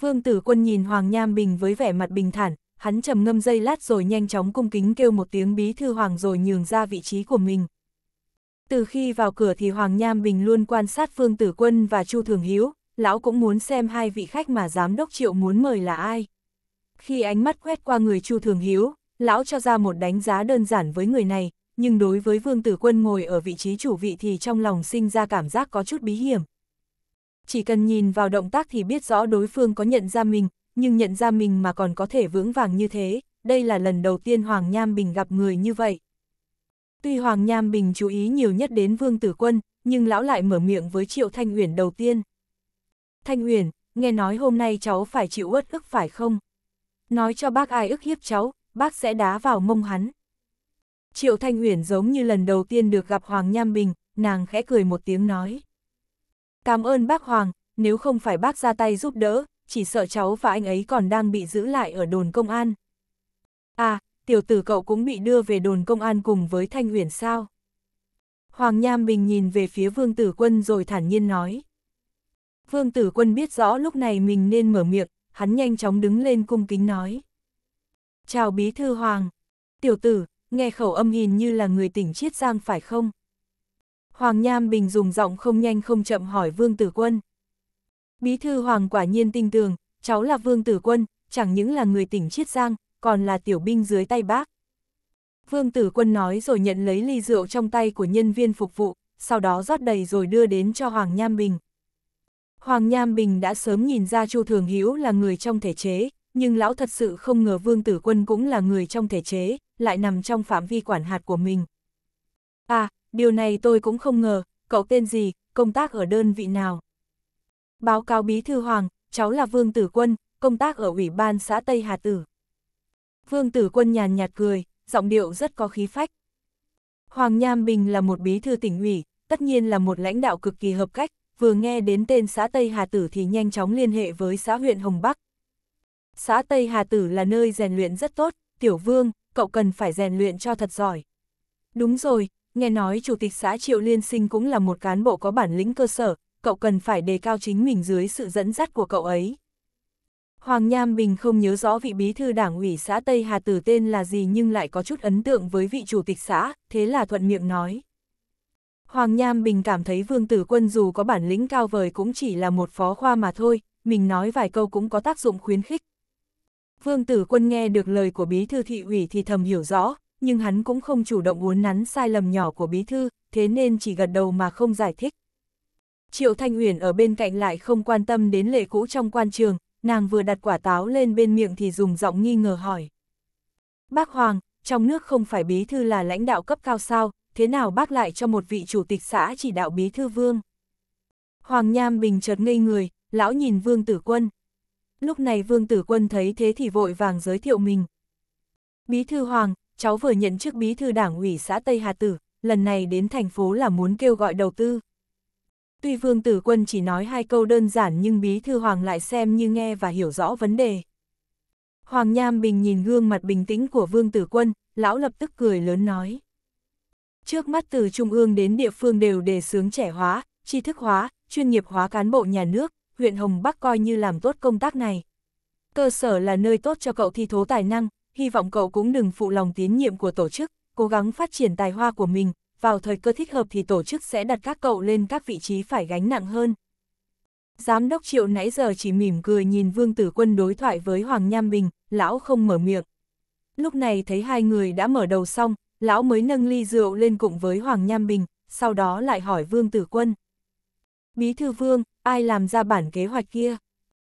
Vương tử quân nhìn Hoàng Nham Bình với vẻ mặt bình thản, hắn trầm ngâm dây lát rồi nhanh chóng cung kính kêu một tiếng bí thư Hoàng rồi nhường ra vị trí của mình. Từ khi vào cửa thì Hoàng Nham Bình luôn quan sát Vương tử quân và Chu Thường Hiếu, lão cũng muốn xem hai vị khách mà giám đốc triệu muốn mời là ai. Khi ánh mắt quét qua người Chu Thường Hiếu, lão cho ra một đánh giá đơn giản với người này, nhưng đối với Vương Tử Quân ngồi ở vị trí chủ vị thì trong lòng sinh ra cảm giác có chút bí hiểm chỉ cần nhìn vào động tác thì biết rõ đối phương có nhận ra mình, nhưng nhận ra mình mà còn có thể vững vàng như thế, đây là lần đầu tiên Hoàng Nham Bình gặp người như vậy. Tuy Hoàng Nham Bình chú ý nhiều nhất đến Vương Tử Quân, nhưng lão lại mở miệng với Triệu Thanh Uyển đầu tiên. Thanh Uyển, nghe nói hôm nay cháu phải chịu uất ức phải không? Nói cho bác ai ức hiếp cháu, bác sẽ đá vào mông hắn. Triệu Thanh Uyển giống như lần đầu tiên được gặp Hoàng Nham Bình, nàng khẽ cười một tiếng nói. Cảm ơn bác Hoàng, nếu không phải bác ra tay giúp đỡ, chỉ sợ cháu và anh ấy còn đang bị giữ lại ở đồn công an. À, tiểu tử cậu cũng bị đưa về đồn công an cùng với Thanh Huyền sao? Hoàng Nham Bình nhìn về phía Vương Tử Quân rồi thản nhiên nói. Vương Tử Quân biết rõ lúc này mình nên mở miệng, hắn nhanh chóng đứng lên cung kính nói. Chào Bí Thư Hoàng, tiểu tử, nghe khẩu âm hình như là người tỉnh Chiết Giang phải không? Hoàng Nham Bình dùng giọng không nhanh không chậm hỏi Vương Tử Quân. Bí thư Hoàng quả nhiên tinh tường, cháu là Vương Tử Quân, chẳng những là người tỉnh Chiết Giang, còn là tiểu binh dưới tay bác. Vương Tử Quân nói rồi nhận lấy ly rượu trong tay của nhân viên phục vụ, sau đó rót đầy rồi đưa đến cho Hoàng Nham Bình. Hoàng Nham Bình đã sớm nhìn ra Chu Thường Hữu là người trong thể chế, nhưng lão thật sự không ngờ Vương Tử Quân cũng là người trong thể chế, lại nằm trong phạm vi quản hạt của mình. À, điều này tôi cũng không ngờ, cậu tên gì, công tác ở đơn vị nào. Báo cáo Bí Thư Hoàng, cháu là Vương Tử Quân, công tác ở Ủy ban xã Tây Hà Tử. Vương Tử Quân nhàn nhạt cười, giọng điệu rất có khí phách. Hoàng Nham Bình là một bí thư tỉnh ủy, tất nhiên là một lãnh đạo cực kỳ hợp cách, vừa nghe đến tên xã Tây Hà Tử thì nhanh chóng liên hệ với xã huyện Hồng Bắc. Xã Tây Hà Tử là nơi rèn luyện rất tốt, Tiểu Vương, cậu cần phải rèn luyện cho thật giỏi. Đúng rồi, nghe nói chủ tịch xã Triệu Liên Sinh cũng là một cán bộ có bản lĩnh cơ sở, cậu cần phải đề cao chính mình dưới sự dẫn dắt của cậu ấy. Hoàng Nham Bình không nhớ rõ vị bí thư đảng ủy xã Tây Hà Tử tên là gì nhưng lại có chút ấn tượng với vị chủ tịch xã, thế là thuận miệng nói. Hoàng Nham Bình cảm thấy Vương Tử Quân dù có bản lĩnh cao vời cũng chỉ là một phó khoa mà thôi, mình nói vài câu cũng có tác dụng khuyến khích. Vương Tử Quân nghe được lời của bí thư thị ủy thì thầm hiểu rõ, nhưng hắn cũng không chủ động uốn nắn sai lầm nhỏ của bí thư, thế nên chỉ gật đầu mà không giải thích. Triệu Thanh Uyển ở bên cạnh lại không quan tâm đến lệ cũ trong quan trường, nàng vừa đặt quả táo lên bên miệng thì dùng giọng nghi ngờ hỏi. Bác Hoàng, trong nước không phải bí thư là lãnh đạo cấp cao sao, thế nào bác lại cho một vị chủ tịch xã chỉ đạo bí thư vương? Hoàng Nham Bình chợt ngây người, lão nhìn Vương Tử Quân. Lúc này Vương Tử Quân thấy thế thì vội vàng giới thiệu mình. Bí thư Hoàng, cháu vừa nhận chức bí thư đảng ủy xã Tây Hà Tử, lần này đến thành phố là muốn kêu gọi đầu tư. Tuy Vương Tử Quân chỉ nói hai câu đơn giản nhưng bí thư Hoàng lại xem như nghe và hiểu rõ vấn đề. Hoàng Nham Bình nhìn gương mặt bình tĩnh của Vương Tử Quân, lão lập tức cười lớn nói. Trước mắt từ trung ương đến địa phương đều đề xướng trẻ hóa, tri thức hóa, chuyên nghiệp hóa cán bộ nhà nước, huyện Hồng Bắc coi như làm tốt công tác này. Cơ sở là nơi tốt cho cậu thi thố tài năng, hy vọng cậu cũng đừng phụ lòng tín nhiệm của tổ chức, cố gắng phát triển tài hoa của mình, vào thời cơ thích hợp thì tổ chức sẽ đặt các cậu lên các vị trí phải gánh nặng hơn. Giám đốc Triệu nãy giờ chỉ mỉm cười nhìn Vương Tử Quân đối thoại với Hoàng Nham Bình, lão không mở miệng. Lúc này thấy hai người đã mở đầu xong, lão mới nâng ly rượu lên cùng với Hoàng Nham Bình, sau đó lại hỏi Vương Tử Quân. Bí thư Vương, ai làm ra bản kế hoạch kia?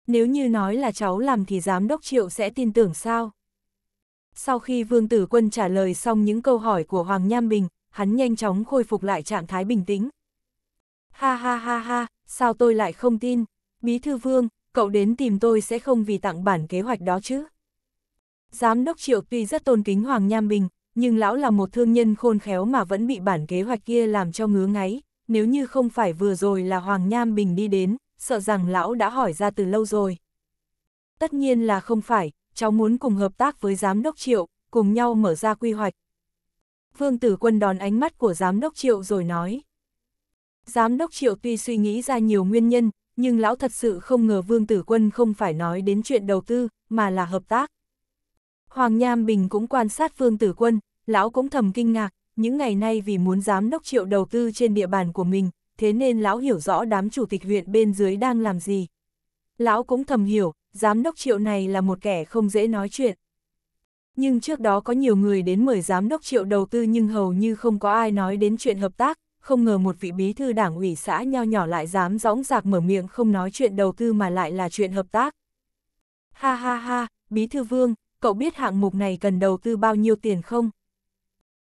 Nếu như nói là cháu làm thì giám đốc Triệu sẽ tin tưởng sao? Sau khi Vương Tử Quân trả lời xong những câu hỏi của Hoàng Nham Bình, hắn nhanh chóng khôi phục lại trạng thái bình tĩnh. Ha ha ha ha, sao tôi lại không tin? Bí thư Vương, cậu đến tìm tôi sẽ không vì tặng bản kế hoạch đó chứ? Giám đốc Triệu tuy rất tôn kính Hoàng Nham Bình, nhưng lão là một thương nhân khôn khéo mà vẫn bị bản kế hoạch kia làm cho ngứa ngáy. Nếu như không phải vừa rồi là Hoàng Nham Bình đi đến, sợ rằng lão đã hỏi ra từ lâu rồi. Tất nhiên là không phải, cháu muốn cùng hợp tác với giám đốc Triệu, cùng nhau mở ra quy hoạch. Vương Tử Quân đón ánh mắt của giám đốc Triệu rồi nói. Giám đốc Triệu tuy suy nghĩ ra nhiều nguyên nhân, nhưng lão thật sự không ngờ Vương Tử Quân không phải nói đến chuyện đầu tư, mà là hợp tác. Hoàng Nham Bình cũng quan sát Vương Tử Quân, lão cũng thầm kinh ngạc, những ngày nay vì muốn giám đốc Triệu đầu tư trên địa bàn của mình, thế nên lão hiểu rõ đám chủ tịch huyện bên dưới đang làm gì. Lão cũng thầm hiểu, giám đốc triệu này là một kẻ không dễ nói chuyện. Nhưng trước đó có nhiều người đến mời giám đốc triệu đầu tư nhưng hầu như không có ai nói đến chuyện hợp tác, không ngờ một vị bí thư đảng ủy xã nho nhỏ lại dám dõng dạc mở miệng không nói chuyện đầu tư mà lại là chuyện hợp tác. Ha ha ha, bí thư vương, cậu biết hạng mục này cần đầu tư bao nhiêu tiền không?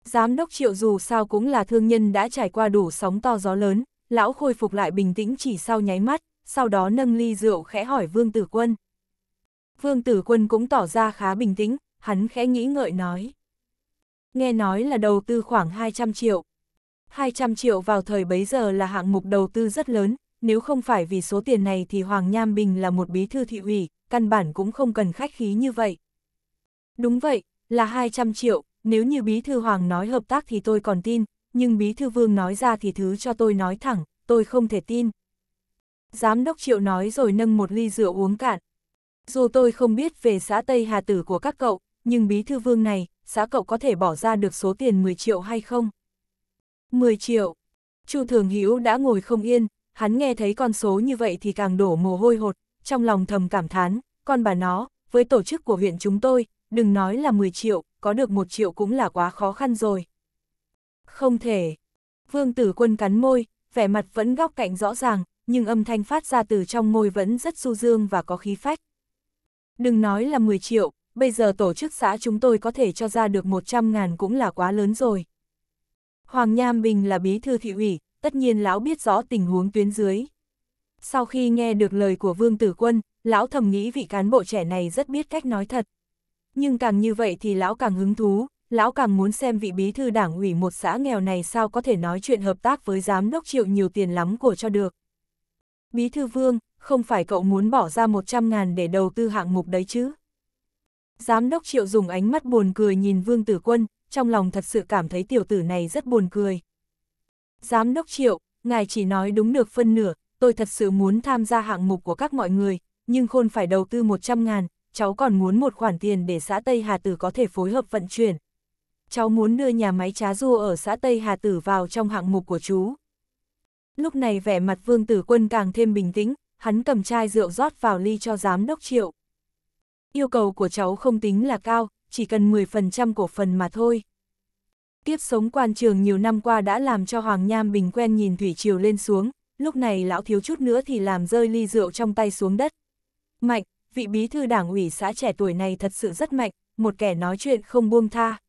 Giám đốc triệu dù sao cũng là thương nhân đã trải qua đủ sóng to gió lớn, lão khôi phục lại bình tĩnh chỉ sau nháy mắt, sau đó nâng ly rượu khẽ hỏi vương tử quân. Vương Tử Quân cũng tỏ ra khá bình tĩnh, hắn khẽ nghĩ ngợi nói. Nghe nói là đầu tư khoảng 200 triệu. 200 triệu vào thời bấy giờ là hạng mục đầu tư rất lớn, nếu không phải vì số tiền này thì Hoàng Nham Bình là một bí thư thị ủy, căn bản cũng không cần khách khí như vậy. Đúng vậy, là 200 triệu, nếu như bí thư Hoàng nói hợp tác thì tôi còn tin, nhưng bí thư Vương nói ra thì thứ cho tôi nói thẳng, tôi không thể tin. Giám đốc Triệu nói rồi nâng một ly rượu uống cạn, dù tôi không biết về xã Tây Hà Tử của các cậu, nhưng bí thư vương này, xã cậu có thể bỏ ra được số tiền 10 triệu hay không? 10 triệu. Chu Thường Hữu đã ngồi không yên, hắn nghe thấy con số như vậy thì càng đổ mồ hôi hột, trong lòng thầm cảm thán, con bà nó, với tổ chức của huyện chúng tôi, đừng nói là 10 triệu, có được 1 triệu cũng là quá khó khăn rồi. Không thể. Vương tử quân cắn môi, vẻ mặt vẫn góc cạnh rõ ràng, nhưng âm thanh phát ra từ trong môi vẫn rất du dương và có khí phách. Đừng nói là 10 triệu, bây giờ tổ chức xã chúng tôi có thể cho ra được 100 ngàn cũng là quá lớn rồi. Hoàng Nham Bình là bí thư thị ủy, tất nhiên lão biết rõ tình huống tuyến dưới. Sau khi nghe được lời của Vương Tử Quân, lão thầm nghĩ vị cán bộ trẻ này rất biết cách nói thật. Nhưng càng như vậy thì lão càng hứng thú, lão càng muốn xem vị bí thư đảng ủy một xã nghèo này sao có thể nói chuyện hợp tác với giám đốc chịu nhiều tiền lắm của cho được. Bí thư Vương, không phải cậu muốn bỏ ra 100 ngàn để đầu tư hạng mục đấy chứ. Giám đốc Triệu dùng ánh mắt buồn cười nhìn Vương Tử Quân, trong lòng thật sự cảm thấy tiểu tử này rất buồn cười. Giám đốc Triệu, ngài chỉ nói đúng được phân nửa, tôi thật sự muốn tham gia hạng mục của các mọi người, nhưng khôn phải đầu tư 100 ngàn, cháu còn muốn một khoản tiền để xã Tây Hà Tử có thể phối hợp vận chuyển. Cháu muốn đưa nhà máy trá du ở xã Tây Hà Tử vào trong hạng mục của chú. Lúc này vẻ mặt Vương Tử Quân càng thêm bình tĩnh, hắn cầm chai rượu rót vào ly cho giám đốc triệu. Yêu cầu của cháu không tính là cao, chỉ cần 10% cổ phần mà thôi. Tiếp sống quan trường nhiều năm qua đã làm cho Hoàng Nham Bình quen nhìn thủy triều lên xuống, lúc này lão thiếu chút nữa thì làm rơi ly rượu trong tay xuống đất. Mạnh, vị bí thư đảng ủy xã trẻ tuổi này thật sự rất mạnh, một kẻ nói chuyện không buông tha.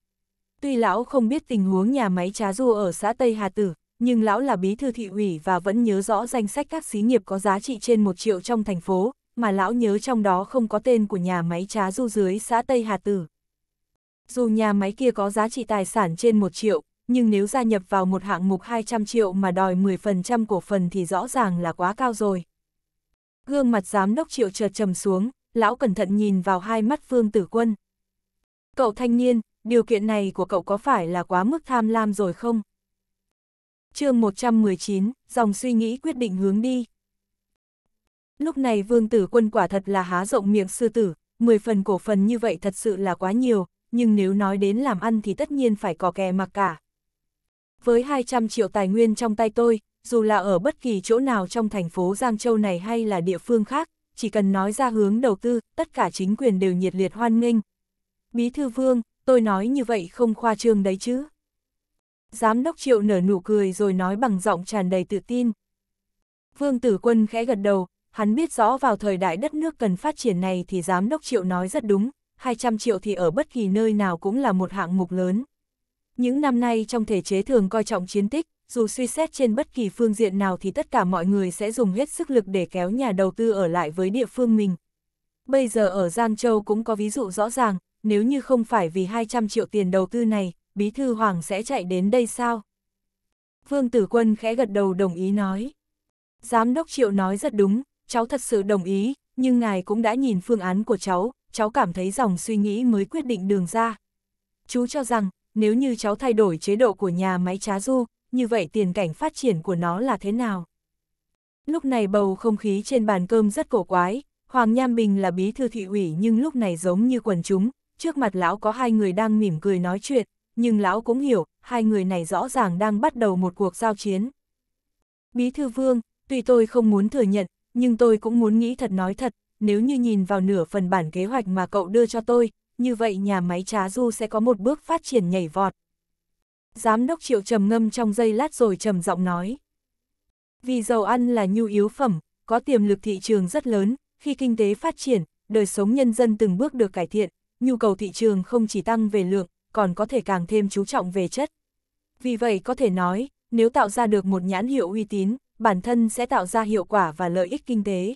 Tuy lão không biết tình huống nhà máy trá du ở xã Tây Hà Tử, nhưng lão là bí thư thị ủy và vẫn nhớ rõ danh sách các xí nghiệp có giá trị trên một triệu trong thành phố, mà lão nhớ trong đó không có tên của nhà máy trá du dưới xã Tây Hà Tử. Dù nhà máy kia có giá trị tài sản trên 1 triệu, nhưng nếu gia nhập vào một hạng mục 200 triệu mà đòi 10% cổ phần thì rõ ràng là quá cao rồi. Gương mặt giám đốc triệu chợt trầm xuống, lão cẩn thận nhìn vào hai mắt Phương Tử Quân. Cậu thanh niên, điều kiện này của cậu có phải là quá mức tham lam rồi không? chương 119, dòng suy nghĩ quyết định hướng đi. Lúc này vương tử quân quả thật là há rộng miệng sư tử, 10 phần cổ phần như vậy thật sự là quá nhiều, nhưng nếu nói đến làm ăn thì tất nhiên phải có kè mặc cả. Với 200 triệu tài nguyên trong tay tôi, dù là ở bất kỳ chỗ nào trong thành phố Giang Châu này hay là địa phương khác, chỉ cần nói ra hướng đầu tư, tất cả chính quyền đều nhiệt liệt hoan nghênh. Bí thư vương, tôi nói như vậy không khoa trương đấy chứ. Giám đốc Triệu nở nụ cười rồi nói bằng giọng tràn đầy tự tin. Vương Tử Quân khẽ gật đầu, hắn biết rõ vào thời đại đất nước cần phát triển này thì giám đốc Triệu nói rất đúng, 200 triệu thì ở bất kỳ nơi nào cũng là một hạng mục lớn. Những năm nay trong thể chế thường coi trọng chiến tích, dù suy xét trên bất kỳ phương diện nào thì tất cả mọi người sẽ dùng hết sức lực để kéo nhà đầu tư ở lại với địa phương mình. Bây giờ ở Giang Châu cũng có ví dụ rõ ràng, nếu như không phải vì 200 triệu tiền đầu tư này, bí thư hoàng sẽ chạy đến đây sao? Vương Tử Quân khẽ gật đầu đồng ý nói. Giám đốc Triệu nói rất đúng, cháu thật sự đồng ý, nhưng ngài cũng đã nhìn phương án của cháu, cháu cảm thấy dòng suy nghĩ mới quyết định đường ra. Chú cho rằng, nếu như cháu thay đổi chế độ của nhà máy trá du, như vậy tiền cảnh phát triển của nó là thế nào? Lúc này bầu không khí trên bàn cơm rất cổ quái, Hoàng Nham Bình là bí thư thị ủy nhưng lúc này giống như quần chúng, trước mặt lão có hai người đang mỉm cười nói chuyện, nhưng lão cũng hiểu, hai người này rõ ràng đang bắt đầu một cuộc giao chiến. Bí thư vương, tuy tôi không muốn thừa nhận, nhưng tôi cũng muốn nghĩ thật nói thật, nếu như nhìn vào nửa phần bản kế hoạch mà cậu đưa cho tôi, như vậy nhà máy trá du sẽ có một bước phát triển nhảy vọt. Giám đốc Triệu trầm ngâm trong giây lát rồi trầm giọng nói. Vì dầu ăn là nhu yếu phẩm, có tiềm lực thị trường rất lớn, khi kinh tế phát triển, đời sống nhân dân từng bước được cải thiện, nhu cầu thị trường không chỉ tăng về lượng còn có thể càng thêm chú trọng về chất. Vì vậy có thể nói, nếu tạo ra được một nhãn hiệu uy tín, bản thân sẽ tạo ra hiệu quả và lợi ích kinh tế.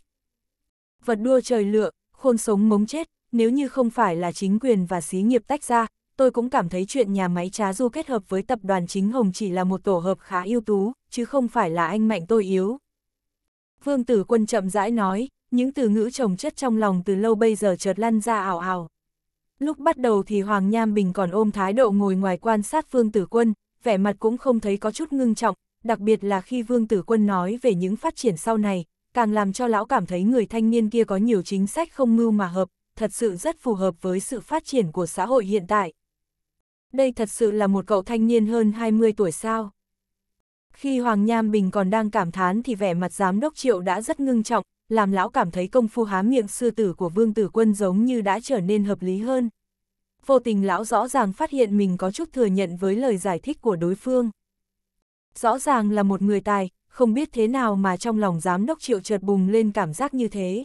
Vật đua trời lựa, khôn sống mống chết, nếu như không phải là chính quyền và xí nghiệp tách ra, tôi cũng cảm thấy chuyện nhà máy trá du kết hợp với tập đoàn chính Hồng chỉ là một tổ hợp khá ưu tú, chứ không phải là anh mạnh tôi yếu. Vương Tử Quân chậm rãi nói, những từ ngữ trồng chất trong lòng từ lâu bây giờ chợt lăn ra ảo ảo. Lúc bắt đầu thì Hoàng Nham Bình còn ôm thái độ ngồi ngoài quan sát Vương Tử Quân, vẻ mặt cũng không thấy có chút ngưng trọng, đặc biệt là khi Vương Tử Quân nói về những phát triển sau này, càng làm cho lão cảm thấy người thanh niên kia có nhiều chính sách không mưu mà hợp, thật sự rất phù hợp với sự phát triển của xã hội hiện tại. Đây thật sự là một cậu thanh niên hơn 20 tuổi sao. Khi Hoàng Nham Bình còn đang cảm thán thì vẻ mặt giám đốc Triệu đã rất ngưng trọng, làm lão cảm thấy công phu há miệng sư tử của vương tử quân giống như đã trở nên hợp lý hơn. Vô tình lão rõ ràng phát hiện mình có chút thừa nhận với lời giải thích của đối phương. Rõ ràng là một người tài, không biết thế nào mà trong lòng giám đốc triệu chợt bùng lên cảm giác như thế.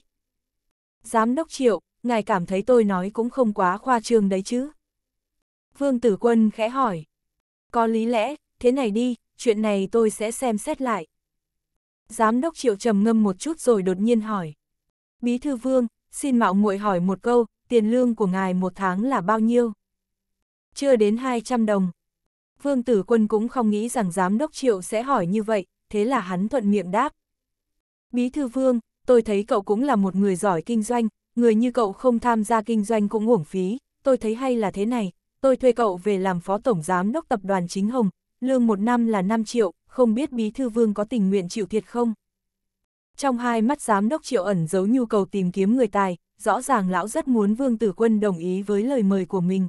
Giám đốc triệu, ngài cảm thấy tôi nói cũng không quá khoa trương đấy chứ. Vương tử quân khẽ hỏi. Có lý lẽ, thế này đi, chuyện này tôi sẽ xem xét lại. Giám đốc Triệu trầm ngâm một chút rồi đột nhiên hỏi. Bí thư vương, xin mạo muội hỏi một câu, tiền lương của ngài một tháng là bao nhiêu? Chưa đến 200 đồng. Vương tử quân cũng không nghĩ rằng giám đốc Triệu sẽ hỏi như vậy, thế là hắn thuận miệng đáp. Bí thư vương, tôi thấy cậu cũng là một người giỏi kinh doanh, người như cậu không tham gia kinh doanh cũng uổng phí, tôi thấy hay là thế này, tôi thuê cậu về làm phó tổng giám đốc tập đoàn chính Hồng, lương một năm là 5 triệu, không biết bí thư vương có tình nguyện chịu thiệt không? Trong hai mắt giám đốc triệu ẩn giấu nhu cầu tìm kiếm người tài, rõ ràng lão rất muốn vương tử quân đồng ý với lời mời của mình.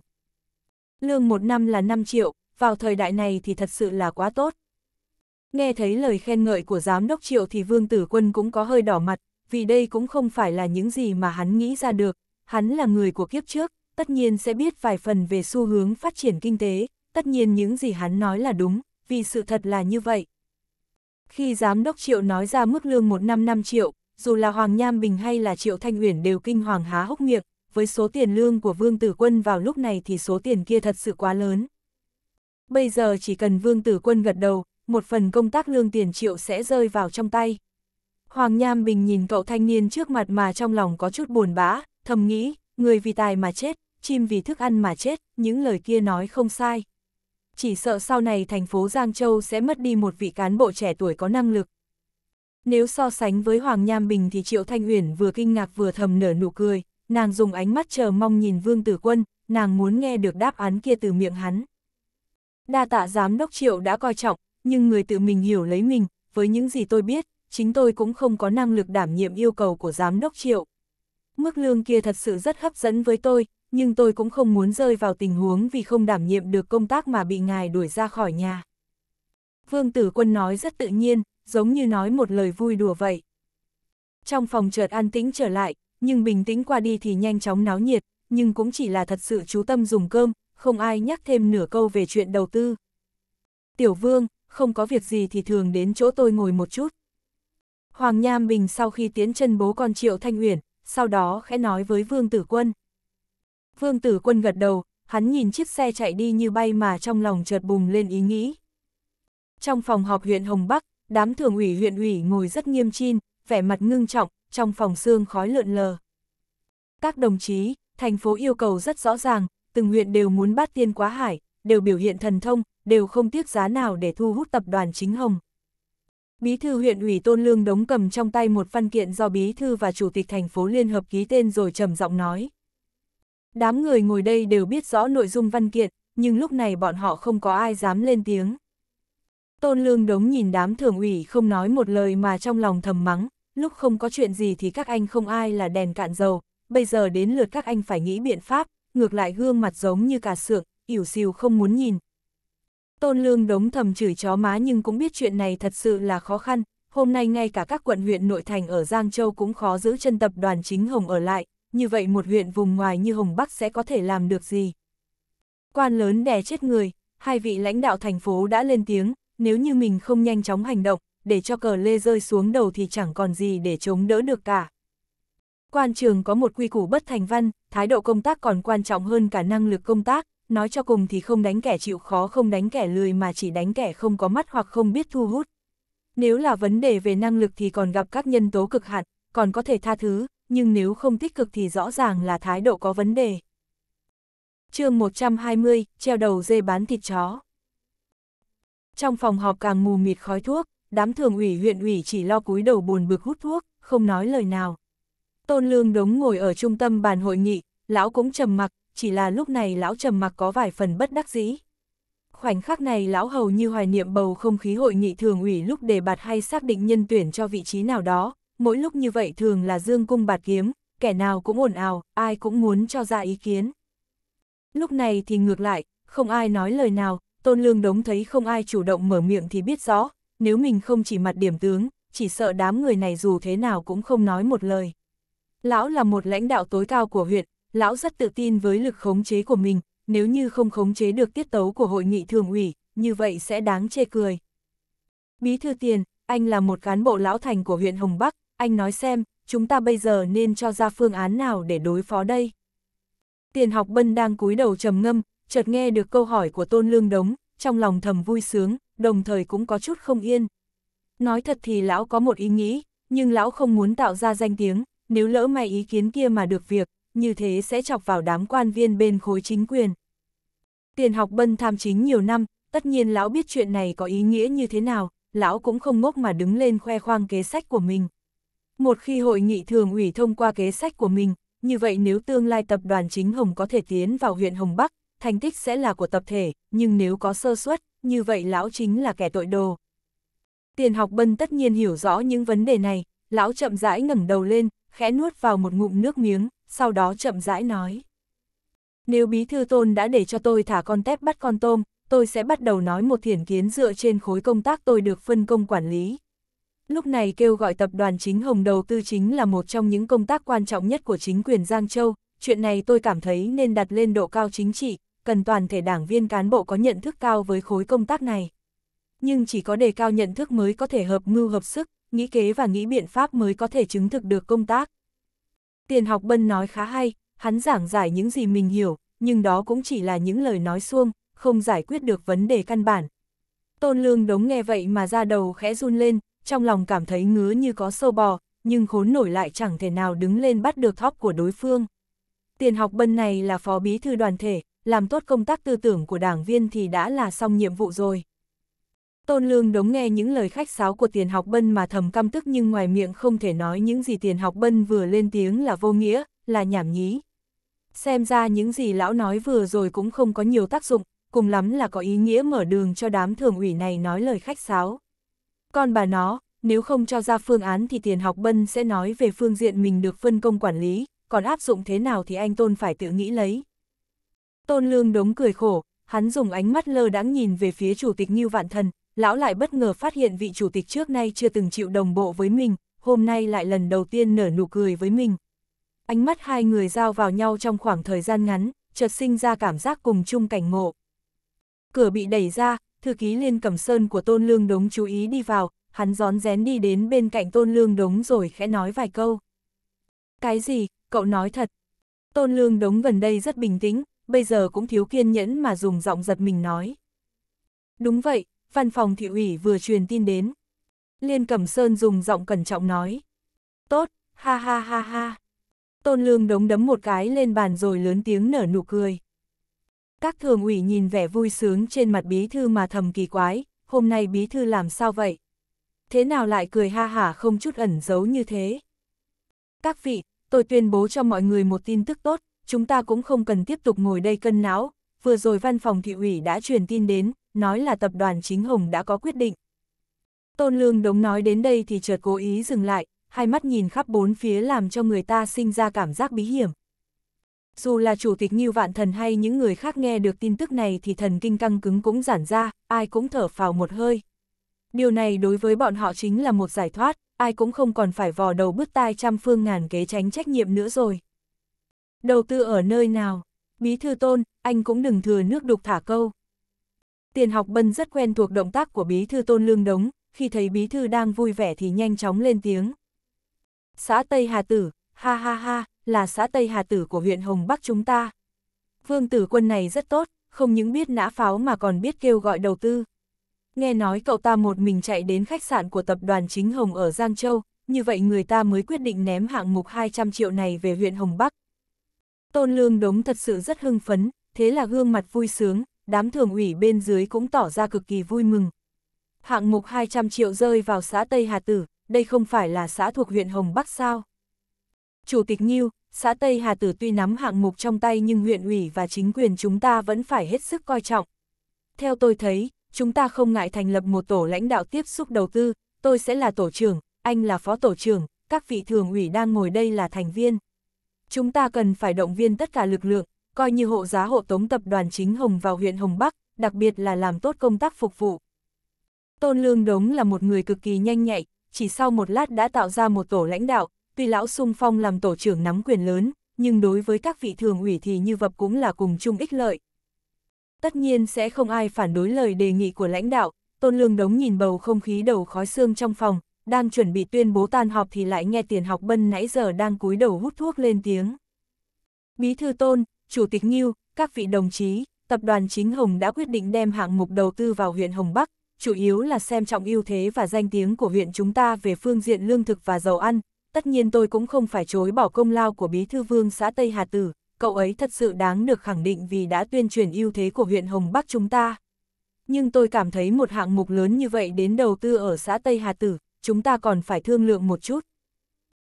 Lương một năm là 5 triệu, vào thời đại này thì thật sự là quá tốt. Nghe thấy lời khen ngợi của giám đốc triệu thì vương tử quân cũng có hơi đỏ mặt, vì đây cũng không phải là những gì mà hắn nghĩ ra được, hắn là người của kiếp trước, tất nhiên sẽ biết vài phần về xu hướng phát triển kinh tế, tất nhiên những gì hắn nói là đúng, vì sự thật là như vậy. Khi giám đốc Triệu nói ra mức lương một năm 5 triệu, dù là Hoàng Nham Bình hay là Triệu Thanh Uyển đều kinh hoàng há hốc miệng, với số tiền lương của Vương Tử Quân vào lúc này thì số tiền kia thật sự quá lớn. Bây giờ chỉ cần Vương Tử Quân gật đầu, một phần công tác lương tiền triệu sẽ rơi vào trong tay. Hoàng Nham Bình nhìn cậu thanh niên trước mặt mà trong lòng có chút buồn bã, thầm nghĩ, người vì tài mà chết, chim vì thức ăn mà chết, những lời kia nói không sai chỉ sợ sau này thành phố Giang Châu sẽ mất đi một vị cán bộ trẻ tuổi có năng lực. Nếu so sánh với Hoàng Nham Bình thì Triệu Thanh Uyển vừa kinh ngạc vừa thầm nở nụ cười, nàng dùng ánh mắt chờ mong nhìn Vương Tử Quân, nàng muốn nghe được đáp án kia từ miệng hắn. Đa tạ giám đốc Triệu đã coi trọng, nhưng người tự mình hiểu lấy mình, với những gì tôi biết, chính tôi cũng không có năng lực đảm nhiệm yêu cầu của giám đốc Triệu. Mức lương kia thật sự rất hấp dẫn với tôi, nhưng tôi cũng không muốn rơi vào tình huống vì không đảm nhiệm được công tác mà bị ngài đuổi ra khỏi nhà. Vương Tử Quân nói rất tự nhiên, giống như nói một lời vui đùa vậy. Trong phòng chợt an tĩnh trở lại, nhưng bình tĩnh qua đi thì nhanh chóng náo nhiệt, nhưng cũng chỉ là thật sự chú tâm dùng cơm, không ai nhắc thêm nửa câu về chuyện đầu tư. Tiểu Vương, không có việc gì thì thường đến chỗ tôi ngồi một chút. Hoàng Nham Bình sau khi tiến chân bố con Triệu Thanh Uyển, sau đó khẽ nói với Vương Tử Quân. Vương tử quân gật đầu, hắn nhìn chiếc xe chạy đi như bay mà trong lòng chợt bùng lên ý nghĩ. Trong phòng họp huyện Hồng Bắc, đám thường ủy huyện ủy ngồi rất nghiêm chin, vẻ mặt ngưng trọng, trong phòng xương khói lượn lờ. Các đồng chí, thành phố yêu cầu rất rõ ràng, từng huyện đều muốn bắt tiên quá hải, đều biểu hiện thần thông, đều không tiếc giá nào để thu hút tập đoàn chính hồng. Bí thư huyện ủy Tôn Lương đống cầm trong tay một văn kiện do bí thư và chủ tịch thành phố liên hợp ký tên rồi trầm giọng nói. Đám người ngồi đây đều biết rõ nội dung văn kiện, nhưng lúc này bọn họ không có ai dám lên tiếng. Tôn Lương Đống nhìn đám thường ủy không nói một lời mà trong lòng thầm mắng, lúc không có chuyện gì thì các anh không ai là đèn cạn dầu, bây giờ đến lượt các anh phải nghĩ biện pháp, ngược lại gương mặt giống như cả sượng, ỉu xìu không muốn nhìn. Tôn Lương Đống thầm chửi chó má nhưng cũng biết chuyện này thật sự là khó khăn, hôm nay ngay cả các quận huyện nội thành ở Giang Châu cũng khó giữ chân tập đoàn chính Hồng ở lại, như vậy một huyện vùng ngoài như Hồng Bắc sẽ có thể làm được gì? Quan lớn đè chết người, hai vị lãnh đạo thành phố đã lên tiếng, nếu như mình không nhanh chóng hành động, để cho cờ lê rơi xuống đầu thì chẳng còn gì để chống đỡ được cả. Quan trường có một quy củ bất thành văn, thái độ công tác còn quan trọng hơn cả năng lực công tác, nói cho cùng thì không đánh kẻ chịu khó không đánh kẻ lười mà chỉ đánh kẻ không có mắt hoặc không biết thu hút. Nếu là vấn đề về năng lực thì còn gặp các nhân tố cực hạn, còn có thể tha thứ, nhưng nếu không tích cực thì rõ ràng là thái độ có vấn đề. chương 120, treo đầu dê bán thịt chó. Trong phòng họp càng mù mịt khói thuốc, đám thường ủy huyện ủy chỉ lo cúi đầu buồn bực hút thuốc, không nói lời nào. Tôn Lương Đống ngồi ở trung tâm bàn hội nghị, lão cũng trầm mặc, chỉ là lúc này lão trầm mặc có vài phần bất đắc dĩ. Khoảnh khắc này lão hầu như hoài niệm bầu không khí hội nghị thường ủy lúc đề bạt hay xác định nhân tuyển cho vị trí nào đó, mỗi lúc như vậy thường là dương cung bạt kiếm, kẻ nào cũng ồn ào, ai cũng muốn cho ra ý kiến. Lúc này thì ngược lại, không ai nói lời nào, Tôn Lương Đống thấy không ai chủ động mở miệng thì biết rõ, nếu mình không chỉ mặt điểm tướng, chỉ sợ đám người này dù thế nào cũng không nói một lời. Lão là một lãnh đạo tối cao của huyện, lão rất tự tin với lực khống chế của mình, nếu như không khống chế được tiết tấu của hội nghị thường ủy, như vậy sẽ đáng chê cười. Bí thư tiền, anh là một cán bộ lão thành của huyện Hồng Bắc, anh nói xem, chúng ta bây giờ nên cho ra phương án nào để đối phó đây? Tiền học bân đang cúi đầu trầm ngâm, chợt nghe được câu hỏi của Tôn Lương Đống, trong lòng thầm vui sướng, đồng thời cũng có chút không yên. Nói thật thì lão có một ý nghĩ, nhưng lão không muốn tạo ra danh tiếng, nếu lỡ may ý kiến kia mà được việc, như thế sẽ chọc vào đám quan viên bên khối chính quyền. Tiền học bân tham chính nhiều năm, tất nhiên lão biết chuyện này có ý nghĩa như thế nào, lão cũng không ngốc mà đứng lên khoe khoang kế sách của mình. Một khi hội nghị thường ủy thông qua kế sách của mình, như vậy nếu tương lai tập đoàn chính Hồng có thể tiến vào huyện Hồng Bắc, thành tích sẽ là của tập thể, nhưng nếu có sơ suất, như vậy lão chính là kẻ tội đồ. Tiền học bân tất nhiên hiểu rõ những vấn đề này, lão chậm rãi ngẩng đầu lên, khẽ nuốt vào một ngụm nước miếng, sau đó chậm rãi nói. Nếu bí thư tôn đã để cho tôi thả con tép bắt con tôm, tôi sẽ bắt đầu nói một thiển kiến dựa trên khối công tác tôi được phân công quản lý lúc này kêu gọi tập đoàn chính hồng đầu tư chính là một trong những công tác quan trọng nhất của chính quyền Giang Châu, chuyện này tôi cảm thấy nên đặt lên độ cao chính trị, cần toàn thể đảng viên cán bộ có nhận thức cao với khối công tác này. Nhưng chỉ có đề cao nhận thức mới có thể hợp mưu hợp sức, nghĩ kế và nghĩ biện pháp mới có thể chứng thực được công tác. Tiền học bân nói khá hay, hắn giảng giải những gì mình hiểu, nhưng đó cũng chỉ là những lời nói suông, không giải quyết được vấn đề căn bản. Tôn Lương Đống nghe vậy mà ra đầu khẽ run lên, trong lòng cảm thấy ngứa như có sâu bò, nhưng khốn nổi lại chẳng thể nào đứng lên bắt được thóp của đối phương. Tiền học bân này là phó bí thư đoàn thể, làm tốt công tác tư tưởng của đảng viên thì đã là xong nhiệm vụ rồi. Tôn Lương đống nghe những lời khách sáo của tiền học bân mà thầm căm tức nhưng ngoài miệng không thể nói những gì tiền học bân vừa lên tiếng là vô nghĩa, là nhảm nhí. Xem ra những gì lão nói vừa rồi cũng không có nhiều tác dụng, cùng lắm là có ý nghĩa mở đường cho đám thường ủy này nói lời khách sáo. Con bà nó, nếu không cho ra phương án thì tiền học bân sẽ nói về phương diện mình được phân công quản lý, còn áp dụng thế nào thì anh Tôn phải tự nghĩ lấy. Tôn Lương đống cười khổ, hắn dùng ánh mắt lơ đãng nhìn về phía chủ tịch Ngưu Vạn Thần, lão lại bất ngờ phát hiện vị chủ tịch trước nay chưa từng chịu đồng bộ với mình, hôm nay lại lần đầu tiên nở nụ cười với mình. Ánh mắt hai người giao vào nhau trong khoảng thời gian ngắn, chợt sinh ra cảm giác cùng chung cảnh ngộ. Cửa bị đẩy ra, thư ký Liên Cẩm Sơn của Tôn Lương Đống chú ý đi vào, hắn gión rén đi đến bên cạnh Tôn Lương Đống rồi khẽ nói vài câu. Cái gì, cậu nói thật. Tôn Lương Đống gần đây rất bình tĩnh, bây giờ cũng thiếu kiên nhẫn mà dùng giọng giật mình nói. Đúng vậy, văn phòng thị ủy vừa truyền tin đến. Liên Cẩm Sơn dùng giọng cẩn trọng nói. Tốt, ha ha ha ha. Tôn Lương Đống đấm một cái lên bàn rồi lớn tiếng nở nụ cười. Các thường ủy nhìn vẻ vui sướng trên mặt bí thư mà thầm kỳ quái, hôm nay bí thư làm sao vậy? Thế nào lại cười ha hả không chút ẩn giấu như thế? Các vị, tôi tuyên bố cho mọi người một tin tức tốt, chúng ta cũng không cần tiếp tục ngồi đây cân não, vừa rồi văn phòng thị ủy đã truyền tin đến, nói là tập đoàn chính Hồng đã có quyết định. Tôn Lương Đống nói đến đây thì chợt cố ý dừng lại, hai mắt nhìn khắp bốn phía làm cho người ta sinh ra cảm giác bí hiểm. Dù là chủ tịch Ngưu Vạn Thần hay những người khác nghe được tin tức này thì thần kinh căng cứng cũng giản ra, ai cũng thở phào một hơi. Điều này đối với bọn họ chính là một giải thoát, ai cũng không còn phải vò đầu bứt tai trăm phương ngàn kế tránh trách nhiệm nữa rồi. Đầu tư ở nơi nào? Bí thư tôn, anh cũng đừng thừa nước đục thả câu. Tiền học bân rất quen thuộc động tác của bí thư tôn lương đống, khi thấy bí thư đang vui vẻ thì nhanh chóng lên tiếng. Xã Tây Hà Tử, ha ha ha, là xã Tây Hà Tử của huyện Hồng Bắc chúng ta. Vương tử quân này rất tốt, không những biết nã pháo mà còn biết kêu gọi đầu tư. Nghe nói cậu ta một mình chạy đến khách sạn của tập đoàn chính Hồng ở Giang Châu, như vậy người ta mới quyết định ném hạng mục 200 triệu này về huyện Hồng Bắc. Tôn Lương Đống thật sự rất hưng phấn, thế là gương mặt vui sướng, đám thường ủy bên dưới cũng tỏ ra cực kỳ vui mừng. Hạng mục 200 triệu rơi vào xã Tây Hà Tử, đây không phải là xã thuộc huyện Hồng Bắc sao? Chủ tịch Nghiêu, xã Tây Hà Tử tuy nắm hạng mục trong tay nhưng huyện ủy và chính quyền chúng ta vẫn phải hết sức coi trọng. Theo tôi thấy, chúng ta không ngại thành lập một tổ lãnh đạo tiếp xúc đầu tư, tôi sẽ là tổ trưởng, anh là phó tổ trưởng, các vị thường ủy đang ngồi đây là thành viên. Chúng ta cần phải động viên tất cả lực lượng, coi như hộ giá hộ tống tập đoàn chính Hồng vào huyện Hồng Bắc, đặc biệt là làm tốt công tác phục vụ. Tôn Lương Đống là một người cực kỳ nhanh nhạy, chỉ sau một lát đã tạo ra một tổ lãnh đạo, Tuy lão sung phong làm tổ trưởng nắm quyền lớn, nhưng đối với các vị thường ủy thì như vập cũng là cùng chung ích lợi. Tất nhiên sẽ không ai phản đối lời đề nghị của lãnh đạo, Tôn Lương Đống nhìn bầu không khí đầu khói xương trong phòng, đang chuẩn bị tuyên bố tan họp thì lại nghe tiền học bân nãy giờ đang cúi đầu hút thuốc lên tiếng. Bí thư Tôn, Chủ tịch Nghiêu, các vị đồng chí, tập đoàn chính Hồng đã quyết định đem hạng mục đầu tư vào huyện Hồng Bắc, chủ yếu là xem trọng ưu thế và danh tiếng của huyện chúng ta về phương diện lương thực và dầu ăn, tất nhiên tôi cũng không phải chối bỏ công lao của bí thư vương xã Tây Hà Tử, cậu ấy thật sự đáng được khẳng định vì đã tuyên truyền ưu thế của huyện Hồng Bắc chúng ta. Nhưng tôi cảm thấy một hạng mục lớn như vậy đến đầu tư ở xã Tây Hà Tử, chúng ta còn phải thương lượng một chút.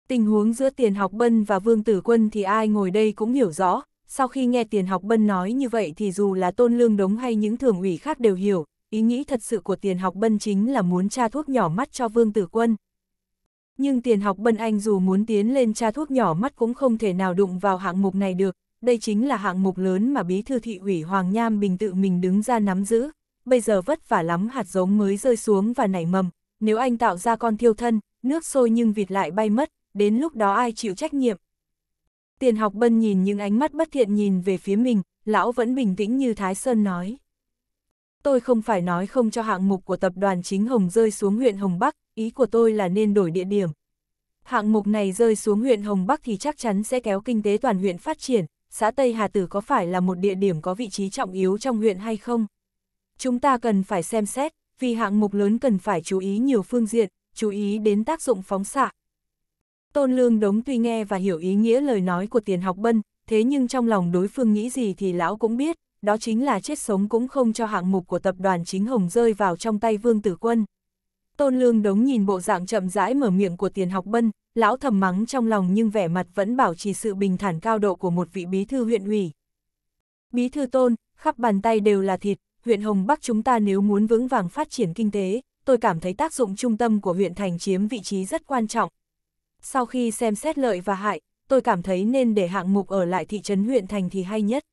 Tình huống giữa Tiền Học Bân và Vương Tử Quân thì ai ngồi đây cũng hiểu rõ, sau khi nghe Tiền Học Bân nói như vậy thì dù là Tôn Lương Đống hay những thường ủy khác đều hiểu, ý nghĩ thật sự của Tiền Học Bân chính là muốn tra thuốc nhỏ mắt cho Vương Tử Quân, nhưng tiền học Bân Anh dù muốn tiến lên cha thuốc nhỏ mắt cũng không thể nào đụng vào hạng mục này được, đây chính là hạng mục lớn mà bí thư thị ủy Hoàng Nham Bình tự mình đứng ra nắm giữ, bây giờ vất vả lắm hạt giống mới rơi xuống và nảy mầm, nếu anh tạo ra con thiêu thân, nước sôi nhưng vịt lại bay mất, đến lúc đó ai chịu trách nhiệm. Tiền học bân nhìn những ánh mắt bất thiện nhìn về phía mình, lão vẫn bình tĩnh như Thái Sơn nói. Tôi không phải nói không cho hạng mục của tập đoàn chính Hồng rơi xuống huyện Hồng Bắc, ý của tôi là nên đổi địa điểm. Hạng mục này rơi xuống huyện Hồng Bắc thì chắc chắn sẽ kéo kinh tế toàn huyện phát triển, xã Tây Hà Tử có phải là một địa điểm có vị trí trọng yếu trong huyện hay không? Chúng ta cần phải xem xét, vì hạng mục lớn cần phải chú ý nhiều phương diện, chú ý đến tác dụng phóng xạ. Tôn Lương Đống tuy nghe và hiểu ý nghĩa lời nói của tiền học bân, thế nhưng trong lòng đối phương nghĩ gì thì lão cũng biết, đó chính là chết sống cũng không cho hạng mục của tập đoàn chính Hồng rơi vào trong tay Vương Tử Quân. Tôn Lương Đống nhìn bộ dạng chậm rãi mở miệng của tiền học bân, lão thầm mắng trong lòng nhưng vẻ mặt vẫn bảo trì sự bình thản cao độ của một vị bí thư huyện ủy. Bí thư tôn, khắp bàn tay đều là thịt, huyện Hồng Bắc chúng ta nếu muốn vững vàng phát triển kinh tế, tôi cảm thấy tác dụng trung tâm của huyện thành chiếm vị trí rất quan trọng. Sau khi xem xét lợi và hại, tôi cảm thấy nên để hạng mục ở lại thị trấn huyện thành thì hay nhất.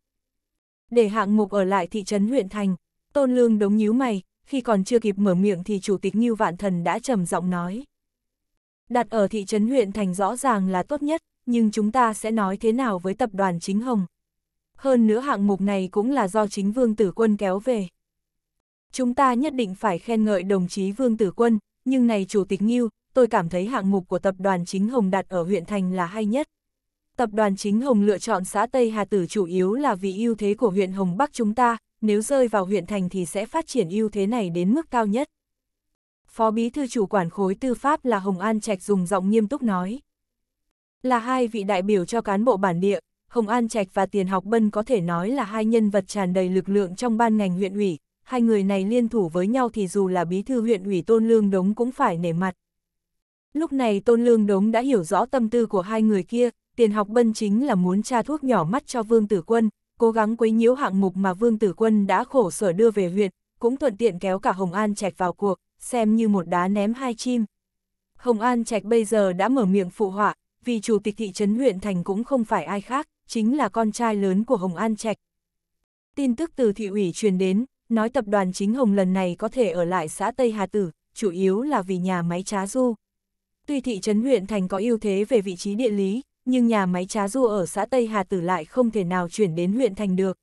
Để hạng mục ở lại thị trấn huyện thành, Tôn Lương đống nhíu mày, khi còn chưa kịp mở miệng thì Chủ tịch Ngưu Vạn Thần đã trầm giọng nói. Đặt ở thị trấn huyện thành rõ ràng là tốt nhất, nhưng chúng ta sẽ nói thế nào với tập đoàn chính Hồng. Hơn nữa hạng mục này cũng là do chính Vương Tử Quân kéo về. Chúng ta nhất định phải khen ngợi đồng chí Vương Tử Quân, nhưng này Chủ tịch Ngưu, tôi cảm thấy hạng mục của tập đoàn chính Hồng đặt ở huyện thành là hay nhất. Tập đoàn chính Hồng lựa chọn xã Tây Hà Tử chủ yếu là vì ưu thế của huyện Hồng Bắc chúng ta, nếu rơi vào huyện thành thì sẽ phát triển ưu thế này đến mức cao nhất. Phó Bí Thư chủ quản khối tư pháp là Hồng An Trạch dùng giọng nghiêm túc nói. Là hai vị đại biểu cho cán bộ bản địa, Hồng An Trạch và Tiền Học Bân có thể nói là hai nhân vật tràn đầy lực lượng trong ban ngành huyện ủy, hai người này liên thủ với nhau thì dù là bí thư huyện ủy Tôn Lương Đống cũng phải nể mặt. Lúc này Tôn Lương Đống đã hiểu rõ tâm tư của hai người kia, Tiền Học Bân chính là muốn tra thuốc nhỏ mắt cho Vương Tử Quân, cố gắng quấy nhiễu hạng mục mà Vương Tử Quân đã khổ sở đưa về huyện, cũng thuận tiện kéo cả Hồng An Trạch vào cuộc, xem như một đá ném hai chim. Hồng An Trạch bây giờ đã mở miệng phụ họa, vì chủ tịch thị trấn huyện thành cũng không phải ai khác, chính là con trai lớn của Hồng An Trạch. Tin tức từ thị ủy truyền đến, nói tập đoàn chính Hồng lần này có thể ở lại xã Tây Hà Tử, chủ yếu là vì nhà máy trá du. Tuy thị trấn huyện thành có ưu thế về vị trí địa lý, nhưng nhà máy trá du ở xã Tây Hà Tử lại không thể nào chuyển đến huyện thành được.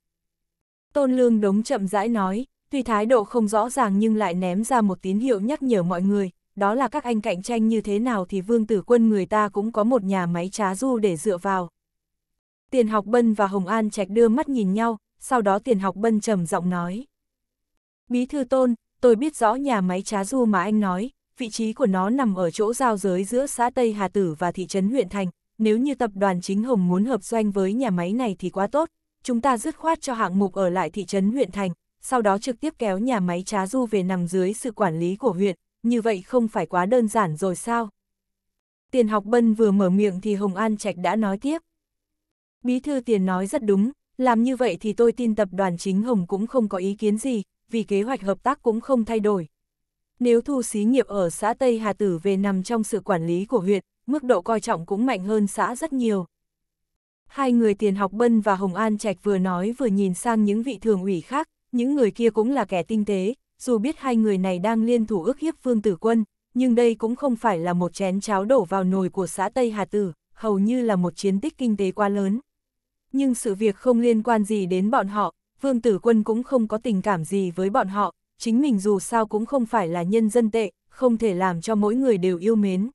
Tôn Lương Đống chậm rãi nói, tuy thái độ không rõ ràng nhưng lại ném ra một tín hiệu nhắc nhở mọi người, đó là các anh cạnh tranh như thế nào thì vương tử quân người ta cũng có một nhà máy trá du để dựa vào. Tiền học bân và Hồng An Trạch đưa mắt nhìn nhau, sau đó tiền học bân trầm giọng nói. Bí thư tôn, tôi biết rõ nhà máy trá du mà anh nói, vị trí của nó nằm ở chỗ giao giới giữa xã Tây Hà Tử và thị trấn huyện thành, nếu như tập đoàn chính Hồng muốn hợp doanh với nhà máy này thì quá tốt, chúng ta dứt khoát cho hạng mục ở lại thị trấn huyện thành, sau đó trực tiếp kéo nhà máy trá du về nằm dưới sự quản lý của huyện, như vậy không phải quá đơn giản rồi sao? Tiền học bân vừa mở miệng thì Hồng An Trạch đã nói tiếp. Bí thư tiền nói rất đúng, làm như vậy thì tôi tin tập đoàn chính Hồng cũng không có ý kiến gì, vì kế hoạch hợp tác cũng không thay đổi. Nếu thu xí nghiệp ở xã Tây Hà Tử về nằm trong sự quản lý của huyện, mức độ coi trọng cũng mạnh hơn xã rất nhiều. Hai người Tiền Học Bân và Hồng An Trạch vừa nói vừa nhìn sang những vị thường ủy khác, những người kia cũng là kẻ tinh tế, dù biết hai người này đang liên thủ ước hiếp Phương Tử Quân, nhưng đây cũng không phải là một chén cháo đổ vào nồi của xã Tây Hà Tử, hầu như là một chiến tích kinh tế quá lớn. Nhưng sự việc không liên quan gì đến bọn họ, Vương Tử Quân cũng không có tình cảm gì với bọn họ, chính mình dù sao cũng không phải là nhân dân tệ, không thể làm cho mỗi người đều yêu mến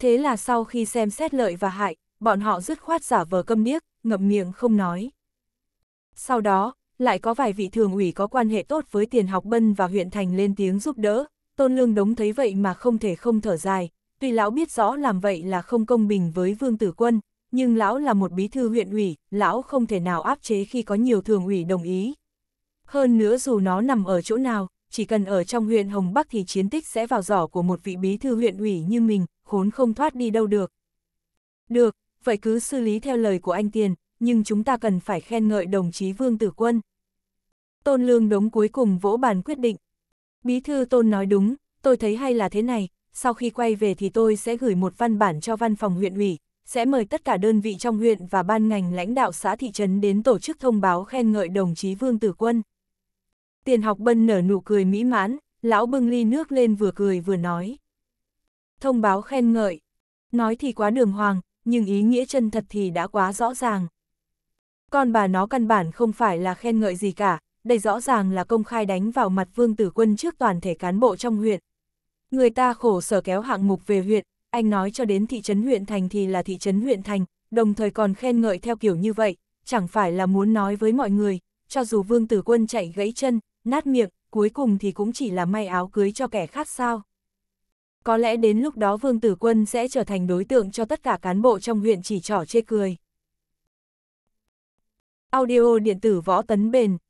thế là sau khi xem xét lợi và hại, bọn họ dứt khoát giả vờ câm niếc, ngậm miệng không nói. Sau đó, lại có vài vị thường ủy có quan hệ tốt với tiền học bân và huyện thành lên tiếng giúp đỡ, tôn lương đống thấy vậy mà không thể không thở dài, tuy lão biết rõ làm vậy là không công bình với vương tử quân, nhưng lão là một bí thư huyện ủy, lão không thể nào áp chế khi có nhiều thường ủy đồng ý. Hơn nữa dù nó nằm ở chỗ nào, chỉ cần ở trong huyện Hồng Bắc thì chiến tích sẽ vào giỏ của một vị bí thư huyện ủy như mình, khốn không thoát đi đâu được. Được, vậy cứ xử lý theo lời của anh Tiền, nhưng chúng ta cần phải khen ngợi đồng chí Vương Tử Quân. Tôn Lương Đống cuối cùng vỗ bàn quyết định. Bí thư Tôn nói đúng, tôi thấy hay là thế này, sau khi quay về thì tôi sẽ gửi một văn bản cho văn phòng huyện ủy, sẽ mời tất cả đơn vị trong huyện và ban ngành lãnh đạo xã thị trấn đến tổ chức thông báo khen ngợi đồng chí Vương Tử Quân. Tiền học bân nở nụ cười mỹ mãn, lão bưng ly nước lên vừa cười vừa nói thông báo khen ngợi. Nói thì quá đường hoàng, nhưng ý nghĩa chân thật thì đã quá rõ ràng. Còn bà nó căn bản không phải là khen ngợi gì cả, đây rõ ràng là công khai đánh vào mặt vương tử quân trước toàn thể cán bộ trong huyện. Người ta khổ sở kéo hạng mục về huyện, anh nói cho đến thị trấn huyện thành thì là thị trấn huyện thành, đồng thời còn khen ngợi theo kiểu như vậy, chẳng phải là muốn nói với mọi người, cho dù vương tử quân chạy gãy chân, nát miệng, cuối cùng thì cũng chỉ là may áo cưới cho kẻ khác sao có lẽ đến lúc đó Vương Tử Quân sẽ trở thành đối tượng cho tất cả cán bộ trong huyện chỉ trỏ chê cười. Audio điện tử võ tấn bền